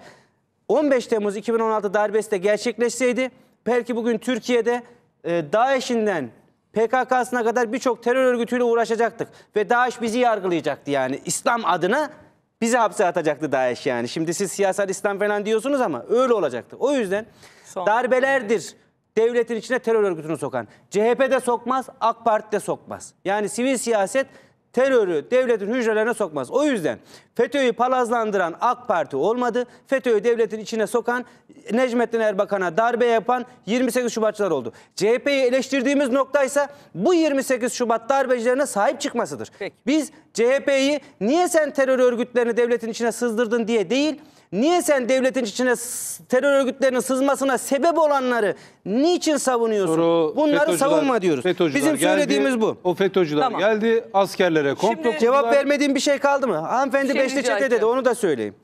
15 Temmuz 2016 darbesi de gerçekleşseydi belki bugün Türkiye'de e, DAEŞ'inden PKK'sına kadar birçok terör örgütüyle uğraşacaktık. Ve DAEŞ bizi yargılayacaktı yani. İslam adına bizi hapse atacaktı DAEŞ yani. Şimdi siz siyasal İslam falan diyorsunuz ama öyle olacaktı. O yüzden Son. darbelerdir devletin içine terör örgütünü sokan. CHP de sokmaz, AK Parti de sokmaz. Yani sivil siyaset terörü devletin hücrelerine sokmaz. O yüzden FETÖ'yü palazlandıran AK Parti olmadı. FETÖ'yü devletin içine sokan Necmettin Erbakan'a darbe yapan 28 Şubatçılar oldu. CHP'yi eleştirdiğimiz nokta ise bu 28 Şubat darbecilerine sahip çıkmasıdır. Peki. Biz CHP'yi niye sen terör örgütlerini devletin içine sızdırdın diye değil, niye sen devletin içine terör örgütlerinin sızmasına sebep olanları niçin savunuyorsun? Soru, Bunları savunma diyoruz. Bizim söylediğimiz bu. O FETÖ'cüler tamam. geldi, askerlere komplo Şimdi, Cevap vermediğim bir şey kaldı mı? Hanımefendi şey Beşli Çete dedi, onu da söyleyeyim.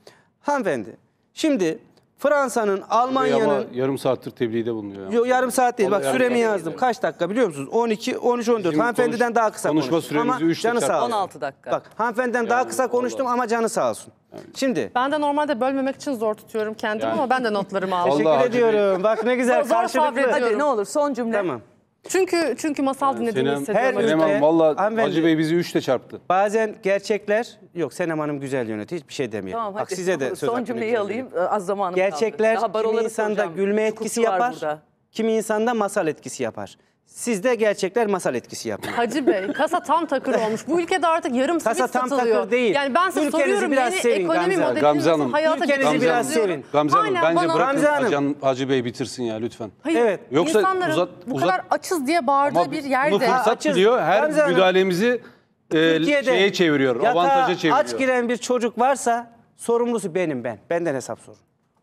Hanımefendi, şimdi Fransa'nın, Almanya'nın... yarım saattir tebliğde bulunuyor. Yani. Yok yarım saat değil. Vallahi Bak süremi saat yazdım. Kaç dakika biliyor musunuz? 12, 13, 14. Bizim hanımefendiden konuş- daha kısa konuşma konuştum. süremizi üç canı dakika sağ olsun. 16 dakika. Bak hanımefendiden daha kısa konuştum ama canı sağ olsun. Şimdi Ben de normalde bölmemek için zor tutuyorum kendimi ama ben de notlarımı aldım. Vallahi teşekkür ediyorum. Bak ne güzel Zor karşılıklı. Hadi ne olur son cümle. Tamam. Çünkü çünkü masal ee, dinlediğini Senem, hissediyorum. her Senem Hanım valla Hacı Bey bizi üçte çarptı. Bazen gerçekler yok Senem Hanım güzel yönetiyor hiçbir şey demiyor. Tamam hadi. Bak size de söz Son cümleyi alayım. Az zamanım kaldı. Gerçekler kimi insanda soracağım. gülme etkisi Hukuki yapar, kimi insanda masal etkisi yapar. Sizde gerçekler masal etkisi yapıyor. Hacı Bey kasa tam takır olmuş. Bu ülkede artık yarım Kasa simit tam satılıyor. takır değil. Yani ben size Ülkenizi soruyorum biraz yeni sevin ekonomi Gamze modelini Gamze Hanım, hayata ülkenizi getiriyorsunuz biraz sevin. Gamze Hanım bence bana- bırakın Gamze Hanım. Hacan- Hacı Bey bitirsin ya lütfen. Hayır, Evet. Yoksa insanların uzat- bu uzat- kadar açız diye bağırdığı Ama bir bunu yerde. fırsat açız. diyor. Her Gamze müdahalemizi e, şeye çeviriyor. Avantaja çeviriyor. aç giren bir çocuk varsa sorumlusu benim ben. Benden hesap sorun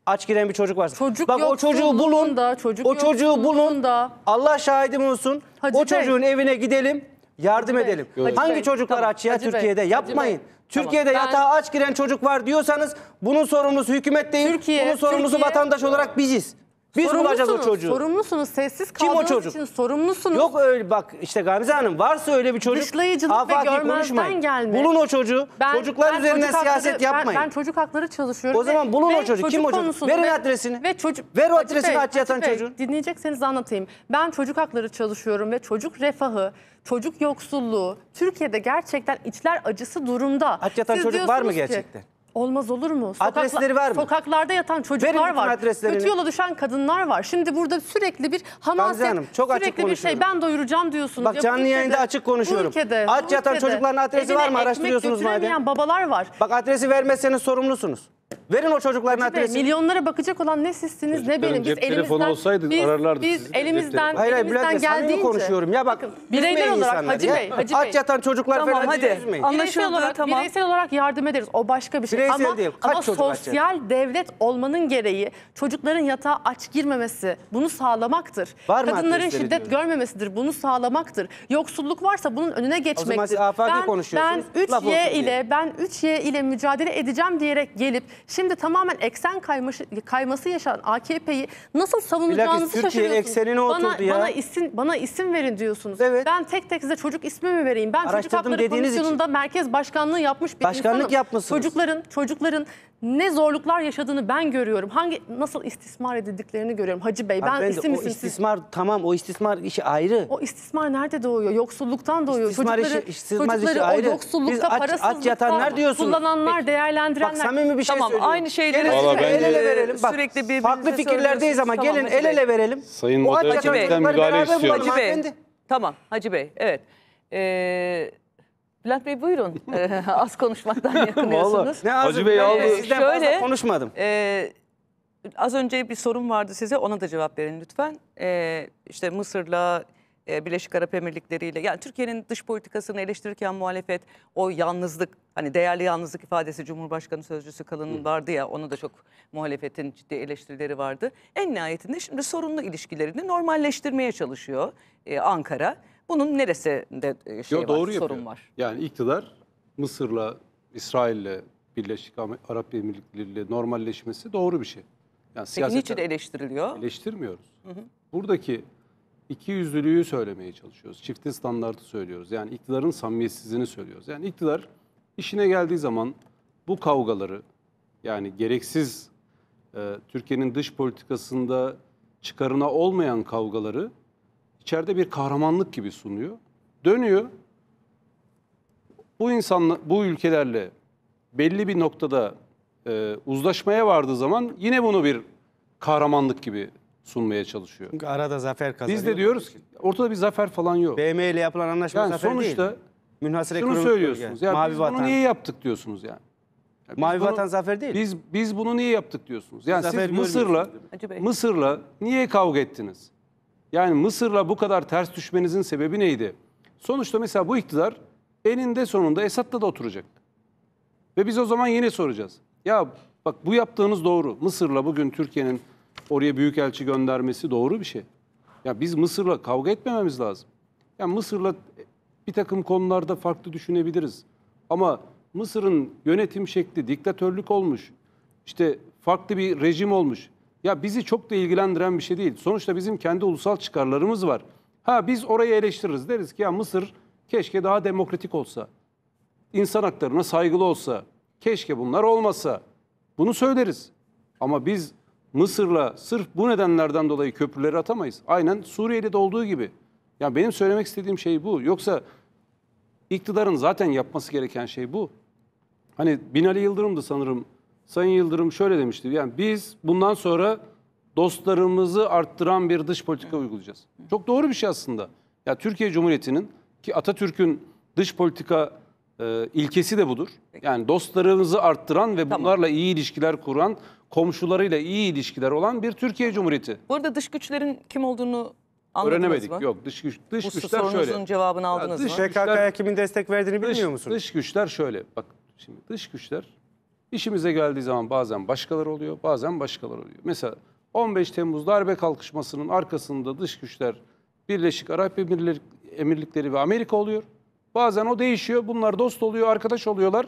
aç giren bir çocuk varsa. Çocuk Bak yok, o çocuğu bulun. Da, çocuk o yok, çocuğu bulun. Da. Allah şahidim olsun. Hacı o Bey. çocuğun evine gidelim. Yardım Hacı edelim. Hacı Hangi Bey. çocuklar tamam. aç ya Hacı Türkiye'de? Bey. Yapmayın. Hacı Türkiye'de tamam. yatağa ben... aç giren çocuk var diyorsanız bunun sorumlusu hükümet değil. Türkiye, bunun sorumlusu Türkiye... vatandaş olarak biziz. Biz bulacağız o çocuğu. Sorumlusunuz. Sessiz Kim o çocuk? için sorumlusunuz. Yok öyle bak işte Gamze Hanım varsa öyle bir çocuk. Dışlayıcılık ve görmezden gelme. Bulun o çocuğu. Ben- Çocuklar ben üzerinden çocuk siyaset hakları- yapmayın. Ben, ben çocuk hakları çalışıyorum. O zaman bulun o çocuk. Kim o çocuk? konusunu Verin adresini. Ve çocuk, Ver o adresini Bey, aç yatan çocuğun. Dinleyecekseniz anlatayım. Ben çocuk hakları çalışıyorum ve çocuk refahı, çocuk yoksulluğu Türkiye'de gerçekten içler acısı durumda. Aç yatan Siz çocuk var mı diyorsunuz ki- gerçekten? Olmaz olur mu? Sokakla, adresleri var mı? Sokaklarda yatan çocuklar var. Kötü yola düşen kadınlar var. Şimdi burada sürekli bir hamaset, Hanım, çok açık sürekli bir şey ben doyuracağım diyorsunuz. Bak Ya canlı ülkede- yayında açık konuşuyorum. Bu ülkede, Aç bu yatan ülkede çocukların adresi var mı? Araştırıyorsunuz madem. babalar var. Bak adresi vermezseniz sorumlusunuz. Verin o çocukların Hacı Bey, milyonlara bakacak olan ne sizsiniz ne benim. Biz elimizden, olsaydı biz, ararlardı biz sizi, elimizden, Hayır hayır Bey elimizden samimi geldiğince. konuşuyorum ya bak. Bakın, bireyler olarak Hacı Bey, Hacı Aç yatan çocuklar Tamam, falan hadi. diye üzmeyin. Ama- Bireysel olarak, tamam. bireysel olarak yardım ederiz. O başka bir şey. Bireysel ama değil, kaç ama çocuk aç sosyal devlet olmanın gereği çocukların yatağa aç girmemesi, bunu sağlamaktır. Var mı Kadınların şiddet diyorum. görmemesidir, bunu sağlamaktır. Yoksulluk varsa bunun önüne geçmektir. siz afaki konuşuyorsunuz, Ben laf olsun 3Y ile ben 3Y ile mücadele edeceğim diyerek gelip Şimdi tamamen eksen kayması, kayması yaşanan AKP'yi nasıl savunacağınızı Türkiye şaşırıyorsunuz. eksenine bana, ya. Bana isim, bana isim verin diyorsunuz. Evet. Ben tek tek size çocuk ismi mi vereyim? Ben Araştırdım Çocuk Hakları Komisyonu'nda için. merkez başkanlığı yapmış bir Başkanlık insanım. yapmışsınız. Çocukların, çocukların ne zorluklar yaşadığını ben görüyorum. Hangi nasıl istismar edildiklerini görüyorum. Hacı Bey ben, ben isim isim. istismar siz... tamam o istismar işi ayrı. O istismar nerede doğuyor? Yoksulluktan doğuyor. İstismar çocukları, işi, istismar çocukları işi ayrı. o yoksullukta Biz parasızlıkta kullananlar, Peki. değerlendirenler. Bak samimi bir şey tamam tamam söylüyorum. aynı şeyleri Valla el ele verelim. Bak, sürekli birbirinize farklı fikirlerdeyiz ama söylüyorsunuz. gelin Tamam, el ele verelim. Sayın Bu Hacı Bey. müdahale istiyorum. Hacı Bey. Tamam Hacı Bey evet. Ee, Bülent Bey buyurun. Ee, az konuşmaktan yakınıyorsunuz. Ne Hacı Bey aldı. Sizden şöyle- fazla konuşmadım. Ee, az önce bir sorum vardı size ona da cevap verin lütfen. Ee, işte Mısır'la e, Birleşik Arap Emirlikleri ile yani Türkiye'nin dış politikasını eleştirirken muhalefet o yalnızlık hani değerli yalnızlık ifadesi Cumhurbaşkanı sözcüsü Kalın'ın vardı ya onu da çok muhalefetin ciddi eleştirileri vardı. En nihayetinde şimdi sorunlu ilişkilerini normalleştirmeye çalışıyor e, Ankara. Bunun neresinde e, şey Yo, doğru var, yapıyor. sorun var? Yani iktidar Mısır'la, İsrail'le, Birleşik Arap Emirlikleri'yle normalleşmesi doğru bir şey. Yani Peki niçin eleştiriliyor? Eleştirmiyoruz. Hı hı. Buradaki iki yüzlülüğü söylemeye çalışıyoruz. Çifte standartı söylüyoruz. Yani iktidarın samimiyetsizliğini söylüyoruz. Yani iktidar işine geldiği zaman bu kavgaları yani gereksiz e, Türkiye'nin dış politikasında çıkarına olmayan kavgaları içeride bir kahramanlık gibi sunuyor. Dönüyor. Bu insanla bu ülkelerle belli bir noktada e, uzlaşmaya vardığı zaman yine bunu bir kahramanlık gibi sunmaya çalışıyor. Çünkü arada zafer kazanıyor. Biz de diyoruz ki ortada bir zafer falan yok. BM ile yapılan anlaşma yani zafer sonuçta, değil. Münhasire şunu söylüyorsunuz. Yani. Ya Mavi biz vatan. bunu niye yaptık diyorsunuz yani. yani Mavi bunu, vatan zafer değil. Biz biz bunu niye yaptık diyorsunuz. Yani zafer siz Mısır'la Mısır'la niye kavga ettiniz? Yani Mısır'la bu kadar ters düşmenizin sebebi neydi? Sonuçta mesela bu iktidar eninde sonunda Esad'la da oturacak. Ve biz o zaman yine soracağız. Ya bak bu yaptığınız doğru. Mısır'la bugün Türkiye'nin oraya büyükelçi göndermesi doğru bir şey. Ya biz Mısır'la kavga etmememiz lazım. Yani Mısır'la bir takım konularda farklı düşünebiliriz. Ama Mısır'ın yönetim şekli diktatörlük olmuş. İşte farklı bir rejim olmuş. Ya bizi çok da ilgilendiren bir şey değil. Sonuçta bizim kendi ulusal çıkarlarımız var. Ha biz orayı eleştiririz. Deriz ki ya Mısır keşke daha demokratik olsa. İnsan haklarına saygılı olsa. Keşke bunlar olmasa. Bunu söyleriz. Ama biz Mısır'la sırf bu nedenlerden dolayı köprüleri atamayız. Aynen Suriye'de de olduğu gibi. Yani benim söylemek istediğim şey bu. Yoksa iktidarın zaten yapması gereken şey bu. Hani Binali Yıldırım'dı sanırım. Sayın Yıldırım şöyle demişti. Yani biz bundan sonra dostlarımızı arttıran bir dış politika uygulayacağız. Çok doğru bir şey aslında. Ya Türkiye Cumhuriyeti'nin ki Atatürk'ün dış politika e, ilkesi de budur. Yani dostlarımızı arttıran ve bunlarla iyi ilişkiler kuran komşularıyla iyi ilişkiler olan bir Türkiye Cumhuriyeti. Bu arada dış güçlerin kim olduğunu anladınız Öğrenemedik. mı? Yok dış, güç, dış Bu güçler sorunuzun şöyle. cevabını aldınız dış- mı? PKK'ya kimin destek verdiğini Dış, bilmiyor musun? dış güçler şöyle. Bak şimdi dış güçler işimize geldiği zaman bazen başkaları oluyor, bazen başkaları oluyor. Mesela 15 Temmuz darbe kalkışmasının arkasında dış güçler Birleşik Arap Emirleri, Emirlikleri ve Amerika oluyor. Bazen o değişiyor. Bunlar dost oluyor, arkadaş oluyorlar.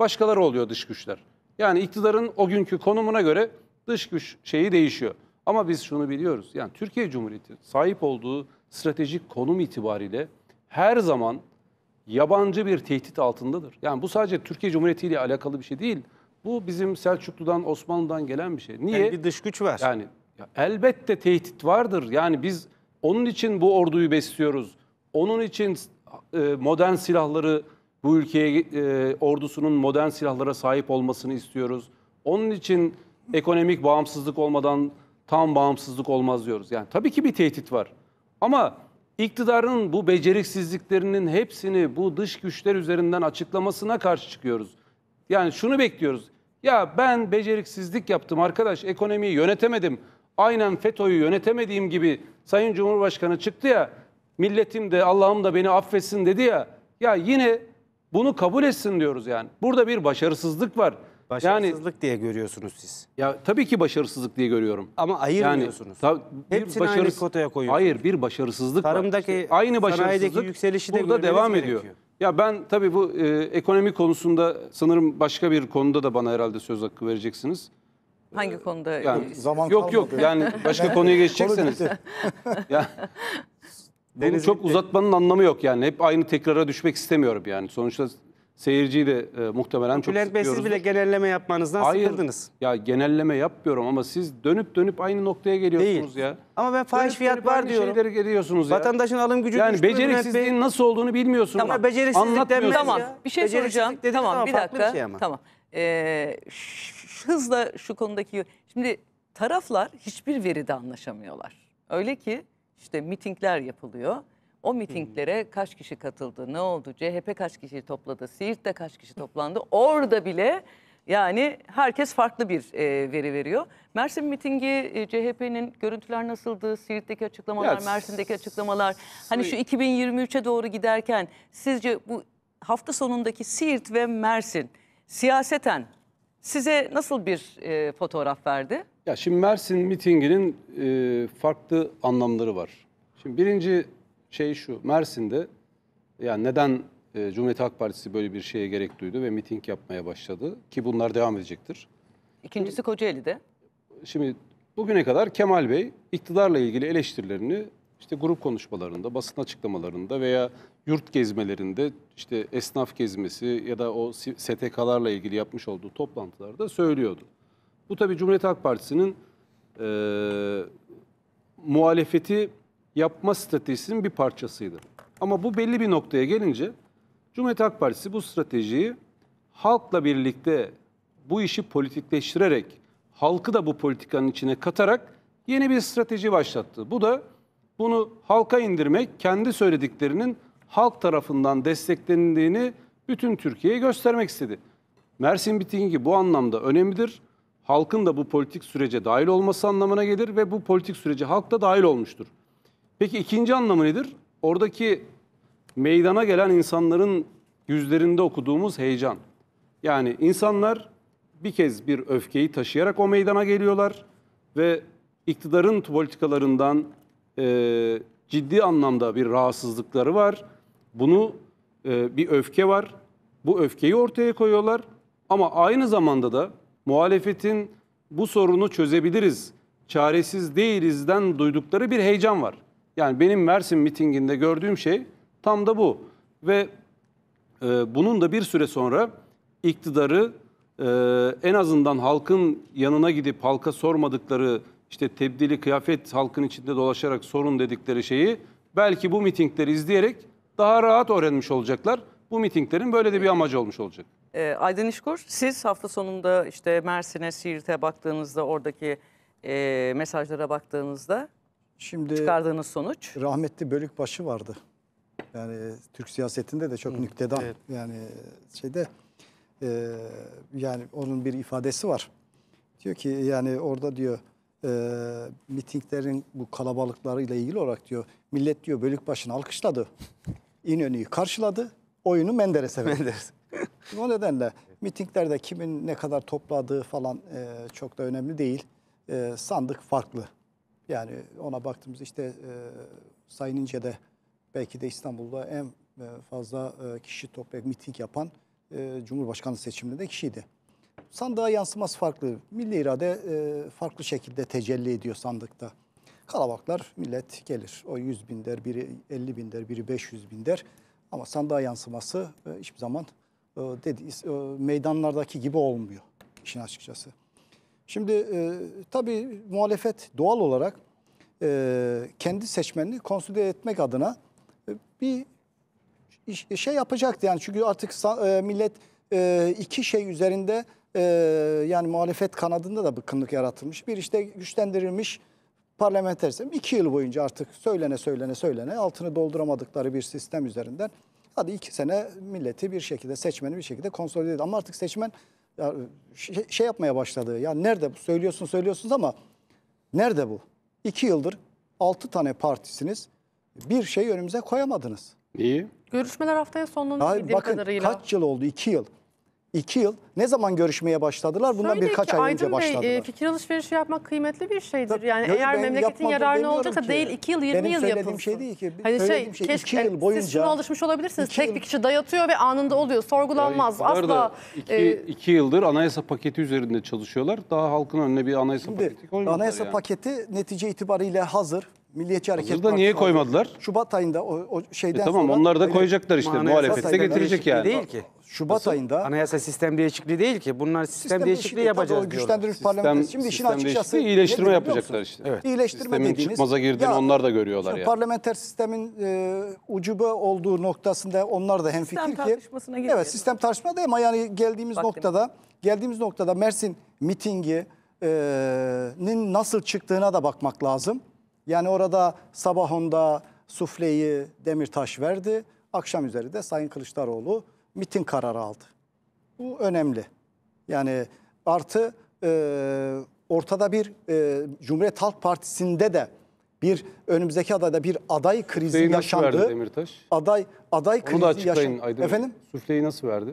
Başkaları oluyor dış güçler. Yani iktidarın o günkü konumuna göre dış güç şeyi değişiyor. Ama biz şunu biliyoruz. Yani Türkiye Cumhuriyeti sahip olduğu stratejik konum itibariyle her zaman yabancı bir tehdit altındadır. Yani bu sadece Türkiye Cumhuriyeti ile alakalı bir şey değil. Bu bizim Selçuklu'dan, Osmanlı'dan gelen bir şey. Niye? Yani bir dış güç var. Yani ya elbette tehdit vardır. Yani biz onun için bu orduyu besliyoruz. Onun için e, modern silahları bu ülkeye e, ordusunun modern silahlara sahip olmasını istiyoruz. Onun için ekonomik bağımsızlık olmadan tam bağımsızlık olmaz diyoruz. Yani tabii ki bir tehdit var. Ama iktidarın bu beceriksizliklerinin hepsini bu dış güçler üzerinden açıklamasına karşı çıkıyoruz. Yani şunu bekliyoruz. Ya ben beceriksizlik yaptım arkadaş, ekonomiyi yönetemedim. Aynen FETÖ'yü yönetemediğim gibi Sayın Cumhurbaşkanı çıktı ya, milletim de Allah'ım da beni affetsin dedi ya. Ya yine bunu kabul etsin diyoruz yani. Burada bir başarısızlık var. Başarısızlık yani, diye görüyorsunuz siz. Ya tabii ki başarısızlık diye görüyorum. Ama ayırmıyorsunuz. Yani, Hepsini başarı... aynı kotaya koyuyorsunuz. Hayır bir başarısızlık Tarımdaki, var. İşte aynı başarısızlık yükselişi de burada devam gerekiyor. ediyor. Ya ben tabii bu e, ekonomi konusunda sanırım başka bir konuda da bana herhalde söz hakkı vereceksiniz. Hangi konuda? Yani, zaman yok kalmadı. yok yani başka konuya geçecekseniz. ya, Bunu çok uzatmanın anlamı yok yani. Hep aynı tekrara düşmek istemiyorum yani. Sonuçta seyirciyi de e, muhtemelen çok Bülent Bey siz bile genelleme yapmanızdan Hayır, sıkıldınız. Ya genelleme yapmıyorum ama siz dönüp dönüp aynı noktaya geliyorsunuz Değil. ya. Ama ben fahiş Dönüp fiyat var aynı diyorum. şeylere geliyorsunuz ya. Vatandaşın alım gücü Yani düştü Bey? nasıl olduğunu bilmiyorsunuz. Tamam, beceriksizlik Anlatmıyorsunuz. denmez. Tamam bir şey soracağım. Tamam bir farklı bir şey ama. Tamam. Ee, hızla şu konudaki... Şimdi taraflar hiçbir veride anlaşamıyorlar. Öyle ki işte mitingler yapılıyor. O mitinglere hmm. kaç kişi katıldı, ne oldu, CHP kaç kişi topladı, Siirt'te kaç kişi toplandı. Orada bile yani herkes farklı bir e, veri veriyor. Mersin mitingi e, CHP'nin görüntüler nasıldı? Siirt'teki açıklamalar, ya, Mersin'deki açıklamalar. Hani şu 2023'e doğru giderken sizce bu hafta sonundaki Siirt ve Mersin siyaseten size nasıl bir e, fotoğraf verdi? Ya şimdi Mersin mitinginin e, farklı anlamları var. Şimdi birinci şey şu, Mersin'de yani neden e, Cumhuriyet Halk Partisi böyle bir şeye gerek duydu ve miting yapmaya başladı ki bunlar devam edecektir. İkincisi Kocaeli'de. Şimdi bugüne kadar Kemal Bey iktidarla ilgili eleştirilerini işte grup konuşmalarında, basın açıklamalarında veya yurt gezmelerinde işte esnaf gezmesi ya da o STK'larla ilgili yapmış olduğu toplantılarda söylüyordu. Bu tabii Cumhuriyet Halk Partisi'nin e, muhalefeti yapma stratejisinin bir parçasıydı. Ama bu belli bir noktaya gelince Cumhuriyet Halk Partisi bu stratejiyi halkla birlikte bu işi politikleştirerek, halkı da bu politikanın içine katarak yeni bir strateji başlattı. Bu da bunu halka indirmek, kendi söylediklerinin halk tarafından desteklendiğini bütün Türkiye'ye göstermek istedi. Mersin mitingi bu anlamda önemlidir halkın da bu politik sürece dahil olması anlamına gelir ve bu politik sürece halk da dahil olmuştur. Peki ikinci anlamı nedir? Oradaki meydana gelen insanların yüzlerinde okuduğumuz heyecan. Yani insanlar bir kez bir öfkeyi taşıyarak o meydana geliyorlar ve iktidarın politikalarından e, ciddi anlamda bir rahatsızlıkları var. Bunu e, bir öfke var. Bu öfkeyi ortaya koyuyorlar ama aynı zamanda da muhalefetin bu sorunu çözebiliriz, çaresiz değilizden duydukları bir heyecan var. Yani benim Mersin mitinginde gördüğüm şey tam da bu. Ve e, bunun da bir süre sonra iktidarı e, en azından halkın yanına gidip halka sormadıkları işte tebdili kıyafet halkın içinde dolaşarak sorun dedikleri şeyi belki bu mitingleri izleyerek daha rahat öğrenmiş olacaklar. Bu mitinglerin böyle de bir amacı olmuş olacak. E, Aydın İşkur, siz hafta sonunda işte Mersin'e, Siirt'e baktığınızda oradaki e, mesajlara baktığınızda Şimdi çıkardığınız sonuç? Rahmetli Bölükbaşı vardı. Yani Türk siyasetinde de çok Hı, nüktedan. Evet. Yani şeyde e, yani onun bir ifadesi var. Diyor ki yani orada diyor e, mitinglerin bu kalabalıklarıyla ilgili olarak diyor millet diyor Bölükbaşı'nı alkışladı. İnönü'yü karşıladı. Oyunu Menderes'e verdi. Menderes o nedenle mitinglerde kimin ne kadar topladığı falan e, çok da önemli değil. E, sandık farklı. Yani ona baktığımız işte e, Sayın İnce'de belki de İstanbul'da en e, fazla e, kişi toplayıp miting yapan e, Cumhurbaşkanı seçiminde kişiydi. Sandığa yansıması farklı. Milli irade e, farklı şekilde tecelli ediyor sandıkta. Kalabalıklar millet gelir. O 100 bin der, biri 50 bin der, biri 500 bin der. Ama sandığa yansıması e, hiçbir zaman dedi, meydanlardaki gibi olmuyor işin açıkçası. Şimdi e, tabii muhalefet doğal olarak e, kendi seçmenini konsolide etmek adına e, bir e, şey yapacaktı yani çünkü artık e, millet e, iki şey üzerinde e, yani muhalefet kanadında da bıkkınlık yaratılmış. Bir işte güçlendirilmiş parlamenter sistem iki yıl boyunca artık söylene söylene söylene altını dolduramadıkları bir sistem üzerinden Hadi iki sene milleti bir şekilde seçmeni bir şekilde konsolide edin. Ama artık seçmen ya, şey, şey yapmaya başladı. Ya nerede bu? Söylüyorsun söylüyorsunuz ama nerede bu? İki yıldır altı tane partisiniz. Bir şey önümüze koyamadınız. İyi. Görüşmeler haftaya sonlanıyor bakın, kadarıyla. Kaç yıl oldu? İki yıl. İki yıl. Ne zaman görüşmeye başladılar? Bundan Şöyle birkaç ki, ay önce Aydın başladılar. e, fikir alışverişi yapmak kıymetli bir şeydir. yani yok, eğer memleketin yapmadım yararına olacaksa değil 2 yıl 20 yıl yapılsın. söylediğim şey değil ki. Hani şey, şey, keşke, iki yıl boyunca. siz şuna alışmış olabilirsiniz. Tek yıl- bir kişi dayatıyor ve anında oluyor. Sorgulanmaz. Bu Asla. iki, e, yıldır anayasa paketi üzerinde çalışıyorlar. Daha halkın önüne bir anayasa Şimdi paketi koymadılar. anayasa yani. paketi netice itibariyle hazır. Milliyetçi Hareket Hazırda niye koymadılar? Şubat ayında o, o şeyden E tamam sonra... onlar da koyacaklar işte. Anayasa Muhalefet getirecek yani. Değil ki. Şubat Nasıl? ayında Anayasa sistem değişikliği değil ki. Bunlar sistem, değişikliği, yapacağız diyorlar. Güçlendirilmiş parlamenter. Şimdi işin sistem açıkçası iyileştirme yapacaklar işte. Evet. İyileştirme Sistemin dediğiniz. çıkmaza girdiğini onlar da görüyorlar yani. Parlamenter sistemin e, ucube olduğu noktasında onlar da hemfikir Sistem ki. sistem tartışmasına girmeyelim. Evet sistem tartışma değil ama yani geldiğimiz Vaktim. noktada geldiğimiz noktada Mersin mitingi e, nin nasıl çıktığına da bakmak lazım. Yani orada sabah onda sufleyi Demirtaş verdi. Akşam üzeri de Sayın Kılıçdaroğlu miting kararı aldı. Bu önemli. Yani artı e, ortada bir e, Cumhuriyet Halk Partisi'nde de bir önümüzdeki adada bir aday krizi Sufleyi yaşandı. Nasıl verdi Aday aday Onu krizi da açıklayın yaşandı. Aydın. Efendim? Sufleyi nasıl verdi?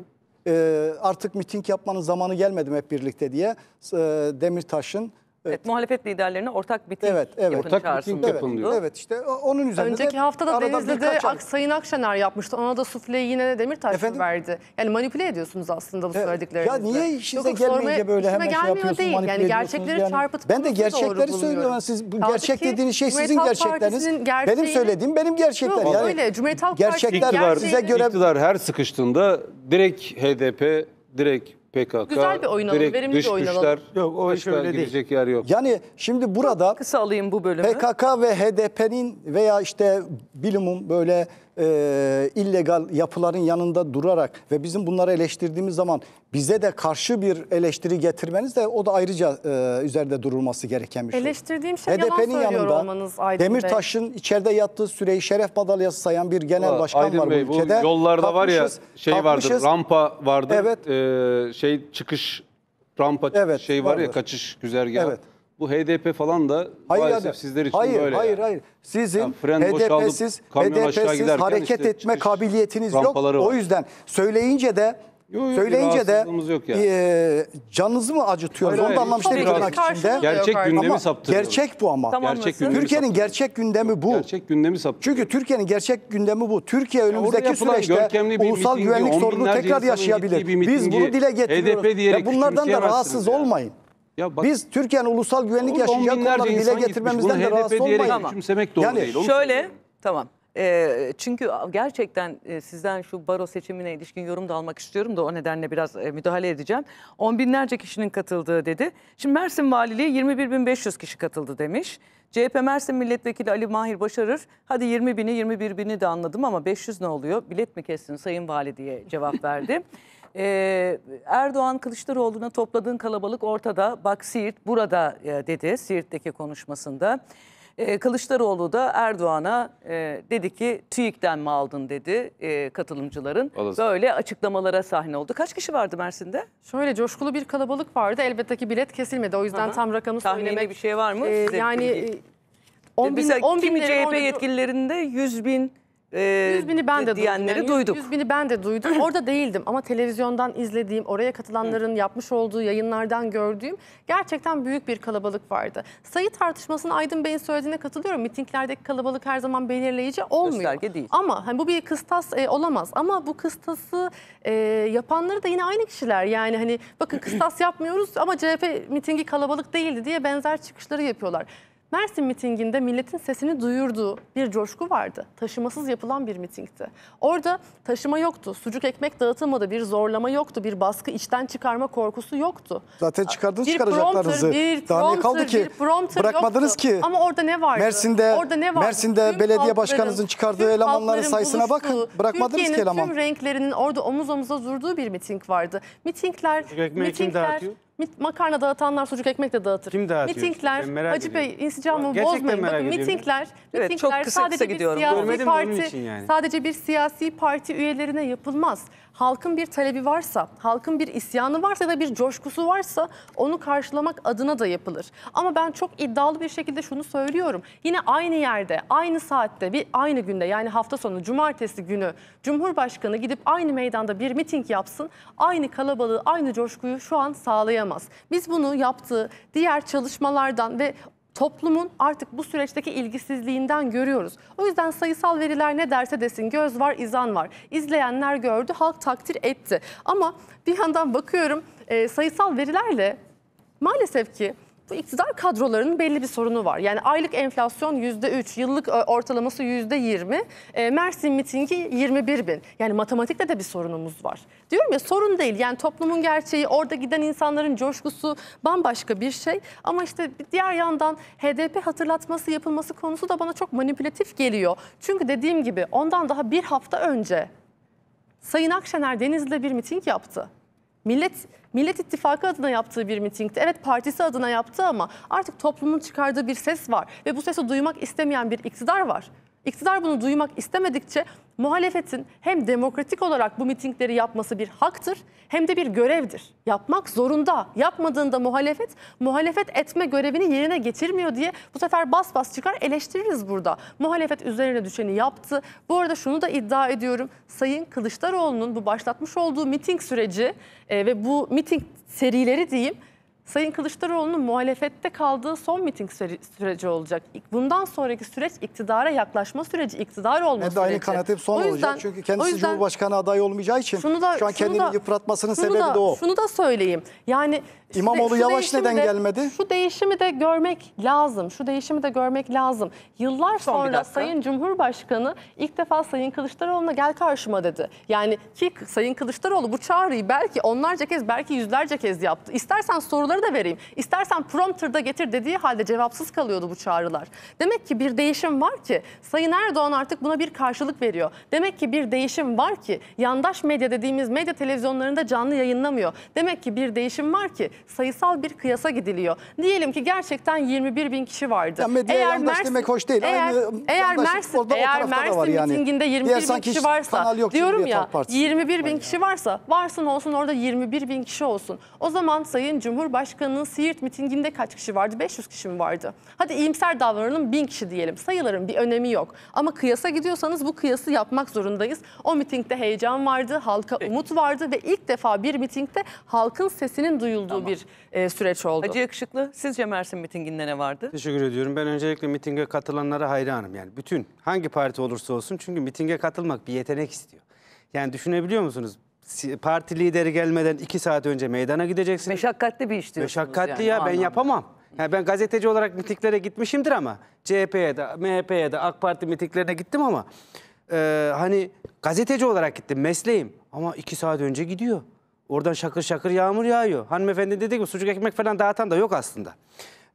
E, artık miting yapmanın zamanı gelmedi mi hep birlikte diye e, Demirtaş'ın Evet, muhalefet liderlerine ortak miting evet, evet. yapın ortak miting yapın diyor. Evet işte onun üzerine Önceki hafta da Denizli'de Ak, Sayın Akşener yapmıştı. Ona da sufleyi yine Demirtaş Efendim? verdi. Yani manipüle ediyorsunuz aslında bu söylediklerinizle. Ya niye işinize Yok, gelmeyince böyle hemen şey yapıyorsunuz değil. manipüle yani gerçekleri yani. çarpıtıp Ben de gerçekleri söylüyorum. Siz bu gerçek dediğiniz şey sizin gerçekleriniz. Gerçeğini... Benim söylediğim benim gerçekler. Yok, yani öyle. Cumhuriyet Halk gerçekler gerçeğini... size göre iktidar her sıkıştığında direkt HDP direkt PKK Güzel bir oyun alalım, direkt bir dış oyun güçler Yok, o iş başkan öyle değil. gidecek yer yok. Yani şimdi burada Kısa alayım bu bölümü. PKK ve HDP'nin veya işte bilimum böyle e, illegal yapıların yanında durarak ve bizim bunları eleştirdiğimiz zaman bize de karşı bir eleştiri getirmeniz de o da ayrıca e, üzerinde durulması gereken bir şey. Eleştirdiğim şey yalan HDP'nin söylüyor yanında olmanız Aydın Bey. içeride yattığı süreyi şeref madalyası sayan bir genel başkan Aydın var Bey, bu bu ülkede. yollarda var ya şey vardı, rampa vardı. Evet. e, şey çıkış rampa Evet, şey var ya kaçış güzergahı. Evet. Bu HDP falan da hayır maalesef abi. sizler için hayır, böyle. Hayır, yani. hayır. Sizin yani HDP'siz, HDP'siz hareket işte etme kabiliyetiniz yok. Var. O yüzden söyleyince de Yo, yo, Söyleyince de yok yani. e, canınızı mı acıtıyor? Hayır, Onu da anlamışlar tırnak içinde. Gerçek gündemi ama Gerçek bu ama. Tamam, gerçek gündemi Türkiye'nin gerçek gündemi bu. Gerçek gündemi saptırıyoruz. Çünkü Türkiye'nin gerçek gündemi bu. Türkiye önümüzdeki süreçte ulusal güvenlik sorunu tekrar yaşayabilir. Biz bunu dile getiriyoruz. Ve bunlardan da rahatsız yani. olmayın. Ya bak- Biz Türkiye'nin ulusal güvenlik Orada on yaşayacak konuları dile getirmemizden Bunu de HDP rahatsız diyerek olmayın. küçümsemek doğru yani, değil. Şöyle tamam. Ee, çünkü gerçekten e, sizden şu baro seçimine ilişkin yorum da almak istiyorum da o nedenle biraz e, müdahale edeceğim. On binlerce kişinin katıldığı dedi. Şimdi Mersin Valiliği 21.500 kişi katıldı demiş. CHP Mersin Milletvekili Ali Mahir Başarır hadi 20 bini 21 bini de anladım ama 500 ne oluyor? Bilet mi kestin Sayın Vali diye cevap verdi. Ee, Erdoğan Kılıçdaroğlu'na topladığın kalabalık ortada. Bak Siirt burada e, dedi Siirt'teki konuşmasında. Ee, Kılıçdaroğlu da Erdoğan'a e, dedi ki TÜİK'ten mi aldın dedi e, katılımcıların. Olası. Böyle açıklamalara sahne oldu. Kaç kişi vardı Mersin'de? Şöyle coşkulu bir kalabalık vardı. Elbette ki bilet kesilmedi. O yüzden Aha. tam rakamı Tahmini söylemek. bir şey var mı? Ee, yani 10 e, bin, Mesela 10 bin, 10 bin, kimi CHP yetkililerinde 100 bin 100 ee, bini ben de diyenleri duydum. Yani duyduk. 100 bini ben de duydum. Orada değildim ama televizyondan izlediğim, oraya katılanların yapmış olduğu yayınlardan gördüğüm gerçekten büyük bir kalabalık vardı. Sayı tartışmasına Aydın Bey'in söylediğine katılıyorum. Mitinglerdeki kalabalık her zaman belirleyici olmuyor. Gösterge değil. Ama hani bu bir kıstas e, olamaz. Ama bu kıstası e, yapanları da yine aynı kişiler. Yani hani bakın kıstas yapmıyoruz ama CHP mitingi kalabalık değildi diye benzer çıkışları yapıyorlar. Mersin mitinginde milletin sesini duyurduğu bir coşku vardı. Taşımasız yapılan bir mitingdi. Orada taşıma yoktu, sucuk ekmek dağıtılmadı, bir zorlama yoktu, bir baskı içten çıkarma korkusu yoktu. Zaten çıkardınız çıkaracaklarınızı. bir Daha prompter, ne kaldı ki? Bir Bırakmadınız yoktu. ki. Ama orada ne vardı? Mersin'de, orada ne vardı? Mersin'de tüm belediye başkanınızın çıkardığı elemanların sayısına bakın. Bırakmadınız ki eleman. tüm renklerinin orada omuz omuza durduğu bir miting vardı. Mitingler, mitingler, Mit, makarna dağıtanlar sucuk ekmek de dağıtır. Kim dağıtıyor? Mitingler, Ben merak Hacı Bey ediyorum. insicamımı Gerçekten bozmayın. Bakın ediyorum. mitingler, Evet, çok kısa sadece kısa bir gidiyorum. siyasi Görmedim parti, yani. sadece bir siyasi parti üyelerine yapılmaz halkın bir talebi varsa, halkın bir isyanı varsa ya da bir coşkusu varsa onu karşılamak adına da yapılır. Ama ben çok iddialı bir şekilde şunu söylüyorum. Yine aynı yerde, aynı saatte, bir aynı günde yani hafta sonu cumartesi günü Cumhurbaşkanı gidip aynı meydanda bir miting yapsın. Aynı kalabalığı, aynı coşkuyu şu an sağlayamaz. Biz bunu yaptığı diğer çalışmalardan ve toplumun artık bu süreçteki ilgisizliğinden görüyoruz. O yüzden sayısal veriler ne derse desin göz var, izan var. İzleyenler gördü, halk takdir etti. Ama bir yandan bakıyorum e, sayısal verilerle maalesef ki bu iktidar kadrolarının belli bir sorunu var. Yani aylık enflasyon yüzde üç, yıllık e, ortalaması yüzde yirmi, e, Mersin mitingi 21 bin. Yani matematikte de bir sorunumuz var. Diyorum ya sorun değil. Yani toplumun gerçeği, orada giden insanların coşkusu bambaşka bir şey. Ama işte diğer yandan HDP hatırlatması yapılması konusu da bana çok manipülatif geliyor. Çünkü dediğim gibi ondan daha bir hafta önce Sayın Akşener Denizli'de bir miting yaptı. Millet Millet İttifakı adına yaptığı bir mitingdi. Evet partisi adına yaptı ama artık toplumun çıkardığı bir ses var ve bu sesi duymak istemeyen bir iktidar var. İktidar bunu duymak istemedikçe muhalefetin hem demokratik olarak bu mitingleri yapması bir haktır hem de bir görevdir. Yapmak zorunda. Yapmadığında muhalefet muhalefet etme görevini yerine getirmiyor diye bu sefer bas bas çıkar eleştiririz burada. Muhalefet üzerine düşeni yaptı. Bu arada şunu da iddia ediyorum. Sayın Kılıçdaroğlu'nun bu başlatmış olduğu miting süreci e, ve bu miting serileri diyeyim Sayın Kılıçdaroğlu'nun muhalefette kaldığı son miting süreci olacak. Bundan sonraki süreç iktidara yaklaşma süreci, iktidar olma ben süreci. Ben de aynı kanaatim son yüzden, olacak. Çünkü kendisi yüzden, Cumhurbaşkanı adayı olmayacağı için şunu da, şu an kendini da, yıpratmasının sebebi da, de o. Şunu da söyleyeyim. Yani İmamoğlu şu yavaş neden de, gelmedi? Şu değişimi de görmek lazım. Şu değişimi de görmek lazım. Yıllar son sonra Sayın Cumhurbaşkanı ilk defa Sayın Kılıçdaroğlu'na gel karşıma dedi. Yani ki Sayın Kılıçdaroğlu bu çağrıyı belki onlarca kez belki yüzlerce kez yaptı. İstersen soruları Bunları da vereyim. İstersen prompter'da getir dediği halde cevapsız kalıyordu bu çağrılar. Demek ki bir değişim var ki Sayın Erdoğan artık buna bir karşılık veriyor. Demek ki bir değişim var ki yandaş medya dediğimiz medya televizyonlarında canlı yayınlamıyor. Demek ki bir değişim var ki sayısal bir kıyasa gidiliyor. Diyelim ki gerçekten 21 bin kişi vardı. Ya medya eğer yandaş Mersin, demek hoş değil. Eğer, Aynı eğer Mersin, orada, eğer Mersin yani. mitinginde 21 bin kişi varsa yok, diyorum ya 21 bin kişi varsa varsın olsun orada 21 bin kişi olsun. O zaman Sayın Cumhurbaşkanı Başkanı'nın Siirt mitinginde kaç kişi vardı? 500 kişi mi vardı? Hadi iyimser davranalım 1000 kişi diyelim. Sayıların bir önemi yok. Ama kıyasa gidiyorsanız bu kıyası yapmak zorundayız. O mitingde heyecan vardı, halka umut vardı ve ilk defa bir mitingde halkın sesinin duyulduğu tamam. bir e, süreç oldu. Hacı Yakışıklı, sizce Mersin mitinginde ne vardı? Teşekkür ediyorum. Ben öncelikle mitinge katılanlara hayranım. Yani bütün hangi parti olursa olsun çünkü mitinge katılmak bir yetenek istiyor. Yani düşünebiliyor musunuz? parti lideri gelmeden iki saat önce meydana gideceksin. Meşakkatli bir iş diyorsunuz Meşakkatli yani, ya ben yapamam. Yani ben gazeteci olarak mitiklere gitmişimdir ama CHP'ye de MHP'ye de AK Parti mitinglerine gittim ama e, hani gazeteci olarak gittim mesleğim ama iki saat önce gidiyor. Oradan şakır şakır yağmur yağıyor. Hanımefendi dedi ki sucuk ekmek falan dağıtan da yok aslında.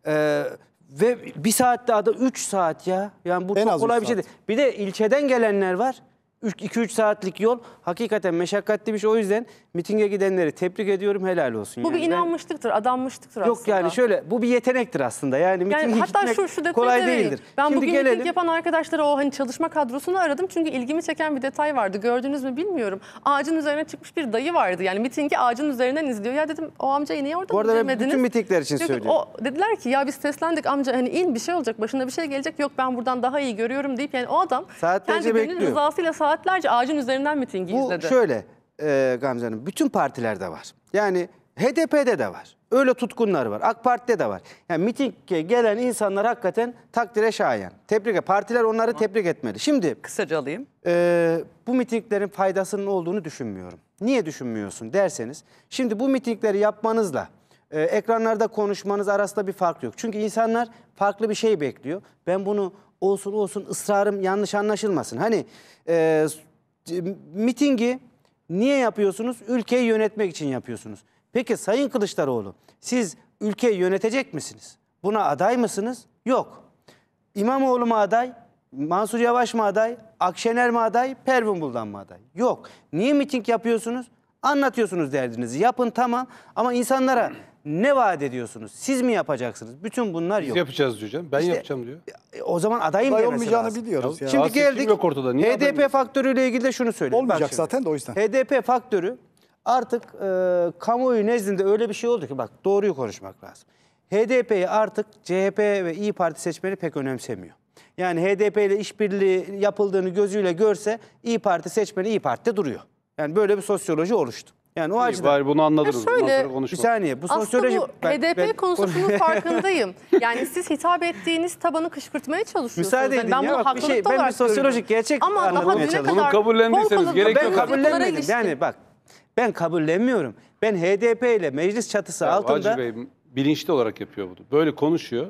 Ee, ve bir saat daha da üç saat ya. Yani bu en çok kolay bir şey değil. Bir de ilçeden gelenler var. 2-3 saatlik yol hakikaten meşakkatli bir şey. O yüzden mitinge gidenleri tebrik ediyorum. Helal olsun. Bu yani. bir inanmışlıktır, adanmışlıktır Yok aslında. Yok yani şöyle bu bir yetenektir aslında. Yani mitinge yani hatta şu, şu kolay vereyim. değildir. Ben Şimdi bugün gelelim. miting yapan arkadaşlara o hani çalışma kadrosunu aradım. Çünkü ilgimi çeken bir detay vardı. Gördünüz mü bilmiyorum. Ağacın üzerine çıkmış bir dayı vardı. Yani mitingi ağacın üzerinden izliyor. Ya dedim o amcayı niye orada Bu arada ben bütün mitingler için Yok, söylüyorum. O, dediler ki ya biz seslendik amca hani in bir şey olacak başında bir şey gelecek. Yok ben buradan daha iyi görüyorum deyip yani o adam Saatlerce kendi bekliyor. rızasıyla saat saatlerce ağacın üzerinden mitingi Bu izledi. Bu şöyle e, Gamze Hanım, bütün partilerde var. Yani HDP'de de var. Öyle tutkunlar var. AK Parti'de de var. Yani mitinge gelen insanlar hakikaten takdire şayan. Tebrik et. Partiler onları tebrik etmeli. Şimdi kısaca alayım. E, bu mitinglerin faydasının olduğunu düşünmüyorum. Niye düşünmüyorsun derseniz. Şimdi bu mitingleri yapmanızla e, ekranlarda konuşmanız arasında bir fark yok. Çünkü insanlar farklı bir şey bekliyor. Ben bunu olsun olsun ısrarım yanlış anlaşılmasın. Hani e, mitingi niye yapıyorsunuz? Ülkeyi yönetmek için yapıyorsunuz. Peki Sayın Kılıçdaroğlu siz ülkeyi yönetecek misiniz? Buna aday mısınız? Yok. İmamoğlu mu aday? Mansur Yavaş mı aday? Akşener mi aday? Pervin Buldan mı aday? Yok. Niye miting yapıyorsunuz? Anlatıyorsunuz derdinizi. Yapın tamam ama insanlara ne vaat ediyorsunuz? Siz mi yapacaksınız? Bütün bunlar Biz yok. yapacağız diyor canım. Ben İşte- yapacağım diyor. E, o zaman adayım Aday demesi olmayacağını lazım. biliyoruz ya. Şimdi geldik yok ortada? Niye HDP yok? faktörüyle ilgili de şunu söyleyeyim. Olmayacak zaten de o yüzden. HDP faktörü artık e, kamuoyu nezdinde öyle bir şey oldu ki bak doğruyu konuşmak lazım. HDP'yi artık CHP ve İyi Parti seçmeni pek önemsemiyor. Yani HDP ile işbirliği yapıldığını gözüyle görse İyi Parti seçmeni İyi Parti'de duruyor. Yani böyle bir sosyoloji oluştu. Yani o İyi, açıdan. Bari bunu anladım. şöyle- Bir saniye bu sosyoloji... Aslında bu ben- HDP ben- konusunun farkındayım. Yani siz hitap ettiğiniz tabanı kışkırtmaya çalışıyorsunuz. Müsaade hani edin ben ya, bunu bak bir haklılıkta şey- ben bir sosyolojik gerçek Ama anlamaya çalışıyorum. kadar Bunu kabullendiyseniz kol gerek yok. Ben kalabalıklara kabullenmedim. Yani bak ben kabullenmiyorum. Ben HDP ile meclis çatısı Ya altında... Hacı Bey bilinçli olarak yapıyor bunu. Böyle konuşuyor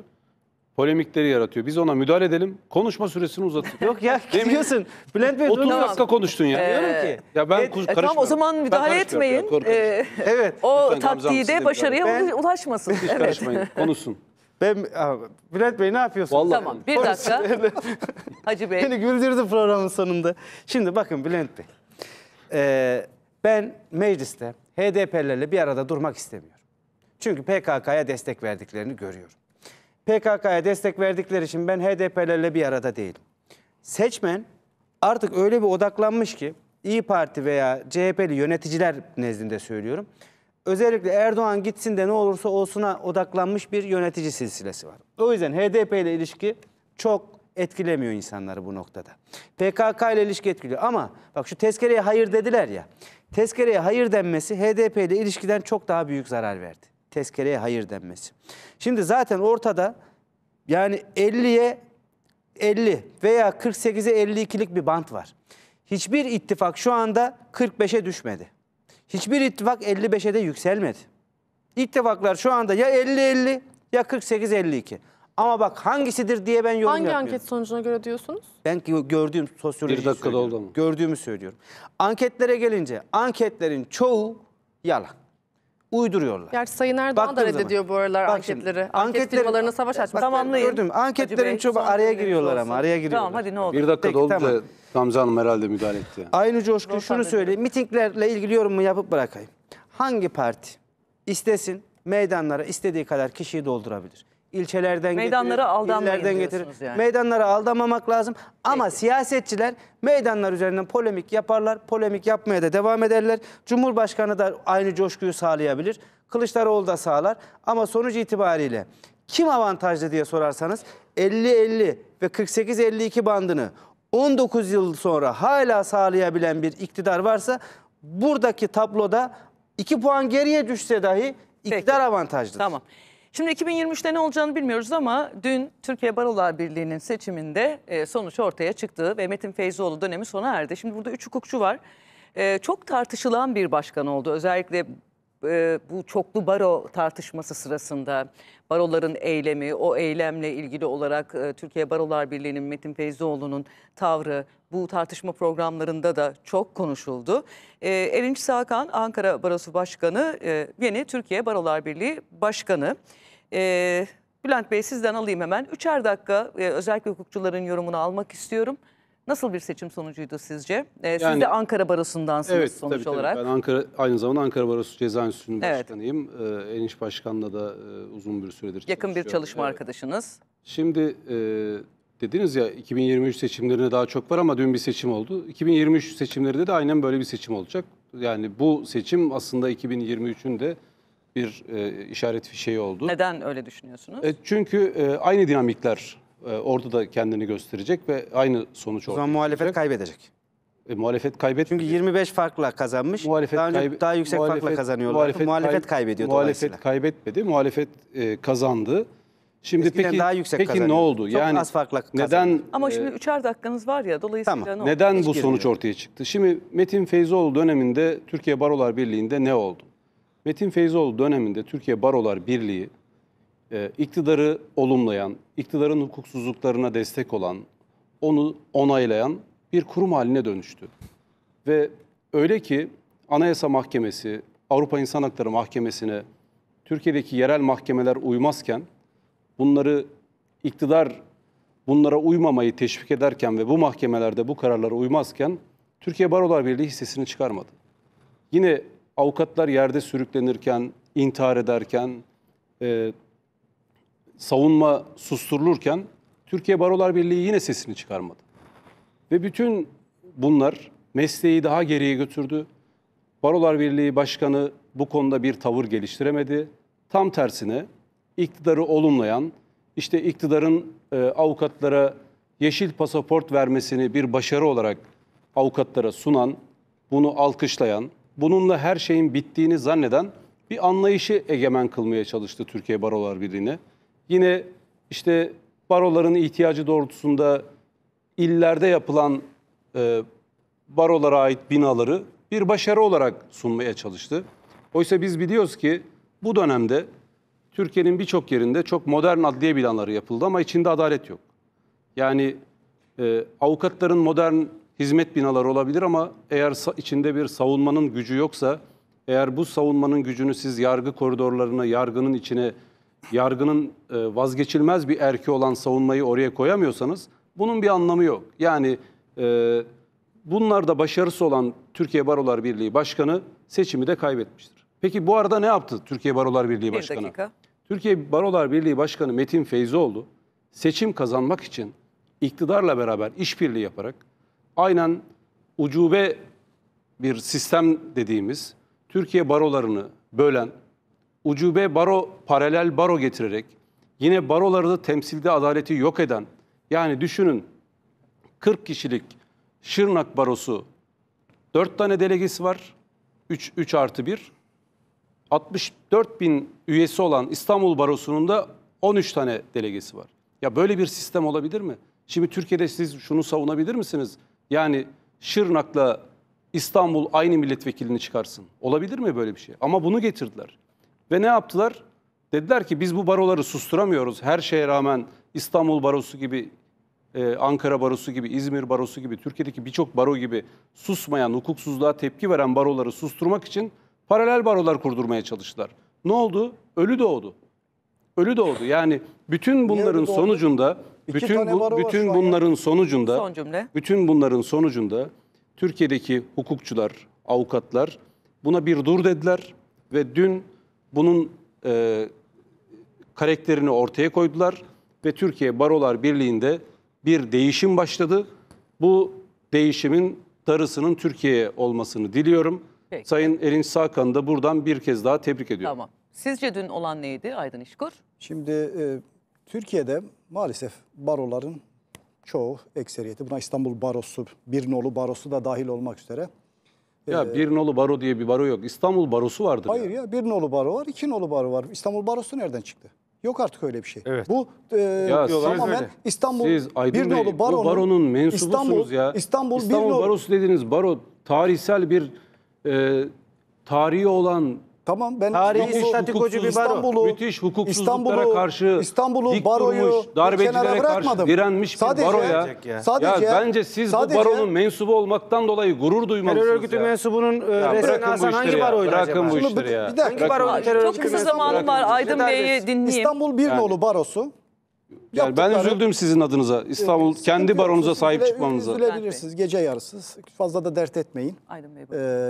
polemikleri yaratıyor. Biz ona müdahale edelim. Konuşma süresini uzatın. Yok ya Demin gidiyorsun. Bülent Bey 30 dakika tamam. konuştun ya. Ee, Diyorum ki. Ya ben e, karışmıyorum. E, tamam o zaman müdahale etmeyin. Ya, ee, evet. O Lütfen başarıya ben, ulaşmasın. Hiç evet. karışmayın. Konuşsun. Ben Bülent Bey ne yapıyorsun? Vallahi tamam bir dakika. Hacı Bey. Beni güldürdü programın sonunda. Şimdi bakın Bülent Bey. Ee, ben mecliste HDP'lerle bir arada durmak istemiyorum. Çünkü PKK'ya destek verdiklerini görüyorum. PKK'ya destek verdikleri için ben HDP'lerle bir arada değilim. Seçmen artık öyle bir odaklanmış ki İyi Parti veya CHP'li yöneticiler nezdinde söylüyorum. Özellikle Erdoğan gitsin de ne olursa olsuna odaklanmış bir yönetici silsilesi var. O yüzden HDP ile ilişki çok etkilemiyor insanları bu noktada. PKK ile ilişki etkiliyor ama bak şu tezkereye hayır dediler ya. Tezkereye hayır denmesi HDP ile ilişkiden çok daha büyük zarar verdi tezkereye hayır denmesi. Şimdi zaten ortada yani 50'ye 50 veya 48'e 52'lik bir bant var. Hiçbir ittifak şu anda 45'e düşmedi. Hiçbir ittifak 55'e de yükselmedi. İttifaklar şu anda ya 50-50 ya 48-52. Ama bak hangisidir diye ben yorum Hangi yapmıyorum. Hangi anket sonucuna göre diyorsunuz? Ben gördüğüm sosyoloji Bir dakikada oldu mu? Gördüğümü söylüyorum. Anketlere gelince anketlerin çoğu yalan uyduruyorlar. Gerçi Sayın Erdoğan Baktığım da reddediyor bu aralar Bak şimdi, anketleri. Anket anketlerin- firmalarına savaş açmış. Tamamlayın. Gördüm. Anketlerin çoğu araya giriyorlar ama araya giriyorlar. Tamam hadi ne oldu? Bir dakika Peki, doldu tamam. da Gamze Hanım herhalde müdahale etti. Aynı coşku şunu söyleyeyim. Mitinglerle ilgili yorumumu yapıp bırakayım. Hangi parti istesin meydanlara istediği kadar kişiyi doldurabilir ilçelerden Meydanlara getirir, getirir. yani. Meydanlara aldamamak lazım. Ama siyasetçiler meydanlar üzerinden polemik yaparlar. Polemik yapmaya da devam ederler. Cumhurbaşkanı da aynı coşkuyu sağlayabilir. Kılıçdaroğlu da sağlar. Ama sonuç itibariyle kim avantajlı diye sorarsanız 50-50 ve 48-52 bandını 19 yıl sonra hala sağlayabilen bir iktidar varsa buradaki tabloda 2 puan geriye düşse dahi iktidar Peki. avantajlıdır. Tamam. Şimdi 2023'te ne olacağını bilmiyoruz ama dün Türkiye Barolar Birliği'nin seçiminde e, sonuç ortaya çıktı ve Metin Feyzoğlu dönemi sona erdi. Şimdi burada üç hukukçu var. E, çok tartışılan bir başkan oldu. Özellikle e, bu çoklu baro tartışması sırasında baroların eylemi, o eylemle ilgili olarak Türkiye Barolar Birliği'nin Metin Feyzoğlu'nun tavrı bu tartışma programlarında da çok konuşuldu. E, Erinç Sakan, Ankara Barosu Başkanı, yeni Türkiye Barolar Birliği Başkanı. E, Bülent Bey sizden alayım hemen. Üçer dakika e, özellikle hukukçuların yorumunu almak istiyorum. Nasıl bir seçim sonucuydu sizce? Ee, Yani- siz de Ankara Barosu'ndansınız Evet, sonuç tabii, tabii. olarak. Ben Ankara, aynı zamanda Ankara Barosu Ceza Enstitüsü'nün Evet. başkanıyım. Ee, Eniş Başkan'la da e, uzun bir süredir Yakın bir çalışma Evet. arkadaşınız. Şimdi e, dediniz ya 2023 seçimlerine daha çok var ama dün bir seçim oldu. 2023 seçimlerinde de aynen böyle bir seçim olacak. Yani bu seçim aslında 2023'ün de bir e, işaret fişeği oldu. Neden öyle düşünüyorsunuz? E, çünkü e, aynı dinamikler e, orada da kendini gösterecek ve aynı sonuç O olacak. zaman muhalefet kaybedecek. E, muhalefet kaybet. Çünkü 25 farkla kazanmış. Muhalefet daha önce kaybe- daha yüksek farkla kazanıyorlar. Muhalefet, kay- kaybediyor dolayısıyla. Muhalefet kaybetmedi. Muhalefet e, kazandı. Şimdi Eskiden peki daha yüksek peki ne oldu? Çok yani az farkla kazandı. neden Ama şimdi e, üçer dakikanız var ya dolayısıyla Tamam. ne oldu? neden bu sonuç girmiyorum. ortaya çıktı? Şimdi Metin Feyzoğlu döneminde Türkiye Barolar Birliği'nde ne oldu? Metin Feyzoğlu döneminde Türkiye Barolar Birliği e, iktidarı olumlayan, iktidarın hukuksuzluklarına destek olan, onu onaylayan bir kurum haline dönüştü. Ve öyle ki Anayasa Mahkemesi, Avrupa İnsan Hakları Mahkemesi'ne Türkiye'deki yerel mahkemeler uymazken bunları iktidar bunlara uymamayı teşvik ederken ve bu mahkemelerde bu kararlara uymazken Türkiye Barolar Birliği hissesini çıkarmadı. Yine avukatlar yerde sürüklenirken, intihar ederken, e, savunma susturulurken Türkiye Barolar Birliği yine sesini çıkarmadı. Ve bütün bunlar mesleği daha geriye götürdü. Barolar Birliği Başkanı bu konuda bir tavır geliştiremedi. Tam tersine iktidarı olumlayan, işte iktidarın e, avukatlara yeşil pasaport vermesini bir başarı olarak avukatlara sunan, bunu alkışlayan, bununla her şeyin bittiğini zanneden bir anlayışı egemen kılmaya çalıştı Türkiye Barolar Birliği'ne. Yine işte baroların ihtiyacı doğrultusunda illerde yapılan e, barolara ait binaları bir başarı olarak sunmaya çalıştı. Oysa biz biliyoruz ki bu dönemde Türkiye'nin birçok yerinde çok modern adliye binaları yapıldı ama içinde adalet yok. Yani e, avukatların modern hizmet binaları olabilir ama eğer içinde bir savunmanın gücü yoksa, eğer bu savunmanın gücünü siz yargı koridorlarına, yargının içine, yargının e, vazgeçilmez bir erki olan savunmayı oraya koyamıyorsanız bunun bir anlamı yok. Yani e, da başarısı olan Türkiye Barolar Birliği Başkanı seçimi de kaybetmiştir. Peki bu arada ne yaptı Türkiye Barolar Birliği Başkanı? Bir dakika. Türkiye Barolar Birliği Başkanı Metin Feyzoğlu seçim kazanmak için iktidarla beraber işbirliği yaparak aynen ucube bir sistem dediğimiz Türkiye barolarını bölen, ucube baro, paralel baro getirerek yine baroları da temsilde adaleti yok eden, yani düşünün 40 kişilik Şırnak Barosu 4 tane delegesi var, 3, 3 artı 1, 64 bin üyesi olan İstanbul Barosu'nun da 13 tane delegesi var. Ya böyle bir sistem olabilir mi? Şimdi Türkiye'de siz şunu savunabilir misiniz? Yani Şırnak'la İstanbul aynı milletvekilini çıkarsın. Olabilir mi böyle bir şey? Ama bunu getirdiler. Ve ne yaptılar? Dediler ki biz bu baroları susturamıyoruz. Her şeye rağmen İstanbul barosu gibi, e, Ankara barosu gibi, İzmir barosu gibi, Türkiye'deki birçok baro gibi susmayan, hukuksuzluğa tepki veren baroları susturmak için paralel barolar kurdurmaya çalıştılar. Ne oldu? Ölü doğdu. Ölü doğdu. Yani bütün bunların sonucunda bütün bu, bütün bunların sonucunda Son cümle. bütün bunların sonucunda Türkiye'deki hukukçular, avukatlar buna bir dur dediler ve dün bunun e, karakterini ortaya koydular ve Türkiye Barolar Birliği'nde bir değişim başladı. Bu değişimin darısının Türkiye'ye olmasını diliyorum. Peki. Sayın Erinç Sakan'ı da buradan bir kez daha tebrik ediyorum. Tamam. Sizce dün olan neydi Aydın İşkur? Şimdi e, Türkiye'de maalesef baroların çoğu, ekseriyeti, buna İstanbul Barosu, bir nolu Barosu da dahil olmak üzere. Ya ee, nolu Baro diye bir baro yok. İstanbul Barosu vardır. Hayır ya, ya nolu Baro var, iki nolu Baro var. İstanbul Barosu nereden çıktı? Yok artık öyle bir şey. Evet. Bu e, ya tamamen siz, İstanbul siz Aydın Birnolu Bey, Baro'nun, baronun mensubusunuz İstanbul, ya. İstanbul, İstanbul Birnolu... Barosu dediğiniz baro tarihsel bir e, tarihi olan Tamam ben Tarihi Müthiş statikocu bir baro. İstanbul'u, Müthiş hukuksuzluklara İstanbul'u, karşı dik İstanbul'u, baroyu durmuş, darbecilere karşı direnmiş bir baro ya. Ya Sadece, bence siz sadece- bu baronun mensubu olmaktan dolayı gurur duymalısınız. Terör örgütü mensubunun e, Ya resmini hangi ya. baroydu acaba? Bırakın bu Şunu işleri ya. bir dakika. Hangi baro Bırakın. terör Çok kısa zamanım var. Aydın Yeter Bey'i dinleyeyim. İstanbul bir nolu barosu. Yani ben üzüldüm sizin adınıza. İstanbul kendi baronuza sahip üzüle- çıkmanıza. Üzülebilirsiniz gece yarısı. Fazla da dert etmeyin. Aydın Bey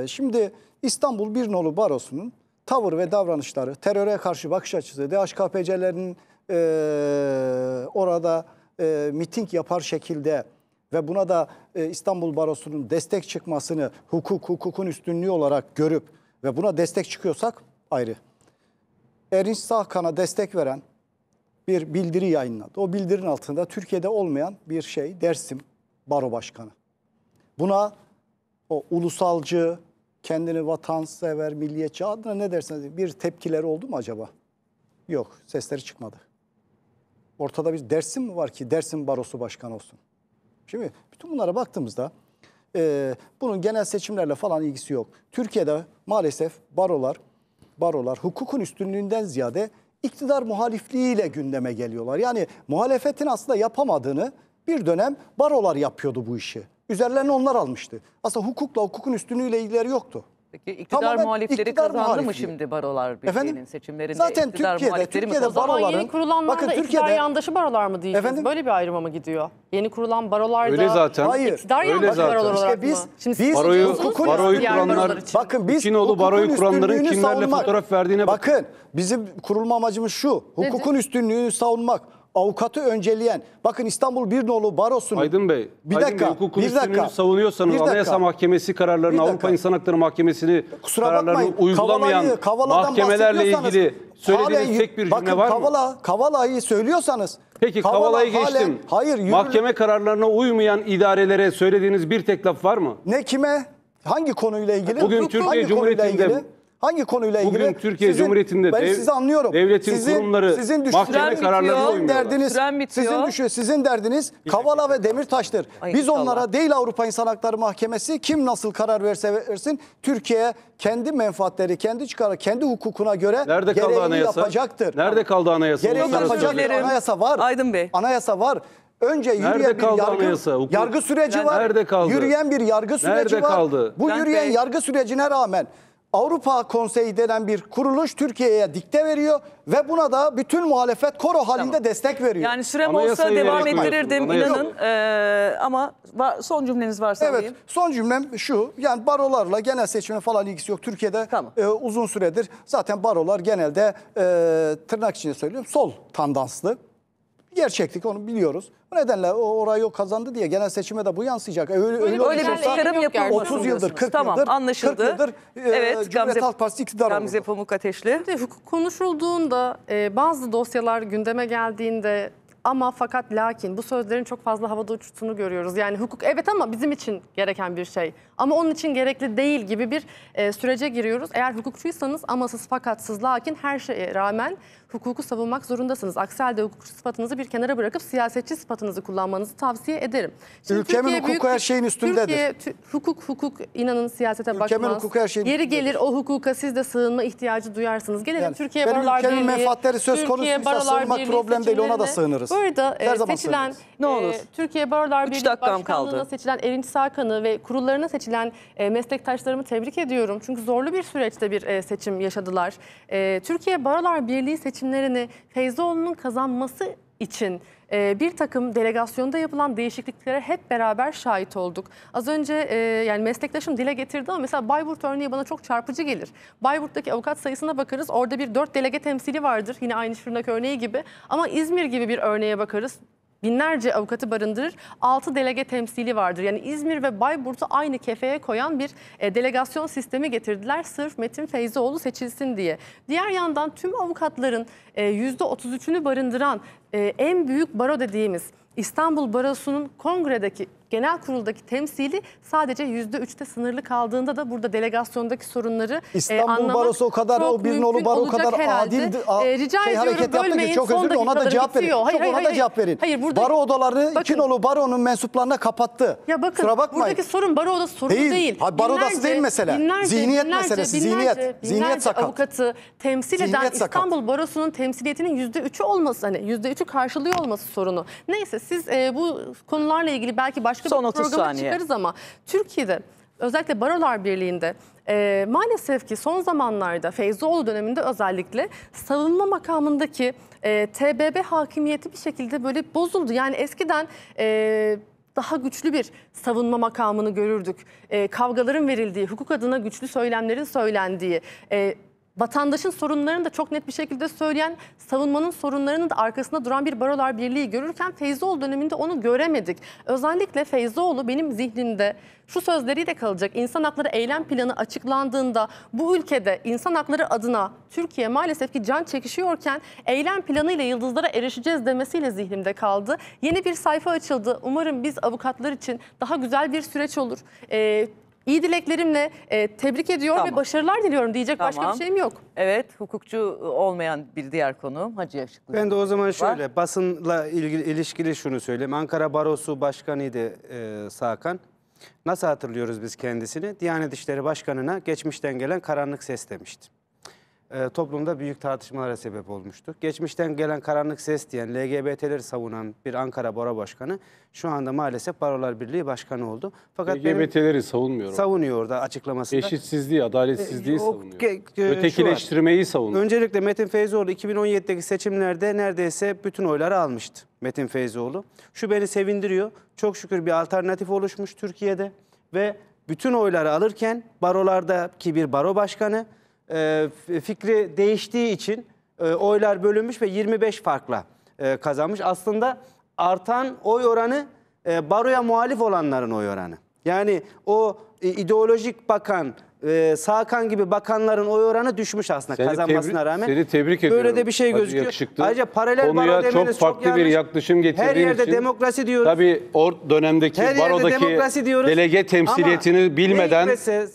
Ee, şimdi İstanbul bir nolu barosunun tavır ve davranışları, teröre karşı bakış açısı, DHKPC'lerin e, orada e, miting yapar şekilde ve buna da e, İstanbul Barosu'nun destek çıkmasını hukuk, hukukun üstünlüğü olarak görüp ve buna destek çıkıyorsak ayrı. Erinç Sağkana destek veren bir bildiri yayınladı. O bildirin altında Türkiye'de olmayan bir şey Dersim Baro Başkanı. Buna o ulusalcı, kendini vatansever, milliyetçi adına ne dersiniz bir tepkileri oldu mu acaba? Yok, sesleri çıkmadı. Ortada bir Dersim mi var ki Dersim Barosu başkan olsun? Şimdi bütün bunlara baktığımızda e, bunun genel seçimlerle falan ilgisi yok. Türkiye'de maalesef barolar, barolar hukukun üstünlüğünden ziyade iktidar muhalifliğiyle gündeme geliyorlar. Yani muhalefetin aslında yapamadığını bir dönem barolar yapıyordu bu işi. Üzerlerini onlar almıştı. Aslında hukukla hukukun üstünlüğüyle ilgileri yoktu. Peki iktidar Tamamen muhalifleri iktidar kazandı muhalifliği. mı şimdi barolar birliğinin Efendim? seçimlerinde? Zaten iktidar Türkiye'de, Türkiye'de mi baroların... yeni kurulanlarda bakın, iktidar Türkiye'de, yandaşı barolar mı diyeceğiz? Efendim? Böyle bir ayrıma mı gidiyor? Yeni kurulan barolar da zaten. Hayır. iktidar Öyle yandaşı zaten. barolar olarak biz, mı? Şimdi siz baroyu, hukukun, baroyu kuranlar, bakın biz İçinoğlu baroyu kuranların kimlerle savunmak. fotoğraf verdiğine bakın. Bakın bizim kurulma amacımız şu. Hukukun Nedir? üstünlüğünü savunmak avukatı önceleyen bakın İstanbul bir nolu barosunun Aydın Bey, bir Aydın dakika, Bey, hukukun bir dakika, savunuyorsanız bir dakika, Mahkemesi kararlarını, Avrupa İnsan Hakları Mahkemesi'ni kararlarını uygulamayan Kavala'yı, mahkemelerle ilgili söylediğiniz halen, tek bir cümle bakın, var mı? Kavala, Kavala'yı söylüyorsanız Peki Kavala, geçtim. Halen, hayır, yürü... Mahkeme kararlarına uymayan idarelere söylediğiniz bir tek laf var mı? Ne kime? Hangi konuyla ilgili? Bugün Türkiye Cumhuriyeti'nde Hangi konuyla ilgili? Bugün Türkiye sizin, Cumhuriyeti'nde ben dev, sizi anlıyorum. devletin sizin, kurumları sizin mahkeme kararlarına uymuyorlar. Derdiniz, sizin, düşüyor, sizin derdiniz Kavala ve Demirtaş'tır. Ay, Biz inşallah. onlara değil Avrupa İnsan Hakları Mahkemesi kim nasıl karar verse versin Türkiye kendi menfaatleri, kendi çıkarı, kendi hukukuna göre Nerede kaldı anayasa? yapacaktır. Nerede kaldı anayasa? Gereği yapacak anayasa var. Aydın Bey. Anayasa var. Önce yürüyen nerede bir yargı, anayasa, yargı süreci var. Nerede kaldı? Yürüyen bir yargı süreci nerede var. Kaldı? Bu ben yürüyen Bey. yargı sürecine rağmen Avrupa Konseyi denen bir kuruluş Türkiye'ye dikte veriyor ve buna da bütün muhalefet koro halinde tamam. destek veriyor. Yani sürem ama olsa devam ettirirdim Anayasa. inanın ee, ama son cümleniz varsa Evet alayım. son cümlem şu yani barolarla genel seçime falan ilgisi yok. Türkiye'de tamam. e, uzun süredir zaten barolar genelde e, tırnak içinde söylüyorum sol tandanslı. Bir gerçeklik onu biliyoruz. Bu nedenle orayı o kazandı diye genel seçime de bu yansıyacak. Öyle, öyle, öyle, bir olsa çıkarım yapılmasın 30 yıldır, 40 Tamam, yıldır, anlaşıldı. 40 yıldır e, Evet, Cumhuriyet Gamze- Halk Partisi iktidar Gamze oldu. Pamuk Ateşli. Şimdi hukuk konuşulduğunda e, bazı dosyalar gündeme geldiğinde ama fakat lakin bu sözlerin çok fazla havada uçtuğunu görüyoruz. Yani hukuk evet ama bizim için gereken bir şey ama onun için gerekli değil gibi bir e, sürece giriyoruz. Eğer hukukçuysanız amasız fakatsız lakin her şeye rağmen hukuku savunmak zorundasınız. Aksi halde hukukçu sıfatınızı bir kenara bırakıp siyasetçi sıfatınızı kullanmanızı tavsiye ederim. Şimdi Ülkemin Türkiye hukuku büyük, her şeyin üstündedir. Türkiye, hukuk hukuk inanın siyasete Ülkemin bakmaz. Hukuku her şeyin Yeri gelir o hukuka siz de sığınma ihtiyacı duyarsınız. Gelelim yani, Türkiye Barolar Birliği. Ülkemin menfaatleri söz konusuysa sığınmak problem değil ona da sığınırız. Bu arada her e, zaman seçilen ne e, olur? E, Türkiye Barolar Birliği Başkanlığı'na kaldı. seçilen Erinç Sarkan'ı ve kurullarına seçilen e, meslektaşlarımı tebrik ediyorum. Çünkü zorlu bir süreçte bir e, seçim yaşadılar. E, Türkiye Barolar Birliği seçim seçimlerini Feyzoğlu'nun kazanması için e, bir takım delegasyonda yapılan değişikliklere hep beraber şahit olduk. Az önce e, yani meslektaşım dile getirdi ama mesela Bayburt örneği bana çok çarpıcı gelir. Bayburt'taki avukat sayısına bakarız. Orada bir dört delege temsili vardır. Yine aynı Şırnak örneği gibi. Ama İzmir gibi bir örneğe bakarız binlerce avukatı barındırır. 6 delege temsili vardır. Yani İzmir ve Bayburt'u aynı kefeye koyan bir e, delegasyon sistemi getirdiler. Sırf Metin Feyzoğlu seçilsin diye. Diğer yandan tüm avukatların e, %33'ünü barındıran e, en büyük baro dediğimiz İstanbul Barosu'nun kongredeki genel kuruldaki temsili sadece yüzde üçte sınırlı kaldığında da burada delegasyondaki sorunları e, İstanbul e, Barosu o kadar o bir nolu bar kadar adil e, rica şey, ediyorum hareket yaptı ki çok özür dilerim ona da cevap verin. Hayır, çok hayır, ona da cevap verin. Hayır, burada, baro odaları bakın, iki nolu baronun mensuplarına kapattı. Ya bakın Sıra bakmayın. buradaki sorun baro odası sorunu değil. değil. Hayır, baro binlerce, odası değil mesela Binlerce, zihniyet binlerce, meselesi binlerce, zihniyet. Binlerce zihniyet sakat. avukatı temsil eden İstanbul Barosu'nun temsiliyetinin yüzde üçü olması hani yüzde üçü karşılıyor olması sorunu. Neyse siz e, bu konularla ilgili belki başka başka Son bir programa çıkarız ama Türkiye'de özellikle Barolar Birliği'nde e, maalesef ki son zamanlarda Feyzoğlu döneminde özellikle savunma makamındaki e, TBB hakimiyeti bir şekilde böyle bozuldu. Yani eskiden... E, daha güçlü bir savunma makamını görürdük. E, kavgaların verildiği, hukuk adına güçlü söylemlerin söylendiği, e, vatandaşın sorunlarını da çok net bir şekilde söyleyen, savunmanın sorunlarının da arkasında duran bir Barolar Birliği görürken Feyzoğlu döneminde onu göremedik. Özellikle Feyzoğlu benim zihnimde şu sözleriyle kalacak. İnsan hakları eylem planı açıklandığında bu ülkede insan hakları adına Türkiye maalesef ki can çekişiyorken eylem planıyla yıldızlara erişeceğiz demesiyle zihnimde kaldı. Yeni bir sayfa açıldı. Umarım biz avukatlar için daha güzel bir süreç olur. Ee, İyi dileklerimle e, tebrik ediyor Tamam. ve başarılar diliyorum diyecek başka bir şeyim yok. Evet, hukukçu olmayan bir diğer konuğum Hacı Yakışıklı. Ben de o zaman şöyle basınla ilgili, ilişkili şunu söyleyeyim. Ankara Barosu Başkanı'ydı e, Sakan. Nasıl hatırlıyoruz biz kendisini? Diyanet İşleri Başkanı'na geçmişten gelen karanlık ses demişti e, toplumda büyük tartışmalara sebep olmuştu. Geçmişten gelen karanlık ses diyen, LGBT'leri savunan bir Ankara Bora Başkanı şu anda maalesef Barolar Birliği Başkanı oldu. Fakat LGBT'leri savunmuyor. Savunuyor da açıklamasında. Eşitsizliği, adaletsizliği e, o, savunuyor. E, Ötekileştirmeyi savunuyor. Öncelikle Metin Feyzoğlu 2017'deki seçimlerde neredeyse bütün oyları almıştı Metin Feyzoğlu. Şu beni sevindiriyor. Çok şükür bir alternatif oluşmuş Türkiye'de ve bütün oyları alırken barolardaki bir baro başkanı e, fikri değiştiği için e, oylar bölünmüş ve 25 farkla e, kazanmış. Aslında artan oy oranı baroya muhalif olanların oy oranı. Yani o ideolojik bakan e, Sakan gibi bakanların oy oranı düşmüş aslında seni kazanmasına tebrik, rağmen. Seni tebrik ediyorum. Böyle de bir şey gözüküyor. Yakışıklı. Ayrıca paralel Konuya baro demeniz çok farklı çok yanlış. bir yaklaşım getirdiğin için. Her yerde için, demokrasi diyoruz. Tabii o dönemdeki Her barodaki delege temsiliyetini Ama bilmeden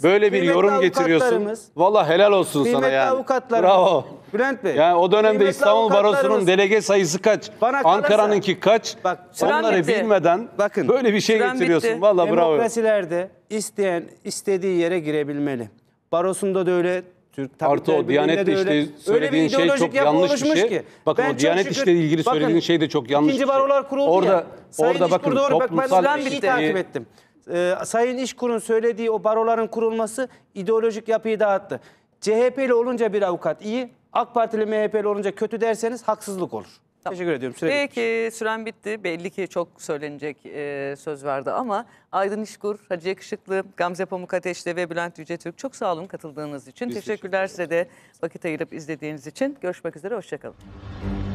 böyle bir yorum getiriyorsun. Valla helal olsun sana yani. Bravo. Bülent Bey. Yani o dönemde İstanbul Barosu'nun avukatlarımız- delege sayısı kaç? Ankara'nınki kaç? Bak, süren Onları bitti. bilmeden Bakın, böyle bir şey getiriyorsun. bitti. Vallahi bravo. Demokrasilerde isteyen istediği yere girebilmeli. Barosunda da öyle, Türk Artı o Diyanet de öyle. İşleri Öyle söylediğin şey çok yanlış bir şey. ki. Bakın o Diyanet işle ilgili söylediğin şey de çok yanlış İkinci şey. barolar kuruldu Orada- ya. Sayın orada bakın, toplumsal bak ben bir takip ettim. Ee, Sayın İşkur'un söylediği o baroların kurulması ideolojik yapıyı dağıttı. CHP'li olunca bir avukat iyi, AK Partili MHP'li olunca kötü derseniz haksızlık olur. Tamam. Teşekkür ediyorum. Süre Peki bitmiş. süren bitti. Belli ki çok söylenecek e, söz vardı ama Aydın İşkur, Hacı Yakışıklı, Gamze Pamuk Ateşli ve Bülent Yüce Türk çok sağ olun katıldığınız için. Biz teşekkürler size de vakit ayırıp izlediğiniz için. Görüşmek üzere, hoşçakalın.